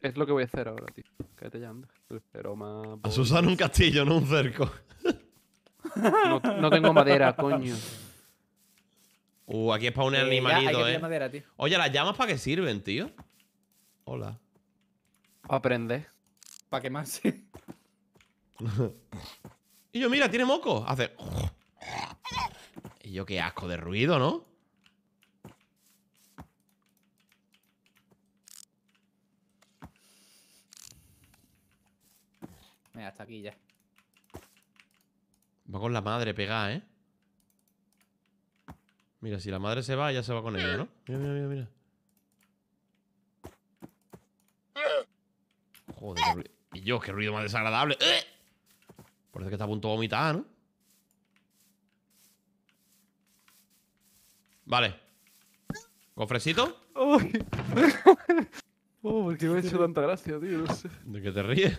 Es lo que voy a hacer ahora, tío. Cállate ya, anda. Pero más. A Susana un castillo, no un cerco. no tengo madera, coño. Uh, aquí es para un eh, animalito, eh. Oye, ¿las llamas para qué sirven, tío? Hola. Aprende. Para quemarse. y yo, mira, tiene moco. Hace. y yo, qué asco de ruido, ¿no? Mira, hasta aquí ya. Va con la madre pegada, ¿eh? Mira, si la madre se va, ya se va con ella, ¿no? Mira, mira, mira, mira. Joder, qué ruido. Y yo, qué ruido más desagradable. ¡Eh! Parece que está a punto de vomitar, ¿no? Vale. ¿Cofrecito? Uy. oh, porque me ha hecho tanta gracia, tío. ¿De qué te ríes?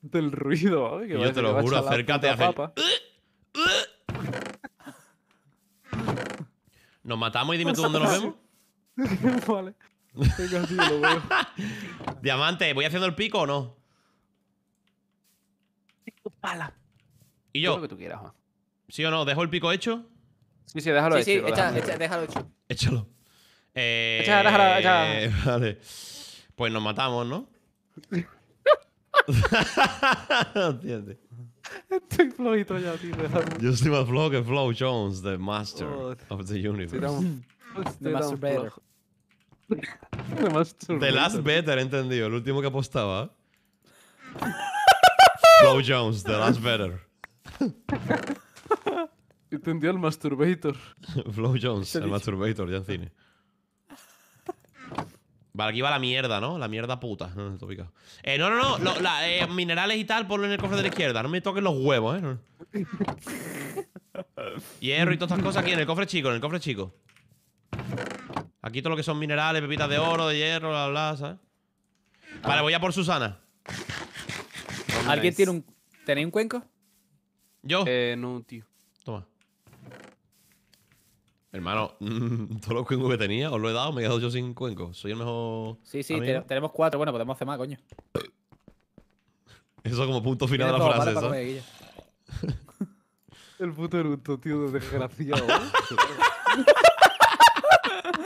Del ruido, ¿eh? Que y yo te lo juro, acércate a hacer... ¿Nos matamos y dime tú dónde nos vemos? vale. Venga, Diamante, ¿voy haciendo el pico o no? Pala. ¿Y yo? ¿Sí o no? ¿Dejo el pico hecho? Sí, sí, déjalo hecho. Sí, sí, déjalo, hecho. Échalo. Eh, déjalo, Vale. Pues nos matamos, ¿no? ¿no? ¿Entiendes? Estoy flojito ya, tío. Yo estoy más vlog? que Flow Jones, the master oh, of the universe. Mm. Pues the master better. the, last better, entendido. El último que apostaba. Flow Jones, the last better. Entendió el masturbator. Flow Jones, el masturbator, ya en cine. Vale, aquí va la mierda, ¿no? La mierda puta. Eh, no, no, no. Eh, minerales y tal, ponlo en el cofre de la izquierda. No me toquen los huevos, ¿eh? Hierro y todas estas cosas aquí en el cofre chico, en el cofre chico. Aquí todo lo que son minerales, pepitas de oro, de hierro, bla, bla, ¿sabes? Vale, voy a por Susana. ¿Alguien tiene un... ¿Tenéis un cuenco? ¿Yo? Eh, no, tío. Hermano, todos los cuencos que tenía, os lo he dado, me he quedado yo sin cuenco Soy el mejor. Sí, sí, tenemos cuatro. Bueno, podemos hacer más, coño. Eso como punto final de la frase, el puto eructo, tío, desgraciado.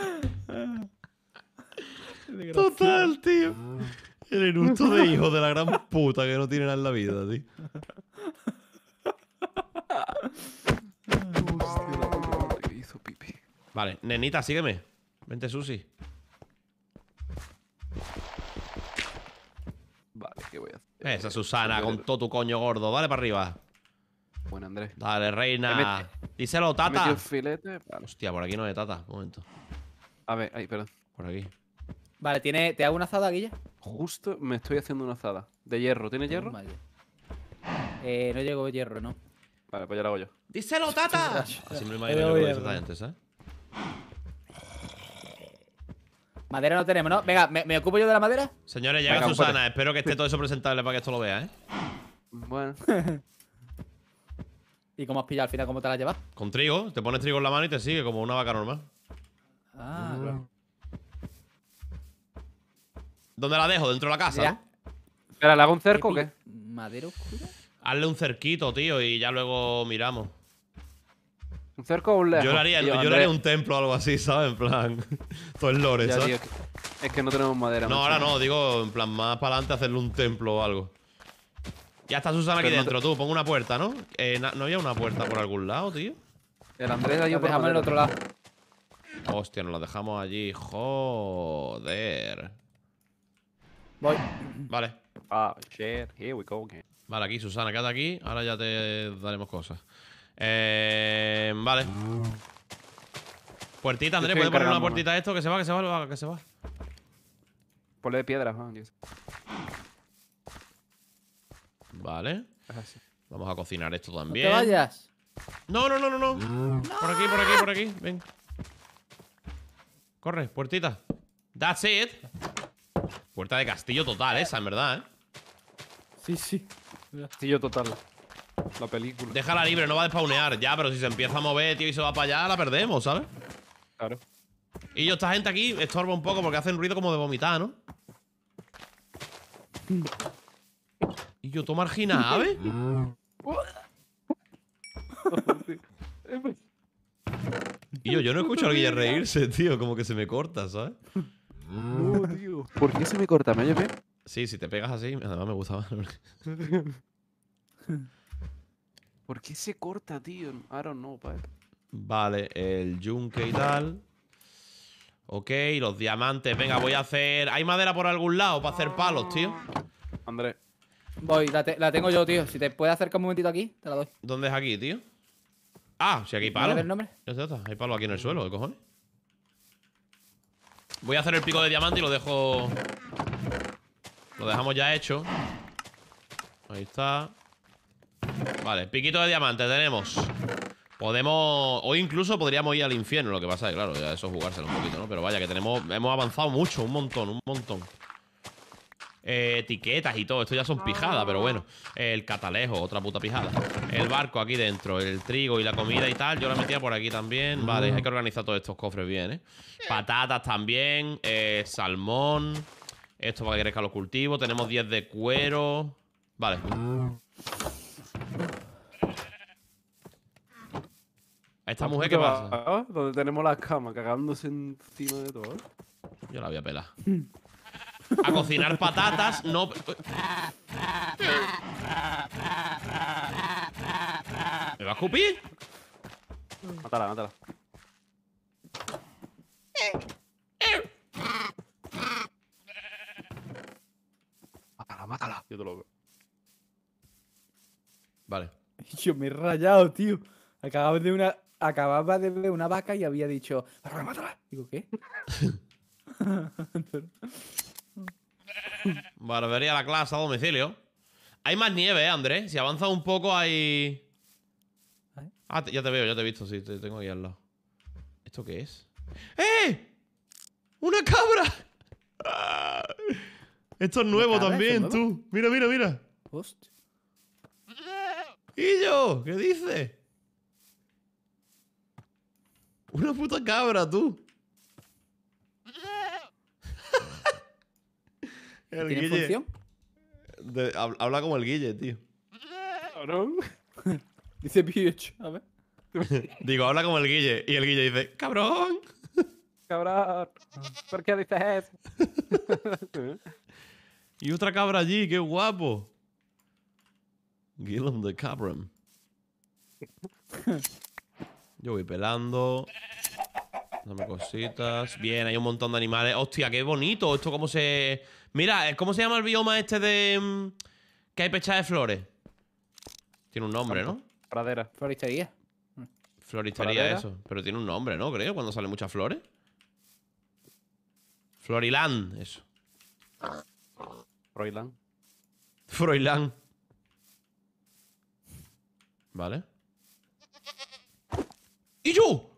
Total, tío. Ah. El eructo de hijo de la gran puta que no tiene nada en la vida, tío. Vale, nenita, sígueme. Vente, Susi. Vale, ¿qué voy a hacer? Esa Susana, con todo tu coño gordo. Dale para arriba. Bueno, Andrés. Dale, reina. Díselo, Tata. Un filete. Hostia, por aquí no hay Tata. momento. A ver, ahí, perdón. Por aquí. Vale, ¿tiene, ¿te hago una azada, Guilla? Justo me estoy haciendo una azada. De hierro. ¿Tiene hierro? Eh, no llego hierro, ¿no? Vale, pues ya lo hago yo. ¡Díselo, Tata! Así me imagino que lo antes, ¿eh? Madera no tenemos, ¿no? Venga, ¿me, ocupo yo de la madera? Señores, llega Susana. Espero que esté todo eso presentable para que esto lo vea, ¿eh? Bueno. ¿Y cómo has pillado al final? ¿Cómo te la llevas Con trigo. Te pones trigo en la mano y te sigue como una vaca normal. Ah, claro. Mm. ¿Dónde la dejo? ¿Dentro de la casa? ¿Te hago un cerco o qué? ¿Madera oscura? Hazle un cerquito, tío, y ya luego miramos. ¿Un cerco o un lejos? Yo haría, un templo o algo así, ¿sabes? En plan, todo el lore, ¿sabes? es, que, no tenemos madera. No, ahora no, digo, en plan, más para adelante hacerle un templo o algo. Ya está Susana aquí dentro, tú, pongo una puerta, ¿no? Eh, ¿No había una puerta por algún lado, tío? El Andrés yo por el otro lado. Hostia, nos la dejamos allí. Joder. Voy. Vale. Ah, shit, here we go again. Vale, aquí, Susana, quédate aquí. Ahora ya te daremos cosas. Eh, vale. Puertita, Andrés, ¿puedes poner una puertita a esto? Que se va, que se va, que se va. Ponle de piedra, Juan. Vale. Vamos a cocinar esto también. ¡No te vayas! No, no, no, no, no. Por aquí, por aquí, por aquí. Ven. Corre, puertita. That's it. Puerta de castillo total esa, en verdad, ¿eh? Sí, sí. Castillo total. La película. Déjala libre, no va a despaunear. Ya, pero si se empieza a mover, tío, y se va para allá, la perdemos, ¿sabes? Claro. Y yo, esta gente aquí estorba un poco porque hacen ruido como de vomitar, ¿no? Y yo, toma argina, ave. y yo, yo no escucho a alguien reírse, tío. Como que se me corta, ¿sabes? ¿Por qué se me corta? ¿Me oyes bien? Sí, si te pegas así, además me gustaba. ¿Por qué se corta, tío? I don't know, padre. Vale, el yunque y tal. Ok, los diamantes. Venga, voy a hacer... ¿Hay madera por algún lado para hacer palos, tío? André. Voy, la, tengo yo, tío. Si te puedes acercar un momentito aquí, te la doy. ¿Dónde es aquí, tío? Ah, si aquí hay palos. el nombre? Ya está, hay palos aquí en el suelo, ¿qué cojones? Voy a hacer el pico de diamante y lo dejo... Lo dejamos ya hecho. Ahí está. Vale, piquito de diamante tenemos. Podemos... Hoy incluso podríamos ir al infierno, lo que pasa es claro, ya eso es jugárselo un poquito, ¿no? Pero vaya, que tenemos... Hemos avanzado mucho, un montón, un montón. Eh, etiquetas y todo, esto ya son pijadas, pero bueno. El catalejo, otra puta pijada. El barco aquí dentro, el trigo y la comida y tal, yo la metía por aquí también. Vale, hay que organizar todos estos cofres bien, ¿eh? Patatas también, eh, salmón. Esto para que crezca los cultivos. Tenemos 10 de cuero. Vale. ¿A esta mujer qué pasa? ¿ah? Donde tenemos las camas, cagándose encima de todo. Yo la voy a pelar. A cocinar patatas, no. ¿Me va a escupir? Mátala, mátala. Mátala, mátala. Yo te lo veo. Vale. Yo me he rayado, tío. Acababa de, una, acababa de ver una vaca y había dicho, Digo, ¿qué? Barbería la clase a domicilio. Hay más nieve, ¿eh, Andrés? Si avanzas un poco hay... Ah, ya te veo, ya te he visto, sí, te tengo ahí al lado. ¿Esto qué es? ¡Eh! ¡Una cabra! Esto es nuevo también, tú. Mira, mira, mira. Hostia. ¿Y yo? ¿Qué dices? Una puta cabra, tú. ¿Tiene función? habla como el Guille, tío. Cabrón. dice bicho, A ver. Digo, habla como el Guille. Y el Guille dice, cabrón. Cabrón. ¿Por qué dices eso? y otra cabra allí, qué guapo. Gillum de Cabram. Yo voy pelando. Dame cositas. Bien, hay un montón de animales. Hostia, qué bonito. Esto cómo se... Mira, eh, ¿cómo se llama el bioma este de... Mm, que hay pechadas de flores? Tiene un nombre, ¿no? Pradera. Floristería. Floristería, eso. Pero tiene un nombre, ¿no? Creo, cuando salen muchas flores. Floriland, eso. Froiland. Froiland. Vale. ¡Y yo!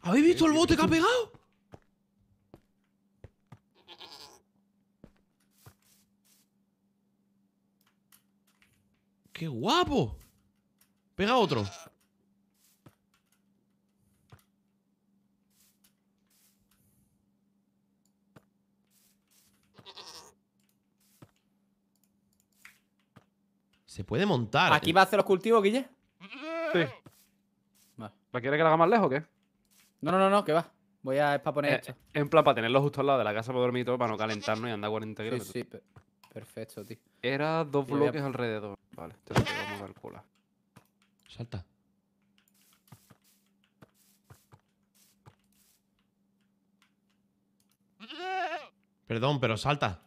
¿Habéis visto el bote que ha pegado? ¡Qué guapo! Pega otro. Se puede montar. ¿Aquí va a hacer los cultivos, Guille? Sí. ¿La quieres que la haga más lejos o qué? No, no, no, no, que va. Voy a es para poner eh, esto. En plan, para tenerlo justo al lado de la casa para dormir todo, para no calentarnos y andar 40 grados. Sí, sí, perfecto, tío. Era dos bloques alrededor. Vale, te lo vamos a calcular. Salta. Perdón, pero salta.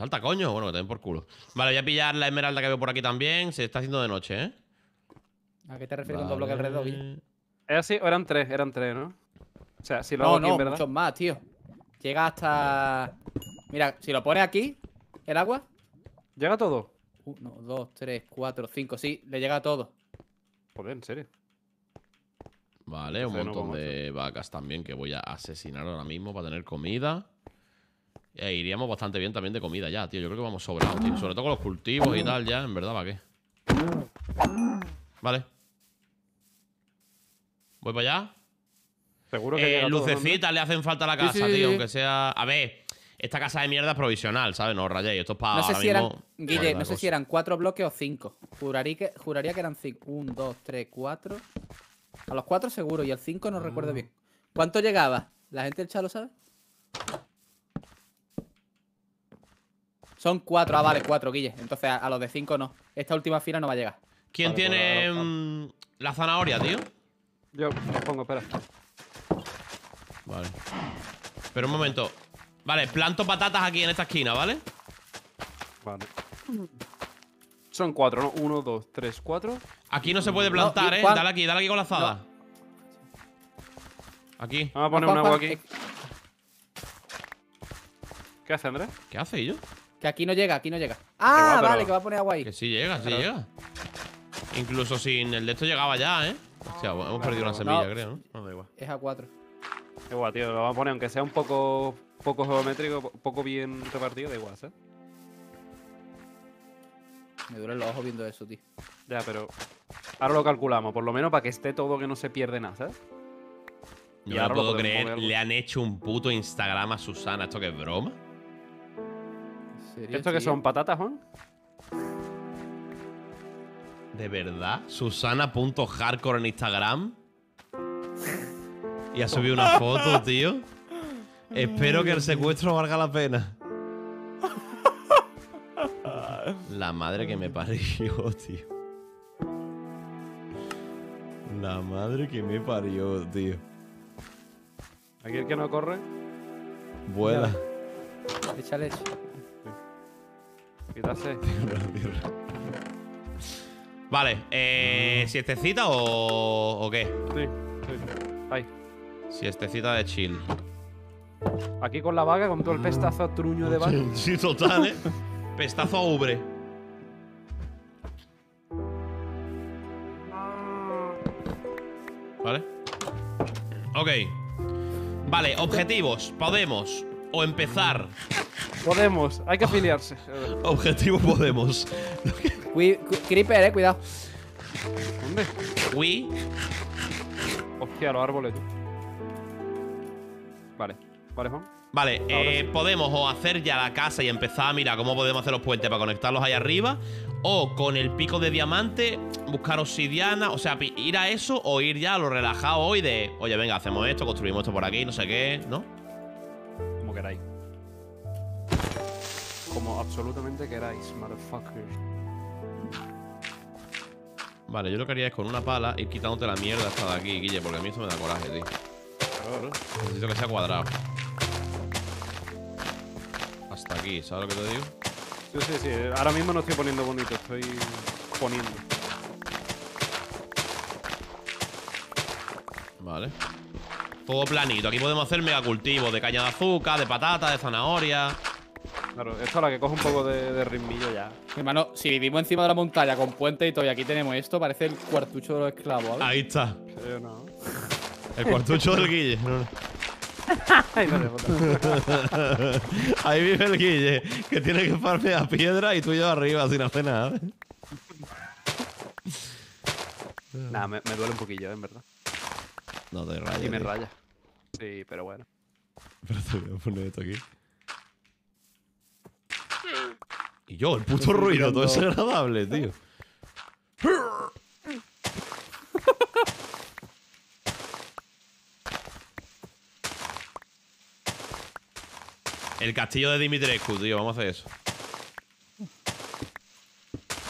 Salta, coño. Bueno, que te por culo. Vale, voy a pillar la esmeralda que veo por aquí también. Se está haciendo de noche, ¿eh? ¿A qué te refieres con dos bloques alrededor? así eran tres? Eran tres, ¿no? O sea, si lo hago aquí, no, ¿verdad? muchos más, tío. Llega hasta... Mira, si lo pones aquí, el agua... ¿Llega todo? Uno, dos, tres, cuatro, cinco. Sí, le llega a todo. Joder, en serio. Vale, un montón de vacas también que voy a asesinar ahora mismo para tener comida. Eh, iríamos bastante bien también de comida ya, tío. Yo creo que vamos sobrados, tío. Sobre todo con los cultivos y tal, ya. En verdad, ¿para qué? Vale. ¿Voy para allá? Seguro que. Eh, lucecitas le hacen falta a la casa, tío. Aunque sea. A ver, esta casa de mierda es provisional, ¿sabes? No rayéis. Esto es para. No sé, si, eran... Guille, no sé pues si eran cuatro bloques o cinco. Juraría que, juraría que eran cinco. Un, dos, tres, cuatro. A los cuatro seguro. Y al cinco no recuerdo mm. bien. ¿Cuánto llegaba? ¿La gente del chalo, lo sabe? Son cuatro, ah, vale, cuatro, Guille. Entonces a, los de cinco no. Esta última fila no va a llegar. ¿Quién pues tiene mm, la zanahoria, tío? Yo la pongo, espera. Vale. Pero un momento. Vale, planto patatas aquí en esta esquina, ¿vale? Vale. Son cuatro, ¿no? Uno, dos, tres, cuatro. Aquí no se puede plantar, ¿eh? Dale aquí, dale aquí con la azada. Aquí. Vamos a poner un agua aquí. Eh. ¿Qué hace, Andrés? ¿Qué hace yo? Que aquí no llega, aquí no llega. Ah, vale, que va a poner agua ahí. Que sí llega, sí llega. Incluso sin el de esto llegaba ya, ¿eh? O sea, hemos perdido una semilla, creo, ¿no? No da igual. Es a 4. Da igual, tío. Lo vamos a poner, aunque sea un poco, poco geométrico, poco bien repartido, da igual, ¿sabes? Me duelen los ojos viendo eso, tío. Ya, pero ahora lo calculamos, por lo menos para que esté todo que no se pierde nada, ¿sabes? Yo no puedo creer, le han hecho un puto Instagram a Susana, ¿esto qué es broma? ¿Esto que son patatas, Juan? ¿De verdad? Susana.hardcore en Instagram. Y ha subido una foto, tío. Espero que el secuestro valga la pena. La madre que me parió, tío. La madre que me parió, tío. Aquí el que no corre. Vuela. Échale vale, eh, ¿siestecita o, o qué? Sí, sí. Ahí. Siestecita de chill. Aquí con la vaga, con todo el pestazo mm. truño de vaga. sí, total, eh. pestazo a ubre. Vale. Ok. Vale, objetivos. Podemos o empezar. Podemos, hay que afiliarse. Objetivo Podemos. We, creeper, eh, cuidado. ¿Dónde? We. Hostia, los árboles. Vale, vale, Juan. Vale, eh, podemos o hacer ya la casa y empezar a mirar cómo podemos hacer los puentes para conectarlos ahí arriba. O con el pico de diamante, buscar obsidiana. O sea, ir a eso o ir ya a lo relajado hoy de, oye, venga, hacemos esto, construimos esto por aquí, no sé qué, ¿no? Como absolutamente queráis, motherfucker. Vale, yo lo que haría es con una pala ir quitándote la mierda hasta de aquí, Guille, porque a mí eso me da coraje, tío. Necesito que sea cuadrado. Hasta aquí, ¿sabes lo que te digo? Sí, sí, sí. Ahora mismo no estoy poniendo bonito, estoy poniendo. Vale. Todo planito. Aquí podemos hacer mega de caña de azúcar, de patata, de zanahoria. Claro, esto ahora que coge un poco de, de ya. Hermano, si vivimos encima de la montaña con puente y todo, y aquí tenemos esto, parece el cuartucho de los esclavos. Ahí está. no. El cuartucho del Guille. Ahí vive el Guille, que tiene que a piedra y tú y arriba sin hacer nada. Nada, me, duele un poquillo, ¿eh? en verdad. No te raya. Y me raya. Sí, pero bueno. Pero te voy a poner esto aquí. Y yo, el puto ruido, todo es agradable, tío. El castillo de Dimitrescu, tío, vamos a hacer eso.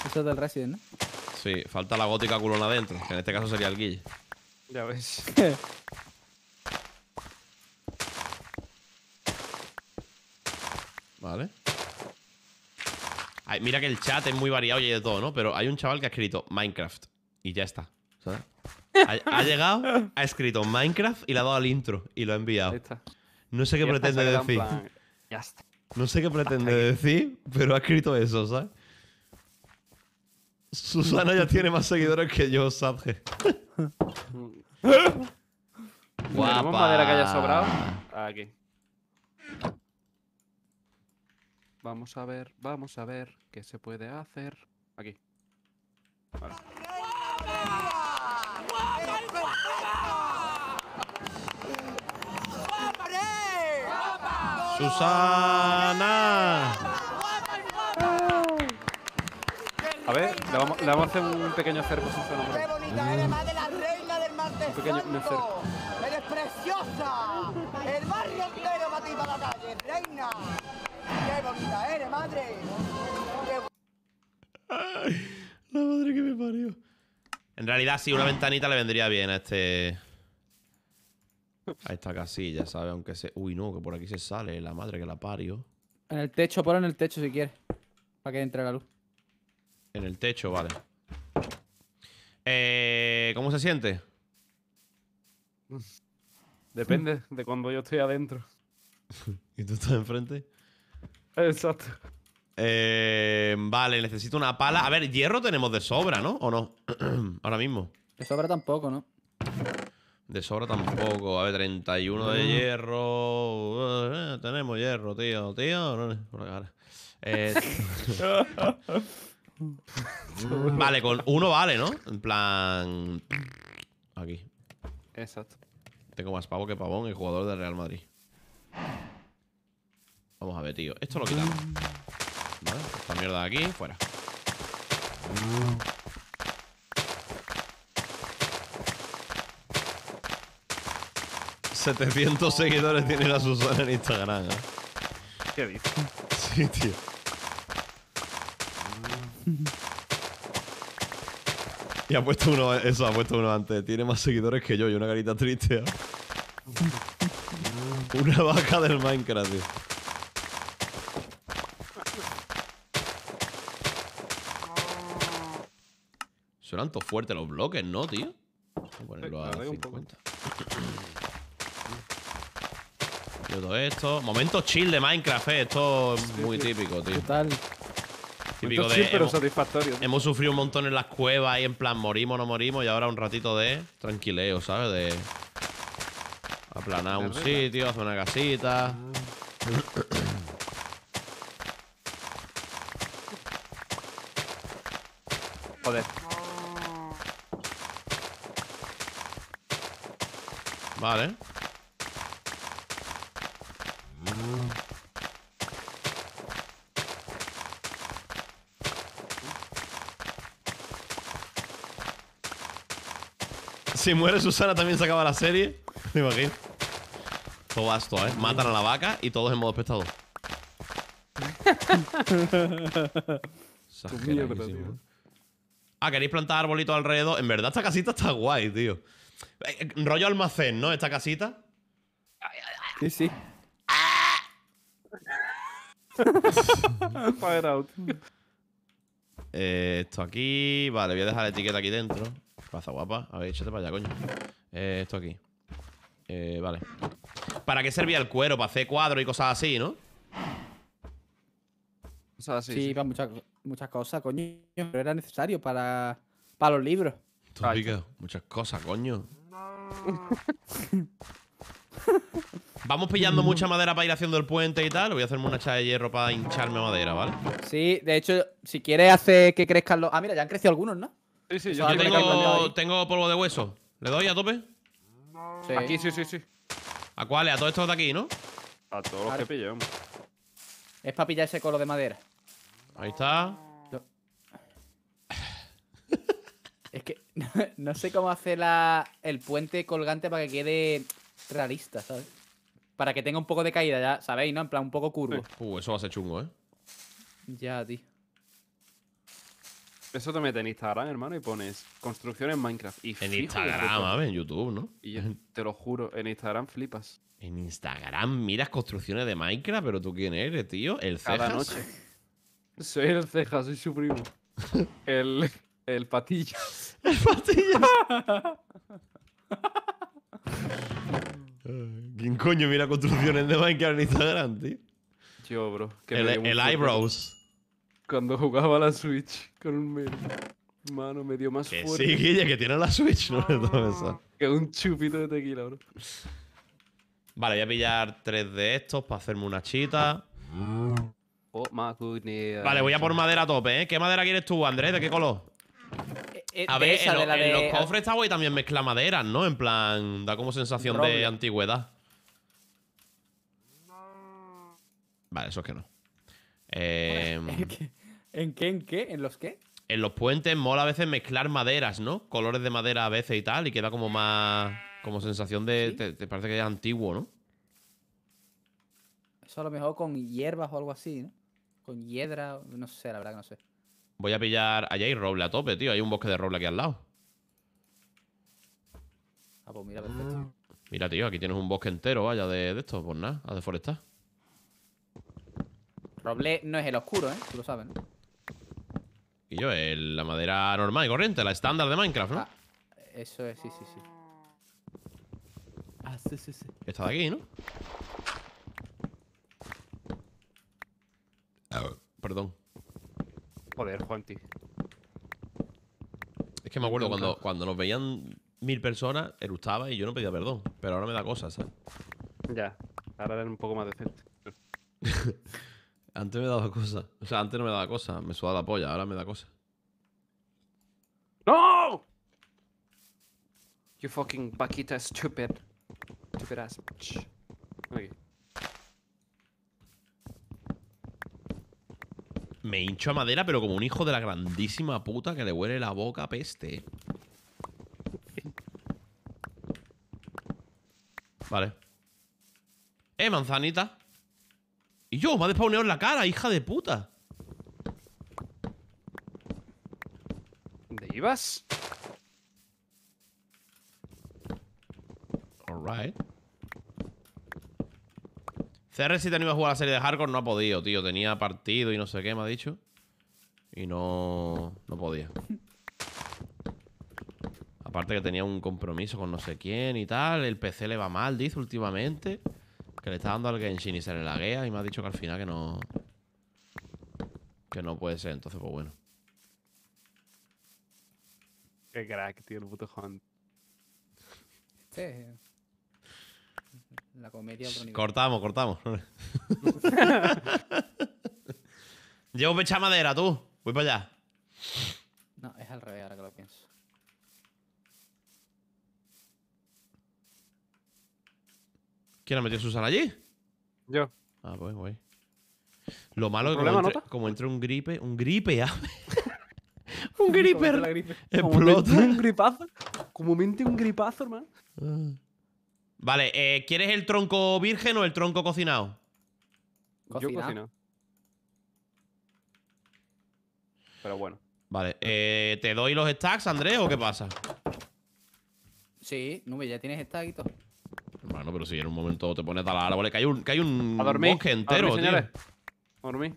Eso es del Resident, ¿no? Sí, falta la gótica culona adentro, que en este caso sería el Guille. Ya ves. mira que el chat es muy variado y de todo, ¿no? Pero hay un chaval que ha escrito Minecraft y ya está. Ha, llegado, ha escrito Minecraft y le ha dado al intro y lo ha enviado. No sé qué pretende decir. Ya está. No sé qué pretende decir, pero ha escrito eso, ¿sabes? Susana ya tiene más seguidores que yo, Sadge. Guapa. madera que haya sobrado? Aquí. Vamos a ver, vamos a ver qué se puede hacer. Aquí. Vale. ¡Susana! A ver, le vamos, a hacer un pequeño acerco. ¡Qué bonita! Mm. ¡Eres de la reina del martes de Un pequeño ¡Eres preciosa! ¡El barrio entero va a ti para la calle, reina! la madre que me parió. En realidad, sí, una ventanita le vendría bien a este. A esta casilla, ¿sabes? Aunque se. Uy, no, que por aquí se sale la madre que la parió. En el techo, ponlo en el techo si quieres. Para que entre la luz. En el techo, vale. Eh, ¿Cómo se siente? Depende de cuando yo estoy adentro. ¿Y tú estás enfrente? Exacto. Eh, vale, necesito una pala. A ver, hierro tenemos de sobra, ¿no? ¿O no? Ahora mismo. De sobra tampoco, ¿no? De sobra tampoco. A ver, 31 de hierro. Eh, tenemos hierro, tío. Tío. Eh, vale, con uno vale, ¿no? En plan... Aquí. Exacto. Tengo más pavo que pavón, el jugador de Real Madrid. Vamos a ver, tío. Esto lo quitamos. Vale, esta mierda de aquí, fuera. ...700 seguidores tiene la Susana en Instagram, ¿eh? ¿Qué dices? Sí, tío. Y ha puesto uno, eso, ha puesto uno antes. Tiene más seguidores que yo y una carita triste. ¿eh? Una vaca del Minecraft, tío. tanto fuerte los bloques, ¿no, tío? Vamos a ponerlo a 50. todo esto. Momento chill de Minecraft, eh. Esto es muy típico, tío. Típico de. pero hemos, satisfactorio. Hemos sufrido un montón en las cuevas y en plan morimos, no morimos. Y ahora un ratito de tranquileo, ¿sabes? De aplanar un sitio, hacer una casita. Joder, Vale. Si muere Susana también se acaba la serie. Digo aquí. Todo esto, ¿eh? Matan a la vaca y todos en modo espectador. ¿eh? Ah, ¿queréis plantar arbolitos alrededor? En verdad esta casita está guay, tío. Eh, eh, rollo almacén, ¿no? Esta casita. Sí, sí. Fire out. Eh, esto aquí. Vale, voy a dejar la etiqueta aquí dentro. Pasa guapa. A ver, échate para allá, coño. esto aquí. vale. ¿Para qué servía el cuero? Para hacer cuadros y cosas así, ¿no? Cosas así. Sí, para muchas, muchas cosas, coño. Pero era necesario para, para los libros. Tú pica, muchas cosas, coño. Vamos pillando mucha madera para ir haciendo el puente y tal. Voy a hacerme una hacha de hierro para hincharme madera, ¿vale? Sí, de hecho, si quieres hacer que crezcan los. Ah, mira, ya han crecido algunos, ¿no? Sí, sí, yo, tengo, tengo, polvo de hueso. ¿Le doy a tope? Aquí, sí, sí, sí. ¿A cuáles? A todos estos de aquí, ¿no? A todos los que pillemos. Es para pillar ese colo de madera. Ahí está. Es que no sé cómo hacer el puente colgante para que quede realista, ¿sabes? Para que tenga un poco de caída, ya sabéis, ¿no? En plan, un poco curvo. Uh, eso va a ser chungo, ¿eh? Ya, tío. Eso te mete en Instagram, hermano, y pones construcciones Minecraft. Y en Instagram, ver, en YouTube, ¿no? Y yo te lo juro, en Instagram flipas. En Instagram miras construcciones de Minecraft, pero tú quién eres, tío? El Cejas. noche. Soy el Cejas, soy su primo. el. El patillo. El patillo! ¿Quién coño mira construcciones de Minecraft en Instagram, tío? Yo, bro. el, e- eyebrows. Cuando jugaba la Switch con un medio Mano, me dio más fuerte. Sí, Guille, que tiene la Switch, no ah, Que un chupito de tequila, bro. Vale, voy a pillar tres de estos para hacerme una chita. Oh, my goodness. Vale, voy a por madera a tope, ¿eh? ¿Qué madera quieres tú, Andrés? ¿De qué color? Eh, a ver, en, los cofres está guay también mezcla maderas, ¿no? En plan, da como sensación de antigüedad. Vale, eso es que no. ¿En, qué? ¿En qué? ¿En los qué? En los puentes mola a veces mezclar maderas, ¿no? Colores de madera a veces y tal, y queda como más. como sensación de. te parece que es antiguo, ¿no? Eso a lo mejor con hierbas o algo así, ¿no? Con hiedra, no sé, la verdad que no sé. Voy a pillar... Allá hay roble a tope, tío. Hay un bosque de roble aquí al lado. Ah, pues mira, perfecto. Mira, tío, aquí tienes un bosque entero, vaya, de, esto. Pues nada, a deforestar. Roble no es el oscuro, ¿eh? Tú lo sabes, ¿no? Y yo, el, eh, la madera normal y corriente, la estándar de Minecraft, ¿no? Ah, eso es, sí, sí, sí. Ah, sí, sí, sí. Esta de aquí, ¿no? Ah. Perdón. Joder, Juanti. Es que me acuerdo cuando, cuando nos veían mil personas, eructaba y yo no pedía perdón. Pero ahora me da cosas, ¿sabes? Ya, ahora eres un poco más decente. antes me daba cosas. O sea, antes no me daba cosas. Me sudaba la polla, ahora me da cosas. ¡No! You fucking paquita stupid. Stupid ass Me hincho a madera, pero como un hijo de la grandísima puta que le huele la boca peste. Vale. Eh, manzanita. Y yo, me ha despawneado la cara, hija de puta. ¿Dónde ibas? Alright. CR7 no iba a jugar la serie de hardcore, no ha podido, tío. Tenía partido y no sé qué, me ha dicho. Y no, no podía. Aparte que tenía un compromiso con no sé quién y tal. El PC le va mal, dice, últimamente. Que le está dando al Genshin y se le laguea. Y me ha dicho que al final que no... Que no puede ser. Entonces, pues bueno. Qué crack, tío, el puto Juan. Sí la comedia Cortamos, cortamos. Llevo pecha madera, tú. Voy para allá. No, es al revés ahora que lo pienso. ¿Quién ha metido sala allí? Yo. Ah, pues, güey. Lo malo es que como entre, un gripe. Un gripe, ah. un griper. Gripe. Explota. Un gripazo. Como mente un gripazo, hermano. Ah. Vale, eh, ¿quieres el tronco virgen o el tronco cocinado? Cocinado. Yo cocinado. Pero bueno. Vale, eh, ¿te doy los stacks, Andrés, o qué pasa? Sí, Nube, ya tienes stacks y todo. Hermano, pero si en un momento te pones a la árbol, que hay un, hay un bosque entero, tío. A dormir.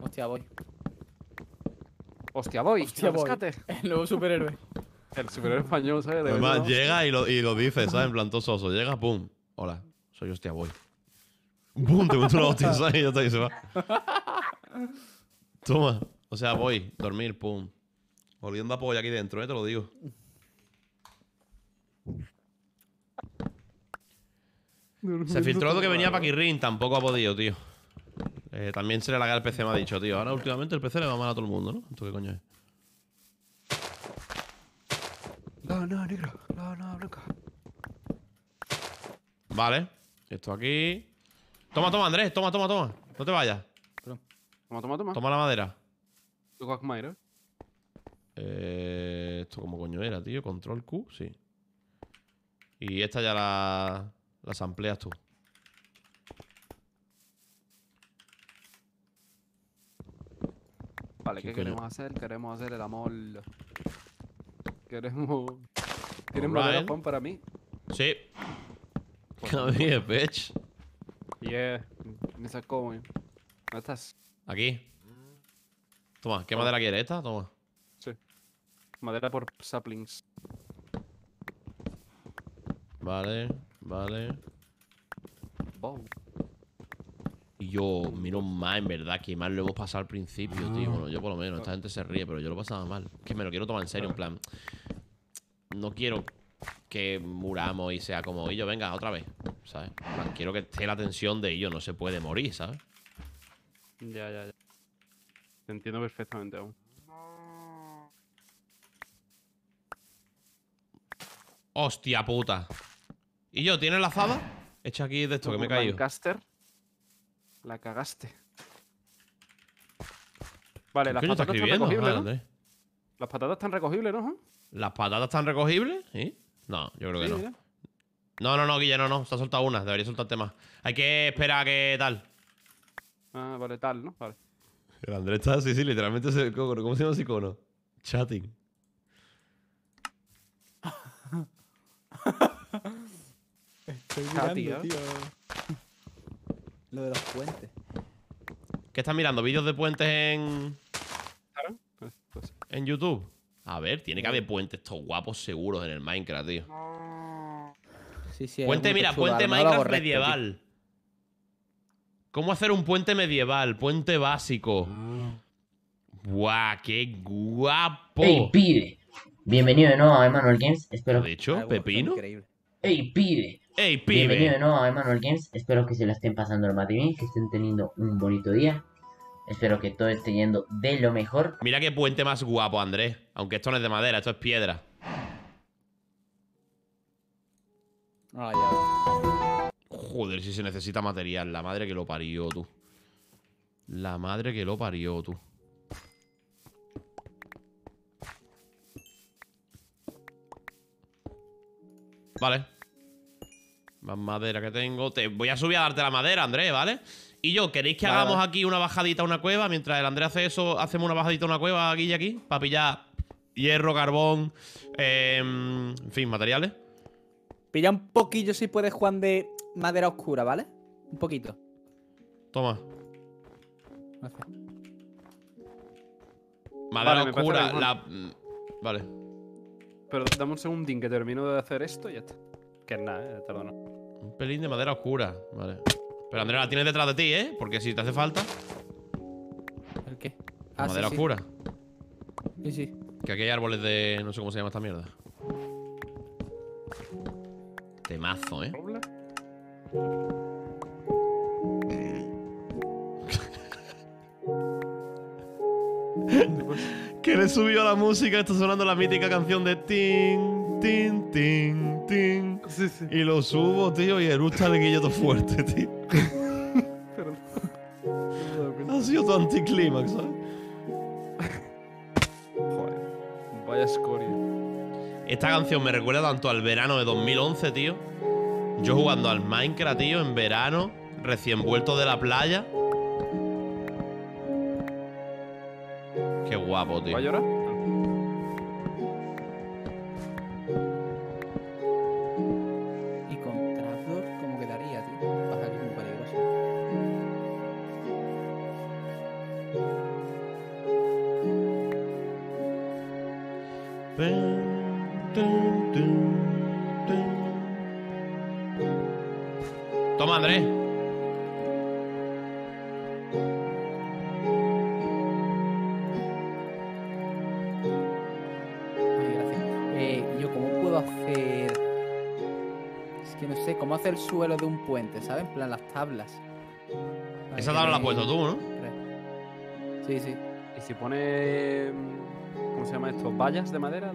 Hostia, voy. Hostia, voy. Hostia, voy. El nuevo superhéroe. El superior español, ¿sabes? Pues llega y lo, dice, ¿sabes? En plan, tososo. Llega, pum. Hola, soy hostia, voy. Pum, Te meto una hostia, ¿sabes? Y ya está, y se va. Toma. O sea, voy. Dormir, pum. Volviendo a pollo aquí dentro, ¿eh? Te lo digo. Se filtró lo que venía para Kirin. tampoco ha podido, tío. Eh, también se le laga el PC, me ha dicho, tío. Ahora últimamente el PC le va mal a todo el mundo, ¿no? ¿Tú qué coño es? No, no, negro. No, no, blanca. Vale. Esto aquí. Toma, toma, Andrés. Toma, toma, toma. No te vayas. Toma, toma, toma. Toma la madera. ¿Tu madera? ¿eh? eh, esto como coño era, tío. Control Q, sí. Y esta ya la, las amplias tú. Vale, ¿qué, ¿qué queremos hacer? Queremos hacer el amor Queremos. ¿Tienen madera pan para mí? Sí. Pues, Come here, bitch. Yeah. Me sacó, güey. ¿Dónde estás? Aquí. Toma, ¿qué madera quieres? ¿Esta? Toma. Sí. Madera por saplings. Vale, vale. Bow. Y yo, miro más, en verdad, que mal lo hemos pasado al principio, tío. Ah. Bueno, yo por lo menos, esta gente se ríe, pero yo lo he pasado mal. Que me lo quiero tomar en serio, en plan. No quiero que muramos y sea como ellos, venga, otra vez, ¿sabes? quiero que esté la tensión de ellos, no se puede morir, ¿sabes? Ya, ya, ya. Te entiendo perfectamente aún. Hostia puta. ¿Y yo? ¿Tienes la zada Hecha aquí de esto que me he caído. ¿Caster? La cagaste. Vale, las patatas están recogibles, ¿no? Las patatas están recogibles, ¿no? ¿Las patatas están recogibles? ¿Sí? No, yo creo que no. No, no, no, Guille, no, no. Se ha soltado una. Debería soltarte más. Hay que esperar a que tal. Ah, vale, tal, ¿no? Vale. El Andrés está, sí, sí, literalmente se ¿Cómo se llama ese Chatting. Estoy mirando, tío. Lo de los puentes. ¿Qué estás mirando? ¿Vídeos de puentes en. Pues, pues en YouTube. A ver, tiene que haber puentes estos guapos seguros en el Minecraft, tío. puente, mira, puente Minecraft medieval. ¿Cómo hacer un puente medieval? Puente básico. ¡Buah! ¡Qué guapo! ¡Ey, Bienvenido de nuevo a Emanuel Games. Espero. De hecho, Pepino. Ey, pibe. Ey, pibe. Bienvenido de nuevo a Emanuel Games. Espero que se la estén pasando el más bien, que estén teniendo un bonito día. Espero que todo esté yendo de lo mejor. Mira qué puente más guapo, Andrés. Aunque esto no es de madera, esto es piedra. Ah, Joder, si se necesita material. La madre que lo parió, tú. La madre que lo parió, tú. Vale Más madera que tengo Te Voy a subir a darte la madera, André, ¿vale? Y yo, ¿queréis que hagamos aquí una bajadita a una cueva? Mientras el Andrés hace eso, hacemos una bajadita a una cueva aquí y aquí Para pillar hierro, carbón em, En fin, materiales Pilla un poquillo si puedes, Juan, de madera oscura, ¿vale? Un poquito Toma Madera oscura, la... Mm, vale pero dame un segundín que termino de hacer esto y ya está. Que es nada, eh, Un pelín de madera oscura, vale. Pero Andrea, la tienes detrás de ti, ¿eh? Porque si te hace falta. ¿El qué? Ah, madera oscura. Sí. sí, Que aquí hay árboles de. No sé cómo se llama esta mierda. Temazo, ¿eh? Que le subió la música, está sonando la mítica canción de Tin, Tin, Tin, Tin. Y lo subo, tío, y en el todo fuerte, tío. ha sido tu anticlímax, ¿sabes? ¿eh? Joder, vaya escoria. Esta canción me recuerda tanto al verano de 2011, tío. Yo jugando al Minecraft, tío, en verano, recién vuelto de la playa. Qué guapo, tío. ¿Va suelo de un puente, ¿sabes? En plan, las tablas. Esa tabla la has puesto tú, ¿no? Sí, sí. ¿Y si pone. Mm, ¿Cómo se llama esto? ¿Vallas de madera?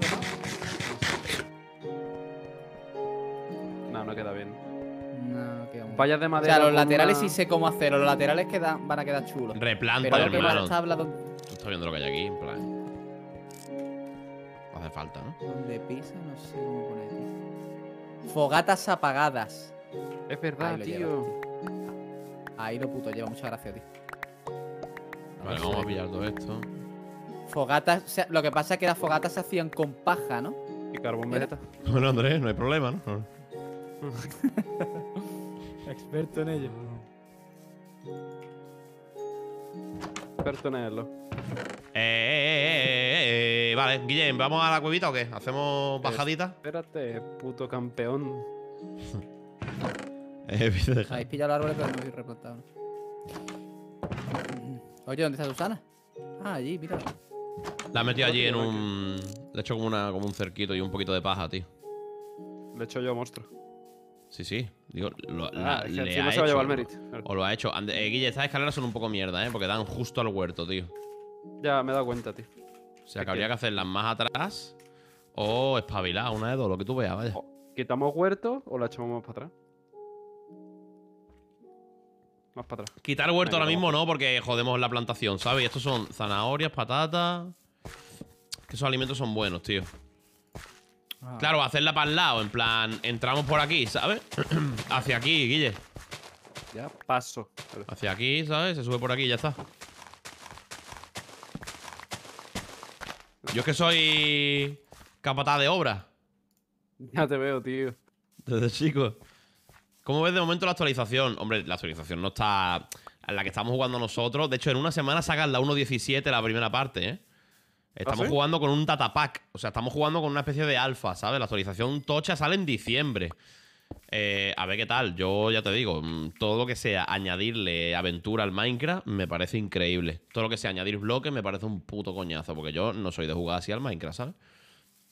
No, no queda bien. No, Vallas de madera. O sea, los laterales sí sé cómo hacer. Los laterales van a quedar chulos. Replanta, Pero hermano. Que viendo lo que hay aquí, en plan. No hace falta, ¿no? Donde pisa, no sé cómo poner. Fogatas apagadas. Es verdad, tío. Ahí lo puto lleva, muchas gracias, tío. Vale, vamos a pillar todo esto. Fogatas, lo que pasa es que las fogatas se hacían con paja, ¿no? Y carbón Bueno, Andrés, no hay problema, ¿no? Experto en ello. Experto en ello. Eh, eh, eh, eh, Vale, Guillem, ¿vamos a la cuevita o qué? ¿Hacemos bajadita? Espérate, puto campeón. Habéis pillado los árboles, pero no replantado. Mm. Oye, ¿dónde está Susana? Ah, allí, mira. La he metido allí en un. Le he hecho como, un cerquito y un poquito de paja, tío. Le he hecho yo monstruo. Sí, sí. Digo, lo, ah, la, le ha se hecho, el mérito. O lo ha hecho. Eh, Guille, estas escaleras son un poco mierda, ¿eh? Porque dan justo al huerto, tío. Ya, me he dado cuenta, tío. O sea, que habría que hacerlas más atrás o espabilar, una de dos, lo que tú veas, vaya. quitamos huerto o la echamos más para atrás más para Quitar huerto ahora mismo no, porque jodemos la plantación, ¿sabes? estos son zanahorias, patatas. Que esos alimentos son buenos, tío. Ah. Claro, hacerla para el lado, en plan, entramos por aquí, ¿sabes? Hacia aquí, Guille. Ya paso. Hacia aquí, ¿sabes? Se sube por aquí, ya está. Yo es que soy capataz de obra. Ya te veo, tío. Desde chico. ¿Cómo ves de momento la actualización? Hombre, la actualización no está. la que estamos jugando nosotros. De hecho, en una semana sacan la 1.17, la primera parte, ¿eh? Estamos ¿Ah, jugando con un datapack. O sea, estamos jugando con una especie de alfa, ¿sabes? La actualización tocha sale en diciembre. Eh, a ver qué tal. Yo ya te digo, mm, todo lo que sea añadirle aventura al Minecraft me parece increíble. Todo lo que sea añadir bloques me parece un puto coñazo. Porque yo no soy de jugar así al Minecraft, ¿sabes?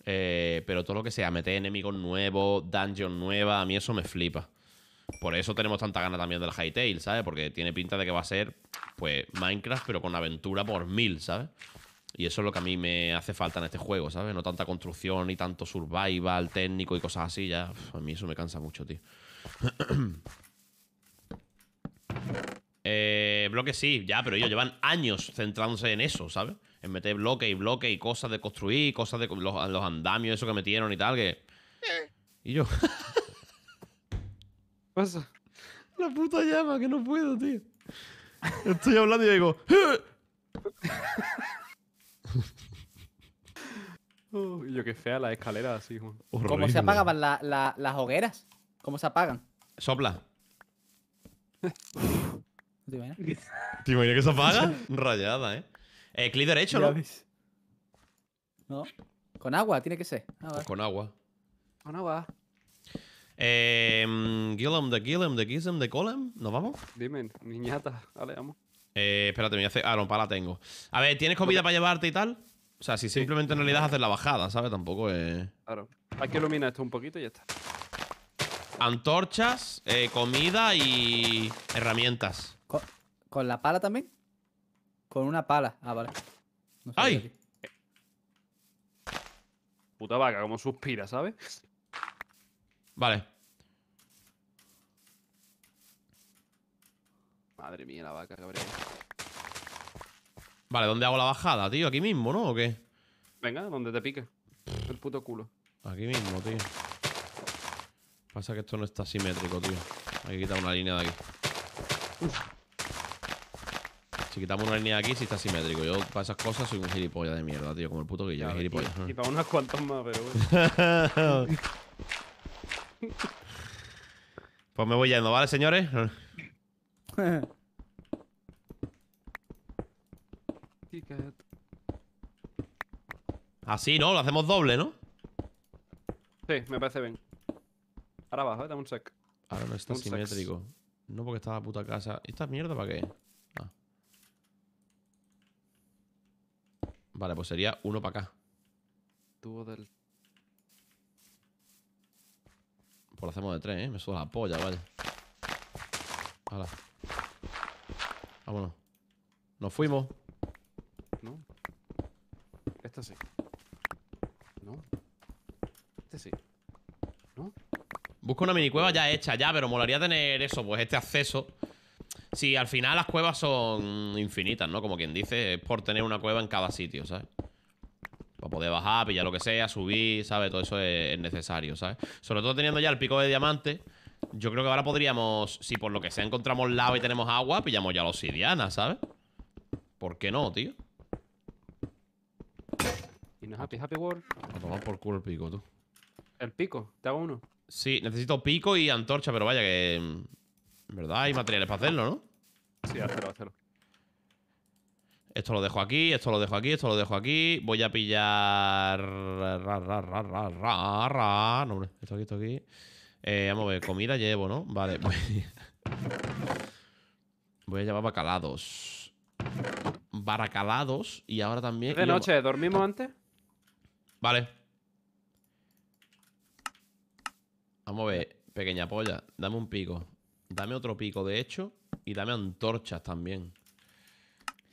Eh, pero todo lo que sea meter enemigos nuevos, dungeon nueva, a mí eso me flipa. Por eso tenemos tanta gana también del Hightail, ¿sabes? Porque tiene pinta de que va a ser, pues, Minecraft, pero con aventura por mil, ¿sabes? Y eso es lo que a mí me hace falta en este juego, ¿sabes? No tanta construcción y tanto survival técnico y cosas así, ya. a mí eso me cansa mucho, tío. eh, bloque sí, ya, pero ellos llevan años centrándose en eso, ¿sabes? En meter bloque y bloque y cosas de construir, cosas de los andamios, eso que metieron y tal, que. Eh. Y yo. pasa? La puta llama, que no puedo, tío. Estoy hablando y digo. Eh". Y yo que fea la escalera así, Juan. ¿Cómo se apagaban las hogueras? ¿Cómo se apagan? Sopla. ¿Te imaginas? que se apaga? Rayada, ¿eh? eh clic derecho, ¿no? No. Con agua, tiene que ser. con agua. Con agua. Eh, de Gillum, de Guillem, de Golem. ¿Nos vamos? Dime, niñata. Dale, vamos. Eh, espérate, me voy a hacer. Ah, no, para tengo. A ver, ¿tienes comida para llevarte y tal? O sea, si simplemente en realidad hacer la bajada, ¿sabes? Tampoco es. Claro. Hay que iluminar esto un poquito y ya está. Antorchas, eh, comida y herramientas. ¿Con, la pala también? Con una pala. Ah, vale. ¡Ay! Puta vaca, como suspira, ¿sabes? Vale. Madre mía, la vaca, cabrón. Vale, ¿dónde hago la bajada, tío? ¿Aquí mismo, no? ¿O qué? Venga, donde te pique. El puto culo. Aquí mismo, tío. Pasa que esto no está simétrico, tío. Hay que quitar una línea de aquí. Si quitamos una línea de aquí, sí está simétrico. Yo para esas cosas soy un gilipollas de mierda, tío. Como el puto que ya, gilipollas. Y, para unas cuantas más, pero bueno. Pues me voy yendo, ¿vale, señores? Así, ¿no? Lo hacemos doble, ¿no? Sí, me parece bien. Ahora abajo, ¿eh? dame un sec. Ahora no está simétrico. No porque está la puta casa. ¿Esta mierda para qué? Ah. Vale, pues sería uno para acá. Tuvo del Por pues lo hacemos de tres, ¿eh? Me suda la polla, vaya. Hala. Vámonos. Nos fuimos. No. Esta sí. No. Este sí. No. Busco una minicueva ya hecha, ya, pero molaría tener eso, pues este acceso. Si al final las cuevas son infinitas, ¿no? Como quien dice, es por tener una cueva en cada sitio, ¿sabes? para poder bajar, pillar lo que sea, subir, ¿sabes? Todo eso es, necesario, ¿sabes? Sobre todo teniendo ya el pico de diamante, yo creo que ahora podríamos, si por lo que sea encontramos lava y tenemos agua, pillamos ya los obsidiana, ¿sabes? ¿Por qué no, tío? Y no happy, happy world. A tomar por culo el pico, tú. ¿El pico? ¿Te hago uno? Sí, necesito pico y antorcha, pero vaya que... Mm, en verdad hay materiales para hacerlo, ¿no? Sí, hazlo, hazlo. Esto lo dejo aquí, esto lo dejo aquí, esto lo dejo aquí. Voy a pillar. esto aquí, esto aquí. Eh, vamos a ver, comida llevo, ¿no? Vale, voy. a llevar bacalados. Baracalados. Y ahora también. de noche, ¿dormimos antes? Vale. Vamos a ver, pequeña polla. Dame un pico. Dame otro pico, de hecho. Y dame antorchas también.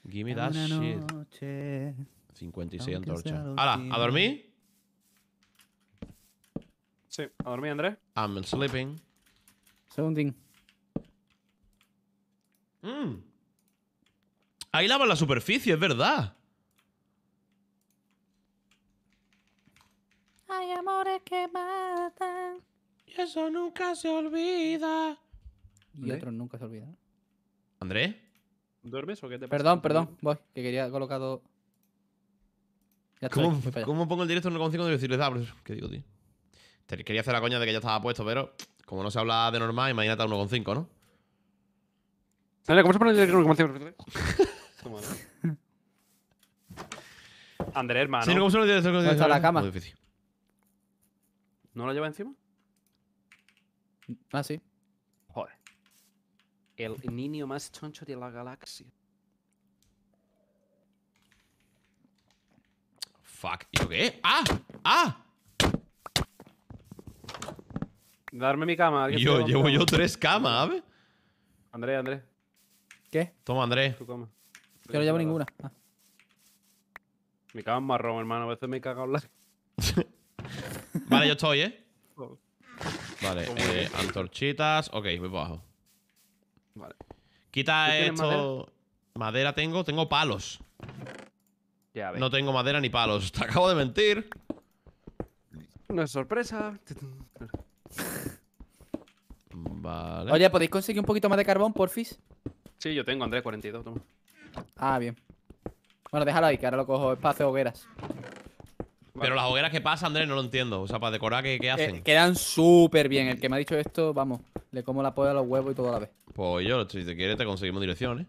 Give me that shit. 56 antorchas. ¿a dormir? Sí, a dormir, Andrés. I'm sleeping. Segundín. Mm. Ahí lava la superficie, es verdad. Hay amores que matan. Y eso nunca se olvida. Y otros nunca se olvidan. ¿Andrés? ¿Duermes o qué te pasa? Perdón, perdón, voy, que quería colocado. ¿Cómo, pongo el directo en 1,5 y decirles, ah, ¿qué digo, tío? Te quería hacer la coña de que ya estaba puesto, pero como no se habla de normal, imagínate a 1,5, ¿no? Dale, ¿cómo se pone el directo 1,5? Andrés, hermano. Sí, no, ¿cómo se está la cama? ¿No lo lleva encima? Ah, sí. El niño más choncho de la galaxia. Fuck, ¿yo qué? ¡Ah! ¡Ah! Darme mi cama. Yo, llevo yo tres camas, ¿sabes? André, André. ¿Qué? Toma, André. Yo no llevo ninguna. Ah. Mi cama es marrón, hermano. A veces me he cagado la... vale, yo estoy, ¿eh? Oh. Vale, eh, antorchitas. Ok, voy para abajo. Quita esto. Madera? tengo, tengo palos. No tengo madera ni palos. Te acabo de mentir. una sorpresa. vale. Oye, ¿podéis conseguir un poquito más de carbón, porfis? Sí, yo tengo, Andrés, 42. Ah, bien. Bueno, déjalo ahí, que ahora lo cojo espacio hogueras. Pero las hogueras que pasan, Andrés, no lo entiendo. O sea, para decorar, ¿qué, eh, hacen? quedan súper bien. El que me ha dicho esto, vamos, le como la polla a los huevos y todo a la vez. Pues yo, si te quieres, te conseguimos dirección, ¿eh?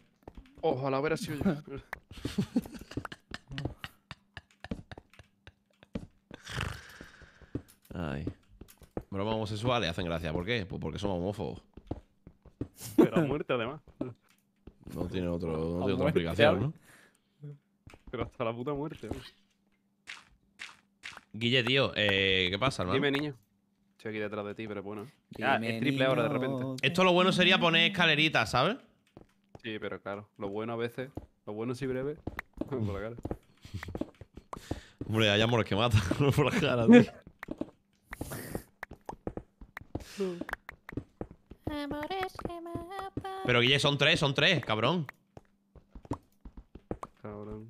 Ojalá hubiera sido yo. Ay. Bromas homosexuales hacen gracia. ¿Por qué? Pues porque somos homófobos. Pero a muerte, además. No tiene, otro, no tiene otra explicación, ¿no? Pero hasta la puta muerte. Guille, tío, eh, ¿qué pasa, hermano? Dime, niño. Estoy aquí detrás de ti, pero bueno. Ya, es triple ahora de repente. Esto lo bueno sería poner escaleritas, ¿sabes? Sí, pero claro. Lo bueno a veces. Lo bueno si breve. por la cara. Hombre, hay amores que matan por la cara, tío. Amores que matan. Pero Guille, son tres, son tres, cabrón. Cabrón.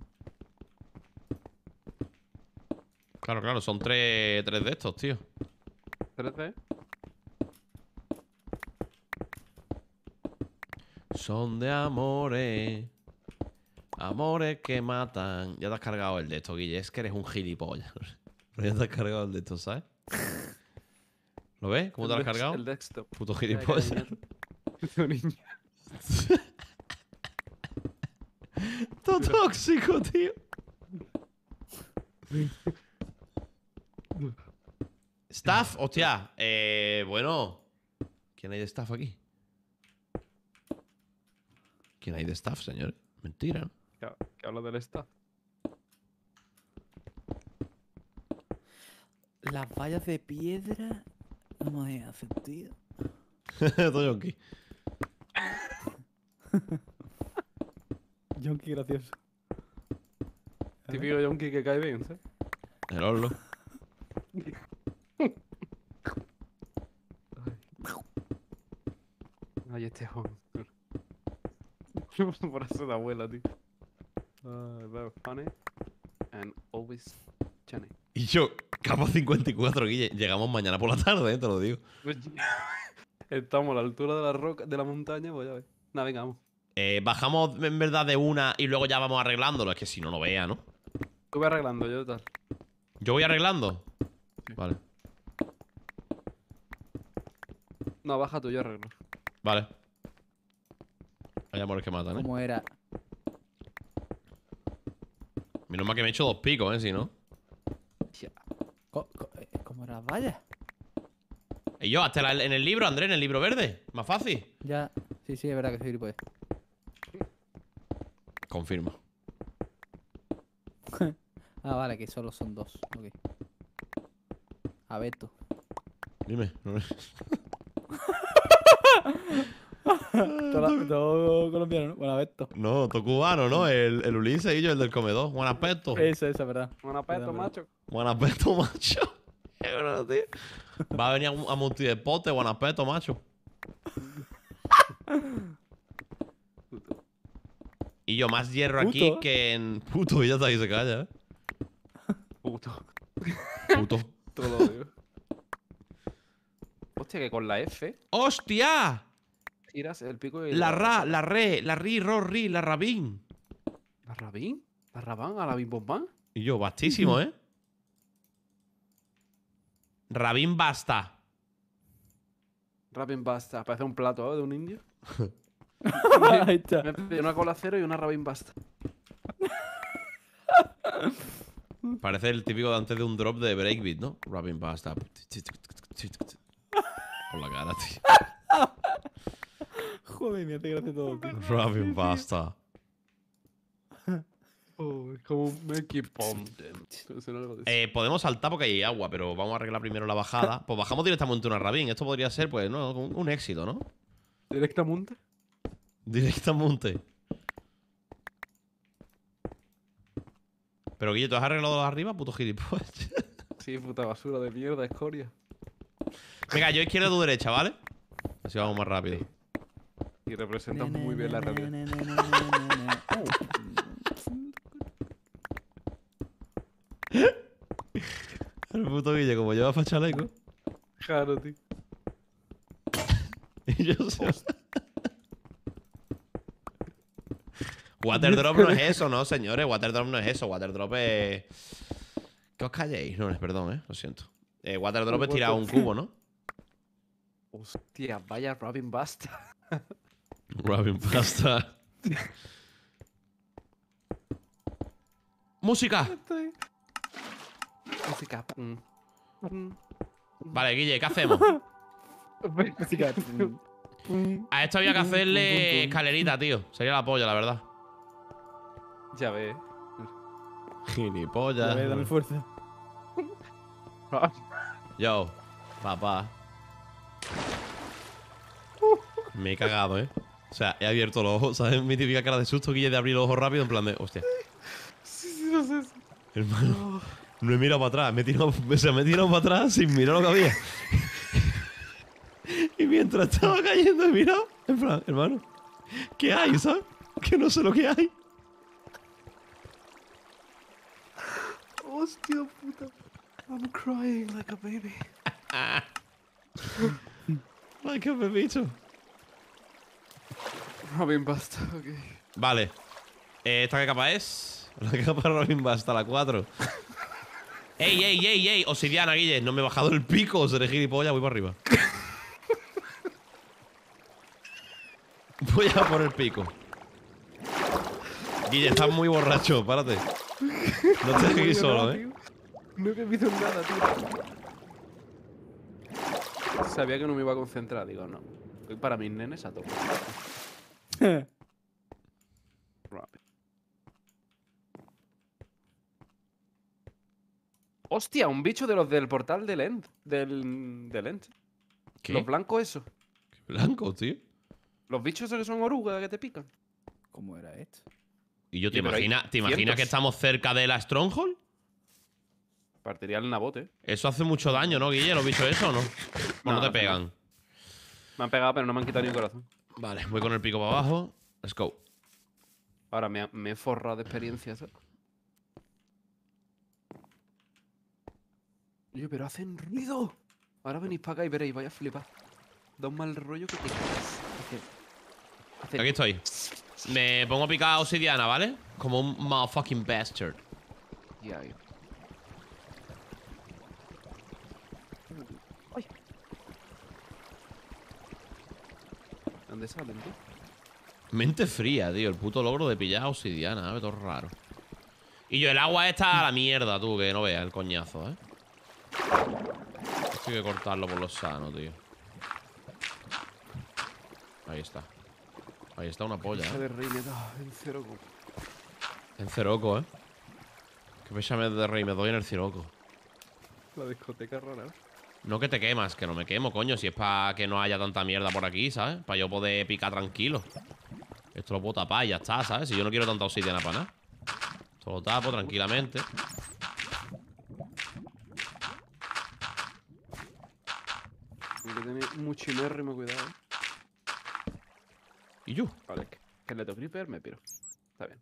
Claro, claro, son tres, de estos, tío. ¿Tres de? Son de amores. Amores que matan. Ya te has cargado el de esto, Guille. Es que eres un gilipollas. Pero ya te has cargado el de esto, ¿sabes? ¿Lo ves? ¿Cómo te lo has cargado? El Puto gilipollas. Tu niño. Todo tóxico, tío. Staff, hostia. Eh, bueno. ¿Quién hay de staff aquí? ¿Quién hay de staff, señor? Mentira, ¿no? ¿Qué, habla del staff? Las vallas de piedra no me hacen sentido. Estoy aquí. Yonki gracioso. Típico Yonki que cae bien, ¿sabes? El orlo. Ay, este joven. Por hacer abuela, tío. Ah, funny and always Y yo, capo 54, Guille. Llegamos mañana por la tarde, eh, te lo digo. Pues, estamos a la altura de la roca, de la montaña, pues ya ver Nada, venga, eh, bajamos en verdad de una y luego ya vamos arreglándolo. Es que si no, lo vea, ¿no? Lo voy arreglando yo, tal. ¿Yo voy arreglando? Vale. No, baja tú, yo arreglo. Vale. Hay amores que matan, ¿eh? Como era. Menos mal que me he hecho dos picos, ¿eh? Si no. Eh, ¿Cómo era? Vaya. Y yo, hasta en el libro, Andrés, en el libro verde. Más fácil. Ya. Sí, sí, es verdad que soy pues Confirmo. Ah, vale, que solo son dos. Ok. A Beto. Dime. todo, todo colombiano, ¿no? Buen Beto. No, todo cubano, ¿no? El, el Ulises y yo, el del comedor. buen Apeto. Esa, esa, verdad. Buen Apeto, macho. Buen Apeto, macho. Bueno, tío. Va a venir a, a multideporte, buen Apeto, macho. y yo más hierro aquí que en... Puto, ya está ahí, se calla, ¿eh? Puto. Puto. Todo tío. Hostia, que con la F. ¡Hostia! el pico y. La ra, la re, la ri, ro, ri, la rabín. ¿La rabín? ¿La rabán? ¿A la bim bombán? Y yo, bastísimo, ¿eh? Rabín basta. Rabín basta. Parece un plato ¿eh? de un indio. Ahí está. Me pedí una cola cero y una rabín basta. Parece el típico de antes de un drop de breakbeat, ¿no? Rapping pasta Por la cara, tío. Joder, mira, te grato todo. Robin Rapping pasta. como Mickey eh, podemos saltar porque hay agua, pero vamos a arreglar primero la bajada. Pues bajamos directamente una rabín. Esto podría ser, pues, un éxito, ¿no? ¿Directamente? Directamente. Pero Guille, ¿tú has arreglado los arriba, puto gilipollas? sí, puta basura de mierda, escoria. Venga, yo izquierda, tu derecha, ¿vale? Así vamos más rápido. Y representa muy bien la realidad. Uh. El puto Guille, como lleva fachaleco. Claro, tío. y yo Waterdrop no es eso, no, señores. Waterdrop no es eso. Waterdrop es. Que os calléis? No, perdón, eh. Lo siento. Eh, Waterdrop es tirar un cubo, ¿no? Hostia, vaya Robin Basta. Robin Basta. Música. Música. Mm. Mm. Vale, Guille, ¿qué hacemos? A esto había que mm. hacerle escalerita, tío. Sería la polla, la verdad. Ya ve. Gilipollas. dame fuerza. Yo, papá. Uh. Me he cagado, ¿eh? O sea, he abierto los ojos, ¿sabes? Mi típica cara de susto, Guille, de abrir los ojos rápido, en plan de... Hostia. Sí, sí, no sé. Hermano, oh. no he mirado para atrás. Me he tirado, o sea, me he tirado para atrás sin mirar lo que había. y mientras estaba cayendo he mirado, en plan, hermano, ¿qué hay, sabes? Que no sé lo que hay. Hostia puta. I'm crying like a baby. like a bebito. Robin Basta, ok. Vale. Eh, ¿Esta qué capa es? La capa de Robin Basta, la 4. ¡Ey, ey, ey, ey! Osidiana, Guille. No me he bajado el pico. Seré gilipollas, voy para arriba. voy a por el pico. Guille, estás muy borracho. Párate. No te dejes solo, ¿eh? No he visto nada, tío. Sabía que no me iba a concentrar, digo, no. para mis nenes a tope. Hostia, un bicho de los del portal del End. Del, del End. ¿Qué? Los blancos, eso. ¿Qué blancos, tío? Los bichos esos que son orugas que te pican. ¿Cómo era esto? ¿Y yo te imaginas que estamos cerca de la Stronghold? Partiría el nabote. Eso hace mucho daño, ¿no, Guille? has visto eso o no? ¿O no, te pegan? Me han pegado, pero no me han quitado ni el corazón. Vale, voy con el pico para abajo. Let's go. Ahora me, he forrado de experiencias. Oye, pero hacen ruido. Ahora venís para acá y veréis, vaya a flipar. Da un mal rollo que te Aquí estoy. Me pongo a picar obsidiana, ¿vale? Como un motherfucking bastard. Yeah, ¿Dónde salen, tío? Mente fría, tío. El puto logro de pillar obsidiana, ¿sabes? ¿eh? Todo raro. Y yo, el agua está a la mierda, tú, que no veas el coñazo, ¿eh? Hay que cortarlo por lo sano, tío. Ahí está. Ahí está una polla, de ¿eh? rey me da en Ceroco. En Ceroco, eh. ¿Qué pesa de rey me doy en el Ceroco? La discoteca rara. ¿eh? No que te quemas, que no me quemo, coño. Si es para que no haya tanta mierda por aquí, ¿sabes? Para yo poder picar tranquilo. Esto lo puedo tapar y ya está, ¿sabes? Si yo no quiero tanta obsidiana para nada. Esto lo tapo tranquilamente. Hay que tener muchísimo cuidado, ¿eh? Vale, Creeper, me piro. Está bien.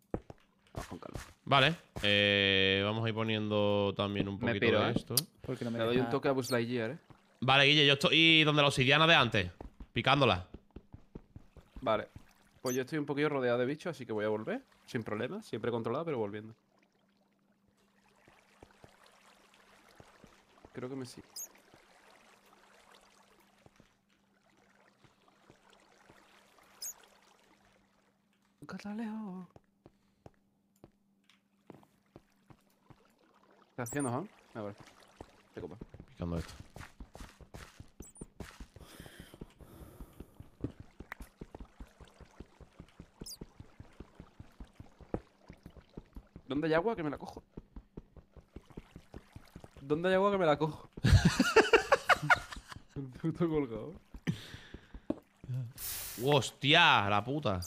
Vamos con calma. Vale, eh, vamos a ir poniendo también un poquito de eh. esto. Porque Le doy un toque a Buzz eh. Vale, Guille, yo estoy donde la obsidiana de antes, picándola. Vale, pues yo estoy un poquito rodeado de bichos, así que voy a volver, sin problema, siempre controlado, pero volviendo. Creo que me sigue. catalejo. ¿Qué haciendo, Juan? A ver. Te copa. Picando esto. ¿Dónde hay agua que me la cojo? ¿Dónde hay agua que me la cojo? Estoy colgado. ¡Hostia! La puta.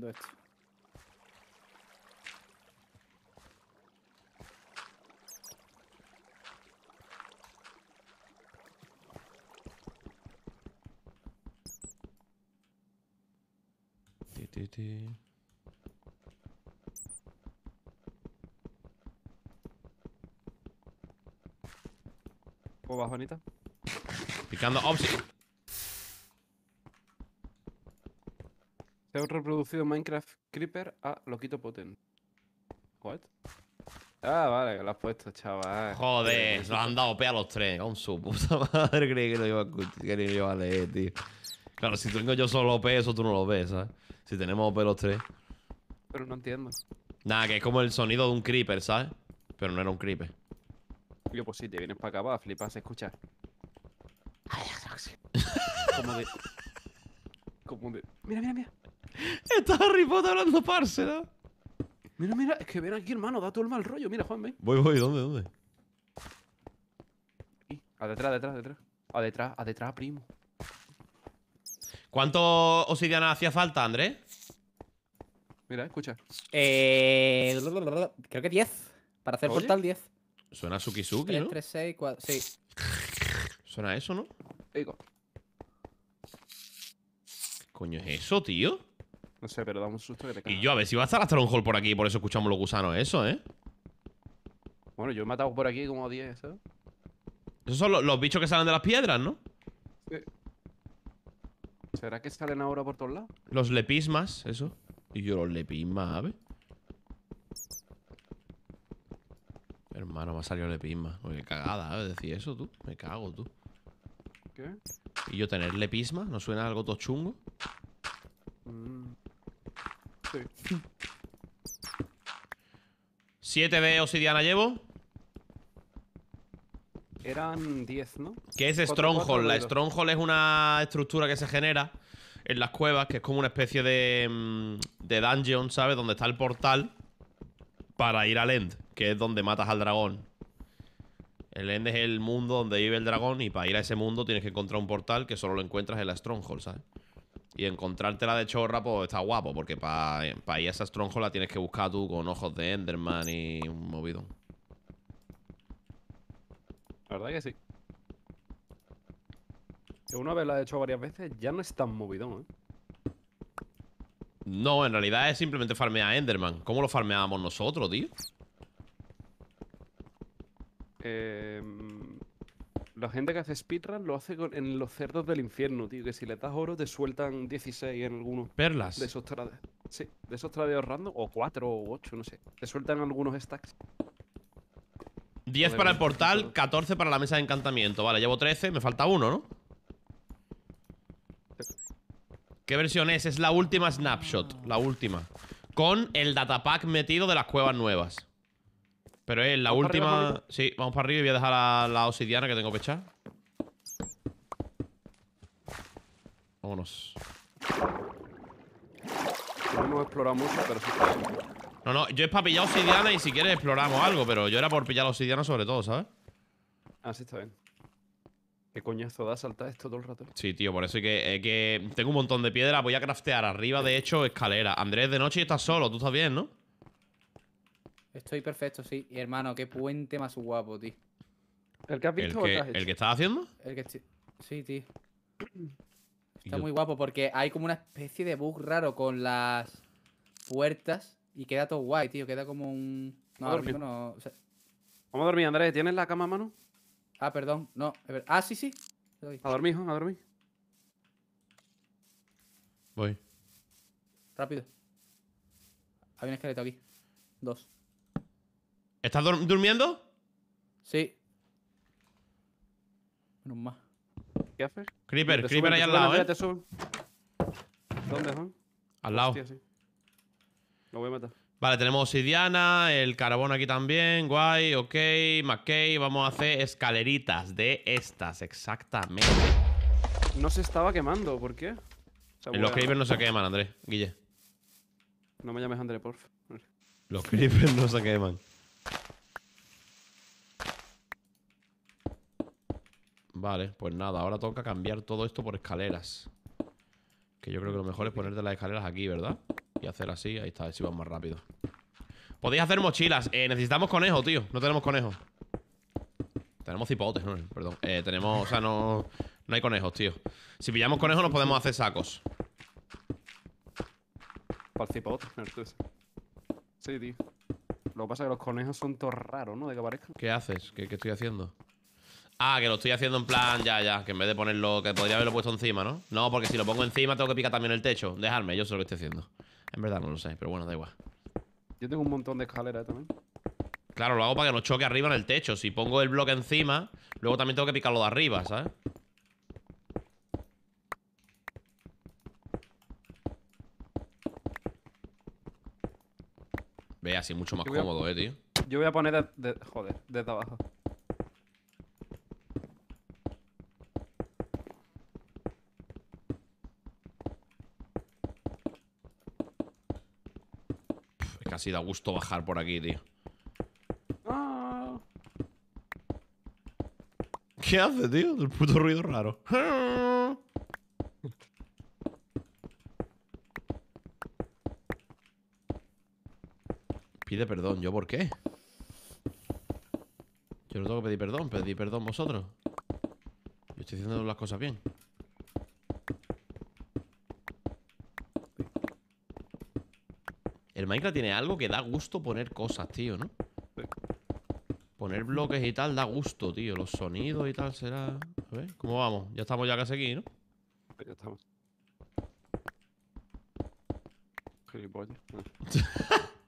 verhindert. DDD. Waar oh, Juanita? Ik kan de optie... he reproducido Minecraft Creeper a Loquito Potent. ¿What? Ah, vale, que lo has puesto, chaval. Joder, se han dado OP a los tres. Con su puta madre creí que lo iba a, leer, tío. Claro, si tengo yo solo OP, eso tú no lo ves, ¿sabes? Si tenemos OP los tres. Pero no entiendo. Nada, que es como el sonido de un creeper, ¿sabes? Pero no era un creeper. Yo, pues sí, te vienes para acá, va flipas, escuchas. escucha. como de. Como de. Mira, mira, mira. ¡Estás Harry hablando parse, ¿no? Mira, mira, es que ven aquí, hermano, da todo el mal rollo. Mira, Juan, ven. Voy, voy, ¿dónde, dónde? A detrás, detrás, detrás. A detrás, a detrás, primo. ¿Cuánto obsidiana hacía falta, Andrés? Mira, escucha. Eh, creo que 10. Para hacer portal 10. Suena Suki Suki, 3, ¿no? 3, 6, 4, sí. Suena eso, ¿no? ¿Qué Coño, ¿es eso, tío? No sé, pero da un susto que te cagas. Y yo, a ver si va a estar hasta un hall por aquí, por eso escuchamos los gusanos, eso, ¿eh? Bueno, yo he matado por aquí como 10, ¿sabes? Esos son los, bichos que salen de las piedras, ¿no? Sí. ¿Será que salen ahora por todos lados? Los lepismas, eso. Y yo los lepismas, ave. Hermano, me ha salido lepisma. Qué cagada, ¿sabes? ¿eh? Decir eso, tú. Me cago, tú. ¿Qué? Y yo tener lepisma, ¿no suena algo todo chungo? Mmm... 7 b obsidiana llevo. Eran 10, ¿no? Que es Stronghold. la Stronghold es una estructura que se genera en las cuevas, que es como una especie de, mm, de dungeon, ¿sabes? Donde está el portal para ir al end, que es donde matas al dragón. El end es el mundo donde vive el dragón y para ir a ese mundo tienes que encontrar un portal que solo lo encuentras en la Stronghold, ¿sabes? Y encontrártela de chorra, pues está guapo, porque para pa ir a esas tronjos la tienes que buscar tú con ojos de Enderman y un movidón. La verdad que sí. Una vez la he hecho varias veces, ya no es tan movidón, ¿eh? No, en realidad es simplemente farmear a Enderman. ¿Cómo lo farmeábamos nosotros, tío? Eh, la gente que hace speedrun lo hace con, en los cerdos del infierno, tío. Que si le das oro te sueltan 16 en algunos. Perlas. De Sí, de esos tradeos random. O 4 o 8, no sé. Te sueltan algunos stacks. 10 para el portal, 14 para la mesa de encantamiento. Vale, llevo 13. Me falta uno, ¿no? ¿Qué versión es? Es la última snapshot. La última. Con el datapack metido de las cuevas nuevas. Pero es la última... sí, vamos para arriba y voy a dejar la, la obsidiana que tengo pechada. Vámonos. No hemos explorado mucho, pero sí No, no, yo es para pillar obsidiana y si quieres exploramos algo, pero yo era por pillar obsidiana sobre todo, ¿sabes? Ah, sí, está bien. ¿Qué coñazo da saltar esto todo el rato? Sí, tío, por eso es que, tengo un montón de piedra. Voy a craftear arriba, de hecho, escalera. Andrés, de noche y estás solo, tú estás bien, ¿no? Estoy perfecto, sí. Y hermano, qué puente más guapo, tío. ¿El que has visto ¿El que, estás haciendo? El que estoy... Sí, tío. Está muy guapo porque hay como una especie de bug raro con las puertas y queda todo guay, tío. Queda como un. No, no. Vamos a dormir, Andrés. ¿Tienes la cama a mano? Ah, perdón. No. Ah, sí, sí. A dormir, hijo, a dormir. Voy. Rápido. Hay un esqueleto aquí. Dos. ¿Estás durmiendo? Sí. Menos más. ¿Qué haces? Creeper, Creeper ahí ¿eh? al lado, ¿eh? ¿Dónde, Juan? Al lado. sí. Lo voy a matar. Vale, tenemos obsidiana, el carbón aquí también, guay, ok, McKay, vamos a hacer escaleritas de estas, exactamente. No se estaba quemando, ¿por qué? los creeper no se queman, André. Guille. No me llames André, porf. Los creeper no se queman. Vale, pues nada, ahora toca cambiar todo esto por escaleras Que yo creo que lo mejor es ponerte las escaleras aquí, ¿verdad? Y hacer así, ahí está, si vamos más rápido Podéis hacer mochilas eh, Necesitamos conejos, tío, no tenemos conejos Tenemos cipotes, no, perdón eh, Tenemos, o sea, no, no hay conejos, tío Si pillamos conejos nos podemos hacer sacos Para el cipote, Sí, tío lo que pasa es que los conejos son todos raros, ¿no? De que aparezcan. ¿Qué haces? ¿Qué, estoy haciendo? Ah, que lo estoy haciendo en plan ya, ya. Que en vez de ponerlo... Que podría haberlo puesto encima, ¿no? No, porque si lo pongo encima tengo que picar también el techo. Dejarme, yo sé lo que estoy haciendo. En verdad no lo sé, pero bueno, da igual. Yo tengo un montón de escaleras también. Claro, lo hago para que no choque arriba en el techo. Si pongo el bloque encima, luego también tengo que picarlo de arriba, ¿sabes? Ve así mucho más cómodo, eh, tío. Yo voy a poner de... joder, desde abajo. Es casi da gusto bajar por aquí, tío. Ah. ¿Qué hace, tío? El puto ruido raro. Pide perdón, ¿yo por qué? Yo no tengo que pedir perdón, pedí perdón vosotros Yo estoy haciendo las cosas bien El Minecraft tiene algo que da gusto poner cosas, tío, ¿no? Poner bloques y tal da gusto, tío Los sonidos y tal será... A ver, ¿cómo vamos? Ya estamos ya casi aquí, ¿no? Pues ya estamos Gilipollas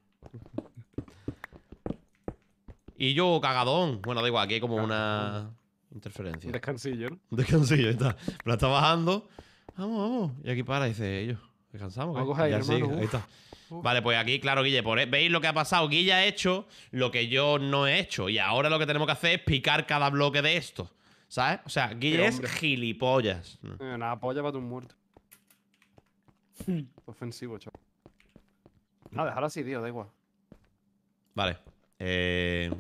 Y yo, cagadón. Bueno, da igual, aquí hay como una interferencia. descansillo, ¿no? Un descansillo, está. Pero está bajando. Vamos, vamos. Y aquí para, dice ellos. Descansamos. Vamos ahí, ahí está. Vale, pues aquí, claro, Guille, por, e- veis lo que ha pasado. Guille ha hecho lo que yo no he hecho. Y ahora lo que tenemos que hacer es picar cada bloque de esto. ¿Sabes? O sea, Guille es gilipollas. Eh, nada, polla para tu muerto. Ofensivo, chaval. No, dejar así, tío, da igual. Vale. Eh.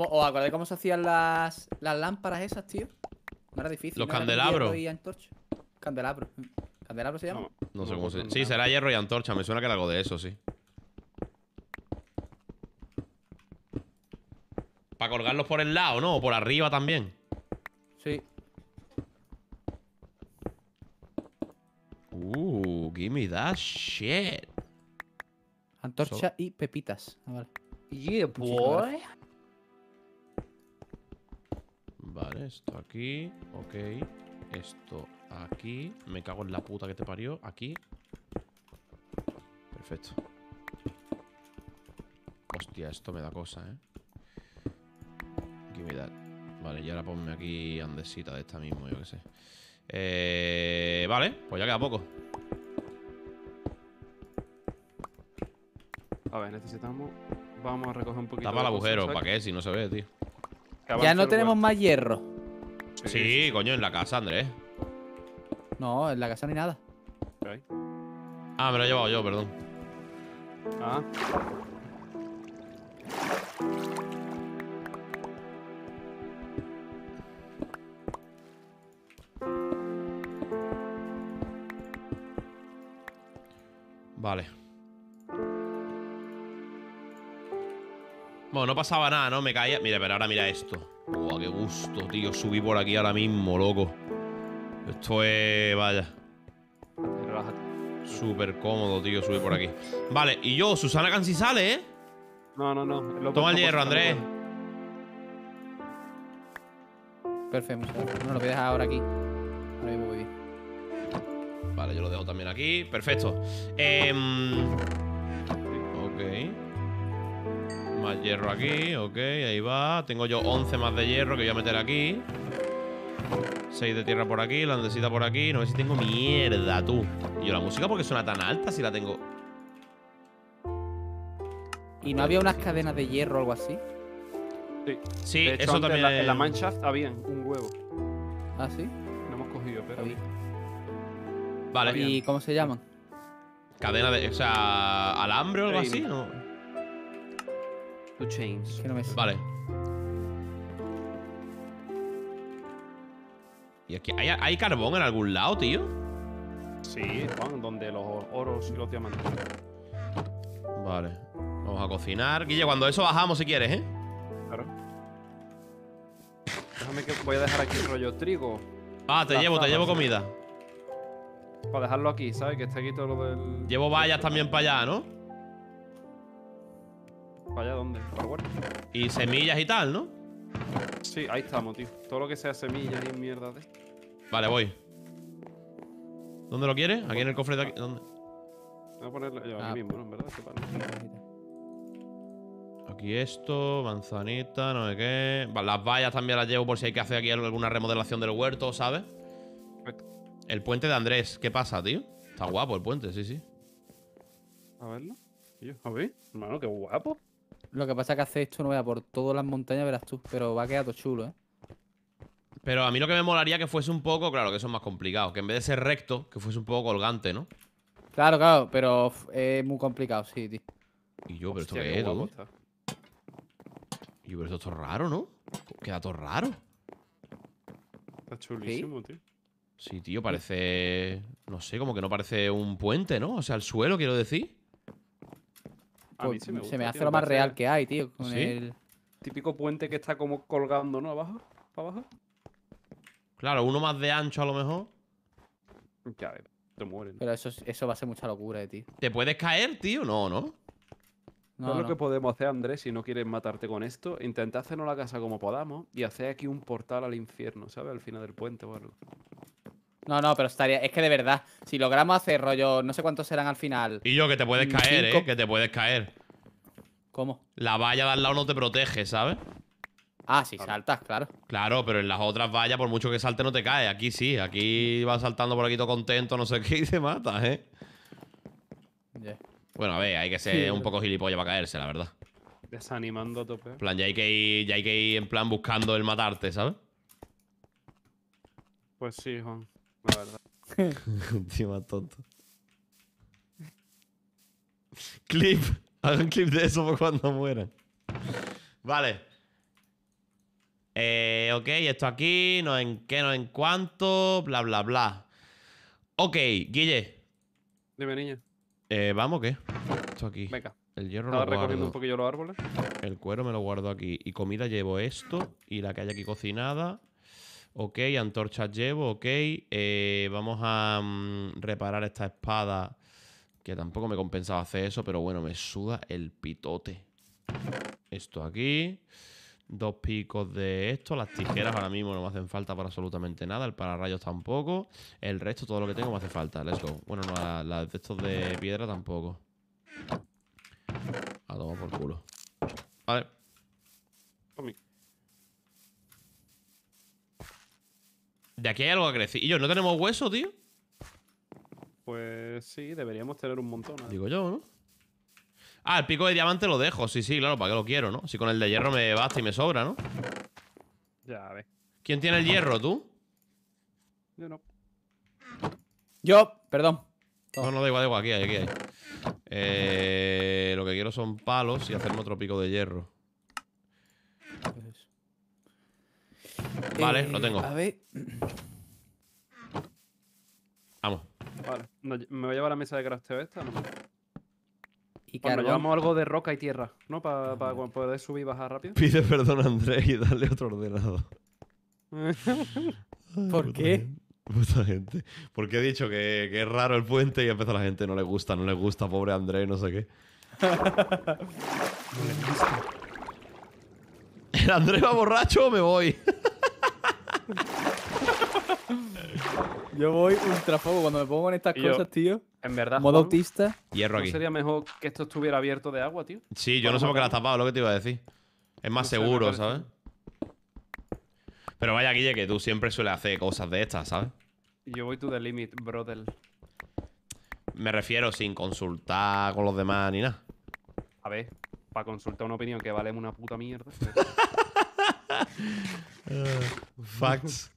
¿O acordáis cómo se hacían las, las lámparas esas, tío? No era difícil. Los ¿no candelabros. Candelabro. ¿Candelabro se llama? No, sé cómo se Sí, será hierro y antorcha. Me suena que era algo de eso, sí. Para colgarlos por el lado, ¿no? O por arriba también. Sí. Uh, give me that shit. Antorcha y pepitas. Ah, vale. Yeah, boy. Esto aquí, ok. Esto aquí. Me cago en la puta que te parió. Aquí. Perfecto. Hostia, esto me da cosa, ¿eh? Give me that. Vale, y ahora ponme aquí andesita de esta mismo, yo qué sé. Eh, vale, pues ya queda poco. A ver, necesitamos... Vamos a recoger un poquito... Tapa el agujero, ¿para qué? Si no se ve, tío. ya no tenemos más hierro. Sí, coño, en la casa, Andrés. No, en la casa ni nada. ah, me lo he llevado yo, perdón. Ah. Vale. Bueno, no pasaba nada, ¿no? Me caía... Mira, pero ahora mira esto tío. Subí por aquí ahora mismo, loco. Esto es... Vaya. Relájate. Súper cómodo, tío, subí por aquí. Vale, y yo, Susana Cansi sale, ¿eh? No, no, no. Toma el hierro, Andrés. Perfecto. No lo voy a dejar ahora aquí. Ahora Vale, yo lo dejo también aquí. Perfecto. Em, ok hierro aquí, ok, ahí va. Tengo yo 11 más de hierro que voy a meter aquí. 6 de tierra por aquí, la necesita por aquí. No sé si tengo mierda, tú. Y yo la música porque suena tan alta si la tengo. ¿Y no había unas cadenas de hierro o algo así? Sí, eso también. En la, mancha está un huevo. ¿Ah, sí? Lo hemos cogido, pero. Vale. ¿Y cómo se llaman? Cadena de. O sea, alambre o algo así, ¿no? Vale. ¿Y aquí hay, carbón en algún lado, tío? Sí, Juan, donde los oros y los diamantes. Vale. Vamos a cocinar. Guille, cuando eso bajamos si quieres, ¿eh? Claro. Déjame que voy a dejar aquí el rollo trigo. Ah, te llevo, te llevo comida. Para dejarlo aquí, ¿sabes? Que está aquí todo lo del. Llevo vallas también para allá, ¿no? ¿Para allá dónde? ¿Para huerto? Y semillas y tal, ¿no? Sí, ahí estamos, tío. Todo lo que sea semillas y mierda de... Vale, voy. ¿Dónde lo quieres? Aquí en el cofre de aquí. ¿Dónde? Voy a ponerlo yo ah. mismo, ¿no? En verdad, este Aquí esto, manzanita, no sé qué. Las vallas también las llevo por si hay que hacer aquí alguna remodelación del huerto, ¿sabes? El puente de Andrés, ¿qué pasa, tío? Está guapo el puente, sí, sí. A verlo. a ver, hermano, qué guapo. Lo que pasa es que hace esto, no vea, por todas las montañas verás tú, pero va a quedar todo chulo, ¿eh? Pero a mí lo que me molaría que fuese un poco, claro, que eso es más complicado, que en vez de ser recto, que fuese un poco colgante, ¿no? Claro, claro, pero es muy complicado, sí, tío. Y yo, pero esto qué, es, Y yo, pero esto es raro, ¿no? Queda todo raro. Está chulísimo, tío. Sí, tío, parece. No sé, como que no parece un puente, ¿no? O sea, el suelo, quiero decir. Pues se me, hace lo más real que hay, tío. Con el... Típico puente que está como colgando, ¿no? Abajo, para abajo. Claro, uno más de ancho a lo mejor. Ya, te mueren. Pero eso, va a ser mucha locura de eh, ti. ¿Te puedes caer, tío? No, ¿no? No, no, lo que podemos hacer, Andrés, si no quieres matarte con esto, intenta hacernos la casa como podamos y hacer aquí un portal al infierno, ¿sabes? Al final del puente o algo. No, no, pero estaría. Es que de verdad, si logramos hacer rollo, no sé cuántos serán al final. Y yo, que te puedes caer, eh, que te puedes caer. ¿Cómo? La valla de al lado no te protege, ¿sabes? Ah, sí, saltas, claro. Claro, pero en las otras vallas, por mucho que salte, no te caes. Aquí sí, aquí vas saltando por aquí todo contento, no sé qué, y te matas, ¿eh? Bueno, a ver, hay que ser un poco gilipollas para caerse, la verdad. Desanimando a tope. En plan, ya hay que ir, ya hay que ir en plan buscando el matarte, ¿sabes? Pues sí, Juan la verdad. más tonto. Clip. Hagan clip de eso para cuando muera. Vale. Eh, ok, esto aquí, no en qué, no en cuánto, bla, bla, bla. Ok, Guille. Dime, niña. Eh, ¿Vamos qué? Esto aquí. Venga. El hierro lo guardo. recogiendo un poquillo los árboles. El cuero me lo guardo aquí. Y comida llevo esto y la que hay aquí cocinada. Ok, antorchas llevo, ok. Eh, vamos a mm, reparar esta espada. Que tampoco me compensaba hacer eso, pero bueno, me suda el pitote. Esto aquí. Dos picos de esto. Las tijeras ahora mismo no me hacen falta para absolutamente nada. El pararrayos tampoco. El resto, todo lo que tengo me hace falta. Let's go. Bueno, no, las de estos de piedra tampoco. A tomar por culo. Vale. De aquí hay algo a crecer. ¿Y yo, no tenemos hueso, tío? Pues sí, deberíamos tener un montón. ¿eh? Digo yo, ¿no? Ah, el pico de diamante lo dejo. Sí, sí, claro, ¿para qué lo quiero, no? Si con el de hierro me basta y me sobra, ¿no? Ya, ve. ¿Quién tiene el hierro, tú? Yo no. Yo, perdón. No, no, da igual, da Aquí hay, aquí hay. Eh, lo que quiero son palos y hacerme otro pico de hierro. Vale, eh, lo tengo. Vamos. Vale, me voy a llevar la mesa de crafteo esta, Y pues cargamos llevamos algo de roca y tierra, ¿no? Para poder subir y bajar rápido. Pide perdón a Andrés y darle otro ordenado ¿Por qué? gente. Porque he dicho que, es raro el puente y empezó la gente, no le gusta, no le gusta, pobre Andrés, no sé qué. ¿El Andrés va borracho o me voy? Yo voy ultra cuando me pongo en estas cosas, tío. En verdad. Modo autista. Hierro sería mejor que esto estuviera abierto de agua, tío? Sí, yo no sé por qué la has tapado, lo que te iba a decir. Es más seguro, ¿sabes? Pero vaya, Guille, que tú siempre sueles hacer cosas de estas, ¿sabes? Yo voy to the limit, brother. Me refiero sin consultar con los demás ni nada. A ver, para consultar una opinión que vale una puta mierda. facts.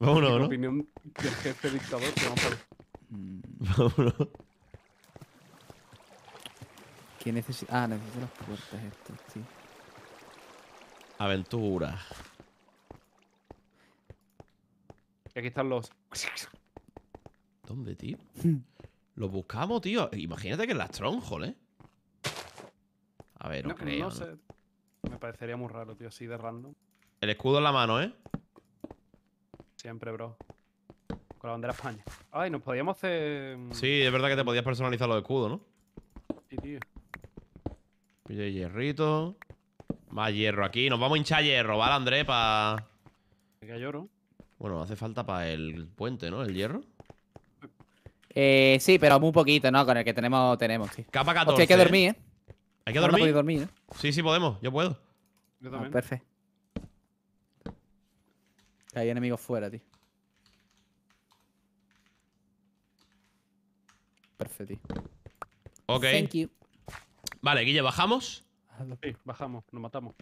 Vámonos, ¿no? opinión del jefe dictador vamos a mm. Vámonos. ¿Qué necesita? Ah, necesito las puertas esto, sí. Aventura. Y aquí están los... ¿Dónde, tío? Hmm. Los buscamos, tío. Imagínate que es la tronjol, ¿eh? A ver, no, creo. no. Sé. Me parecería muy raro, tío, así de random. El escudo en la mano, ¿eh? Siempre, bro. Con la bandera España. Ay, nos podíamos hacer. Mm, sí, es verdad que te podías personalizar los escudos, ¿no? Sí, tío. Pille hierrito. Más hierro aquí. Nos vamos a hinchar hierro, ¿vale, Andrés? Para. Bueno, hace falta para el puente, ¿no? El hierro. Eh, sí, pero muy poquito, ¿no? Con el que tenemos, tenemos, sí. Capa 14. hay que ¿eh? dormir, ¿eh? ¿Hay que dormir? ¿eh? Sí, sí podemos. Yo puedo. Yo ah, también. perfecto. Hay enemigos fuera, tío. Perfecto, tío. Ok. Thank Vale, Guille, ¿bajamos? Ah, sí, bajamos. Nos matamos.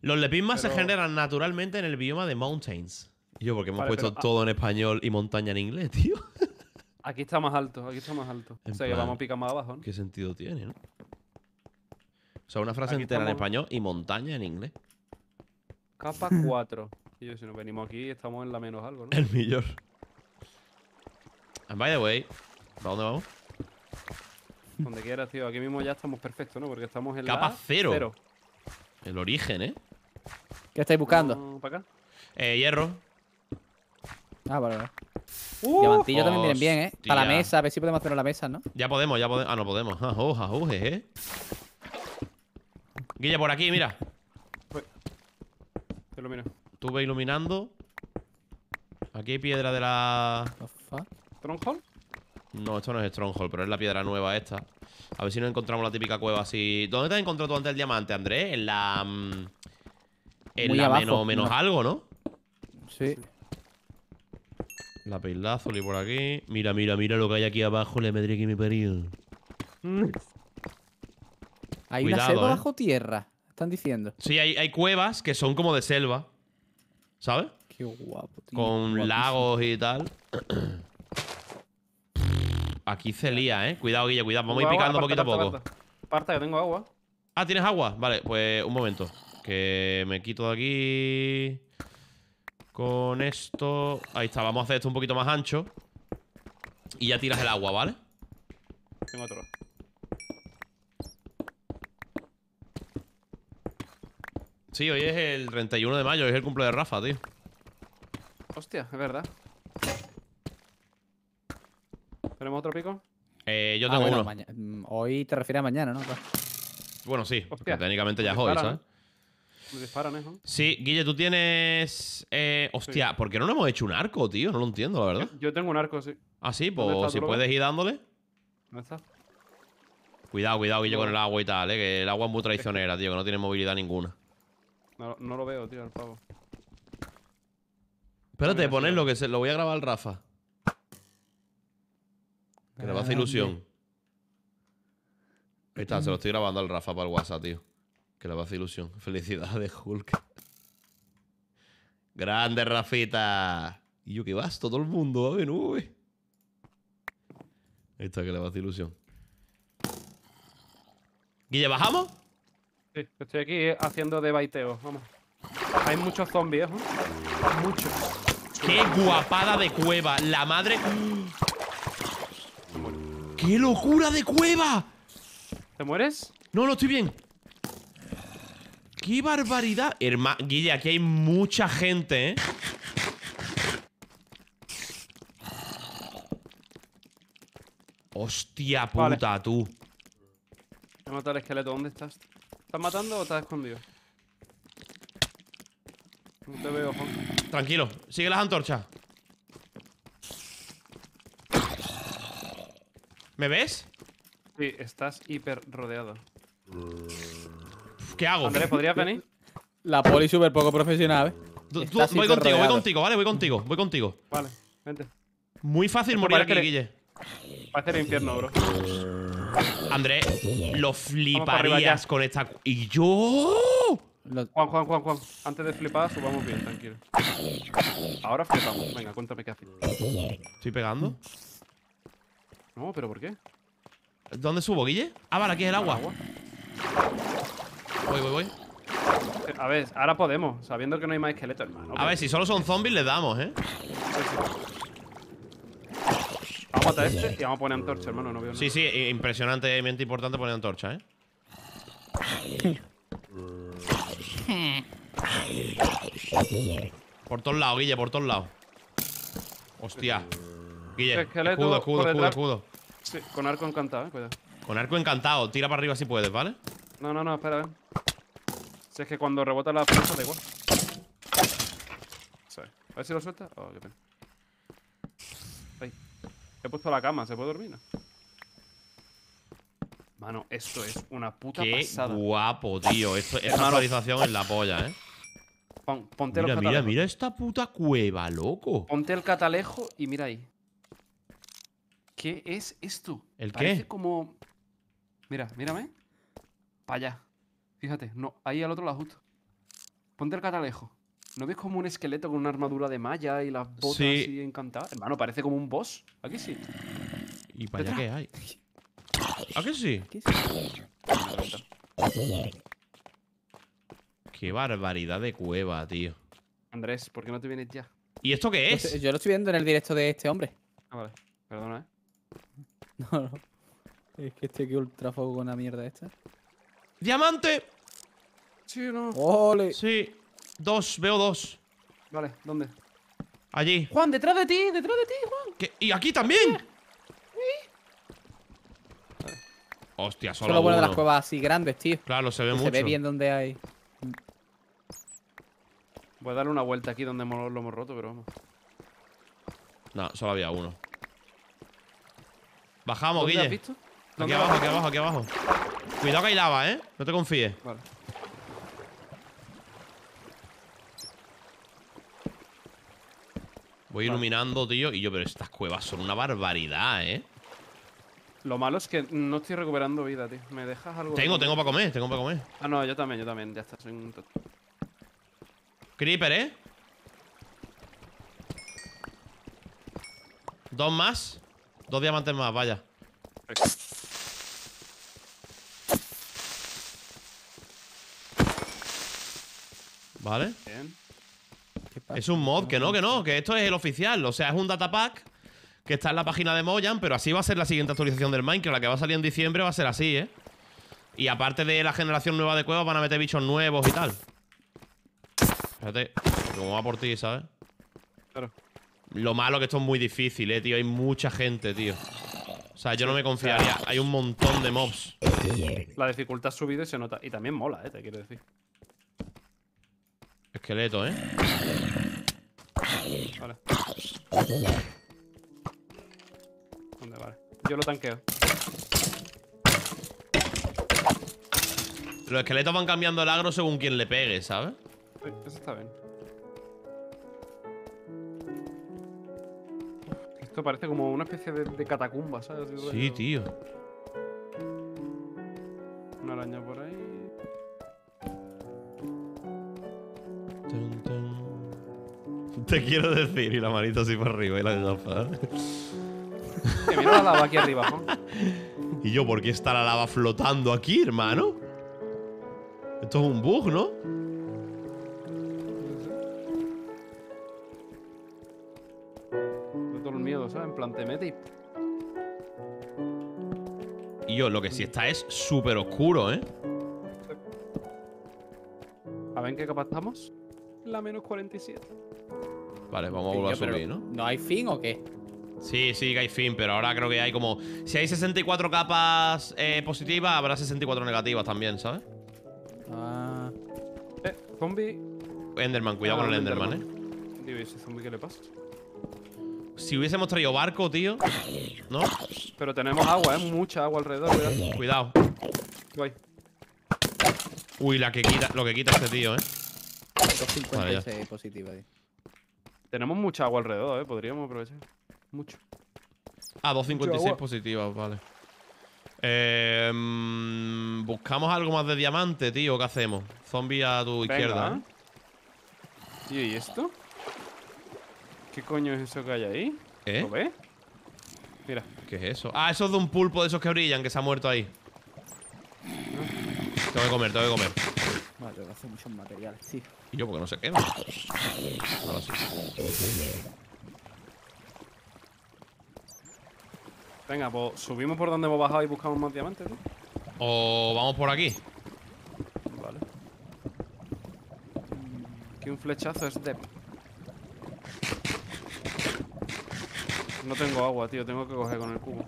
Los lepismas se generan naturalmente en el bioma de Mountains. Yo, porque hemos puesto ah. todo en español y montaña en inglés, tío. Aquí está más alto, aquí está más alto. o sea, que vamos a picar más abajo, ¿no? ¿Qué sentido tiene, no? O sea, una frase entera en español y montaña en inglés. Capa 4. y si nos venimos aquí, estamos en la menos algo, ¿no? El millón. And by the way, ¿para dónde vamos? Donde quiera, tío. Aquí mismo ya estamos perfectos, ¿no? Porque estamos en la... Capa 0 El origen, ¿eh? ¿Qué estáis buscando? ¿Para acá? Eh, hierro. Ah, vale, vale. Uh, también vienen bien, ¿eh? Para la mesa, a ver si podemos hacerlo en la mesa, ¿no? Ya podemos, ya podemos. Ah, no podemos. Ah, oh, ah oh, Guilla, por aquí, mira. Te ilumino. Estuve iluminando. Aquí hay piedra de la... ¿Stronghold? No, esto no es Stronghold, pero es la piedra nueva esta. A ver si nos encontramos la típica cueva así. ¿Dónde te has encontrado tú antes el diamante, Andrés? En la. Mm, en la menos, algo, ¿no? Sí. La y por aquí. Mira, mira, mira lo que hay aquí abajo. Le metré aquí mi periodo. Hay una selva eh. bajo tierra, están diciendo. Sí, hay, cuevas que son como de selva. ¿Sabes? Qué guapo, tío. Con lagos y tal. Aquí celía, eh. Cuidado, Guille, cuidado. Vamos a ir picando poquito a poco. Aparta, que tengo agua. Ah, ¿tienes agua? Vale, pues un momento. Que me quito de aquí. Con esto... Ahí está, vamos a hacer esto un poquito más ancho. Y ya tiras el agua, ¿vale? Tengo otro. Sí, hoy es el 31 de mayo, hoy es el cumple de Rafa, tío. Hostia, es verdad. ¿Tenemos otro pico? Eh, yo ah, tengo uno. Mm, hoy te refieres a mañana, ¿no? Bueno, sí. Técnicamente ya es pues hoy, ¿sabes? Me disparan, ¿eh? Sí, Guille, tú tienes. Eh, hostia, ¿por qué no hemos hecho un arco, tío? No lo entiendo, la verdad. Yo tengo un arco, sí. Ah, sí, pues si puedes ir dándole. ¿Dónde está? Cuidado, cuidado, Guille, con el agua y tal, ¿eh? Que el agua es muy traicionera, tío, que no tiene movilidad ninguna. No, lo veo, tío, al pavo. Espérate, ponedlo, que se, lo voy a grabar al Rafa. Que le va a hacer ah, ilusión. Ahí está, se lo estoy grabando al Rafa para el WhatsApp, tío. Que la va a hacer ilusión. Felicidades, Hulk. Grande, Rafita. Y yo que vas, todo el mundo a ver que le va a hacer ilusión. Guille, ¿bajamos? Sí, estoy aquí haciendo de baiteo, vamos. Hay muchos zombies, ¿eh? Muchos. ¡Qué guapada de cueva! ¡La madre! ¡Qué locura de cueva! ¿Te mueres? No, no, estoy bien. ¡Qué barbaridad! Guille, aquí hay mucha gente, ¿eh? Hostia puta, tú. He matado al esqueleto. ¿Dónde estás? ¿Estás matando o estás escondido? No te veo, Juan. Tranquilo. Sigue las antorchas. ¿Me ves? Sí, estás hiper rodeado. ¿qué hago? Andrés, ¿podrías venir? La poli súper poco profesional, ¿eh? voy contigo, voy contigo, ¿vale? Voy contigo, voy contigo. Vale, vente. Muy fácil morir aquí, le... Guille. Parece el infierno, bro. Andrés, lo fliparías con esta... ¿Y yo? Juan, Juan, Juan, Juan. Antes de flipar, subamos bien, tranquilo. Ahora flipamos. Venga, cuéntame qué haces. ¿Estoy pegando? No, pero ¿por qué? ¿Dónde subo, Guille? Ah, vale, aquí es el agua. Voy, voy, voy. A ver, ahora podemos, sabiendo que no hay más esqueletos, hermano. A ver, si solo son zombies, les damos, ¿eh? Vamos a matar este y vamos a poner antorcha, hermano. No Sí, sí, impresionantemente importante poner antorcha, ¿eh? Por todos lados, Guille, por todos lados. Hostia. Guille, escudo, escudo, escudo, escudo. con arco encantado, eh, cuidado. Con arco encantado, tira para arriba si puedes, ¿vale? No, no, no, espera, ven. Si es que cuando rebota la flecha, da igual. A ver si lo suelta. Oh, qué pena. Ahí. He puesto la cama, ¿se puede dormir? Mano, esto es una puta qué guapo, tío. Esto, una una actualización en la polla, ¿eh? ponte mira, catalejo. mira, mira esta puta cueva, loco. Ponte el catalejo y mira ahí. ¿Qué es esto? ¿El Parece como... Mira, mírame. Para allá. Fíjate, no, ahí al otro lado justo. Ponte el catalejo. ¿No ves como un esqueleto con una armadura de malla y las botas sí. así encantadas? Hermano, parece como un boss. Aquí sí. ¿Y para allá qué hay? Aquí sí? ¿Qué, sí? qué barbaridad de cueva, tío. Andrés, ¿por qué no te vienes ya? ¿Y esto qué es? Yo, lo estoy viendo en el directo de este hombre. Ah, vale. Perdona, ¿eh? No, no. Es que este aquí ultrafogo con la mierda esta. Diamante. Sí, no. Ole. Sí. Dos, veo dos. Vale, ¿dónde? Allí. Juan, detrás de ti, detrás de ti, Juan. ¿Y aquí también? Hostia, solo. Solo bueno de las cuevas así grandes, tío. Claro, se ve mucho. Se ve bien donde hay. Voy a darle una vuelta aquí donde lo hemos roto, pero vamos. No, solo había uno. Bajamos, ¿Dónde Guille. Has visto? Aquí abajo, aquí abajo, aquí abajo. Cuidado que hay lava, ¿eh? No te confíes. Vale. Voy iluminando, tío. Y yo, pero estas cuevas son una barbaridad, ¿eh? Lo malo es que no estoy recuperando vida, tío. ¿Me dejas algo? Tengo, tengo para comer, tengo para comer. Ah, no, yo también, yo también. Ya está, soy un... Creeper, ¿eh? Dos más. Dos diamantes más, vaya. Vale. Es un mod, que no, que no, que esto es el oficial. O sea, es un datapack que está en la página de Moyan, pero así va a ser la siguiente actualización del Minecraft. La que va a salir en diciembre va a ser así, ¿eh? Y aparte de la generación nueva de cuevas, van a meter bichos nuevos y tal. Espérate, como va por ti, ¿sabes? Claro. Lo malo que esto es muy difícil, eh, tío. Hay mucha gente, tío. O sea, yo no me confiaría. Hay un montón de mobs. La dificultad subida y se nota. Y también mola, eh, te quiero decir. Esqueleto, ¿eh? Vale. ¿Dónde vale? Yo lo tanqueo. Los esqueletos van cambiando el agro según quien le pegue, ¿sabes? eso está bien. Esto parece como una especie de, catacumba, ¿sabes? Sí, tío. Una araña por ahí. Te quiero decir, y la manita así para arriba y la gafa. Que mira la lava aquí arriba, ¿Y yo por qué está la lava flotando aquí, hermano? Esto es un bug, ¿no? En plan, te y... yo, lo que sí está es súper oscuro, ¿eh? A ver en qué capa estamos. La menos 47. Vale, vamos a volver a subir, ¿no? ¿No hay fin o qué? Sí, sí que hay fin, pero ahora creo que hay como... Si hay 64 capas eh, positivas, habrá 64 negativas también, ¿sabes? Ah... Eh, zombie... Enderman, cuidado ah, con el Enderman, ¿eh? qué le pasa? Si hubiésemos traído barco, tío. ¿No? Pero tenemos agua, ¿eh? Mucha agua alrededor. Cuidado. Cuidado. Uy, la que quita, lo que quita este tío, ¿eh? 256 positiva, tío. Tenemos mucha agua alrededor, ¿eh? Podríamos aprovechar. Mucho. Ah, 256 positivas, vale. Eh, buscamos algo más de diamante, tío. ¿Qué hacemos? Zombie a tu izquierda. ¿eh? ¿y esto? ¿Qué coño es eso que hay ahí? ¿Eh? ¿Lo ves? Mira. ¿Qué es eso? Ah, eso es de un pulpo de esos que brillan, que se ha muerto ahí. Tengo que comer, tengo que comer. Vale, tengo que hacer muchos materiales, sí. ¿Y yo porque no se quema? Venga, pues subimos por donde hemos bajado y buscamos más diamantes, ¿no? O vamos por aquí. Vale. Que un flechazo es de. No tengo agua, tío. Tengo que coger con el cubo.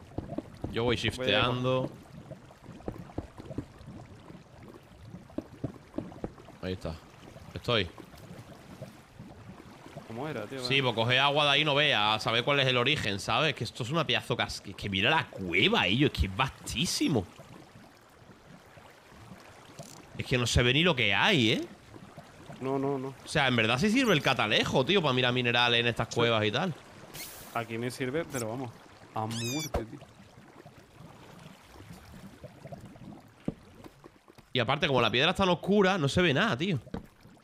Yo voy shifteando. Ahí está. Estoy. ¿Cómo era, tío? Sí, pues coge agua de ahí no vea, saber cuál es el origen, ¿sabes? Que esto es una piazo Que mira la cueva, ellos, es que es vastísimo. Es que no se ve ni lo que hay, ¿eh? No, no, no. O sea, en verdad sí sirve el catalejo, tío, para mirar minerales en estas cuevas y tal. Aquí me sirve, pero vamos. A muerte, tío. Y aparte, como la piedra está tan oscura, no se ve nada, tío.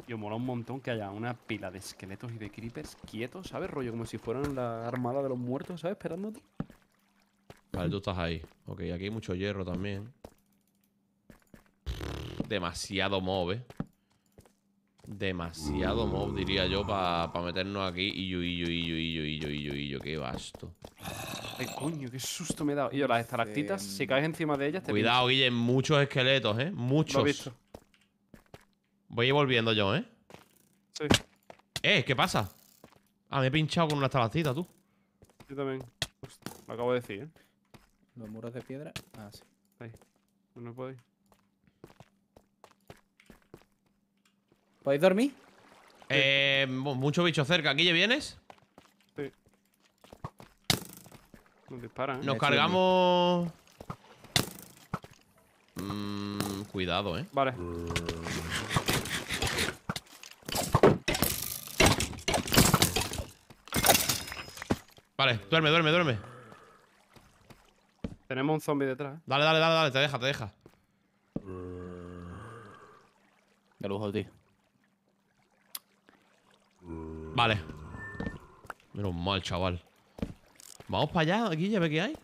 Yo mola un montón que haya una pila de esqueletos y de creepers quietos, ¿sabes? Rollo como si fueran la armada de los muertos, ¿sabes? Esperándote. Vale, tú estás ahí. Ok, aquí hay mucho hierro también. Demasiado mob, ¿eh? Demasiado mob, diría yo, para meternos aquí. Y yo, y yo, y yo, y yo, y yo, y yo, y yo, qué basto. Ay, coño, qué susto me he dado. Y yo, las estalactitas, si caes encima de ellas, te Cuidado, Guille, muchos esqueletos, ¿eh? Muchos. Voy a ir volviendo yo, ¿eh? Sí. ¡Eh! ¿Qué pasa? Ah, me he pinchado con una estalactita, tú. Yo también. lo acabo de decir, ¿eh? Los muros de piedra. Ah, sí. Ahí. No ¿Podéis dormir? Eh, mucho bicho cerca. ¿Aquí ya vienes? Sí. Nos disparan. ¿eh? Nos cargamos... Mmm. cuidado, eh. Vale. Vale, duerme, duerme, duerme. Tenemos un zombie detrás. ¿eh? Dale, dale, dale, dale, te deja, te deja. De lujo, tío. Vale. Menos mal, chaval. Vamos para allá, aquí, ya ve qué hay.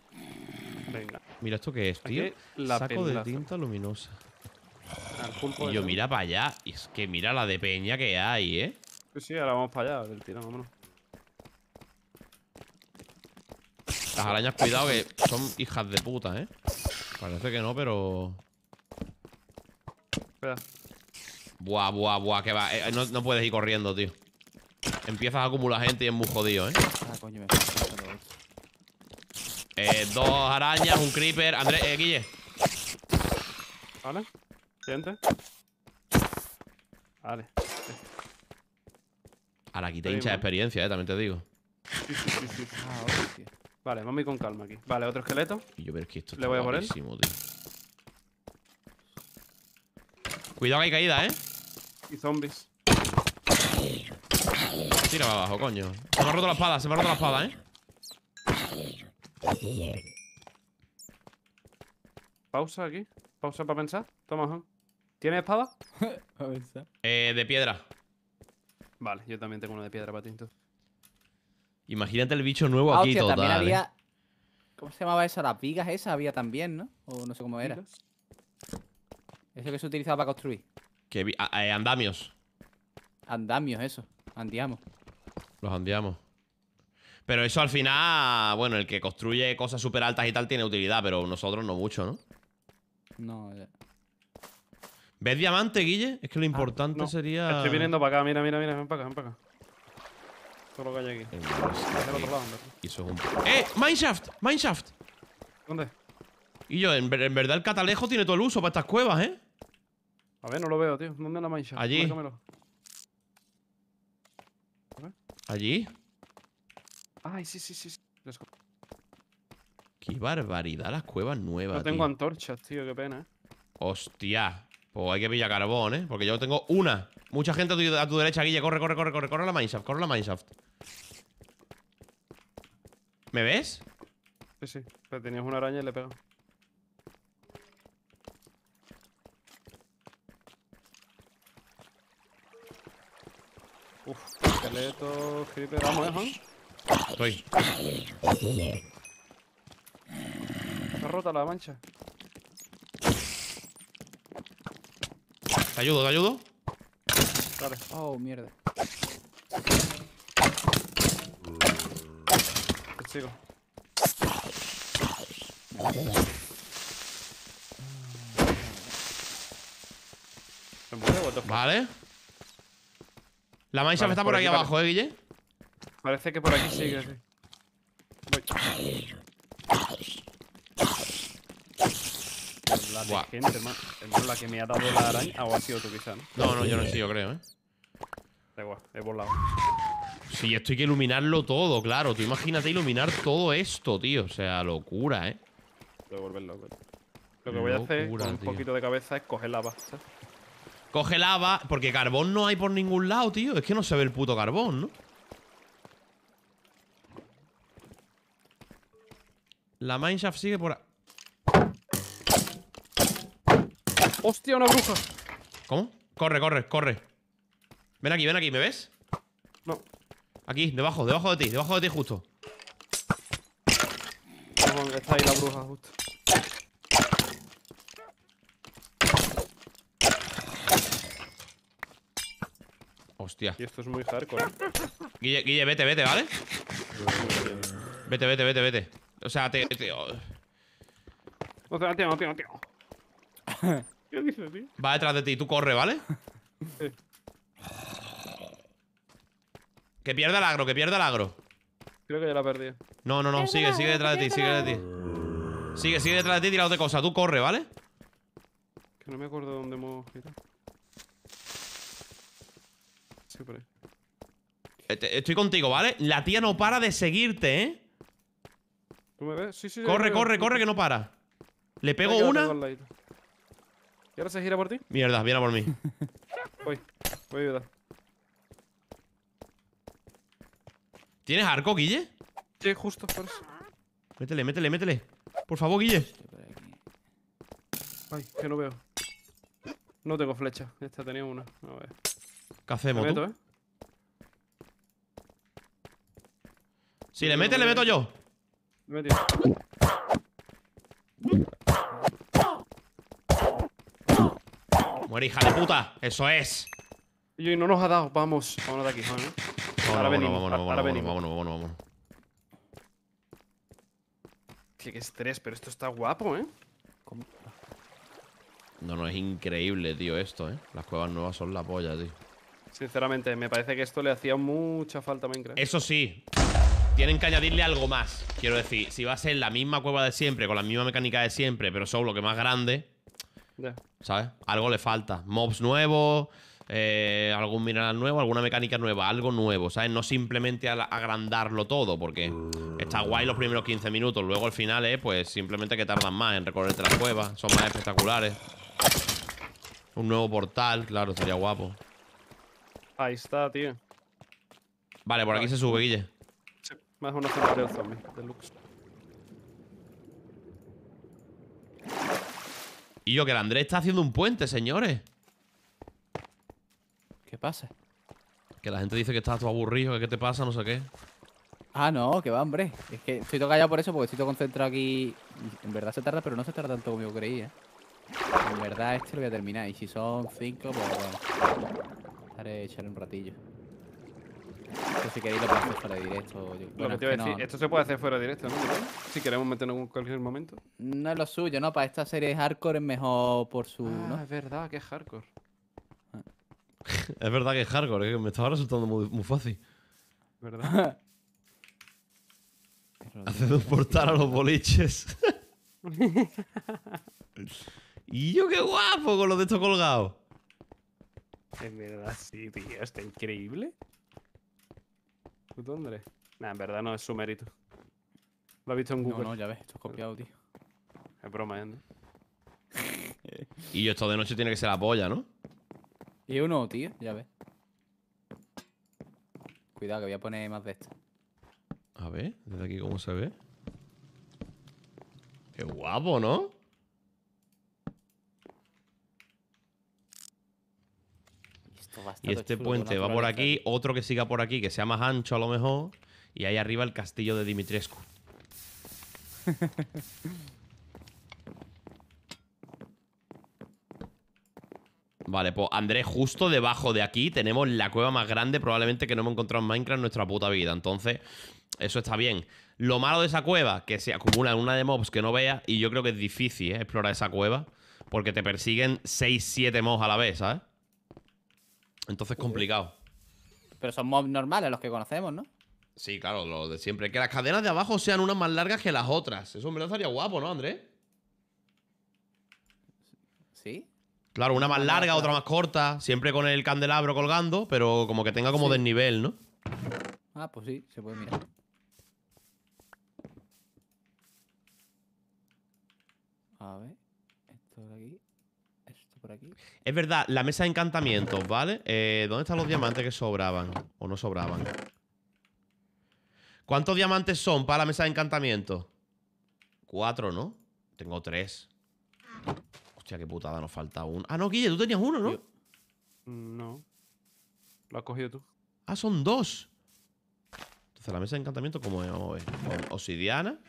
Venga. Mira esto que es, tío. La Saco de tinta luminosa. Ah, y yo, mira para allá. Y es que mira la de peña que hay, ¿eh? Pues sí, ahora vamos para allá, del tirón, vámonos. Las arañas, cuidado, que son hijas de puta, ¿eh? Parece que no, pero... Espera. Buah, buah, buah, que va. Eh, no puedes ir corriendo, tío. Empiezas a acumular gente y es muy jodido, ¿eh? Ah, coño, me eh, dos arañas, un creeper. Andrés, eh, Guille. Vale. Siguiente. Vale. Ahora aquí te hincha de experiencia, eh, también te digo. Sí, sí, sí, ah, Vale, vamos a ir con calma aquí. Vale, otro esqueleto. Y yo ver que esto Le voy a poner. Cuidado que hay caída, ¿eh? Y zombies. Tira para abajo, coño. Se me ha roto la espada, se me ha roto la espada, ¿eh? Pausa aquí. Pausa para pensar. Toma, ¿Tienes espada? eh, de piedra. Vale, yo también tengo uno de piedra, para patinto. Imagínate el bicho nuevo ah, aquí, También ¿eh? había... ¿Cómo se llamaba eso? Las vigas esas había también, ¿no? O no sé cómo era. Eso que se utilizaba para construir. Que ah, eh, andamios. Andamios, eso. Andiamos. Los andiamos. Pero eso al final, bueno, el que construye cosas súper altas y tal tiene utilidad, pero nosotros no mucho, ¿no? No, ya. Eh. ¿Ves diamante, Guille? Es que lo ah, importante sería. Estoy viniendo para acá, mira, mira, mira, ven para acá, ven para acá. Todo lo que hay aquí. eso es un... ¡Eh! ¡Mineshaft! ¡Mineshaft! ¿Dónde? Y yo, en, verdad el catalejo tiene todo el uso para estas cuevas, ¿eh? A ver, no lo veo, tío. ¿Dónde es la mineshaft? Allí. ¿Allí? Ay, sí, sí, sí. Qué barbaridad las cuevas nuevas, No tengo antorchas, tío, qué pena. Hostia. Pues hay que pillar carbón, ¿eh? Porque yo tengo una. Mucha gente a tu, derecha, Guille. Corre, corre, corre, corre. Corre la mineshaft, corre la mineshaft. ¿Me ves? Sí, sí. tenías una araña y le pegó. Uf, esqueleto, creeper, vamos, ¿eh, Estoy. Está rota la mancha. ¿Te ayudo, te ayudo? Dale. Oh, mierda. Te sigo. ¿Me muero, Vale. La mineshaft está por, aquí, abajo, ¿eh, Guille? Parece que por aquí sigue, Que sí. Voy. La de gente, La que me ha dado la araña. O ha sido tú, quizá, ¿no? No, no, yo no he sido, creo, ¿eh? Da igual, he volado. Sí, esto hay que iluminarlo todo, claro. Tú imagínate iluminar todo esto, tío. O sea, locura, ¿eh? Voy a volver loco. Lo que voy a hacer con un poquito de cabeza es coger la pasta. Coge lava, porque carbón no hay por ningún lado, tío. Es que no se ve el puto carbón, ¿no? La mineshaft sigue por... ¡Hostia, una bruja! ¿Cómo? Corre, corre, corre. Ven aquí, ven aquí, ¿me ves? No. Aquí, debajo, debajo de ti, debajo de ti justo. Está ahí la bruja, justo. Hostia. Y esto es muy hardcore. Guille, Guille vete, vete, ¿vale? vete, vete, vete, vete. O sea, te. te No oh. te tío, no tío, ¿Qué dices, tío? Va detrás de ti, tú corre, ¿vale? Que pierda el agro, que pierda el agro. Creo que ya la perdí. No, no, no, sigue, sigue detrás de ti, sigue detrás de ti. Sigue, sigue detrás de ti, tira otra cosa. Tú corre, ¿vale? Que no me acuerdo dónde hemos girado. Este, estoy contigo, ¿vale? La tía no para de seguirte, ¿eh? ¿Tú me ves? Sí, sí. Corre, corre, corre, que no para. Le pego una. Y ahora se gira por ti. Mierda, viene por mí. voy, voy a ayudar. ¿Tienes arco, Guille? Sí, justo, por eso. Métele, métele, métele. Por favor, Guille. Ay, que no veo. No tengo flecha. Esta tenía una. A ver ¿Qué hacemos ¿eh? Si le mete le meto yo. Me Muere, hija de puta. Eso es. Y no nos ha dado. Vamos. Vámonos de aquí. vamos, Vámonos, Vámonos, vámonos, Vámonos, vámonos, vámonos. Qué estrés, pero esto está guapo, ¿eh? No, no, es increíble, tío, esto, ¿eh? Las cuevas nuevas son la polla, tío. Sinceramente, me parece que esto le hacía mucha falta a Minecraft. Eso sí, tienen que añadirle algo más. Quiero decir, si va a ser la misma cueva de siempre, con la misma mecánica de siempre, pero solo que más grande, ¿sabes? Algo le falta. Mobs nuevos, eh, algún mineral nuevo, alguna mecánica nueva, algo nuevo, ¿sabes? No simplemente agrandarlo todo, porque está guay los primeros 15 minutos. Luego al final eh, pues, simplemente que tardan más en recorrerte las cuevas. Son más espectaculares. Un nuevo portal, claro, sería guapo. Ahí está, tío. Vale, por aquí se sube, Guille. Sí, más una menos. el zombie, Deluxe. Y yo, que el Andrés está haciendo un puente, señores. ¿Qué pasa? Que la gente dice que estás todo aburrido, que qué te pasa, no sé qué. Ah, no, que va, hombre. Es que estoy todo callado por eso, porque estoy todo concentrado aquí. En verdad se tarda, pero no se tarda tanto como yo creía. ¿eh? En verdad, este lo voy a terminar. Y si son cinco, pues bueno echar un ratillo. Esto, si queréis lo hacer fuera directo. te a decir, esto se puede hacer fuera de directo, ¿no? Si queremos meternos en cualquier momento. No es lo suyo, ¿no? Para esta serie hardcore es mejor por su... Ah, ¿no? es verdad que es hardcore. es verdad que es hardcore, me estaba resultando muy, fácil. ¿Verdad? Haced un portal a los boliches. y yo qué guapo con lo de esto colgado. En verdad, sí, tío. Está increíble. Puto hombre. Nah, en verdad no es su mérito. Lo has visto en Google. No, no, ya ves. Esto es copiado, tío. Es broma, ¿eh? y yo esto de noche tiene que ser la polla, ¿no? Y uno, tío. Ya ves. Cuidado, que voy a poner más de esto. A ver, desde aquí cómo se ve. Qué guapo, ¿no? y este puente va por aquí, otro que siga por aquí, que sea más ancho a lo mejor, y ahí arriba el castillo de Dimitrescu. Vale, pues Andrés, justo debajo de aquí tenemos la cueva más grande probablemente que no hemos encontrado en Minecraft en nuestra puta vida. Entonces, eso está bien. Lo malo de esa cueva, que se acumula una de mobs que no veas y yo creo que es difícil ¿eh? explorar esa cueva porque te persiguen 6, 7 mobs a la vez, ¿sabes? Entonces es complicado. Pero son mobs normales los que conocemos, ¿no? Sí, claro, lo de siempre. Que las cadenas de abajo sean unas más largas que las otras. Eso en verdad estaría guapo, ¿no, Andrés? ¿Sí? Claro, una más larga, otra más corta. Siempre con el candelabro colgando, pero como que tenga como desnivel, ¿no? Ah, pues sí, se puede mirar. A ver, esto de aquí. Es verdad, la mesa de encantamientos, ¿vale? Eh, ¿Dónde están los diamantes que sobraban? O no sobraban. ¿Cuántos diamantes son para la mesa de encantamientos? Cuatro, ¿no? Tengo tres. Hostia, qué putada, nos falta uno. Ah, no, Guille, tú tenías uno, ¿no? No. Lo has cogido tú. Ah, son dos. Entonces, la mesa de encantamiento, ¿cómo es? Vamos a Con obsidiana.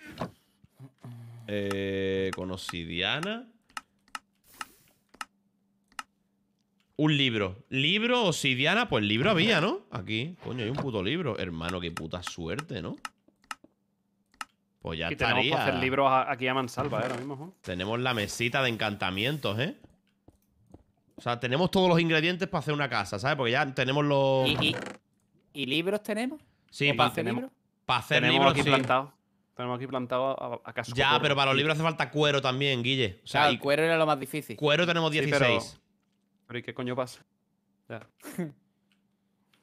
Eh, con obsidiana. Un libro. ¿Libro Sidiana Pues libro había, ¿no? Aquí. Coño, hay un puto libro. Hermano, qué puta suerte, ¿no? Pues ya estaría. Tenemos para hacer libros aquí a mansalva, ¿eh? mismo. Tenemos la mesita de encantamientos, ¿eh? O sea, tenemos todos los ingredientes para hacer una casa, ¿sabes? Porque ya tenemos los... ¿Y, libros tenemos? Sí, para hacer libros. Para hacer tenemos aquí Tenemos aquí plantado a, casa Ya, pero para los libros hace falta cuero también, Guille. O sea, el cuero era lo más difícil. Cuero tenemos 16 qué coño pasa?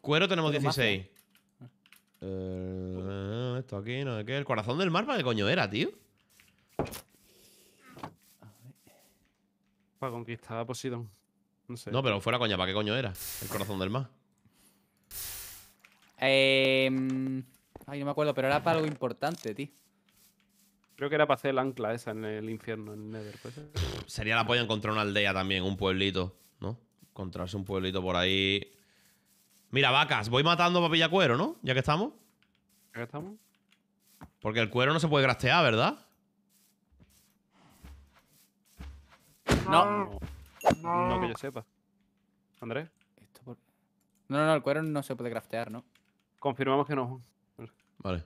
Cuero tenemos 16. Eh, esto aquí, no qué. El corazón del mar, ¿para qué coño era, tío? Para conquistar a Poseidon. No sé. No, pero fuera coña, ¿para qué coño era? El corazón del mar. Em, ay, no me acuerdo, pero era para algo importante, tío. Creo que era para hacer el ancla esa en el infierno, en Nether. Sería la polla encontrar una aldea también, un pueblito. Encontrarse un pueblito por ahí. Mira, vacas. Voy matando papilla cuero, ¿no? Ya que estamos. Ya que estamos. Porque el cuero no se puede grastear, ¿verdad? No. No, que yo sepa. Andrés. No, no, el cuero no se puede craftear, ¿no? Confirmamos que no. Vale.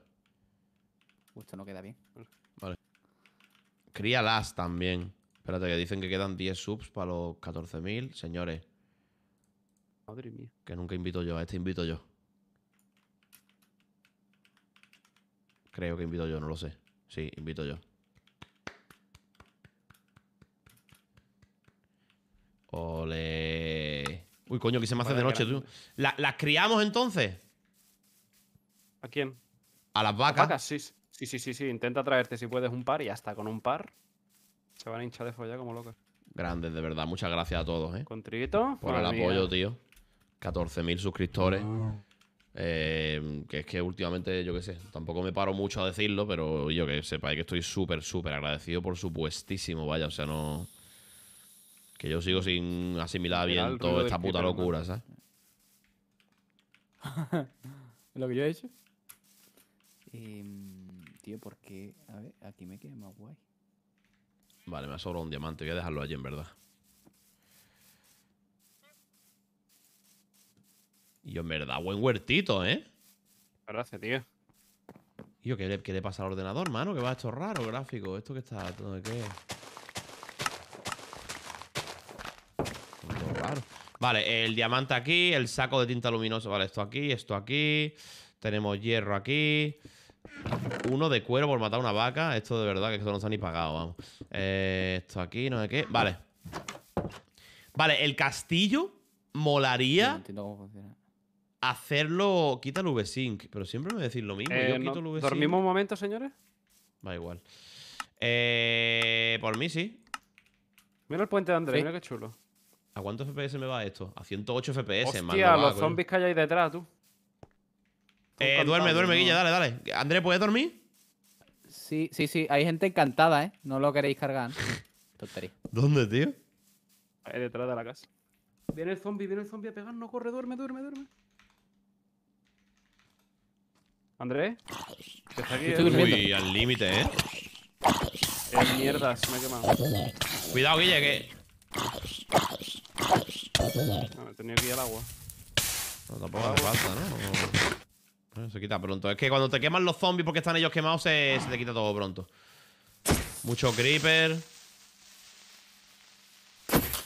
Pues esto no queda bien. Vale. las también. Espérate, que dicen que quedan 10 subs para los 14.000. Señores, madre mía. Que nunca invito yo, a este invito yo. Creo que invito yo, no lo sé. Sí, invito yo. Ole. Uy, coño, que se me hace de noche, tú. ¿Las criamos entonces? ¿A quién? ¿A las vacas? Sí, sí, sí, sí, Intenta traerte si puedes un par y hasta con un par se van a hinchar de follar como locos. Grandes, de verdad. Muchas gracias a todos, ¿eh? Contrito. Por el apoyo, tío. 14.000 suscriptores. Eh, que es que últimamente, yo qué sé, tampoco me paro mucho a decirlo, pero yo que sepáis que estoy súper, súper agradecido por supuestísimo, vaya, o sea, no... Que yo sigo sin asimilar bien toda esta puta locura, ¿sabes? ¿Lo que yo he hecho? Em, tío, porque... A ver, aquí me queda más guay. Vale, me ha sobrado un diamante, voy a dejarlo allí en verdad. Y en verdad, buen huertito, ¿eh? Gracias, tío. yo, ¿qué le, pasa al ordenador, mano? Que va esto raro, gráfico. ¿Esto qué está? ¿Todo de qué Vale, el diamante aquí, el saco de tinta luminosa. Vale, esto aquí, esto aquí. Tenemos hierro aquí. Uno de cuero por matar una vaca. Esto de verdad que esto no ha ni pagado, vamos. Eh, esto aquí, no sé qué. Vale. Vale, el castillo molaría hacerlo, quita el V-Sync. pero siempre me decís lo mismo. yo eh, quito ¿Dormimos un momento, señores? Va igual. Eh, por mí sí. Mira el puente de Andrés, mira qué chulo. ¿A cuántos FPS me va esto? A 108 FPS, Hostia, los zombies que hay ahí detrás, tú. Eh, duerme, duerme, dale, dale. Andrés, ¿puedes dormir? Sí, sí, sí. Hay gente encantada, ¿eh? No lo queréis cargar. ¿Dónde, tío? Ahí detrás de la casa. Viene el zombie, viene el zombie a No Corre, duerme, duerme, duerme. Andrés, aquí. Estoy al límite, ¿eh? Es eh, mierda, se me ha quemado. Cuidado, Guille, que... No, ah, me tenía que ir al agua. No, tampoco hace falta, ¿no? se quita pronto. Es que cuando te queman los zombies porque están ellos quemados, se, se te quita todo pronto. Mucho creeper.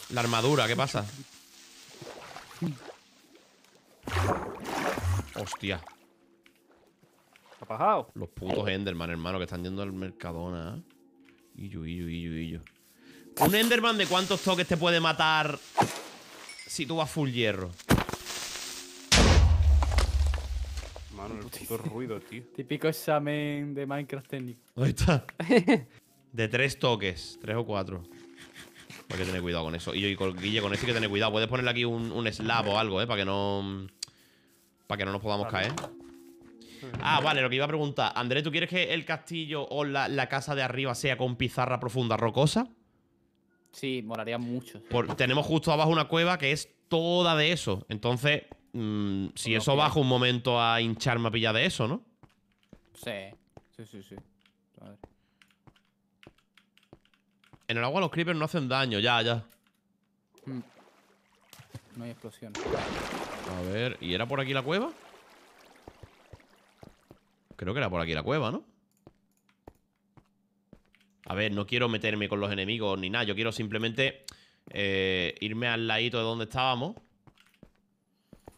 La armadura, ¿qué pasa? Hostia. Los putos Enderman, hermano, que están yendo al Mercadona. ¿ah? Y ¿Un Enderman de cuántos toques te puede matar si tú vas full hierro? el ruido, tío. Típico examen de Minecraft técnico. Ahí está. De tres toques, tres o cuatro. Hay que tener cuidado con eso. Y yo, y con, Guille, con eso hay que tener cuidado. Puedes ponerle aquí un, un slab o algo, ¿eh? Para que no. Para que no nos podamos caer. Ah, vale, lo que iba a preguntar. Andrés, ¿tú quieres que el castillo o la, casa de arriba sea con pizarra profunda rocosa? Sí, moraría mucho. tenemos justo abajo una cueva que es toda de eso. Entonces, mm, si eso bajo un momento a hincharme a pillar de eso, ¿no? Sí, sí, sí, sí. A ver. En el agua los creepers no hacen daño, ya, ya. Mm. No hay explosión. A ver, ¿y era por aquí la cueva? Creo que era por aquí la cueva, ¿no? A ver, no quiero meterme con los enemigos ni nada. Yo quiero simplemente eh, irme al ladito de donde estábamos.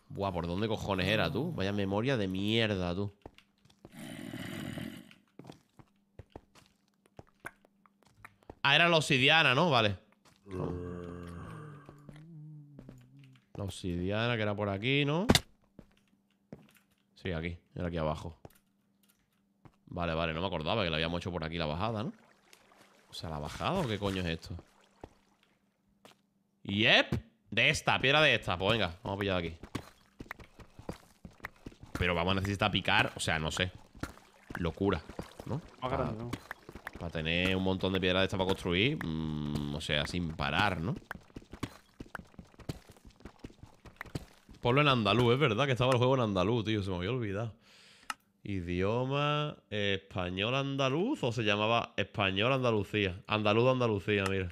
Buah, ¿por dónde cojones era, tú? Vaya memoria de mierda, tú. Ah, era la obsidiana, ¿no? Vale. La obsidiana que era por aquí, ¿no? Sí, aquí. Era aquí abajo. Vale, vale, no me acordaba que la habíamos hecho por aquí la bajada, ¿no? O sea, ¿la bajada o qué coño es esto? ¡Yep! De esta, piedra de esta Pues venga, vamos a pillar de aquí Pero vamos a necesitar picar O sea, no sé Locura, ¿no? Para, tener un montón de piedra de esta para construir mm, O sea, sin parar, ¿no? Pueblo en andaluz, es verdad que estaba el juego en andaluz, tío Se me había olvidado Idioma español andaluz o se llamaba español Andalucía. Andaluz Andalucía, mira.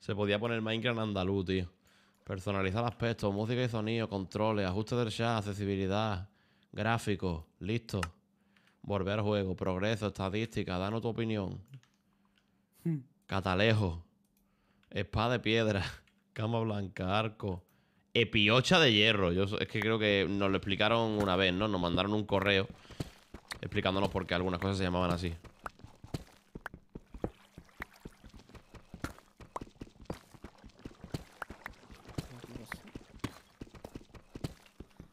Se podía poner Minecraft andaluz, tío. Personalizar aspectos, música y sonido, controles, ajustes del chat, accesibilidad, gráficos, listo. Volver al juego, progreso, estadística, danos tu opinión. Hmm. Catalejo, espada de piedra, cama blanca, arco, Epiocha de hierro. Yo es que creo que nos lo explicaron una vez, ¿no? Nos mandaron un correo explicándonos por qué algunas cosas se llamaban así.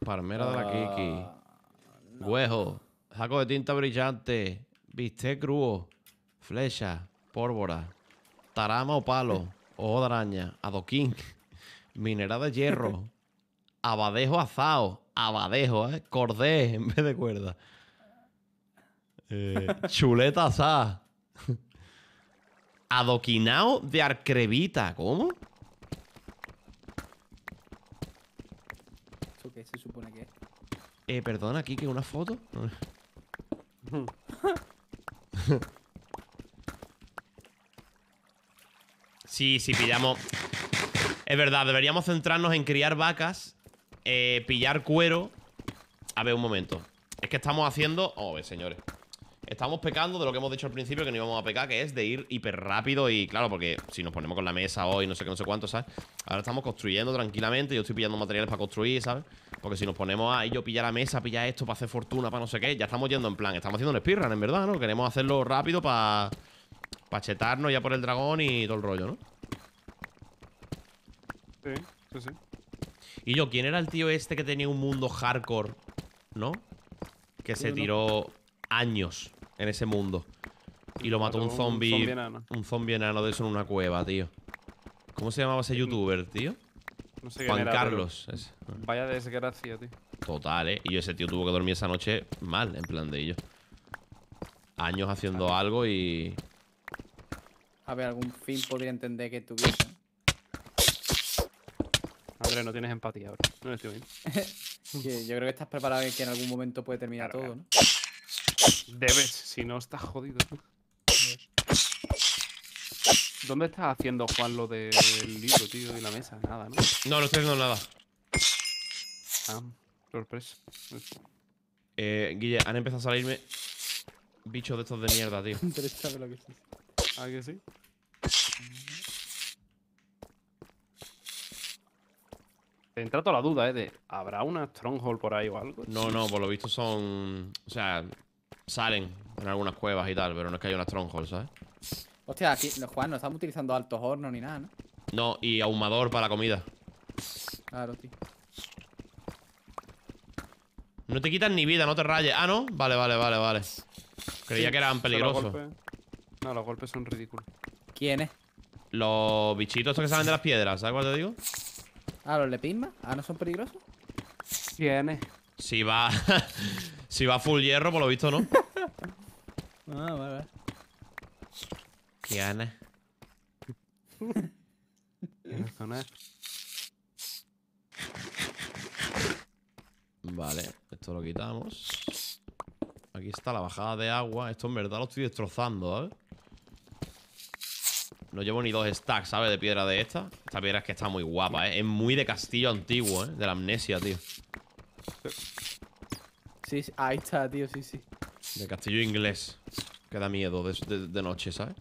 Palmera de la ah, Kiki. Huejo. Saco de tinta brillante. Bistec crudo. Flecha. Pólvora. Tarama o palo. Ojo de araña. Adoquín minerada de hierro, abadejo azao, abadejo, ¿eh? cordés en vez de cuerda. Eh, chuleta asada. Adoquinado de arcrevita. ¿Cómo? ¿Esto qué se supone que es? Eh, perdona, aquí que una foto. sí, sí, pillamos. Es verdad, deberíamos centrarnos en criar vacas eh, Pillar cuero A ver, un momento Es que estamos haciendo... Oh, eh, señores Estamos pecando de lo que hemos dicho al principio Que no íbamos a pecar, que es de ir hiper rápido Y claro, porque si nos ponemos con la mesa hoy No sé qué, no sé cuánto, ¿sabes? Ahora estamos construyendo tranquilamente Yo estoy pillando materiales para construir, ¿sabes? Porque si nos ponemos a yo pillar la mesa Pillar esto para hacer fortuna, para no sé qué Ya estamos yendo en plan Estamos haciendo un speedrun, en verdad, ¿no? Queremos hacerlo rápido para... Para chetarnos ya por el dragón y todo el rollo, ¿no? Sí, sí, Y yo, ¿quién era el tío este que tenía un mundo hardcore, no? Que se tiró años en ese mundo. Y lo mató un zombie. Un zombie enano. de eso en una cueva, tío. ¿Cómo se llamaba ese mm. youtuber, tío? Juan Carlos. Vaya desgracia, tío. Total, eh. Y ese tío tuvo que dormir esa noche mal, en plan de ello Años haciendo algo y. A ver, algún fin podría entender que tuviese no tienes empatía, ahora. No estoy bien. yo creo que estás preparado en que en algún momento puede terminar todo, ¿no? Debes, si no estás jodido. ¿Dónde estás haciendo, Juan, lo del libro, tío, y la mesa? Nada, ¿no? No, no estoy haciendo nada. Ah, sorpresa. Eh, Guille, han empezado a salirme bichos de estos de mierda, tío. Interesante lo que es. ¿Ah, que sí? Te Entra toda la duda, ¿eh? De, ¿habrá una Stronghold por ahí o algo? No, no, por lo visto son... O sea, salen en algunas cuevas y tal, pero no es que haya una Stronghold, ¿sabes? Hostia, aquí, Juan, no estamos utilizando altos hornos ni nada, ¿no? No, y ahumador para la comida. Claro, tío. No te quitan ni vida, no te rayes. Ah, ¿no? Vale, vale, vale, vale. Creía que eran peligrosos. No, los golpes son ridículos. ¿Quiénes? Los bichitos estos que salen de las piedras, ¿sabes cuál te digo? ¿A ah, los lepisma, ¿Ah, no son peligrosos? Tiene. Si va. si va full hierro, por lo visto, ¿no? ah, vale. Tiene. Vale, esto lo quitamos. Aquí está la bajada de agua. Esto en verdad lo estoy destrozando, eh. No llevo ni dos stacks, ¿sabes? De piedra de esta. Esta piedra es que está muy guapa, ¿eh? Es muy de castillo antiguo, ¿eh? De la amnesia, tío. Sí, ahí está, tío, sí, sí. De castillo inglés. Que da miedo de, noche, ¿sabes?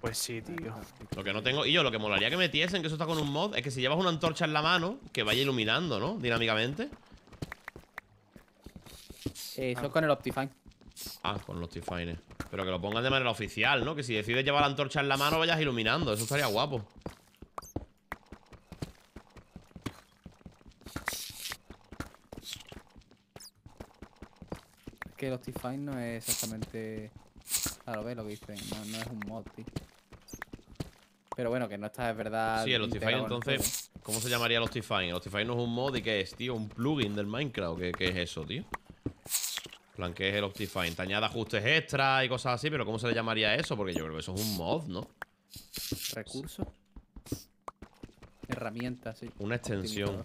Pues sí, tío. Lo que no tengo. Y yo, lo que molaría que metiesen, que eso está con un mod, es que si llevas una antorcha en la mano, que vaya iluminando, ¿no? Dinámicamente. Eh, eso ah. con el Optifine. Ah, con el Optifine. Pero que lo pongan de manera oficial, ¿no? Que si decides llevar la antorcha en la mano vayas iluminando. Eso estaría guapo. Es que el Optifine no es exactamente... Claro, ves lo que dicen. No, es un mod, tío. Pero bueno, que no está, es verdad. Sí, el Optifine entonces. ¿Cómo se llamaría el Optifine? El Optifine no es un mod y qué es, tío. Un plugin del Minecraft. qué es eso, tío? plan que es el Optifine. Te añade ajustes extra y cosas así, pero ¿cómo se le llamaría eso? Porque yo creo que eso es un mod, ¿no? Recursos. Herramientas, sí. Una extensión.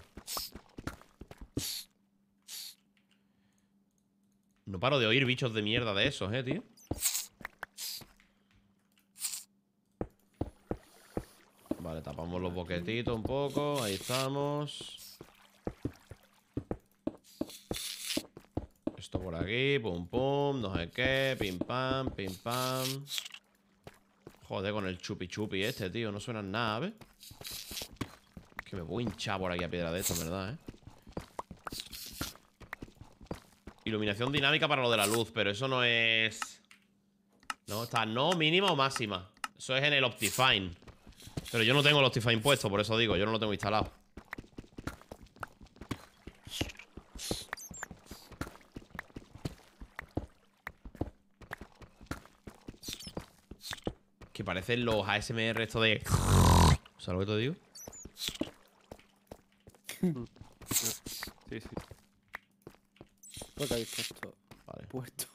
No paro de oír bichos de mierda de esos, eh, tío. Vale, tapamos los boquetitos un poco. Ahí estamos. pum pum, no sé qué, pim pam, pim pam. Joder, con el chupi chupi este, tío, no suena nada, ¿ves? que me voy a por aquí a piedra de esto, ¿verdad, eh? Iluminación dinámica para lo de la luz, pero eso no es... No, está no, mínima o máxima. Eso es en el Optifine. Pero yo no tengo el Optifine puesto, por eso digo, yo no lo tengo instalado. hacer los ASMR esto de... ¿Sabes lo que te digo? Sí, sí. ¿Por qué habéis puesto? Vale. Puesto.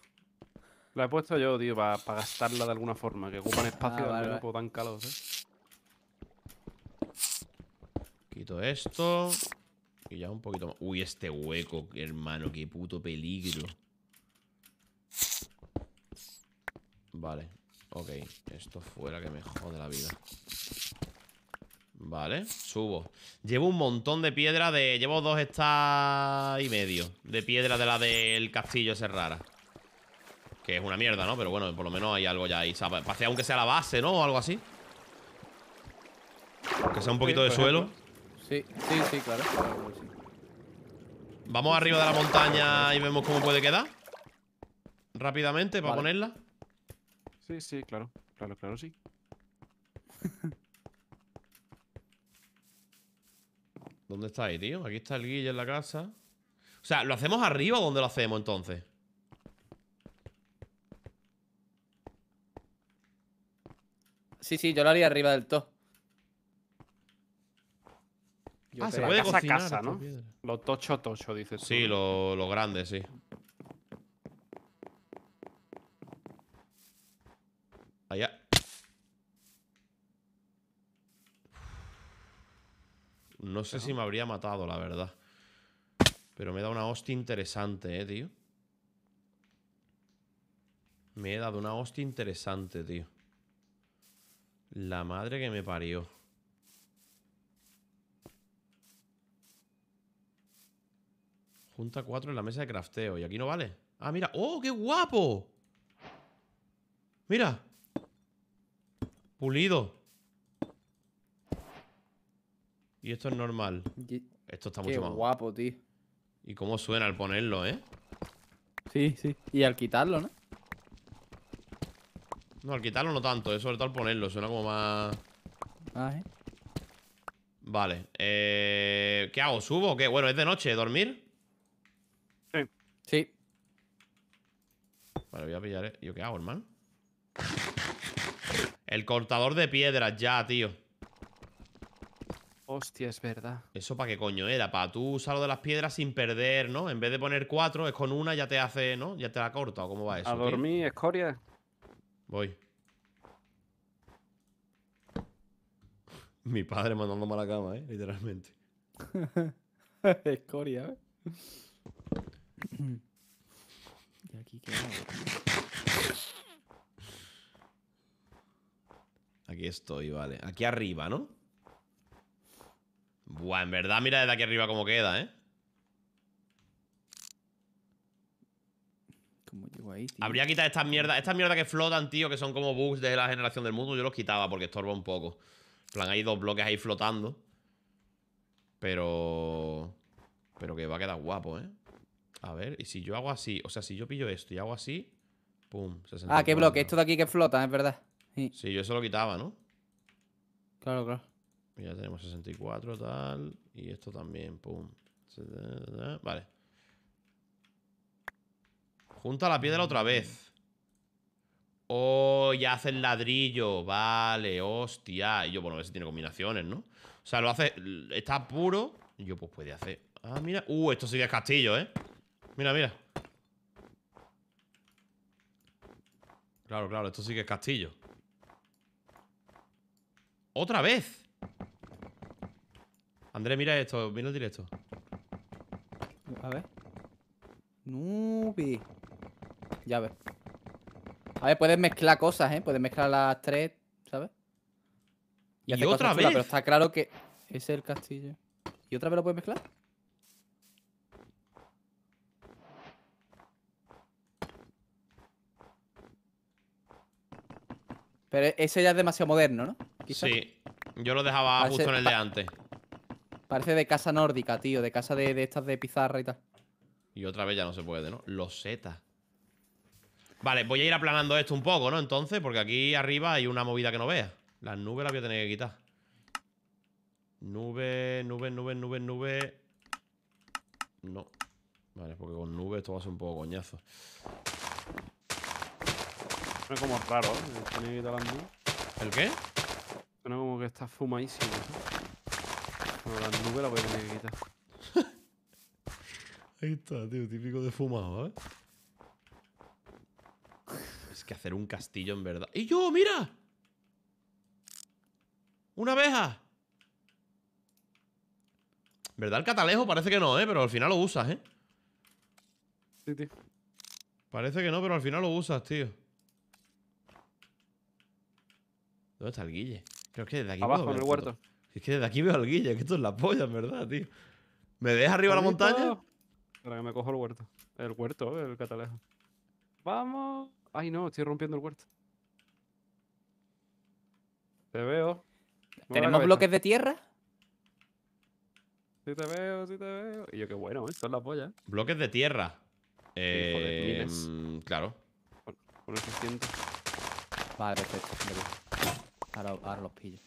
La he puesto yo, tío, para gastarla de alguna forma, que ocupan ah, espacio ah, no puedo tan calos, eh. Quito esto. Y ya un poquito más. Uy, este hueco, hermano, qué puto peligro. Vale. Ok, esto fuera que me jode la vida Vale, subo Llevo un montón de piedra de... Llevo dos estas y medio De piedra de la del castillo ese rara Que es una mierda, ¿no? Pero bueno, por lo menos hay algo ya ahí Pase aunque sea la base, ¿no? O algo así Que sea un poquito de suelo Sí, sí, sí, claro Vamos arriba de la montaña y vemos cómo puede quedar Rápidamente para ponerla Sí, sí, claro. Claro, claro, sí. ¿Dónde está ahí, tío? Aquí está el guille en la casa. O sea, ¿lo hacemos arriba o dónde lo hacemos entonces? Sí, sí, yo lo haría arriba del todo. ah, se puede casa, cocinar, casa, ¿no? Lo tocho tocho, dices. Sí, lo grande, sí. Allá. No sé si me habría matado, la verdad. Pero me he dado una hostia interesante, eh, tío. Me he dado una hostia interesante, tío. La madre que me parió. Junta cuatro en la mesa de crafteo. Y aquí no vale. Ah, mira. ¡Oh, qué guapo! Mira. Pulido. Y esto es normal. Esto está mucho más guapo, tío. Y cómo suena al ponerlo, ¿eh? Sí, sí. Y al quitarlo, ¿no? No, al quitarlo no tanto, es sobre todo al ponerlo. Suena como más... Ah, ¿eh? Vale. Eh... ¿Qué hago? ¿Subo o qué? Bueno, es de noche. ¿Dormir? Sí. Sí. Vale, voy a pillar... ¿eh? ¿Yo qué hago, hermano? el cortador de piedras ya, tío. Hostia, es verdad. ¿Eso para qué coño era? Para tú usar de las piedras sin perder, ¿no? En vez de poner cuatro, es con una, ya te hace, ¿no? Ya te la corta, ¿o cómo va eso? A dormir, escoria. Voy. Mi padre mandándome a la cama, ¿eh? Literalmente. escoria, ¿eh? ¿Y aquí qué hago? Aquí estoy, vale. Aquí arriba, ¿no? Buah, en verdad, mira desde aquí arriba cómo queda, ¿eh? ¿Cómo llego ahí, Habría quitado estas mierdas. Estas mierdas que flotan, tío, que son como bugs de la generación del mundo. Yo los quitaba porque estorba un poco. En plan, hay dos bloques ahí flotando. Pero... Pero que va a quedar guapo, ¿eh? A ver, y si yo hago así... O sea, si yo pillo esto y hago así... Pum. Ah, qué bloque. Esto de aquí que flota, es verdad. Sí. yo eso lo quitaba, ¿no? Claro, claro. Ya tenemos 64, tal. Y esto también, pum. Vale. Junta la piedra otra vez. Oh, ya hace el ladrillo. Vale, hostia. Y yo, bueno, a ver si tiene combinaciones, ¿no? O sea, lo hace. Está puro. yo, pues puede hacer. Ah, mira. Uh, esto sí que es castillo, ¿eh? Mira, mira. Claro, claro, esto sí que es castillo. ¡Otra vez! André, mira esto, mira el directo. A ver. Nubi. Ya ves. A ver, puedes mezclar cosas, ¿eh? Puedes mezclar las tres, ¿sabes? Y, otra vez. pero está claro que ese es el castillo. ¿Y otra vez lo puedes mezclar? Pero ese ya es demasiado moderno, ¿no? Sí, yo lo dejaba justo en el de antes. Parece de casa nórdica, tío, de casa de, estas de pizarra y tal. Y otra vez ya no se puede, ¿no? Los Z. Vale, voy a ir aplanando esto un poco, ¿no? Entonces, porque aquí arriba hay una movida que no veas. Las nubes las voy a tener que quitar. Nube, nube, nube, nube, nube. No. Vale, porque con nube esto va a ser un poco coñazo. Es como raro, ¿eh? ¿El qué? Suena como que está fumadísimo. Bueno, la nube la voy a tener quitar. Ahí está, tío, típico de fumado, ¿eh? Es que hacer un castillo en verdad. ¡Y yo, mira! ¡Una abeja! verdad el catalejo parece que no, ¿eh? Pero al final lo usas, ¿eh? Sí, tío. Parece que no, pero al final lo usas, tío. ¿Dónde está el guille? Pero que desde aquí Abajo, en el huerto. Es que desde aquí veo al guille, que esto es la polla, en verdad, tío. ¿Me dejas arriba la montaña? Para que me cojo el huerto. El huerto, el catalejo. Vamos. Ay, no, estoy rompiendo el huerto. Te veo. ¿Tenemos bloques de tierra? Sí te veo, sí te veo. Y yo, qué bueno, esto es la polla Bloques de tierra. Eh, mm, claro. Con, el el Vale, perfecto. Ahora, los pillo.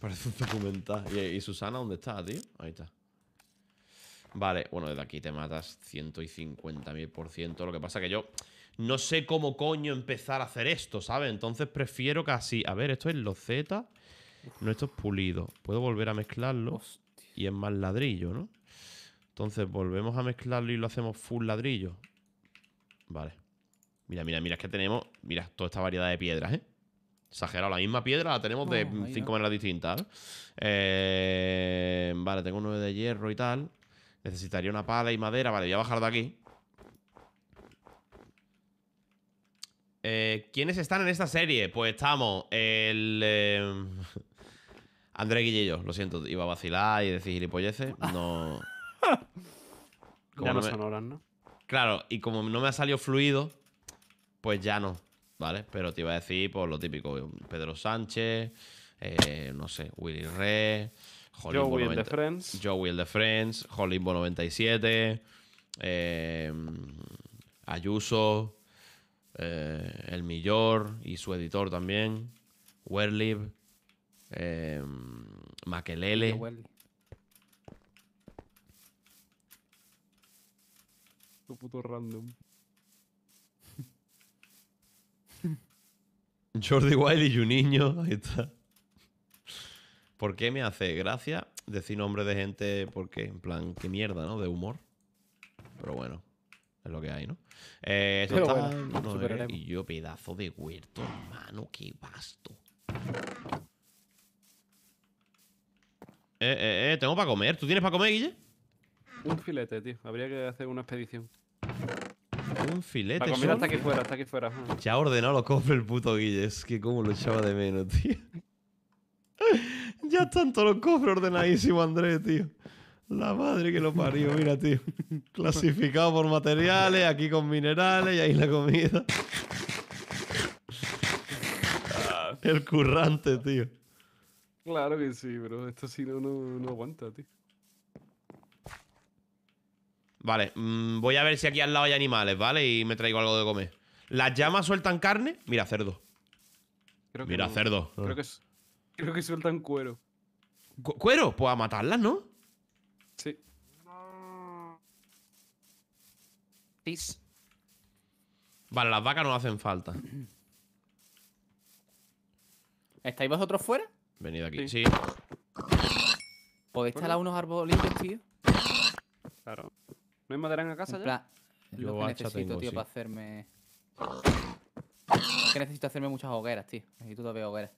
Parece un documental. ¿Y, Susana dónde está, tío? Ahí está. Vale, bueno, desde aquí te matas 150.000%. Lo que pasa que yo no sé cómo coño empezar a hacer esto, ¿sabes? Entonces prefiero casi... A ver, esto es los Z. No, esto es pulido. Puedo volver a mezclarlos Y es más ladrillo, ¿no? Entonces volvemos a mezclarlo y lo hacemos full ladrillo. Vale. Mira, mira, mira, es que tenemos, mira, toda esta variedad de piedras, ¿eh? Exagerado, la misma piedra la tenemos de cinco maneras distintas. ¿eh? Eh, vale, tengo uno de hierro y tal. Necesitaría una pala y madera. Vale, voy a bajar de aquí. Eh, ¿Quiénes están en esta serie? Pues estamos el... Eh, André Guillillo, lo siento, iba a vacilar y decir gilipolleces. No... ya no, ¿no? Claro, y como no me ha salido fluido, pues ya no, ¿vale? Pero te iba a decir, por pues, lo típico, Pedro Sánchez, eh, no sé, Willy Rey, Joe Will the Friends, Joe Friends, Jolimbo 97, em, Ayuso, eh, El Millor y su editor también, Werlib, em, Maquelele. puto random. Jordi Wild y un niño, ahí está. ¿Por qué me hace gracia decir nombre de gente? Porque, en plan, qué mierda, ¿no? De humor. Pero bueno, es lo que hay, ¿no? Eh, eso y yo, pedazo de huerto, hermano, qué basto Eh, eh, eh, tengo para comer. ¿Tú tienes para comer, Guille? Un filete, tío. Habría que hacer una expedición. Un filete. Ah, Para pues que está aquí fuera, hasta aquí fuera. Ya ha ordenado los cofres el puto Guille. Es que como lo echaba de menos, tío. ya están todos los cofres ordenadísimos, Andrés, tío. La madre que lo parió, mira, tío. Clasificado por materiales, aquí con minerales y ahí la comida. el currante, tío. Claro que sí, pero Esto sí no aguanta, tío. Vale, mm, voy a ver si aquí al lado hay animales, ¿vale? Y me traigo algo de comer. ¿Las llamas sueltan carne? Mira, cerdo. Mira, cerdo. Creo que, sueltan cuero. ¿Cuero? Pues a matarlas, ¿no? Sí. Vale, las vacas no hacen falta. ¿Estáis vosotros fuera? Venid aquí, sí. sí. ¿Podéis talar unos arbolitos, tío? Claro. ¿Me matarán en casa ya? lo que necesito, tío, para hacerme. Es que necesito hacerme muchas hogueras, tío. Necesito todavía hogueras.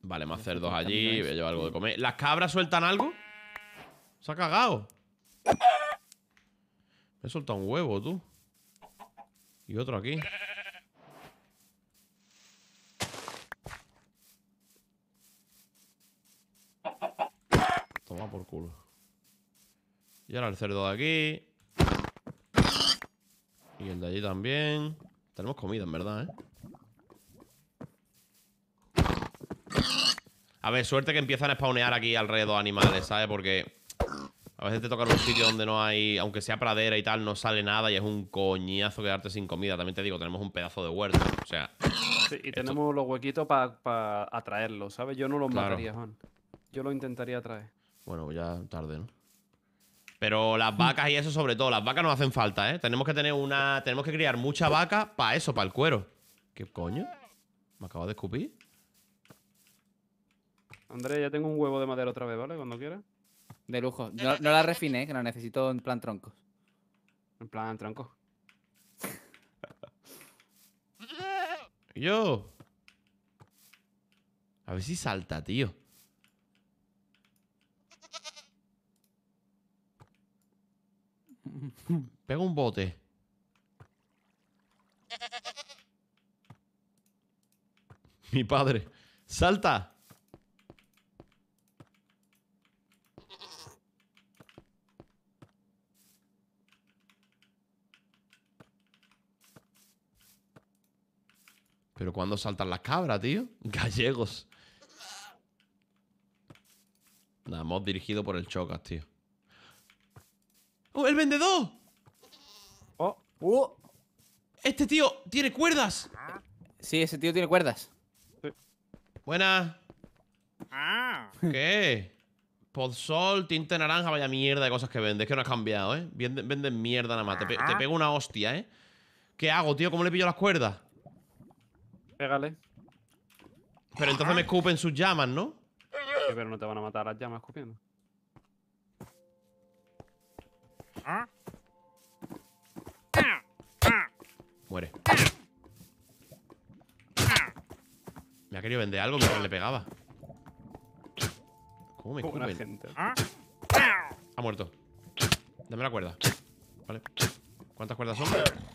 Vale, hacer dos allí. Voy a llevar algo de comer. ¿Las cabras sueltan algo? Se ha cagado. Me he soltado un huevo, tú. Y otro aquí. Toma por culo. Y ahora el cerdo de aquí. Y el de allí también. Tenemos comida, en verdad, ¿eh? A ver, suerte que empiezan a spawnear aquí alrededor animales, ¿sabes? Porque a veces te toca un sitio donde no hay, aunque sea pradera y tal, no sale nada y es un coñazo quedarte sin comida. También te digo, tenemos un pedazo de huerto, o sea... Sí, y tenemos los huequitos para atraerlos, ¿sabes? Yo no los mataría, Juan. Yo lo intentaría atraer. Bueno, ya tarde, ¿no? Pero las vacas y eso sobre todo, las vacas nos hacen falta, ¿eh? Tenemos que tener una... Tenemos que criar mucha vaca para eso, para el cuero. ¿Qué coño? ¿Me acabo de escupir? Andrés, ya tengo un huevo de madera otra vez, ¿vale? Cuando quieras. De lujo. No, la refiné, que la necesito en plan troncos. En plan tronco? Yo. A ver si salta, tío. Pega un bote. Mi padre. Salta. Pero cuando saltan las cabras, tío. Gallegos. Nada, hemos dirigido por el Chocas, tío. ¡Oh, el vendedor! ¡Oh! Uh. ¡Este tío tiene cuerdas! Sí, ese tío tiene cuerdas. Buena. Ah. ¿Qué? Podsol, tinte naranja, vaya mierda de cosas que vende. Es Que no ha cambiado, ¿eh? Venden, mierda nada más. Te, ah. pego una hostia, ¿eh? ¿Qué hago, tío? ¿Cómo le pillo las cuerdas? Pégale. Pero entonces me escupen sus llamas, ¿no? pero no te van a matar las llamas escupiendo. Muere. Me ha querido vender algo mientras le pegaba. ¿Cómo me cubre? Ha muerto. Dame la cuerda. Vale. ¿Cuántas cuerdas son?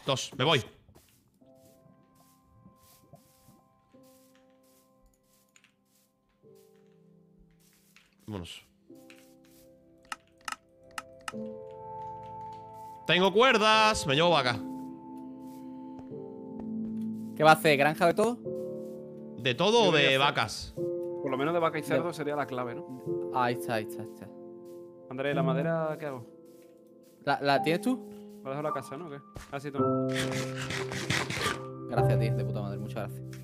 Dos. Me voy. Vámonos. Tengo cuerdas, me llevo vaca. ¿Qué va a hacer? ¿Granja de todo? ¿De todo o de vacas? Por lo menos de vaca y cerdo sería la clave, ¿no? Ahí está, ahí está, ahí está. André, ¿la madera qué hago? ¿La, tienes tú? ¿La dejo la casa, no? ¿O qué? Ah, tú. Gracias, tío, de puta madre, muchas gracias.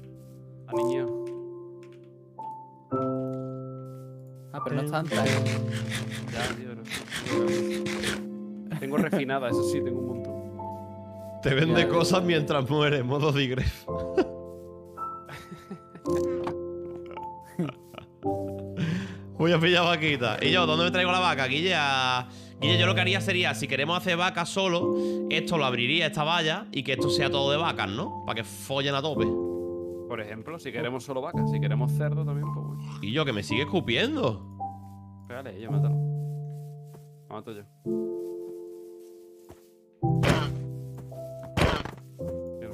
A niño. Ah, pero no está ¿eh? Ya, tío, tengo refinada, eso sí, tengo un montón. Te vende cosas mientras mueres, modo tigre. Voy a pillar vaquita. Y yo, ¿dónde me traigo la vaca? Guille, Guille, yo lo que haría sería, si queremos hacer vacas solo, esto lo abriría, esta valla, y que esto sea todo de vacas, ¿no? Para que follen a tope. Por ejemplo, si queremos solo vacas, si queremos cerdo también, pues Y yo, que me sigue escupiendo. Pégale, yo mátalo. Lo mato yo.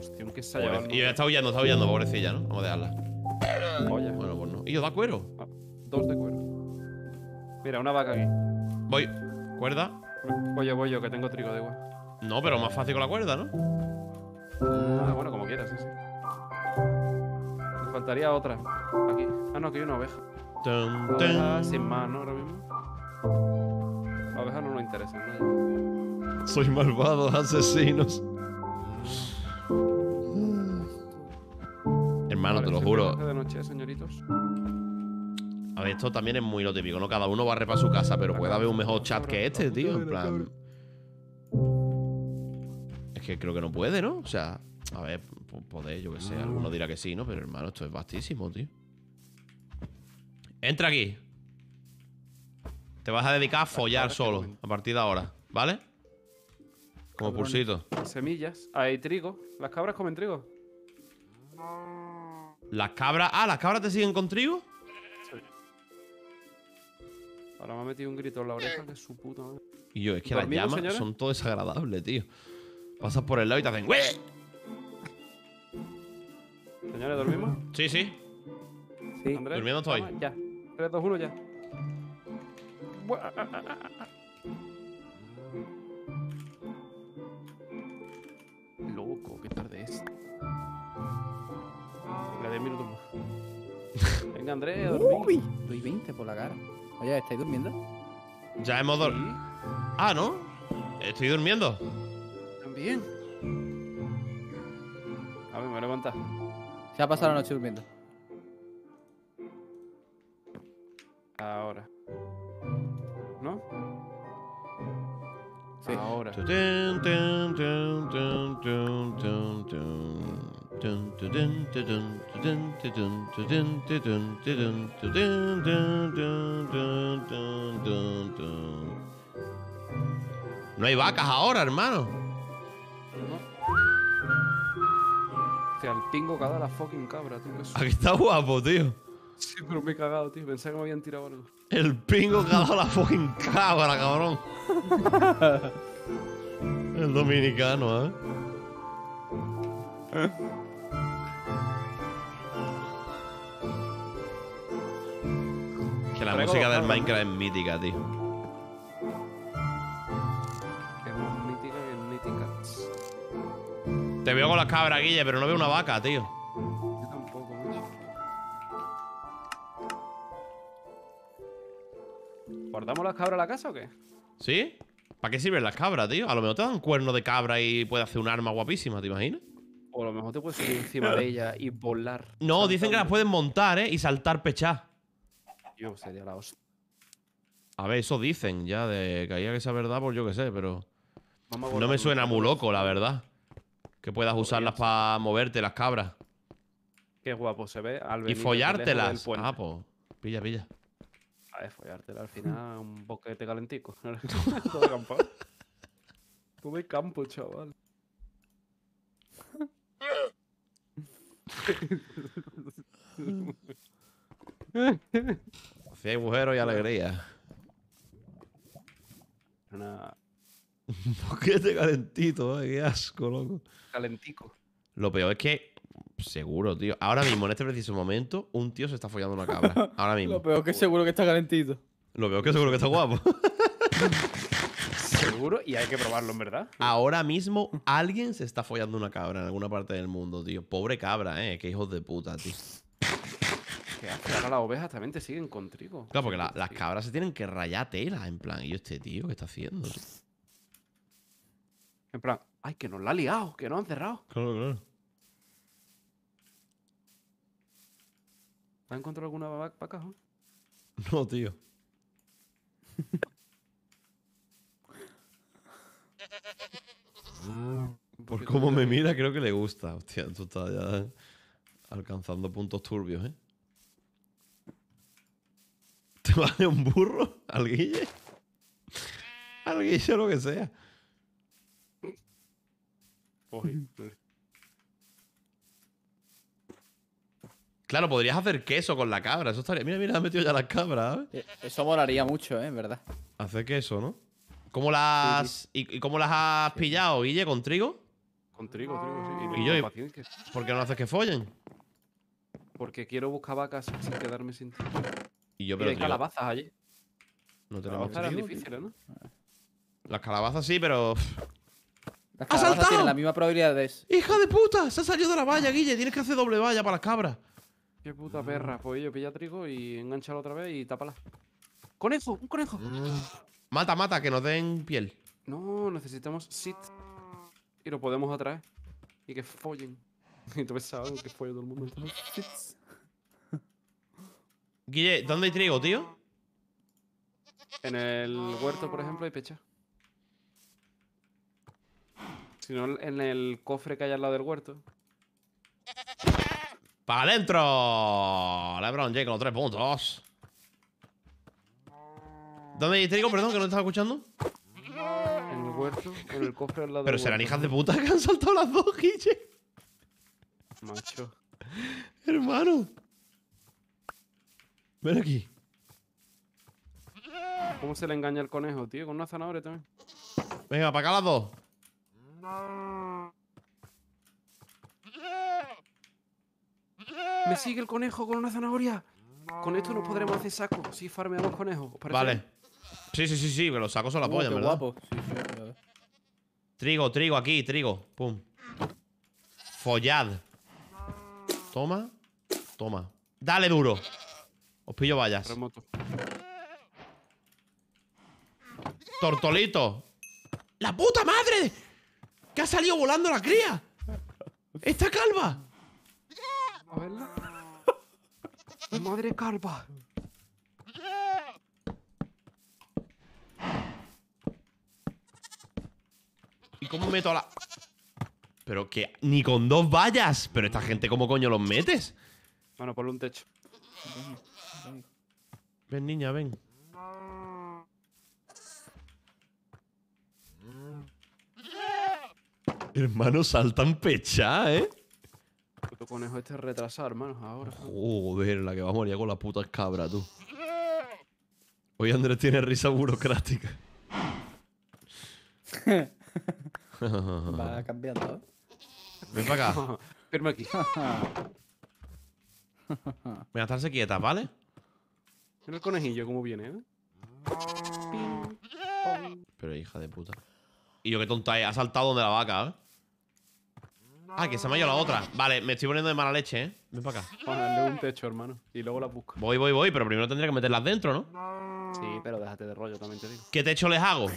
que Y está huyendo, está huyendo, pobrecilla, ¿no? Vamos a dejarla. Oye. Bueno, pues no. Y yo da cuero. Ah, dos de cuero. Mira, una vaca aquí. Voy. ¿Cuerda? Voy yo, voy yo, que tengo trigo de igual. No, pero más fácil con la cuerda, ¿no? Ah, bueno, como quieras, sí, Me faltaría otra. Aquí. Ah, no, aquí hay una oveja. Ah, Oveja sin más, ¿no? Ahora mismo. La oveja no nos interesa, ¿no? Soy malvado, asesinos. hermano, te lo juro. A ver, esto también es muy lo típico, ¿no? Cada uno va a para su casa, pero puede haber un mejor chat que este, tío. En plan. Es que creo que no puede, ¿no? O sea, a ver, poder, yo que sé. Alguno dirá que sí, ¿no? Pero hermano, esto es vastísimo, tío. Entra aquí. Te vas a dedicar a follar solo a partir de ahora, ¿vale? Como pulsito. Semillas. Hay trigo. Las cabras comen trigo. Las cabras. Ah, las cabras te siguen con trigo. Ahora me ha metido un grito en la oreja que es su puta madre. Y yo, es que las llamas son todo desagradables, tío. Pasas por el lado y te hacen. ¡Wee! Señores, ¿dormimos? Sí, sí. Sí. Durmiendo estoy. ya. 3, 2, 1, ya. Loco, qué tarde es. 10 minutos más. Venga, Andrés, a dormir. Uy, estoy 20 por la cara. Oye, ¿estáis durmiendo? Ya hemos dormido. Ah, ¿no? Estoy durmiendo. También. A ver, me levanta. Se ha pasado la noche durmiendo. Ahora. ¿No? Sí. Ahora. No hay vacas ahora, hermano. No. Te el pingo cada la fucking cabra, tío. Aquí está guapo, tío. Sí, pero me he cagado, tío. Pensé que me habían tirado algo. El pingo cagado la fucking cabra, cabrón. El dominicano, ¿Eh? la música del Minecraft es mítica, tío. Es mítica mítica. Te veo con las cabras, Guille, pero no veo una vaca, tío. Yo tampoco, ¿Portamos las cabras a la casa o qué? ¿Sí? ¿Para qué sirven las cabras, tío? A lo mejor te dan cuerno de cabra y puedes hacer un arma guapísima, ¿te imaginas? O a lo mejor te puedes subir encima de ella y volar. No, dicen que las pueden montar, ¿eh? Y saltar pechá. A ver, eso dicen ya, de que haya que saber verdad, pues yo qué sé, pero. No me suena muy loco, la verdad. Que puedas usarlas para moverte, las cabras. Qué guapo se ve. Al y follártelas. Ah, pues. Pilla, pilla. A ver, follártelas al final, un boquete calentico. Todo campo. Todo de campo, chaval. Si hay agujero y alegría. Un Boquete calentito, eh? qué asco, loco. Calentico. Lo peor es que, seguro, tío. Ahora mismo, en este preciso momento, un tío se está follando una cabra. Ahora mismo. Lo peor es que seguro que está calentito. Lo peor es que seguro que está guapo. seguro, y hay que probarlo, en verdad. Ahora mismo, alguien se está follando una cabra en alguna parte del mundo, tío. Pobre cabra, eh. Qué hijos de puta, tío que ahora las ovejas también te siguen con trigo. Claro, porque las cabras se tienen que rayar tela, en plan, y este tío, ¿qué está haciendo? En plan, ay, que nos la ha liado, que nos han cerrado. Claro, claro. ¿Has encontrado alguna vaca, Juan? No, tío. Por cómo me mira, creo que le gusta. Hostia, tú estás ya eh, alcanzando puntos turbios, ¿eh? Te vale un burro al guille. Al guille lo que sea. Pues. Claro, podrías hacer queso con la cabra. Eso estaría. Mira, mira, he metido ya la cabra. Eh, eso moraría mucho, ¿eh? En verdad. Hacer queso, ¿no? ¿Cómo las. ¿Y cómo las has pillado, Guille? ¿Con trigo? Con trigo, trigo, sí. Y, ¿Por qué no haces que follen? Porque quiero buscar vacas sin quedarme sin trigo. Y yo, pero. hay calabazas allí. No tenemos calabazas eran difíciles, ¿no? Las calabazas sí, pero. Las ¡Ha saltado! tienen ¡Hija de puta! Se ha salido de la valla, Guille. Tienes que hacer doble valla para las cabras. Qué puta perra. Pues yo pilla trigo y enganchalo otra vez y tápala. ¡Conejo! ¡Un conejo! Mm. Mata, mata, que nos den piel. No, necesitamos sit. Y lo podemos atraer. Y que follen. Y tú pensabas que follen todo el mundo. Guille, ¿dónde hay trigo, tío? En el huerto, por ejemplo, hay pecha. Si no, en el cofre que hay al lado del huerto. ¡Para adentro! LeBron James con los tres puntos. ¿Dónde hay trigo? Perdón, que no te estaba escuchando. En el huerto, en el cofre al lado Pero serán hijas de puta que han saltado las dos, Guille. Macho. Hermano. Ven aquí. ¿Cómo se le engaña el conejo, tío? Con una zanahoria también. Venga, para acá las dos. Me sigue el conejo con una zanahoria. Con esto nos podremos hacer saco. Si farmeamos conejos. Vale. Sí, sí, sí, sí, pero los sacos son la uh, polla, ¿verdad? verdad. Trigo, trigo, aquí, trigo. Pum. Follad. Toma. Toma. Dale duro. Os pillo vallas. Tortolito. ¡La puta madre! ¡Que ha salido volando la cría! ¡Está calva! Madre calva. ¿Y cómo meto a la.? Pero que ni con dos vallas. Pero esta gente, ¿cómo coño los metes? Bueno, ponle un techo. Ven. niña, ven. Hermano, saltan pecha, ¿eh? Puto conejo este retrasado, hermanos, ahora. Joder, la que va a morir con la puta cabra, tú. Hoy Andrés tiene risa burocrática. va cambiando, Ven para acá. firme aquí. Voy a estarse quietas, ¿vale? Mira el conejillo cómo viene, ¿eh? Pero hija de puta. Y yo qué tonta es. Ha saltado donde la vaca, ¿eh? Ah, que se me ha ido la otra. Vale, me estoy poniendo de mala leche, ¿eh? Ven para acá. Ponerle un techo, hermano. Y luego la busco. Voy, voy, voy. Pero primero tendría que meterlas dentro, ¿no? Sí, pero déjate de rollo, también te digo. ¿Qué techo les hago?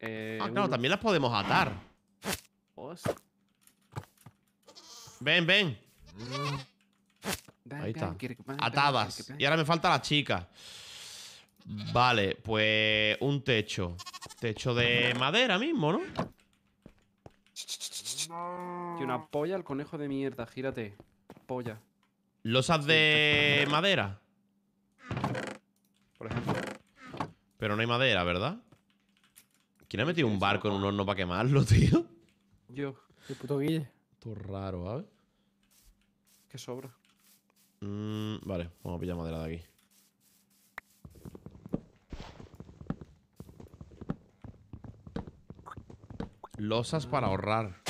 eh, ah, claro, también las podemos atar. Pues. Ven, ven. Ahí está. Atadas. Y ahora me falta la chica. Vale, pues un techo. Techo de madera mismo, ¿no? Tiene una polla al conejo de mierda, gírate. Polla. Losas de madera. Por ejemplo. Pero no hay madera, ¿verdad? ¿Quién ha metido un barco en un horno para quemarlo, tío? Yo, qué puto guille. Todo raro, ¿sabes? ¿Qué sobra. Mm, vale, vamos a pillar madera de aquí. Losas para ah. ahorrar.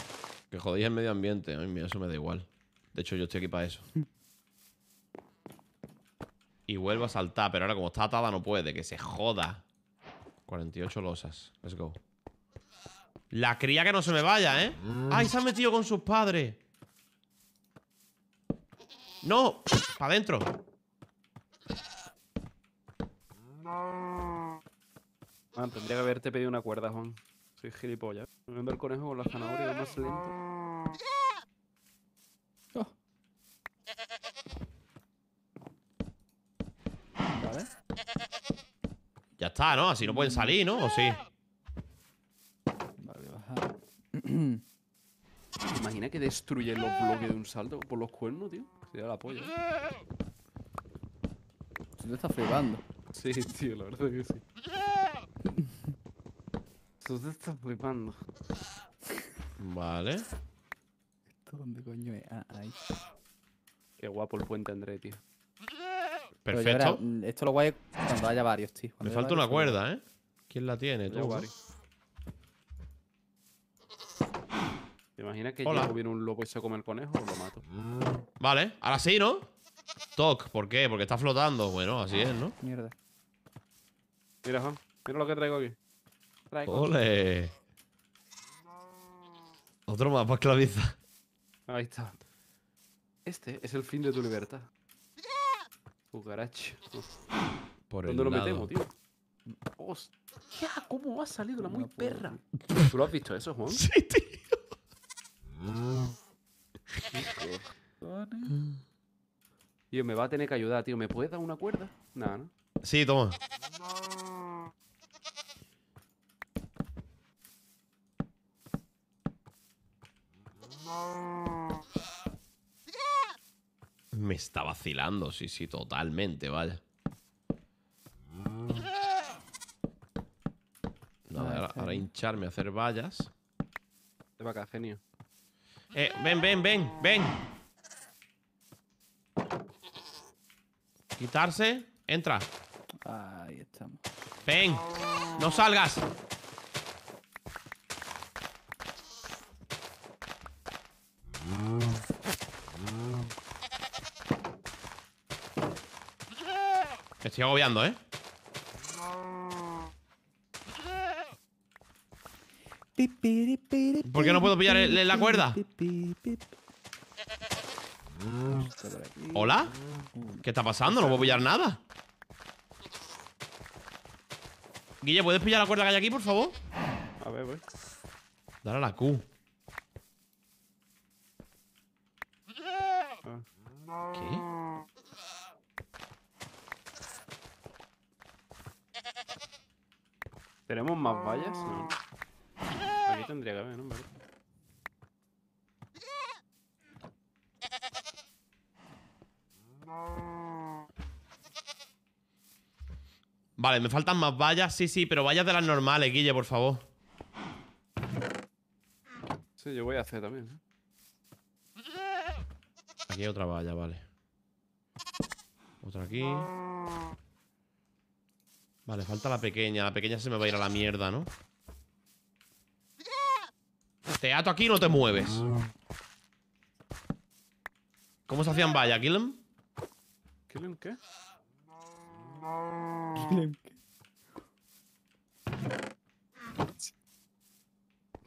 Que jodéis el medio ambiente. Ay, mira, eso me da igual. De hecho, yo estoy aquí para eso. Y vuelvo a saltar, pero ahora como está atada no puede. Que se joda. 48 losas. Let's go. La cría que no se me vaya, ¿eh? Mm. ¡Ay, se ha metido con sus padres! ¡No! ¡Para adentro! Ah, tendría que haberte pedido una cuerda, Juan. Soy gilipollas. Me el conejo con la zanahoria más lento. Oh. Vale. Ya está, ¿no? Así no pueden salir, ¿no? ¿O sí? Vale, bajar. Imagina que destruye los bloques de un salto por los cuernos, tío a la polla. Tú te estás flipando. Sí, tío, la verdad que sí. Tú te estás flipando. Vale. ¿Esto dónde coño es? Ah, ahí. Qué guapo el puente André, tío. Perfecto. esto lo guay cuando haya varios, tío. Me falta una cuerda, ¿eh? ¿Quién la tiene? Tú. ¿Te imaginas que Hola. viene un lobo y se come el conejo lo mato? Vale, ahora sí, ¿no? Toc, ¿por qué? Porque está flotando. Bueno, así es, ¿no? Mierda. Mira, Juan, mira lo que traigo aquí. Traigo. ¡Ole! Otro mapa esclaviza. Ahí está. Este es el fin de tu libertad. Cucaracho. Por ¿Dónde lo metemos, tío? ¡Hostia! ¿Cómo ha salido la muy perra? ¿Tú lo has visto eso, Juan? Sí, tío. Tío, me va a tener que ayudar, tío. ¿Me puedes dar una cuerda? Nada, ¿no? Sí, toma. Me está vacilando, sí, sí, totalmente, vaya. ahora, hincharme a hacer vallas. Te va genio. Eh, ven, ven, ven, ven. Quitarse. Entra. Ahí estamos. Ven. No salgas. Me estoy agobiando, ¿eh? ¿Por qué no puedo pillar la cuerda? ¿Hola? ¿Qué está pasando? No puedo pillar nada. Guille, ¿puedes pillar la cuerda que hay aquí, por favor? A ver, voy. Dale a la Q. ¿Qué? ¿Tenemos más vallas? Vale. me faltan más vallas, sí, sí, pero vallas de las normales, Guille, por favor. Sí, yo voy a hacer también. ¿eh? Aquí hay otra valla, vale. Otra aquí. Vale, falta la pequeña. La pequeña se me va a ir a la mierda, ¿no? Te ato aquí y no te mueves. ¿Cómo se hacían vallas, Killem? ¿Killem qué? qué?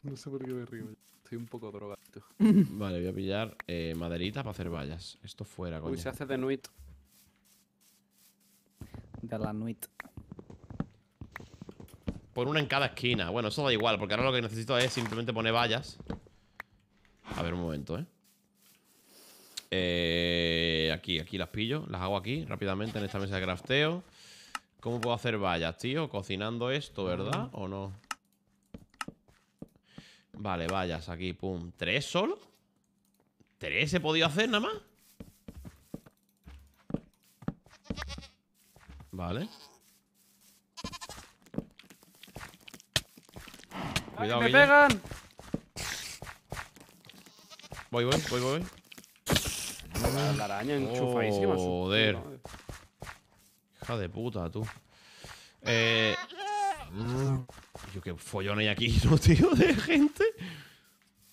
No sé por qué me río. Estoy un poco drogado. vale, voy a pillar eh, maderita para hacer vallas. Esto fuera, coño. Uy, se hace de nuit. De la nuit. Pon una en cada esquina. Bueno, eso da igual, porque ahora lo que necesito es simplemente poner vallas. A ver, un momento, ¿eh? eh aquí, aquí las pillo. Las hago aquí, rápidamente, en esta mesa de crafteo. ¿Cómo puedo hacer vallas, tío? Cocinando esto, ¿verdad? ¿O no? Vale, vallas aquí, pum. ¿Tres solo? ¿Tres he podido hacer nada más? Vale. ¡Me pegan! Voy, voy, voy, voy. La, araña enchufadísima. Joder. Hija de puta, tú. Eh. Mm, yo qué follón hay aquí, ¿no, tío? De gente.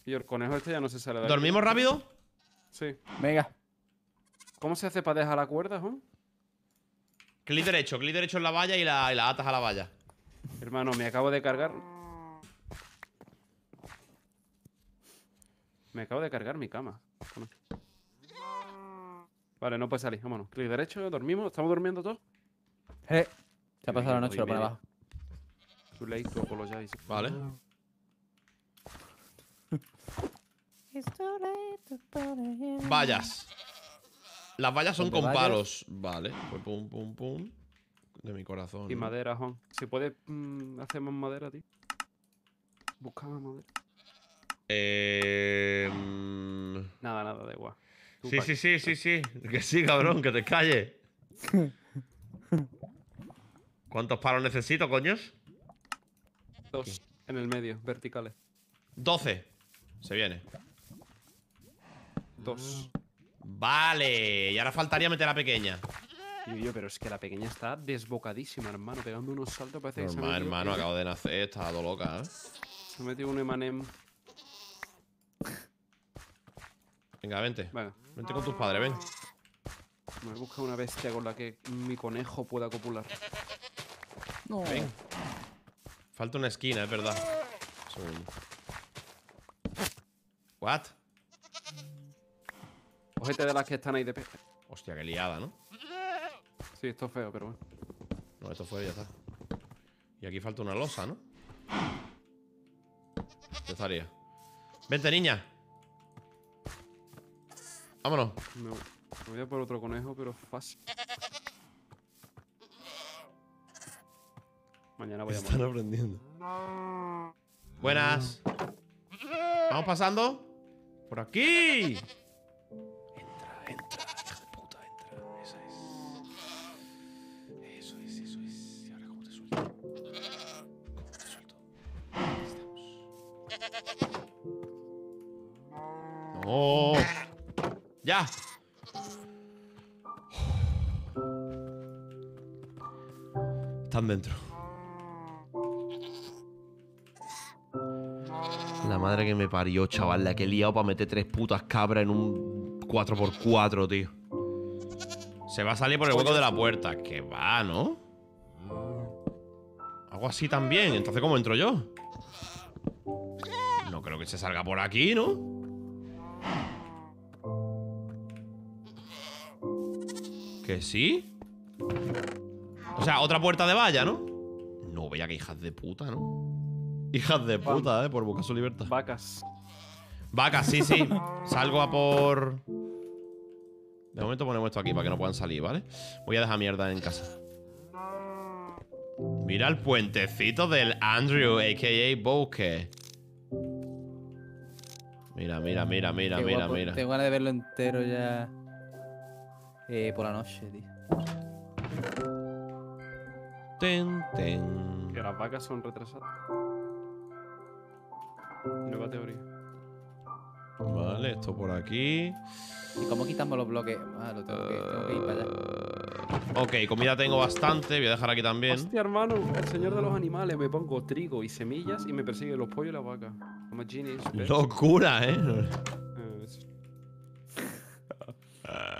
Y el conejo este ya no se sale de ¿Dormimos rápido? Sí. Venga. ¿Cómo se hace para dejar la cuerda, Juan? Clic derecho, clic derecho en la valla y la, y la atas a la valla. Hermano, me acabo de cargar Me acabo de cargar mi cama. Vale, no puedes salir, vámonos. Clic derecho, dormimos, ¿estamos durmiendo todos? Eh, se ha pasado la noche, lo pone abajo. Vale. Vallas. Las vallas son con palos. Vale, pues pum, pum, pum. De mi corazón. Y madera, Juan. Si puedes, mm, hacer más madera, tío. Buscaba madera. Eh... Nada, nada, da igual. sí, sí, sí, sí, sí. Que sí, cabrón, que te calle ¿Cuántos palos necesito, coños? Dos, en el medio, verticales. Doce. Se viene. Dos. Vale, y ahora faltaría meter a la pequeña. Yo, pero es que la pequeña está desbocadísima, hermano. Pegando unos saltos parece que se hermano, acabo de nacer, está todo loca, ¿eh? Se metido un Emanem. Venga, vente. Vente con tus padres, ven. Me busca una bestia con la que mi conejo pueda copular. No. Ven. Falta una esquina, es verdad. What? Ojete de las que están ahí de peste. Hostia, qué liada, ¿no? Sí, esto es feo, pero bueno. No, esto fue ya está. Y aquí falta una losa, ¿no? Ya estaría. Vente, niña. Vámonos. voy a por otro conejo, pero fácil. Mañana voy a morir. Están aprendiendo. Buenas. Vamos pasando. Por aquí. Entra, entra. puta, entra. Esa es. Eso es, eso es. ¿Y ahora cómo te suelto? ¿Cómo te suelto? Ahí estamos. No. Ya. Están dentro. La madre que me parió, chaval. La que he liado para meter tres putas cabras en un 4x4, tío. Se va a salir por el hueco de la puerta. Que va, ¿no? Hago así también. Entonces, ¿cómo entro yo? No creo que se salga por aquí, ¿no? ¿Que sí? O sea, otra puerta de valla, ¿no? No, veía que hijas de puta, ¿no? Hijas de puta, ¿eh? Por buscar su libertad. Vacas. Vacas, sí, sí. Salgo a por... De momento ponemos esto aquí para que no puedan salir, ¿vale? Voy a dejar mierda en casa. Mira el puentecito del Andrew, a.k.a. Bouke. Mira, mira, mira, mira, mira, mira. Tengo ganas de verlo entero ya. Eh, por la noche, tío. Ten, ten. Que las vacas son retrasadas. Nueva teoría. Vale, esto por aquí. ¿Y cómo quitamos los bloques? Ah, lo tengo, que, ir para allá. Eh, ok, comida tengo bastante, voy a dejar aquí también. Hostia, hermano, el señor de los animales. Me pongo trigo y semillas y me persigue los pollos y las vacas. Locura, eh.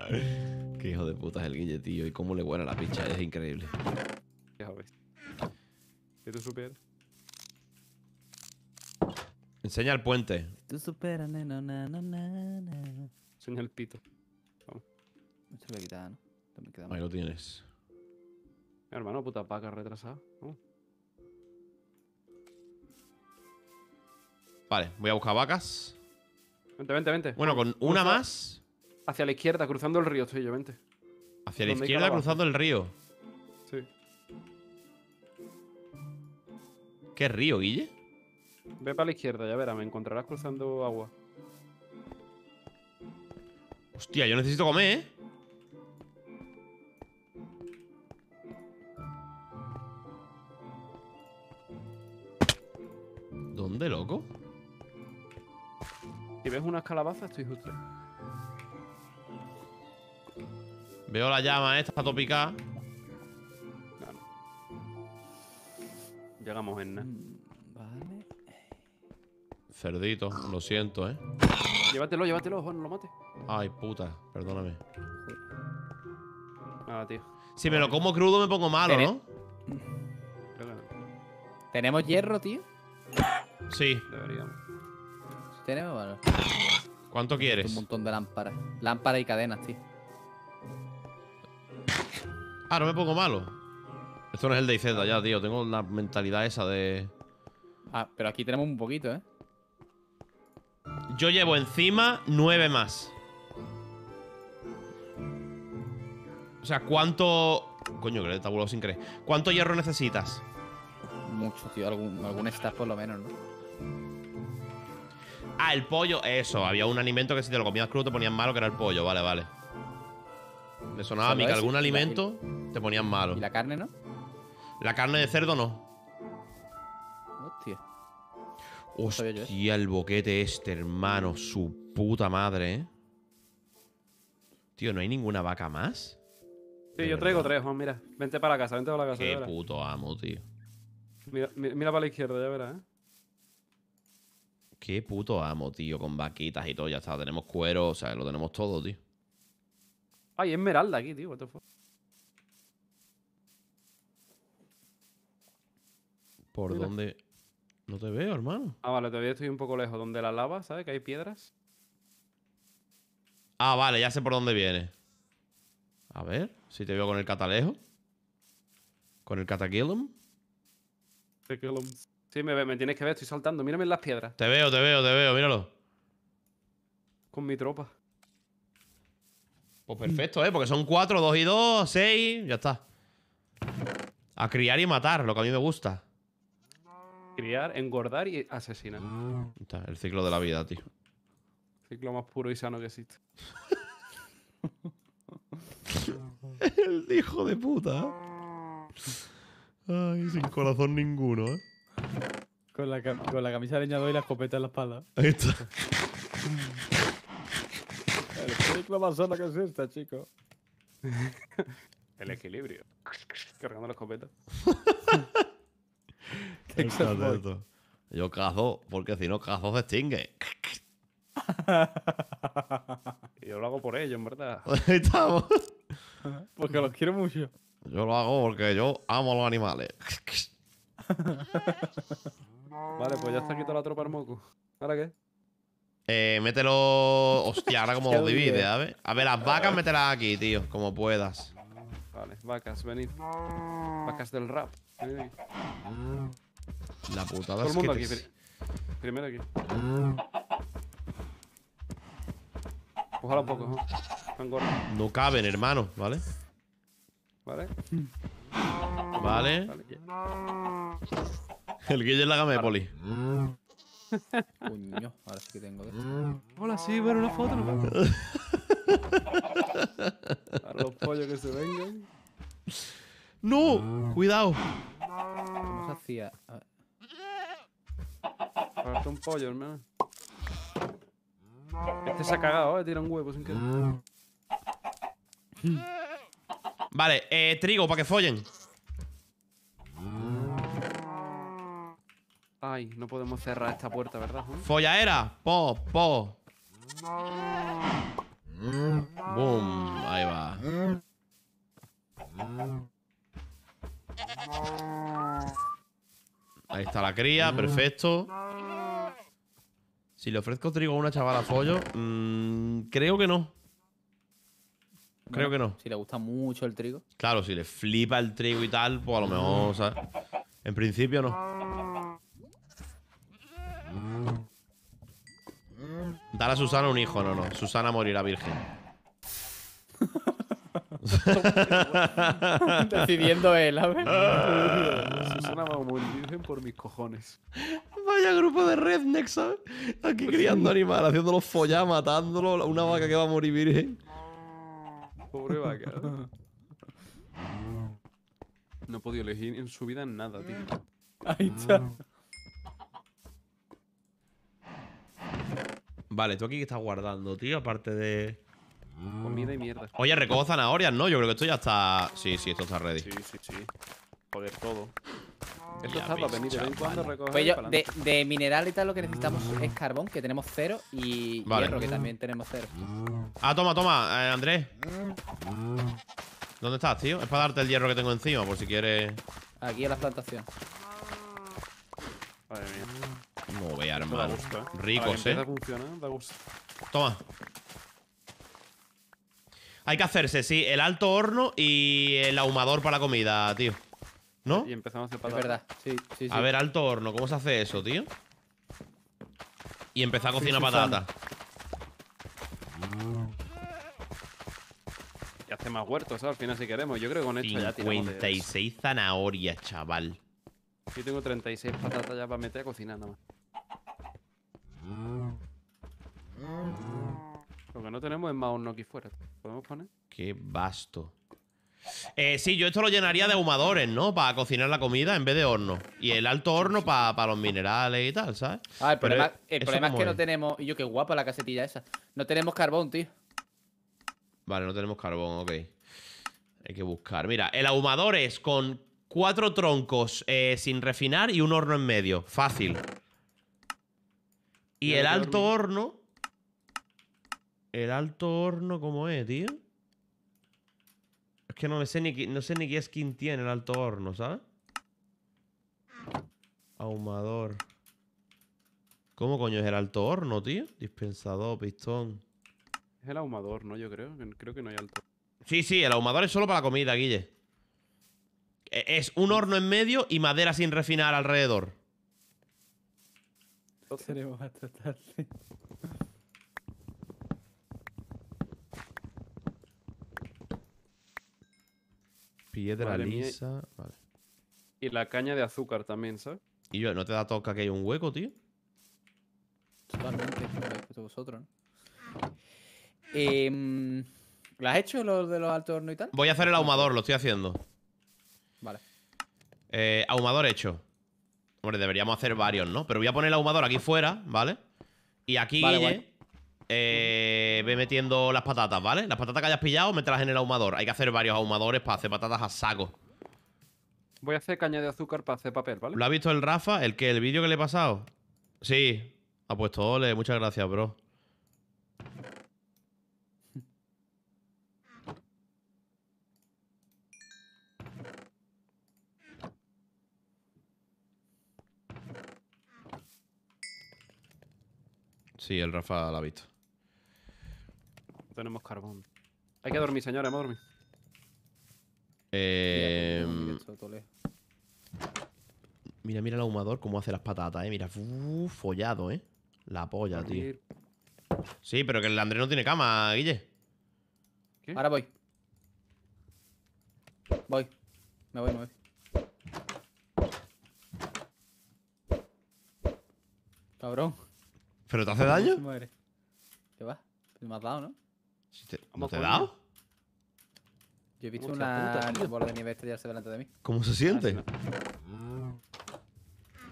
eh Qué hijo de puta es el Guille, tío. Y cómo le huele la picha, es increíble. Qué tú superas? Enseña el puente. tú superas, nena, na, na, na, Enseña el pito. Vamos. Ahí lo tienes. hermano, puta vaca, retrasada. Vale, voy a buscar vacas. Vente, vente, vente. Bueno, con una más. Hacia la izquierda, cruzando el río estoy yo, vente. Hacia la izquierda, cruzando el río. Sí. ¿Qué río, Guille? Ve para la izquierda, ya verás, me encontrarás cruzando agua. Hostia, yo necesito comer, ¿eh? ¿Dónde, loco? Si ves unas calabazas, estoy justo. Veo la llama esta, está topica. Llegamos en Vale. Cerdito, lo siento, ¿eh? Llévatelo, llévatelo, Juan, no lo mate. Ay, puta, perdóname. Nada, tío. Si me lo como crudo me pongo malo, ¿no? ¿Tenemos hierro, tío? Sí. Deberíamos. Tenemos, ¿Cuánto quieres? Un montón de lámparas. Lámparas y cadenas, tío. Ah, no me pongo malo. Esto no es el de IZ ya, tío. Tengo la mentalidad esa de... Ah, pero aquí tenemos un poquito, ¿eh? Yo llevo encima nueve más. O sea, ¿cuánto...? Coño, que le he sin creer. ¿Cuánto hierro necesitas? Mucho, tío. Algún, algún por lo menos, ¿no? Ah, el pollo. Eso, había un alimento que si te lo comías crudo te ponían malo, que era el pollo. Vale, vale sonaba mica. Algún alimento te ponían malo. ¿Y la carne no? La carne de cerdo no. Hostia. Hostia, el boquete este, hermano. Su puta madre, ¿eh? Tío, ¿no hay ninguna vaca más? Sí, yo traigo tres, Juan, mira. Vente para la casa, vente para la casa. Qué puto amo, tío. Mira, mira, para la izquierda, ya verás, ¿eh? Qué puto amo, tío, con vaquitas y todo, ya está. Tenemos cuero, o sea, lo tenemos todo, tío. Ay, esmeralda aquí, tío. ¿Por dónde? No te veo, hermano. Ah, vale, todavía estoy un poco lejos. Donde la lava, ¿sabes? Que hay piedras. Ah, vale, ya sé por dónde viene. A ver, si te veo con el catalejo. Con el cataquilum? Sí, me, me tienes que ver, estoy saltando. Mírame en las piedras. Te veo, te veo, te veo, míralo. Con mi tropa. Pues perfecto, ¿eh? Porque son cuatro, dos y dos, seis, ya está. A criar y matar, lo que a mí me gusta. Criar, engordar y asesinar. el ciclo de la vida, tío. ciclo más puro y sano que existe. el hijo de puta. ¿eh? Ay, sin corazón ninguno, ¿eh? Con la, con la camisa de leñador y la escopeta en la espalda. Ahí está más zona que es esta, chico? El equilibrio. Cargando la escopeta. Yo cazo, porque si no cazo se extingue. Yo lo hago por ellos, en verdad. Ahí estamos. Porque los quiero mucho. Yo lo hago porque yo amo a los animales. vale, pues ya está quitado la tropa al moco. ¿Ahora qué? Eh, mételo. Hostia, ahora como lo divide, a ver. A ver, las vacas mételas aquí, tío, como puedas. Vale, vacas, venid. Vacas del rap. La putada Todo que primero aquí. Ah. Ojalá un poco, ¿no? No caben, hermano, ¿vale? Vale. Vale. El Guille es la gama de poli. Coño, ahora sí que tengo. Hola, sí, ver una foto. Para los pollos que se vengan. ¡No! ¡Cuidado! ¿Cómo se hacía? A ver. un pollo, hermano. Este se ha cagado, eh. Tira un huevo sin querer. Vale, eh, trigo, para que follen. Ay, no podemos cerrar esta puerta, ¿verdad? Follaera. Po, po. Boom. Ahí va. Ahí está la cría, perfecto. Si le ofrezco trigo a una chavala follo mm, creo que no. Creo que no. Si le gusta mucho el trigo. Claro, si le flipa el trigo y tal, pues a lo mejor, o sea, en principio no. Dar a Susana un hijo, no, no. Susana morirá virgen. Decidiendo él, a ver. Susana va a morir virgen por mis cojones. Vaya grupo de rednecks, ¿sabes? Aquí criando animales, haciéndolos follar, matándolos. Una vaca que va a morir virgen. Pobre vaca. ¿no? podía he podido elegir en su vida nada, tío. Ahí está. Vale, ¿tú aquí qué estás guardando, tío? Aparte de... Comida y mierda. Oye, recojo zanahorias, ¿no? Yo creo que esto ya está... Sí, sí, esto está ready. Sí, sí, sí. Joder, todo. Esto está para venir de vez Pues yo, de, mineral y tal lo que necesitamos mm. es carbón, que tenemos cero, y hierro, que también tenemos cero. Ah, toma, toma, eh, Andrés. ¿Dónde estás, tío? Es para darte el hierro que tengo encima, por si quieres... Aquí en la plantación. Madre mía. No voy ahora, eh. Ricos, eh. Toma. Hay que hacerse, sí, el alto horno y el ahumador para la comida, tío. ¿No? Y empezamos a Es verdad, sí, sí, A ver, alto horno, ¿cómo se hace eso, tío? Y empezar a cocinar patata. Y hace más huertos, ¿sabes? al final si queremos. Yo creo que con esto 56 ya zanahorias, chaval. Yo tengo 36 patatas ya para meter a cocinar nada más. Lo que no tenemos es más horno aquí fuera. ¿Podemos poner? Qué basto! Eh, sí, yo esto lo llenaría de ahumadores, ¿no? Para cocinar la comida en vez de horno. Y el alto horno para los minerales y tal, ¿sabes? Ah, el problema, es que no tenemos... Y yo, qué guapa la casetilla esa. No tenemos carbón, tío. Vale, no tenemos carbón, ok. Hay que buscar. Mira, el ahumador es con cuatro troncos eh, sin refinar y un horno en medio. Fácil. Y el alto horno... El alto horno, ¿cómo es, tío? Es que no sé ni, no sé ni qué skin tiene el alto horno, ¿sabes? Ahumador. ¿Cómo coño es el alto horno, tío? Dispensador, pistón. Es el ahumador, ¿no? Yo creo. Creo que no hay alto. Sí, sí, el ahumador es solo para la comida, Guille. E-, es un horno en medio y madera sin refinar alrededor. Seremos a tratar Piedra lisa. Vale. Y la caña de azúcar también, ¿sabes? Y yo, ¿no te da toca que hay un hueco, tío? Totalmente, vosotros, ¿no? Eh, em, ¿Lo has hecho, lo de los altos hornos y tal? Voy a hacer el ahumador, lo estoy haciendo. Vale. Eh, ahumador hecho. Hombre, deberíamos hacer varios, ¿no? Pero voy a poner el ahumador aquí fuera, ¿vale? Y aquí, eh, ve metiendo las patatas, ¿vale? Las patatas que hayas pillado, mételas en el ahumador. Hay que hacer varios ahumadores para hacer patatas a saco. Voy a hacer caña de azúcar para hacer papel, ¿vale? ¿Lo ha visto el Rafa? ¿El que ¿El vídeo que le he pasado? Sí. Ha puesto ole. Muchas gracias, bro. Sí, el Rafa la ha visto. Tenemos carbón. Hay que dormir, señores, vamos a dormir. Eh... Mira, mira el ahumador cómo hace las patatas, eh. Mira, follado, eh. La polla, tío. Sí, pero que el Andrés no tiene cama, Guille. Ahora voy. Voy. Me voy, me voy. Cabrón. ¿Pero te hace daño? ¿Qué va? Me has dado, ¿no? ¿No te he dado? Yo he visto una bola de nieve estrellarse delante de mí. ¿Cómo se siente? Ah,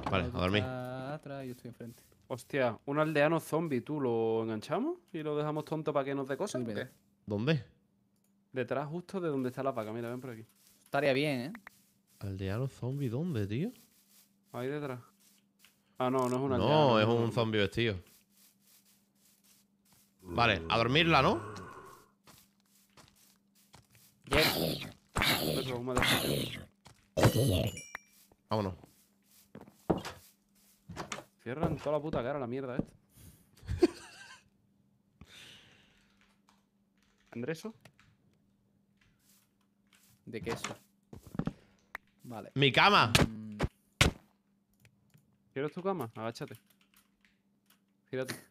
ah. vale, a dormir. Atrás, yo estoy enfrente. Hostia, un aldeano zombie, ¿tú lo enganchamos? ¿Y lo dejamos tonto para que nos dé cosas? ¿Dónde? Detrás, justo de donde está la vaca. Mira, ven por aquí. Estaría bien, ¿eh? ¿Aldeano zombie dónde, tío? Ahí detrás. Ah, no, no es un aldeano. No, es un zombie vestido. Vale, a dormirla, ¿no? Bien. Vámonos. Cierran toda la puta cara la mierda, ¿eh? ¿Andreso? De queso. Vale. ¡Mi cama! Mm. ¿Quieres tu cama? Agáchate. Gírate.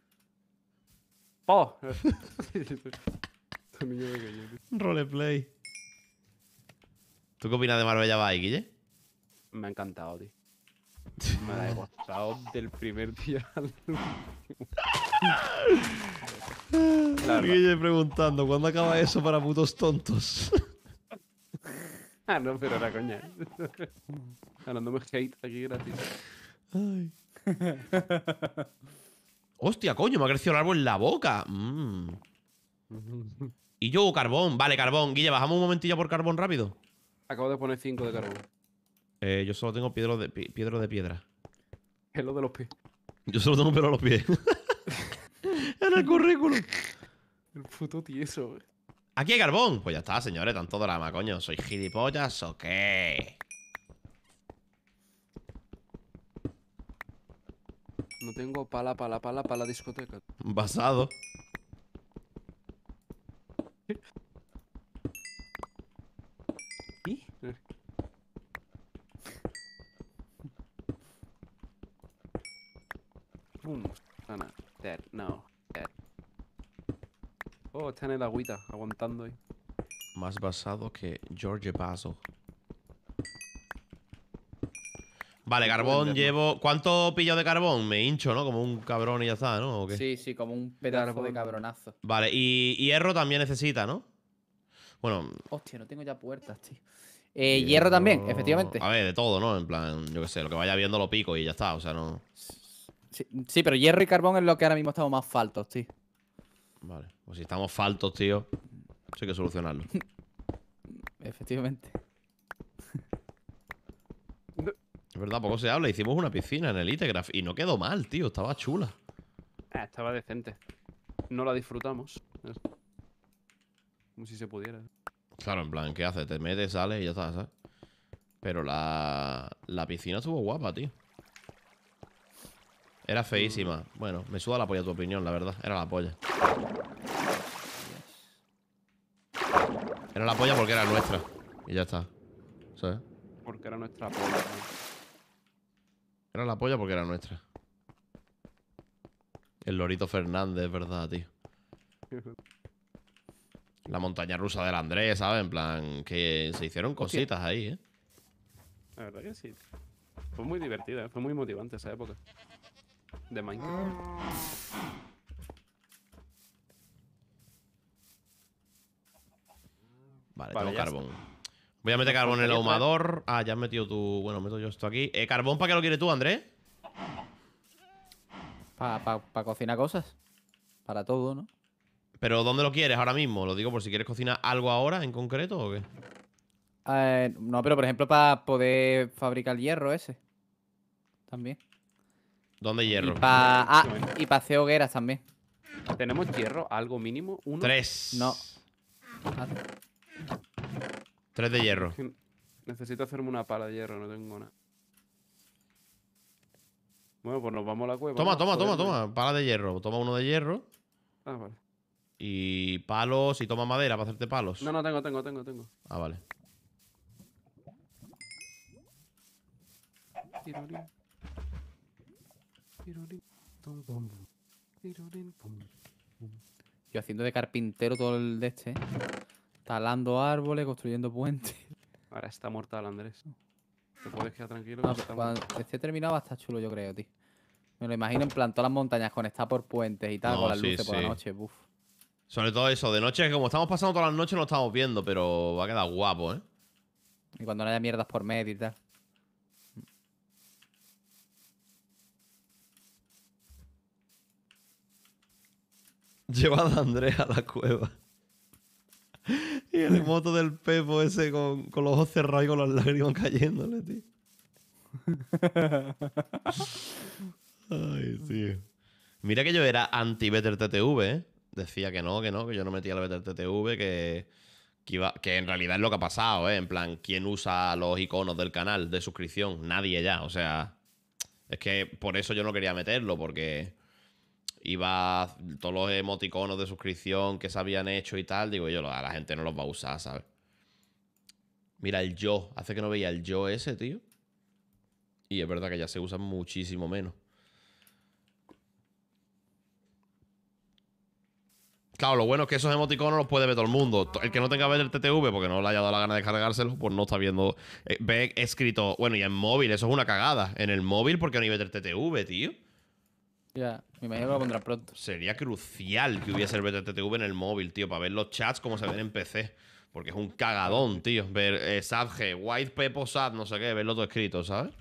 Oh. Roleplay. ¿Tú qué opinas de Marbella Bay, Guille? Me ha encantado, tío. Me ha he gustado del primer día al último. Guille preguntando, ¿cuándo acaba eso para putos tontos? ah, no, pero la coña. ¿eh? Ganándome hate aquí gratis. Ay. Hostia, coño, me ha crecido el árbol en la boca. Mm. Y yo, carbón. Vale, carbón. Guille, bajamos un momentillo por carbón rápido. Acabo de poner 5 de carbón. Eh, yo solo tengo piedra de, piedra de piedra. lo de los pies. Yo solo tengo pelo de los pies. en el currículum. El puto tieso, eh. Aquí hay carbón. Pues ya está, señores. Tanto drama, coño. ¿Soy gilipollas o qué? No tengo pala, pala, pala para la discoteca. Basado. ¿Y? Dead. No. Oh, está en el agüita, aguantando ahí. Más basado que George Basil. Vale, carbón llevo. ¿Cuánto pillo de carbón? Me hincho, ¿no? Como un cabrón y ya está, ¿no? Sí, sí, como un pedazo de cabronazo. Vale, y hierro también necesita, ¿no? Bueno. Hostia, no tengo ya puertas, tío. Eh, hierro... también, efectivamente. A ver, de todo, ¿no? En plan, yo qué sé, lo que vaya viendo lo pico y ya está, o sea, no. Sí, sí pero hierro y carbón es lo que ahora mismo estamos más faltos, tío. Vale, pues si estamos faltos, tío, hay que solucionarlo. efectivamente. Es verdad, poco se habla. Hicimos una piscina en el Itegraph y no quedó mal, tío. Estaba chula. Ah, estaba decente. No la disfrutamos. Como si se pudiera. Claro, en plan, ¿qué haces? Te metes, sales y ya está, ¿sabes? Pero la, la piscina estuvo guapa, tío. Era feísima. Bueno, me suda la polla tu opinión, la verdad. Era la polla. Era la polla porque era nuestra. Y ya está. ¿Sabes? Porque era nuestra polla. Era la polla porque era nuestra. El Lorito Fernández, ¿verdad, tío? La montaña rusa del Andrés, ¿sabes? En plan, que se hicieron cositas ahí, ¿eh? La verdad que sí. Fue muy divertida, fue muy motivante esa época. De Minecraft. Vale, tengo carbón. Voy a meter carbón en el pues. ahumador. Ah, ya has metido tu... Bueno, meto yo esto aquí. Eh, ¿Carbón para qué lo quieres tú, Andrés? Para cocinar cosas. Para todo, ¿no? Pero ¿dónde lo quieres ahora mismo? Lo digo por si quieres cocinar algo ahora en concreto o qué. Eh, no, pero por ejemplo para poder fabricar hierro ese. También. ¿Dónde hierro? Y para ah, pues, y pa hacer hogueras también. ¿Tenemos hierro? ¿Algo mínimo? ¿Uno? Tres. No. Tres de hierro. Necesito hacerme una pala de hierro, no tengo nada. Bueno, pues nos vamos a la cueva. Toma, toma, toma, toma. Pala de hierro. Toma uno de hierro. Ah, vale. Y palos y toma madera para hacerte palos. No, no, tengo, tengo, tengo, tengo. Ah, vale. Yo haciendo de carpintero todo el de este. ¿eh? Talando árboles, construyendo puentes. Ahora está mortal, Andrés. Te puedes quedar tranquilo. cuando esté terminado va a estar chulo, yo creo, tío. Me lo imagino en plan todas las montañas conectadas por puentes y tal, con las por la noche, Sobre todo eso, de noche, como estamos pasando todas las noches, no estamos viendo, pero va a quedar guapo, ¿eh? Y cuando no haya mierdas por medio y tal. Lleva a Andrés a la cueva el moto del Pepo ese con, los ojos cerrados y con las lágrimas cayéndole, tío. Ay, tío. Mira que yo era anti betterttv TTV, ¿eh? Decía que no, que no, que yo no metía la Better que, que, que en realidad es lo que ha pasado, ¿eh? En plan, ¿quién usa los iconos del canal de suscripción? Nadie ya, o sea. Es que por eso yo no quería meterlo, porque iba todos los emoticonos de suscripción que se habían hecho y tal, digo yo, la gente no los va a usar, ¿sabes? Mira, el yo, hace que no veía el yo ese, tío. Y es verdad que ya se usa muchísimo menos. Claro, lo bueno es que esos emoticonos los puede ver todo el mundo. El que no tenga ver el TTV porque no le haya dado la gana de cargárselo, pues no está viendo. Eh, ve escrito. Bueno, y en móvil, eso es una cagada. En el móvil, porque no hay ver el TTV, tío. Ya, me imagino que lo pronto. Sería crucial que hubiese el BTTV en el móvil, tío, para ver los chats como se ven en PC. Porque es un cagadón, tío. Ver eh, SADG, White Pepo SAD, no sé qué, verlo todo escrito, ¿sabes?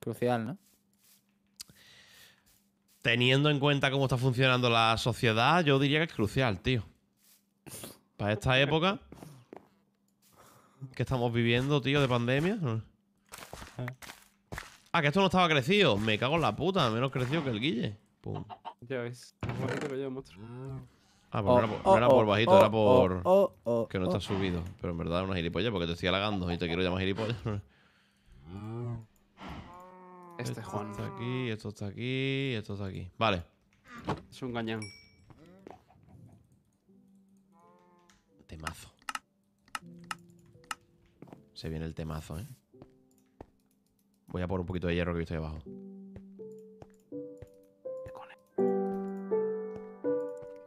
Crucial, ¿no? Teniendo en cuenta cómo está funcionando la sociedad, yo diría que es crucial, tío. Para esta época que estamos viviendo, tío, de pandemia. ¿no? Ah. Ah, que esto no estaba crecido. Me cago en la puta. Menos crecido que el Guille. Pum. Ya ves. Ah, pues no, era oh, por, era oh, por bajito, era oh, por. que no está subido. Pero en verdad es una gilipollas porque te estoy halagando y te quiero llamar gilipollas. Este es Juan. Está aquí, esto está aquí, esto está aquí. Vale. Es un gañán. Temazo. Se viene el temazo, eh. Voy a por un poquito de hierro que he visto ahí abajo.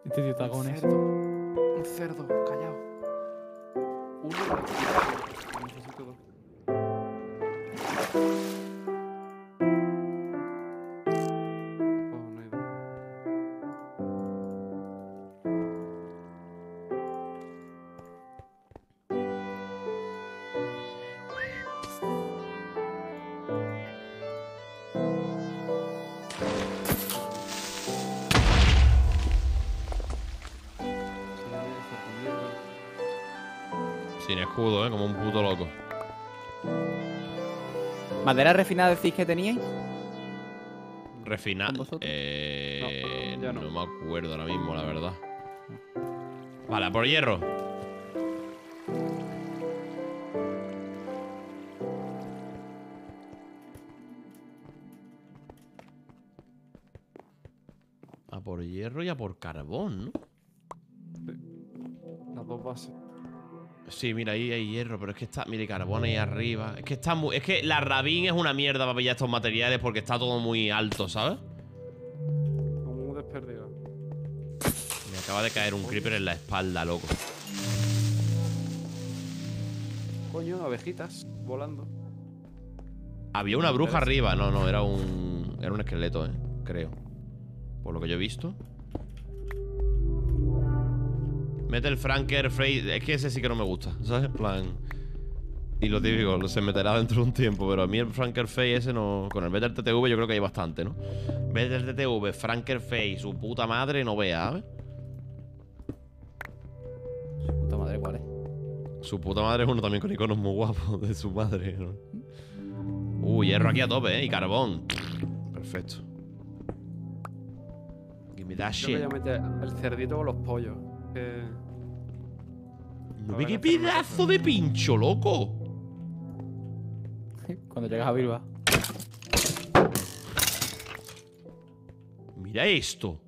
Este tío está con esto. Un cerdo, callado. Uno. ¿Madera refinada decís que teníais? ¿Refinada? Eh, no, me acuerdo ahora mismo, la verdad. Vale, por hierro. A por hierro y a por carbón, ¿no? Sí, mira, ahí hay hierro, pero es que está... mira, carbón ahí arriba. Es que está muy... Es que la rabín es una mierda para pillar estos materiales porque está todo muy alto, ¿sabes? Un desperdicio. Me acaba de caer un creeper en la espalda, loco. Coño, abejitas volando. Había una bruja arriba. No, no, era un... Era un esqueleto, eh, creo. Por lo que yo he visto. Mete el Franker, Frey... Es que ese sí que no me gusta, ¿sabes? En plan... Y lo típico, se meterá dentro de un tiempo, pero a mí el Franker Face ese no... Con el Better TTV yo creo que hay bastante, ¿no? Better TTV, Franker Face, su puta madre no vea, ¿sabes? ¿eh? Su puta madre, ¿cuál es? Su puta madre es uno también con iconos muy guapos de su madre, ¿no? Uh, hierro aquí a tope, ¿eh? Y carbón. Perfecto. el cerdito con los pollos. No eh, qué pedazo de pincho, loco. Cuando llegas a Bilba. Mira esto.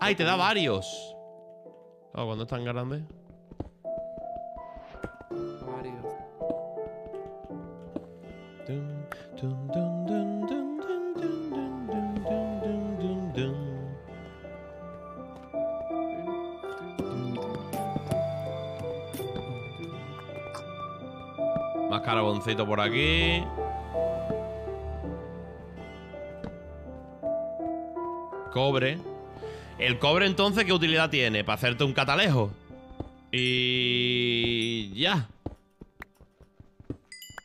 ¡Ay, te da varios! Ah, cuando están tan Caraboncito por aquí. Cobre. ¿El cobre entonces qué utilidad tiene? Para hacerte un catalejo. Y... Ya.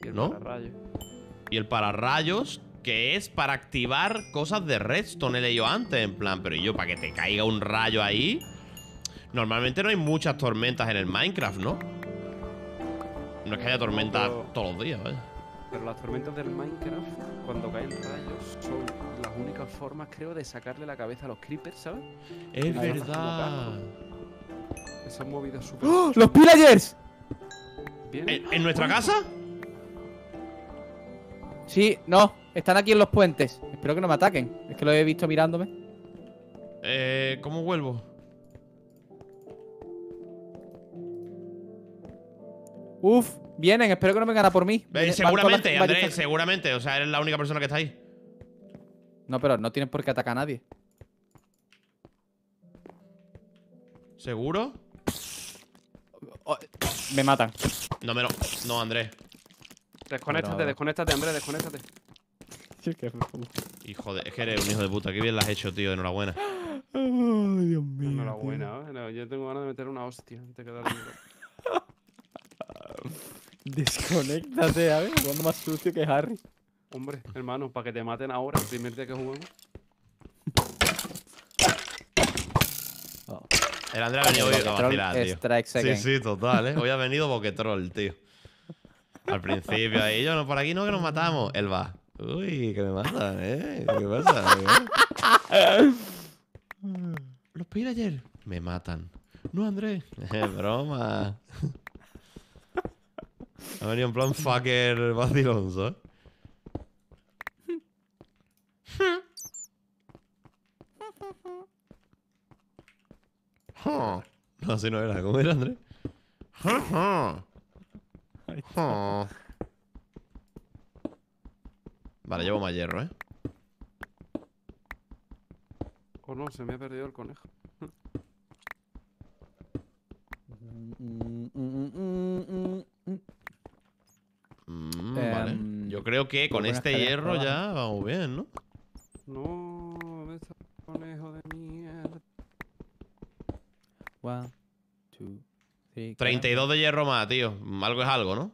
¿Y ¿No? Y el pararrayos, que es para activar cosas de redstone, he leído antes, en plan, pero yo para que te caiga un rayo ahí. Normalmente no hay muchas tormentas en el Minecraft, ¿no? No es que haya tormenta todos los días, ¿eh? Pero las tormentas del Minecraft, cuando caen rayos, son las únicas formas, creo, de sacarle la cabeza a los creepers, ¿sabes? Es verdad. ¡Oh, ¡Los pillagers! ¿En, nuestra casa? Sí, no, están aquí en los puentes. Espero que no me ataquen. Es que lo he visto mirándome. Eh, ¿cómo vuelvo? Uf, vienen, espero que no vengan a por mí. Eh, seguramente, Andrés, seguramente. O sea, eres la única persona que está ahí. No, pero no tienes por qué atacar a nadie. ¿Seguro? Oh, eh, me matan. No me lo. No, Andrés. Desconéctate, desconéctate, Andrés, desconéctate. hijo de. Es que eres un hijo de puta. Qué bien las has hecho, tío. Enhorabuena. Ay, Dios mío. Enhorabuena, yo tengo ganas de meter una hostia de Desconéctate, a ver, jugando más sucio que Harry. Hombre, hermano, para que te maten ahora, el primer día que jugamos. El André ha venido hoy a vacilar, tío. Sí, sí, total, ¿eh? Hoy ha venido boquetrol, tío. Al principio, ahí yo, no, por aquí no, que nos matamos. Él va. Uy, que me matan, ¿eh? ¿Qué pasa? Los pillé Me matan. No, André. broma. Ha venido en plan fucker vacilón, ¿sabes? ¿eh? No, así no era. ¿Cómo era, Andrés? Vale, llevo más hierro, ¿eh? Oh no, se me ha perdido el conejo. Mm, mm, mm, Mm, em, vale. Yo creo que con este hierro ya vamos bien, ¿no? No, conejo de mierda. 32 de hierro más, tío. Algo es algo, ¿no?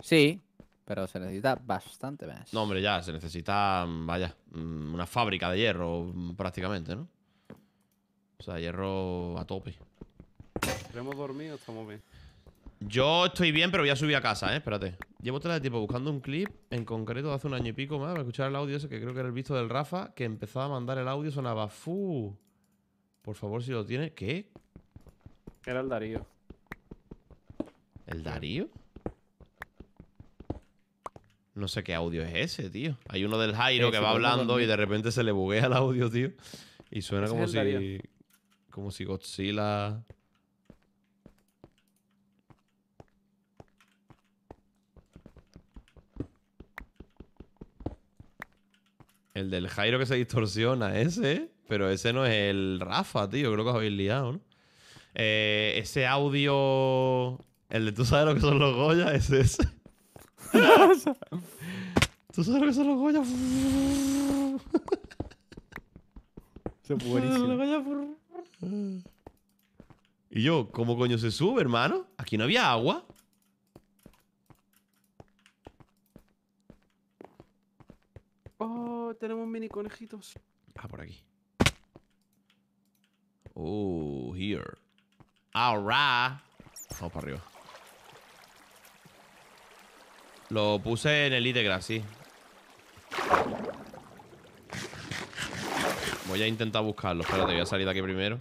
Sí, pero se necesita bastante más. No, hombre, ya, se necesita, mm, vaya, mm, una fábrica de hierro prácticamente, ¿no? O sea, hierro a tope. ¿Hemos dormido estamos bien? Yo estoy bien, pero voy a subir a casa, ¿eh? Espérate. Llevo todo de tipo buscando un clip, en concreto hace un año y pico más, para escuchar el audio ese que creo que era el visto del Rafa, que empezaba a mandar el audio, sonaba fu. Por favor, si lo tiene. ¿Qué? Era el Darío. ¿El Darío? No sé qué audio es ese, tío. Hay uno del Jairo que va hablando y de repente se le buguea el audio, tío. Y suena como si. Como si Godzilla. El del Jairo que se distorsiona, ese. Pero ese no es el Rafa, tío. Creo que os habéis liado, ¿no? Eh, ese audio. El de tú sabes lo que son los Goya, es ese. ¿Tú sabes lo que son los Goya? se es buenísimo. Y yo, ¿cómo coño se sube, hermano? Aquí no había agua. tenemos mini conejitos. Ah, por aquí. Oh, here. Ahora Vamos para arriba. Lo puse en el ítem, sí. Voy a intentar buscarlo. Espérate, voy a salir de aquí primero.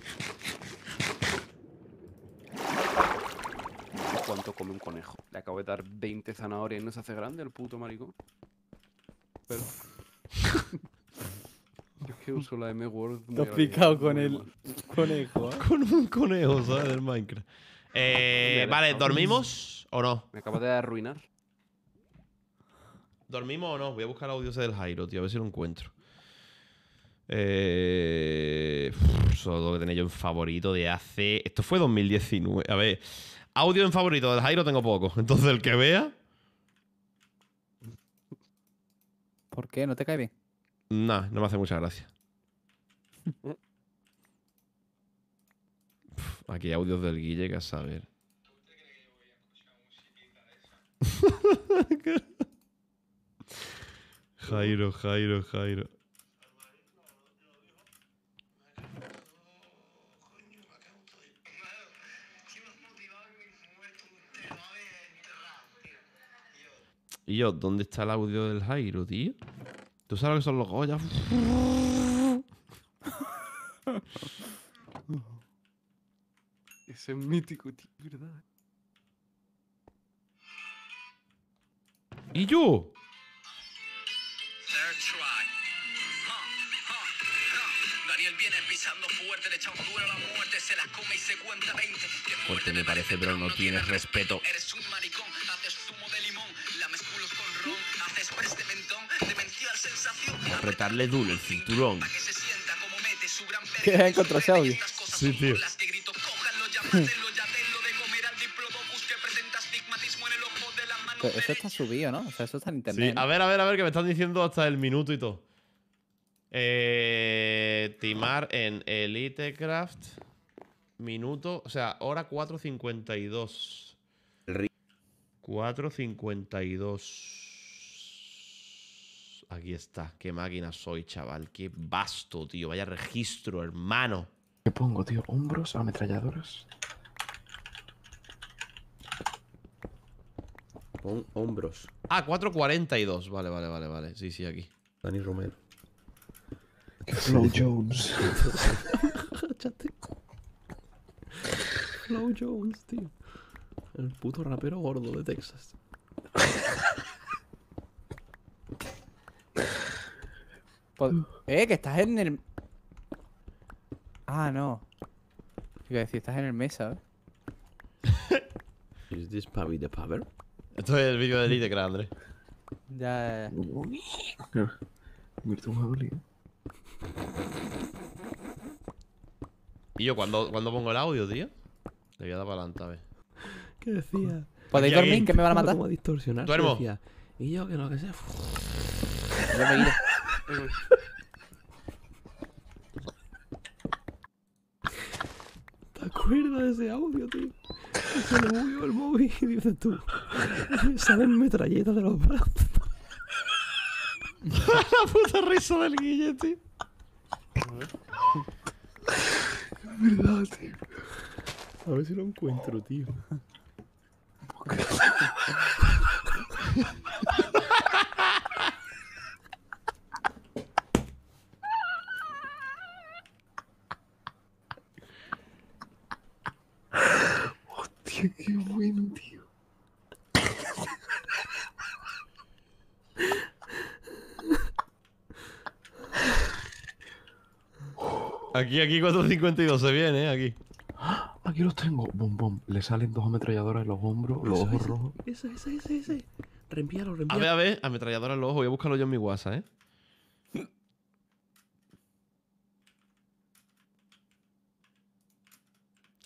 ¿Cuánto come un conejo? Le acabo de dar 20 zanahorias y no se hace grande el puto maricón. Pero... Yo es que uso la m Te has picado con el conejo. ¿ah? Con un conejo, ¿sabes? Del Minecraft. Eh, vale, ¿dormimos o no? Me acabas de arruinar. ¿Dormimos o no? Voy a buscar audio del Jairo, tío, a ver si lo encuentro. Eh, solo que tenía yo en favorito de hace. Esto fue 2019. A ver, audio en favorito del Jairo tengo poco. Entonces, el que vea. ¿Por qué? ¿No te cae bien? No, no me hace mucha gracia. aquí hay audios del Guille que a saber. Jairo, Jairo, Jairo. Y yo, ¿dónde está el audio del Jairo, tío? ¿Tú sabes lo que son los Goya? Ese es mítico, tío, ¿verdad? ¿Y yo? Daniel viene pisando fuerte, le echa un duro a la muerte, se la come y se cuenta 20. Fuerte me parece, pero no tienes respeto. Eres un maricón, haces tú Apretarle duro el cinturón. ¿Qué Sí, tío. eso está subido, ¿no? O sea, eso está en internet. Sí, a ver, a ver, a ver, que me están diciendo hasta el minuto y todo. Eh, timar en Elitecraft. Minuto, o sea, hora 4.52. 4.52. Aquí está. Qué máquina soy, chaval. Qué basto, tío. Vaya registro, hermano. ¿Qué pongo, tío? ¿Hombros? ¿Ametralladoras? Pon hombros. Ah, 4.42. Vale, vale, vale, vale. Sí, sí, aquí. Dani Romero. Flow Jones. Flow Jones, tío. El puto rapero gordo de Texas. Mm. Eh, que estás en el... Ah, no. Iba a decir, estás en el mesa, ¿Es ¿eh? this Pavi the Paver? Esto es el vídeo de Elite de André. Ya, ya, Y yo, cuando, cuando pongo el audio, tío? Le voy a dar para adelante, a ver. ¿Qué decía? ¿Podéis dormir? ¿Que me van a matar? distorsionar. Duermo. y yo, que no, que sé. Yo me iré. ¿Te acuerdas de ese audio, tío? Se le movió el móvil y dices tú. Salen metralletas de los brazos. La puta risa del Guille, tío. Es verdad, tío. A ver si lo encuentro, tío. qué, bueno, tío. Aquí, aquí 452 se viene, ¿eh? aquí. Aquí los tengo. Bom, bom. Le salen dos ametralladoras en los hombros, los ojos rojos. Ese, ese, ese, ese. Reenvíalo, A ver, a ver, ametralladoras en los ojos. Voy a buscarlo yo en mi WhatsApp, ¿eh?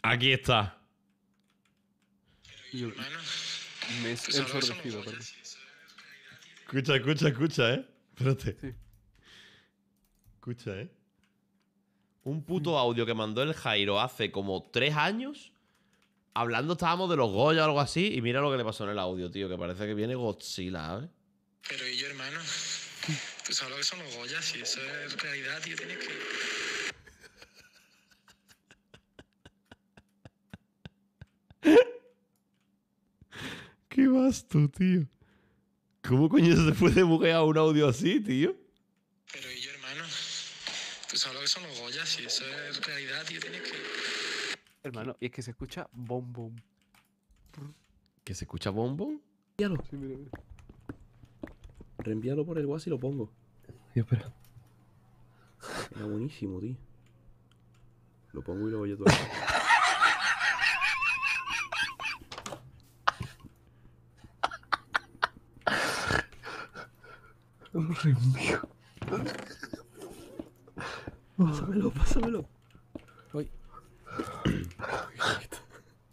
Aquí está me pues Escucha, escucha, escucha, eh. Espérate. Escucha, eh. Un puto mm. audio que mandó el Jairo hace como tres años. Hablando estábamos de los Goya o algo así. Y mira lo que le pasó en el audio, tío. Que parece que viene Godzilla, ¿eh? Pero y yo, hermano. Tú sabes lo que son los Goya. Si eso es realidad, tío, tienes que qué vas tú, tío? ¿Cómo coño se puede buguear un audio así, tío? Pero y yo, hermano, tú sabes pues que son los Goyas, y eso es realidad, tío, tienes que... Hermano, y es que se escucha bom bom. ¿Que se escucha bom bom? Sí, mira, mira. Reenvíalo por el WhatsApp y lo pongo. Dios, espera. Era buenísimo, tío. Lo pongo y lo voy a tocar. Pásamelo, pásamelo.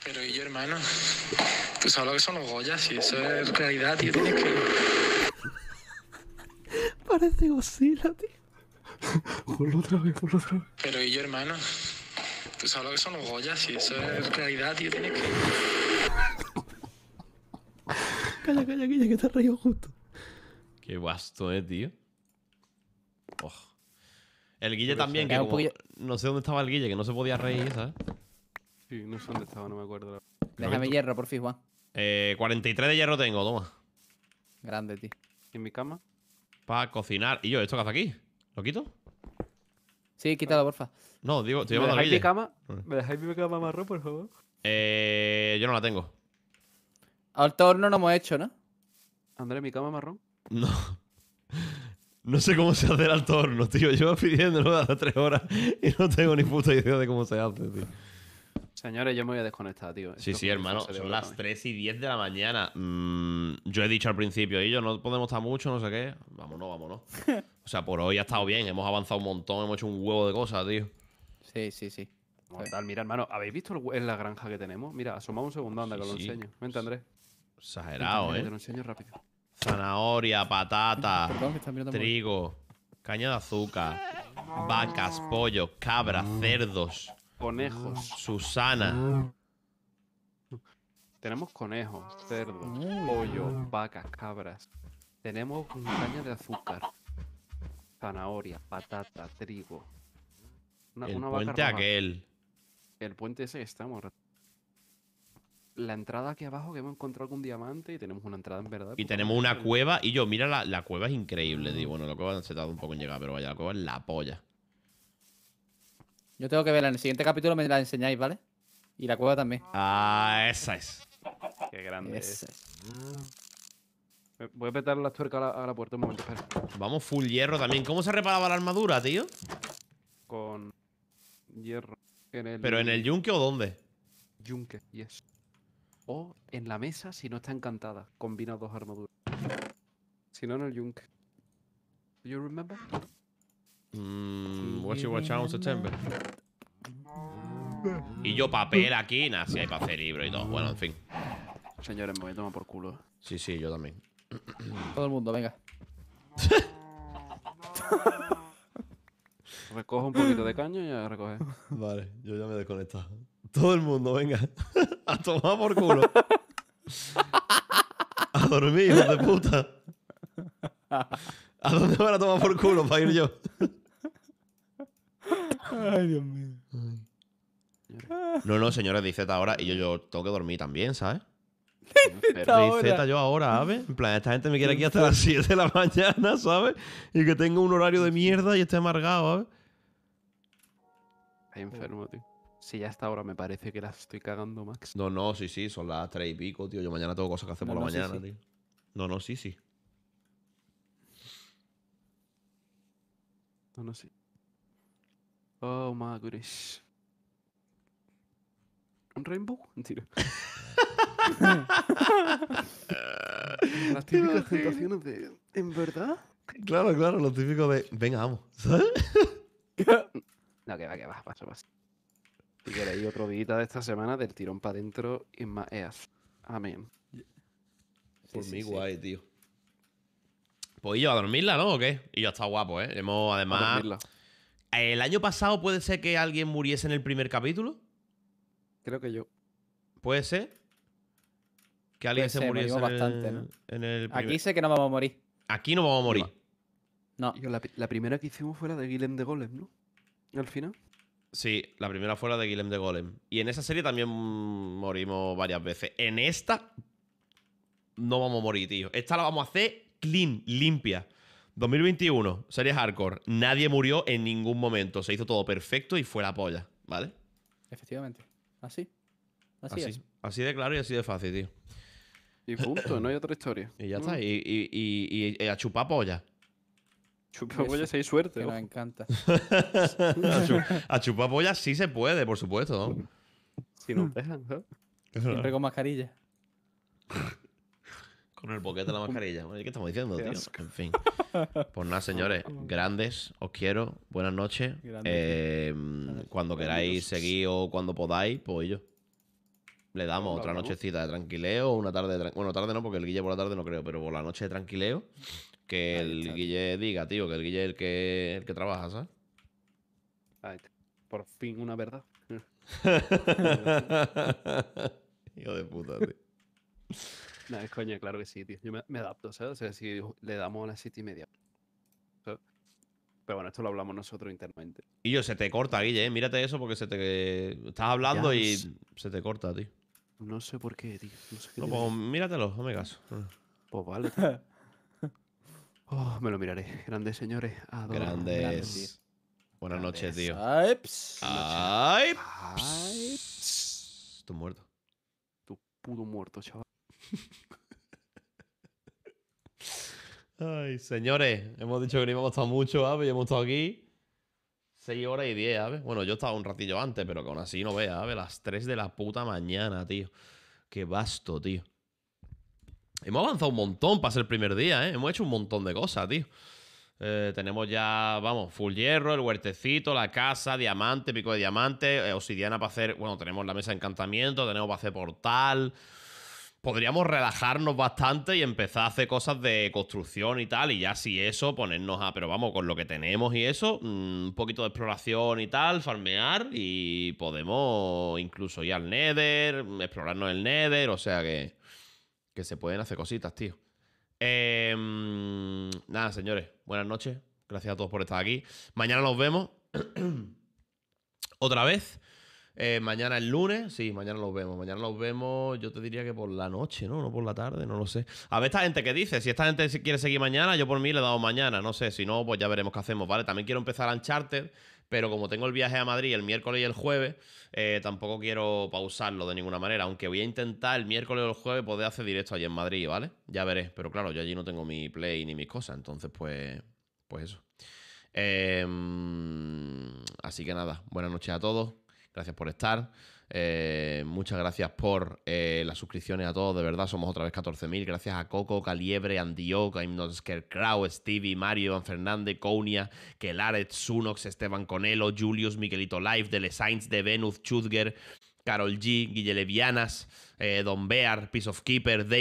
Pero y yo, hermano, tú sabes lo que son los Goyas y eso es realidad, tío. Tienes que. Parece Godzilla, tío. Por otra vez, por otra vez. Pero y yo, hermano, tú sabes lo que son los Goyas y eso es realidad, tío. Tienes que. Calla, calla, calla, que te has reído justo. Qué guasto, eh, tío. El Guille también, que no sé dónde estaba el Guille, que no se podía reír, ¿sabes? Sí, no sé dónde estaba, no me acuerdo. Déjame hierro, por fin, Juan. Eh, 43 de hierro tengo, toma. Grande, tío. ¿En mi cama? Para cocinar. ¿Y yo esto que hace aquí? ¿Lo quito? Sí, quítalo, porfa. No, digo, estoy llamando a Guille. Mi cama? Ah. ¿Me dejáis mi cama marrón, por favor? Eh, yo no la tengo. Al torno no hemos hecho, ¿no? André, mi cama marrón. No. No sé cómo se hace el alto tío. Llevo pidiéndolo hace tres horas y no tengo ni puta idea de cómo se hace, tío. Señores, yo me voy a desconectar, tío. sí, sí, hermano. Son las 3 y 10 de la mañana. Mm, yo he dicho al principio, y yo no podemos estar mucho, no sé qué. Vámonos, vámonos. o sea, por hoy ha estado bien. Hemos avanzado un montón, hemos hecho un huevo de cosas, tío. Sí, sí, sí. Tal, mira, hermano, ¿habéis visto en la granja que tenemos? Mira, asomad un segundo, anda, que os lo enseño. Vente, Andrés. Exagerado, eh. Te lo enseño rápido zanahoria, patata, trigo, caña de azúcar, vacas, pollo, cabras, cerdos, conejos, Susana. Tenemos conejos, cerdos, pollo, vacas, cabras. Tenemos caña de azúcar, zanahoria, patata, trigo. Una, el puente aquel. El puente ese que estamos la entrada aquí abajo que hemos encontrado algún diamante y tenemos una entrada en verdad. Y pues, tenemos una cueva. Y yo, mira, la, cueva es increíble, digo Bueno, la cueva se tardó un poco en llegar, pero vaya, la cueva es la polla. Yo tengo que verla. En el siguiente capítulo me la enseñáis, ¿vale? Y la cueva también. Ah, esa es. Qué grande ah. Voy a petar las tuercas a la, puerta un momento, espera. Vamos full hierro también. ¿Cómo se reparaba la armadura, tío? Con hierro. ¿Pero en el yunque o dónde? Yunque, yes o en la mesa si no está encantada. Combina dos armaduras. Si no, en el yunque. you remember? Mm, watch you watch out September. Mm. Y yo papel aquí, nada, si hay para hacer libro y todo. Bueno, en fin. Señores, me voy a tomar por culo. ¿eh? Sí, sí, yo también. Todo el mundo, venga. Recojo un poquito de caño y ya recoge. Vale, yo ya me he desconectado. Todo el mundo, venga. A tomar por culo. A dormir, hijo de puta. ¿A dónde van a tomar por culo para ir yo? Ay, Dios mío. No, no, señores, dice ahora y yo, yo tengo que dormir también, ¿sabes? dice Z yo ahora, ¿sabes? En plan, esta gente me quiere aquí hasta las 7 de la mañana, ¿sabes? Y que tengo un horario de mierda y esté amargado, ¿sabes? Es enfermo, tío. Si ya hasta ahora me parece que las estoy cagando, Max. No, no, sí, sí, son las tres y pico, tío. Yo mañana tengo cosas que hacer por la mañana, tío. No, no, sí, sí. No, no, sí. Oh my goodness. ¿Un rainbow? tiro. Las típicas tentaciones de. ¿En verdad? Claro, claro, lo típico de. Venga, vamos. ¿Sabes? no, que va, que va, paso, paso. Si queréis otro vidita de esta semana, del tirón para adentro, y más EAS. Amén. Por mí, guay, tío. Pues yo a dormirla, ¿no? ¿O qué? Y yo está guapo, ¿eh? Hemos, además. el año pasado puede ser que alguien muriese en el primer capítulo. Creo que yo. ¿Puede ser? Que alguien se, muriese en, el, Aquí sé que no vamos a morir. Aquí no vamos a morir. No. la, primera que hicimos fue la de Guillem de Golem, ¿no? Al final. Sí, la primera fue la de Guillem de Golem. Y en esa serie también morimos varias veces. En esta no vamos a morir, tío. Esta la vamos a hacer clean, limpia. 2021, serie hardcore. Nadie murió en ningún momento. Se hizo todo perfecto y fue la polla, ¿vale? Efectivamente. Así. Así, así, de claro y así de fácil, tío. Y punto, no hay otra historia. Y ya está. Y, y, y, y, a chupar polla. Chupapollas hay suerte. Me encanta. a, chup chupapollas sí se puede, por supuesto. Si nos dejan, ¿no? Siempre con mascarilla. Con el boquete de la mascarilla. ¿Qué estamos diciendo, tío? En fin. Pues nada, señores. Grandes, os quiero. Buenas noches. Eh, cuando queráis seguir o cuando podáis, pues yo. Le damos otra nochecita de tranquileo, una tarde de... Bueno, tarde no, porque el Guille por la tarde no creo, pero por la noche de tranquileo. Que el Guille diga, tío, que el Guille es el que, el que trabaja, ¿sabes? Ahí Por fin una verdad. Hijo de puta, tío. No, es coño, claro que sí, tío. Yo me, adapto, ¿sabes? O sea, si le damos a las y media. Pero bueno, esto lo hablamos nosotros internamente. Y yo, se te corta, Guille, ¿eh? mírate eso porque se te. Estás hablando y se te corta, tío. No sé por qué, tío. No sé qué no, pues míratelo, Pues vale. Oh, me lo miraré. Grandes señores. Adoro. Grandes. Buenas noches, tío. ¡Ay, muerto. Tú pudo muerto, chaval. Ay, señores, hemos dicho que no íbamos a mucho, ave Y hemos estado aquí seis horas y 10, ave Bueno, yo estaba un ratillo antes, pero que aún así no vea ave Las 3 de la puta mañana, tío. Qué basto, tío. Hemos avanzado un montón para ser el primer día, ¿eh? Hemos hecho un montón de cosas, tío. Eh, tenemos ya, vamos, full hierro, el huertecito, la casa, diamante, pico de diamante, eh, obsidiana para hacer. Bueno, tenemos la mesa de encantamiento, tenemos para hacer portal. Podríamos relajarnos bastante y empezar a hacer cosas de construcción y tal. Y ya si eso, ponernos a. Pero vamos, con lo que tenemos y eso, mm, un poquito de exploración y tal, farmear. Y podemos incluso ir al Nether, explorarnos el Nether, o sea que. Que se pueden hacer cositas, tío. Em, nada, señores. Buenas noches. Gracias a todos por estar aquí. Mañana nos vemos. Otra vez. Eh, mañana el lunes, sí, mañana nos vemos. Mañana nos vemos, yo te diría que por la noche, ¿no? No por la tarde, no lo sé. A ver, esta gente que dice, si esta gente quiere seguir mañana, yo por mí le he dado mañana, no sé. Si no, pues ya veremos qué hacemos, ¿vale? También quiero empezar a Uncharted pero como tengo el viaje a Madrid el miércoles y el jueves, eh, tampoco quiero pausarlo de ninguna manera, aunque voy a intentar el miércoles o el jueves poder hacer directo allí en Madrid, ¿vale? Ya veré, pero claro, yo allí no tengo mi play ni mis cosas, entonces pues, pues eso. Em, así que nada, buenas noches a todos, gracias por estar. Eh, muchas gracias por eh, las suscripciones a todos, de verdad, somos otra vez 14.000. Gracias a Coco, Caliebre, Andioca, Himnosker Crow, Stevie, Mario, Iván Fernández, Kounia, Kelaret, Sunox, Esteban Conelo, Julius, Miguelito Live, Dele Sainz, de Venus, Chudger, Carol G, Guille Levianas, eh, Don Bear, Peace of Keeper, Dave.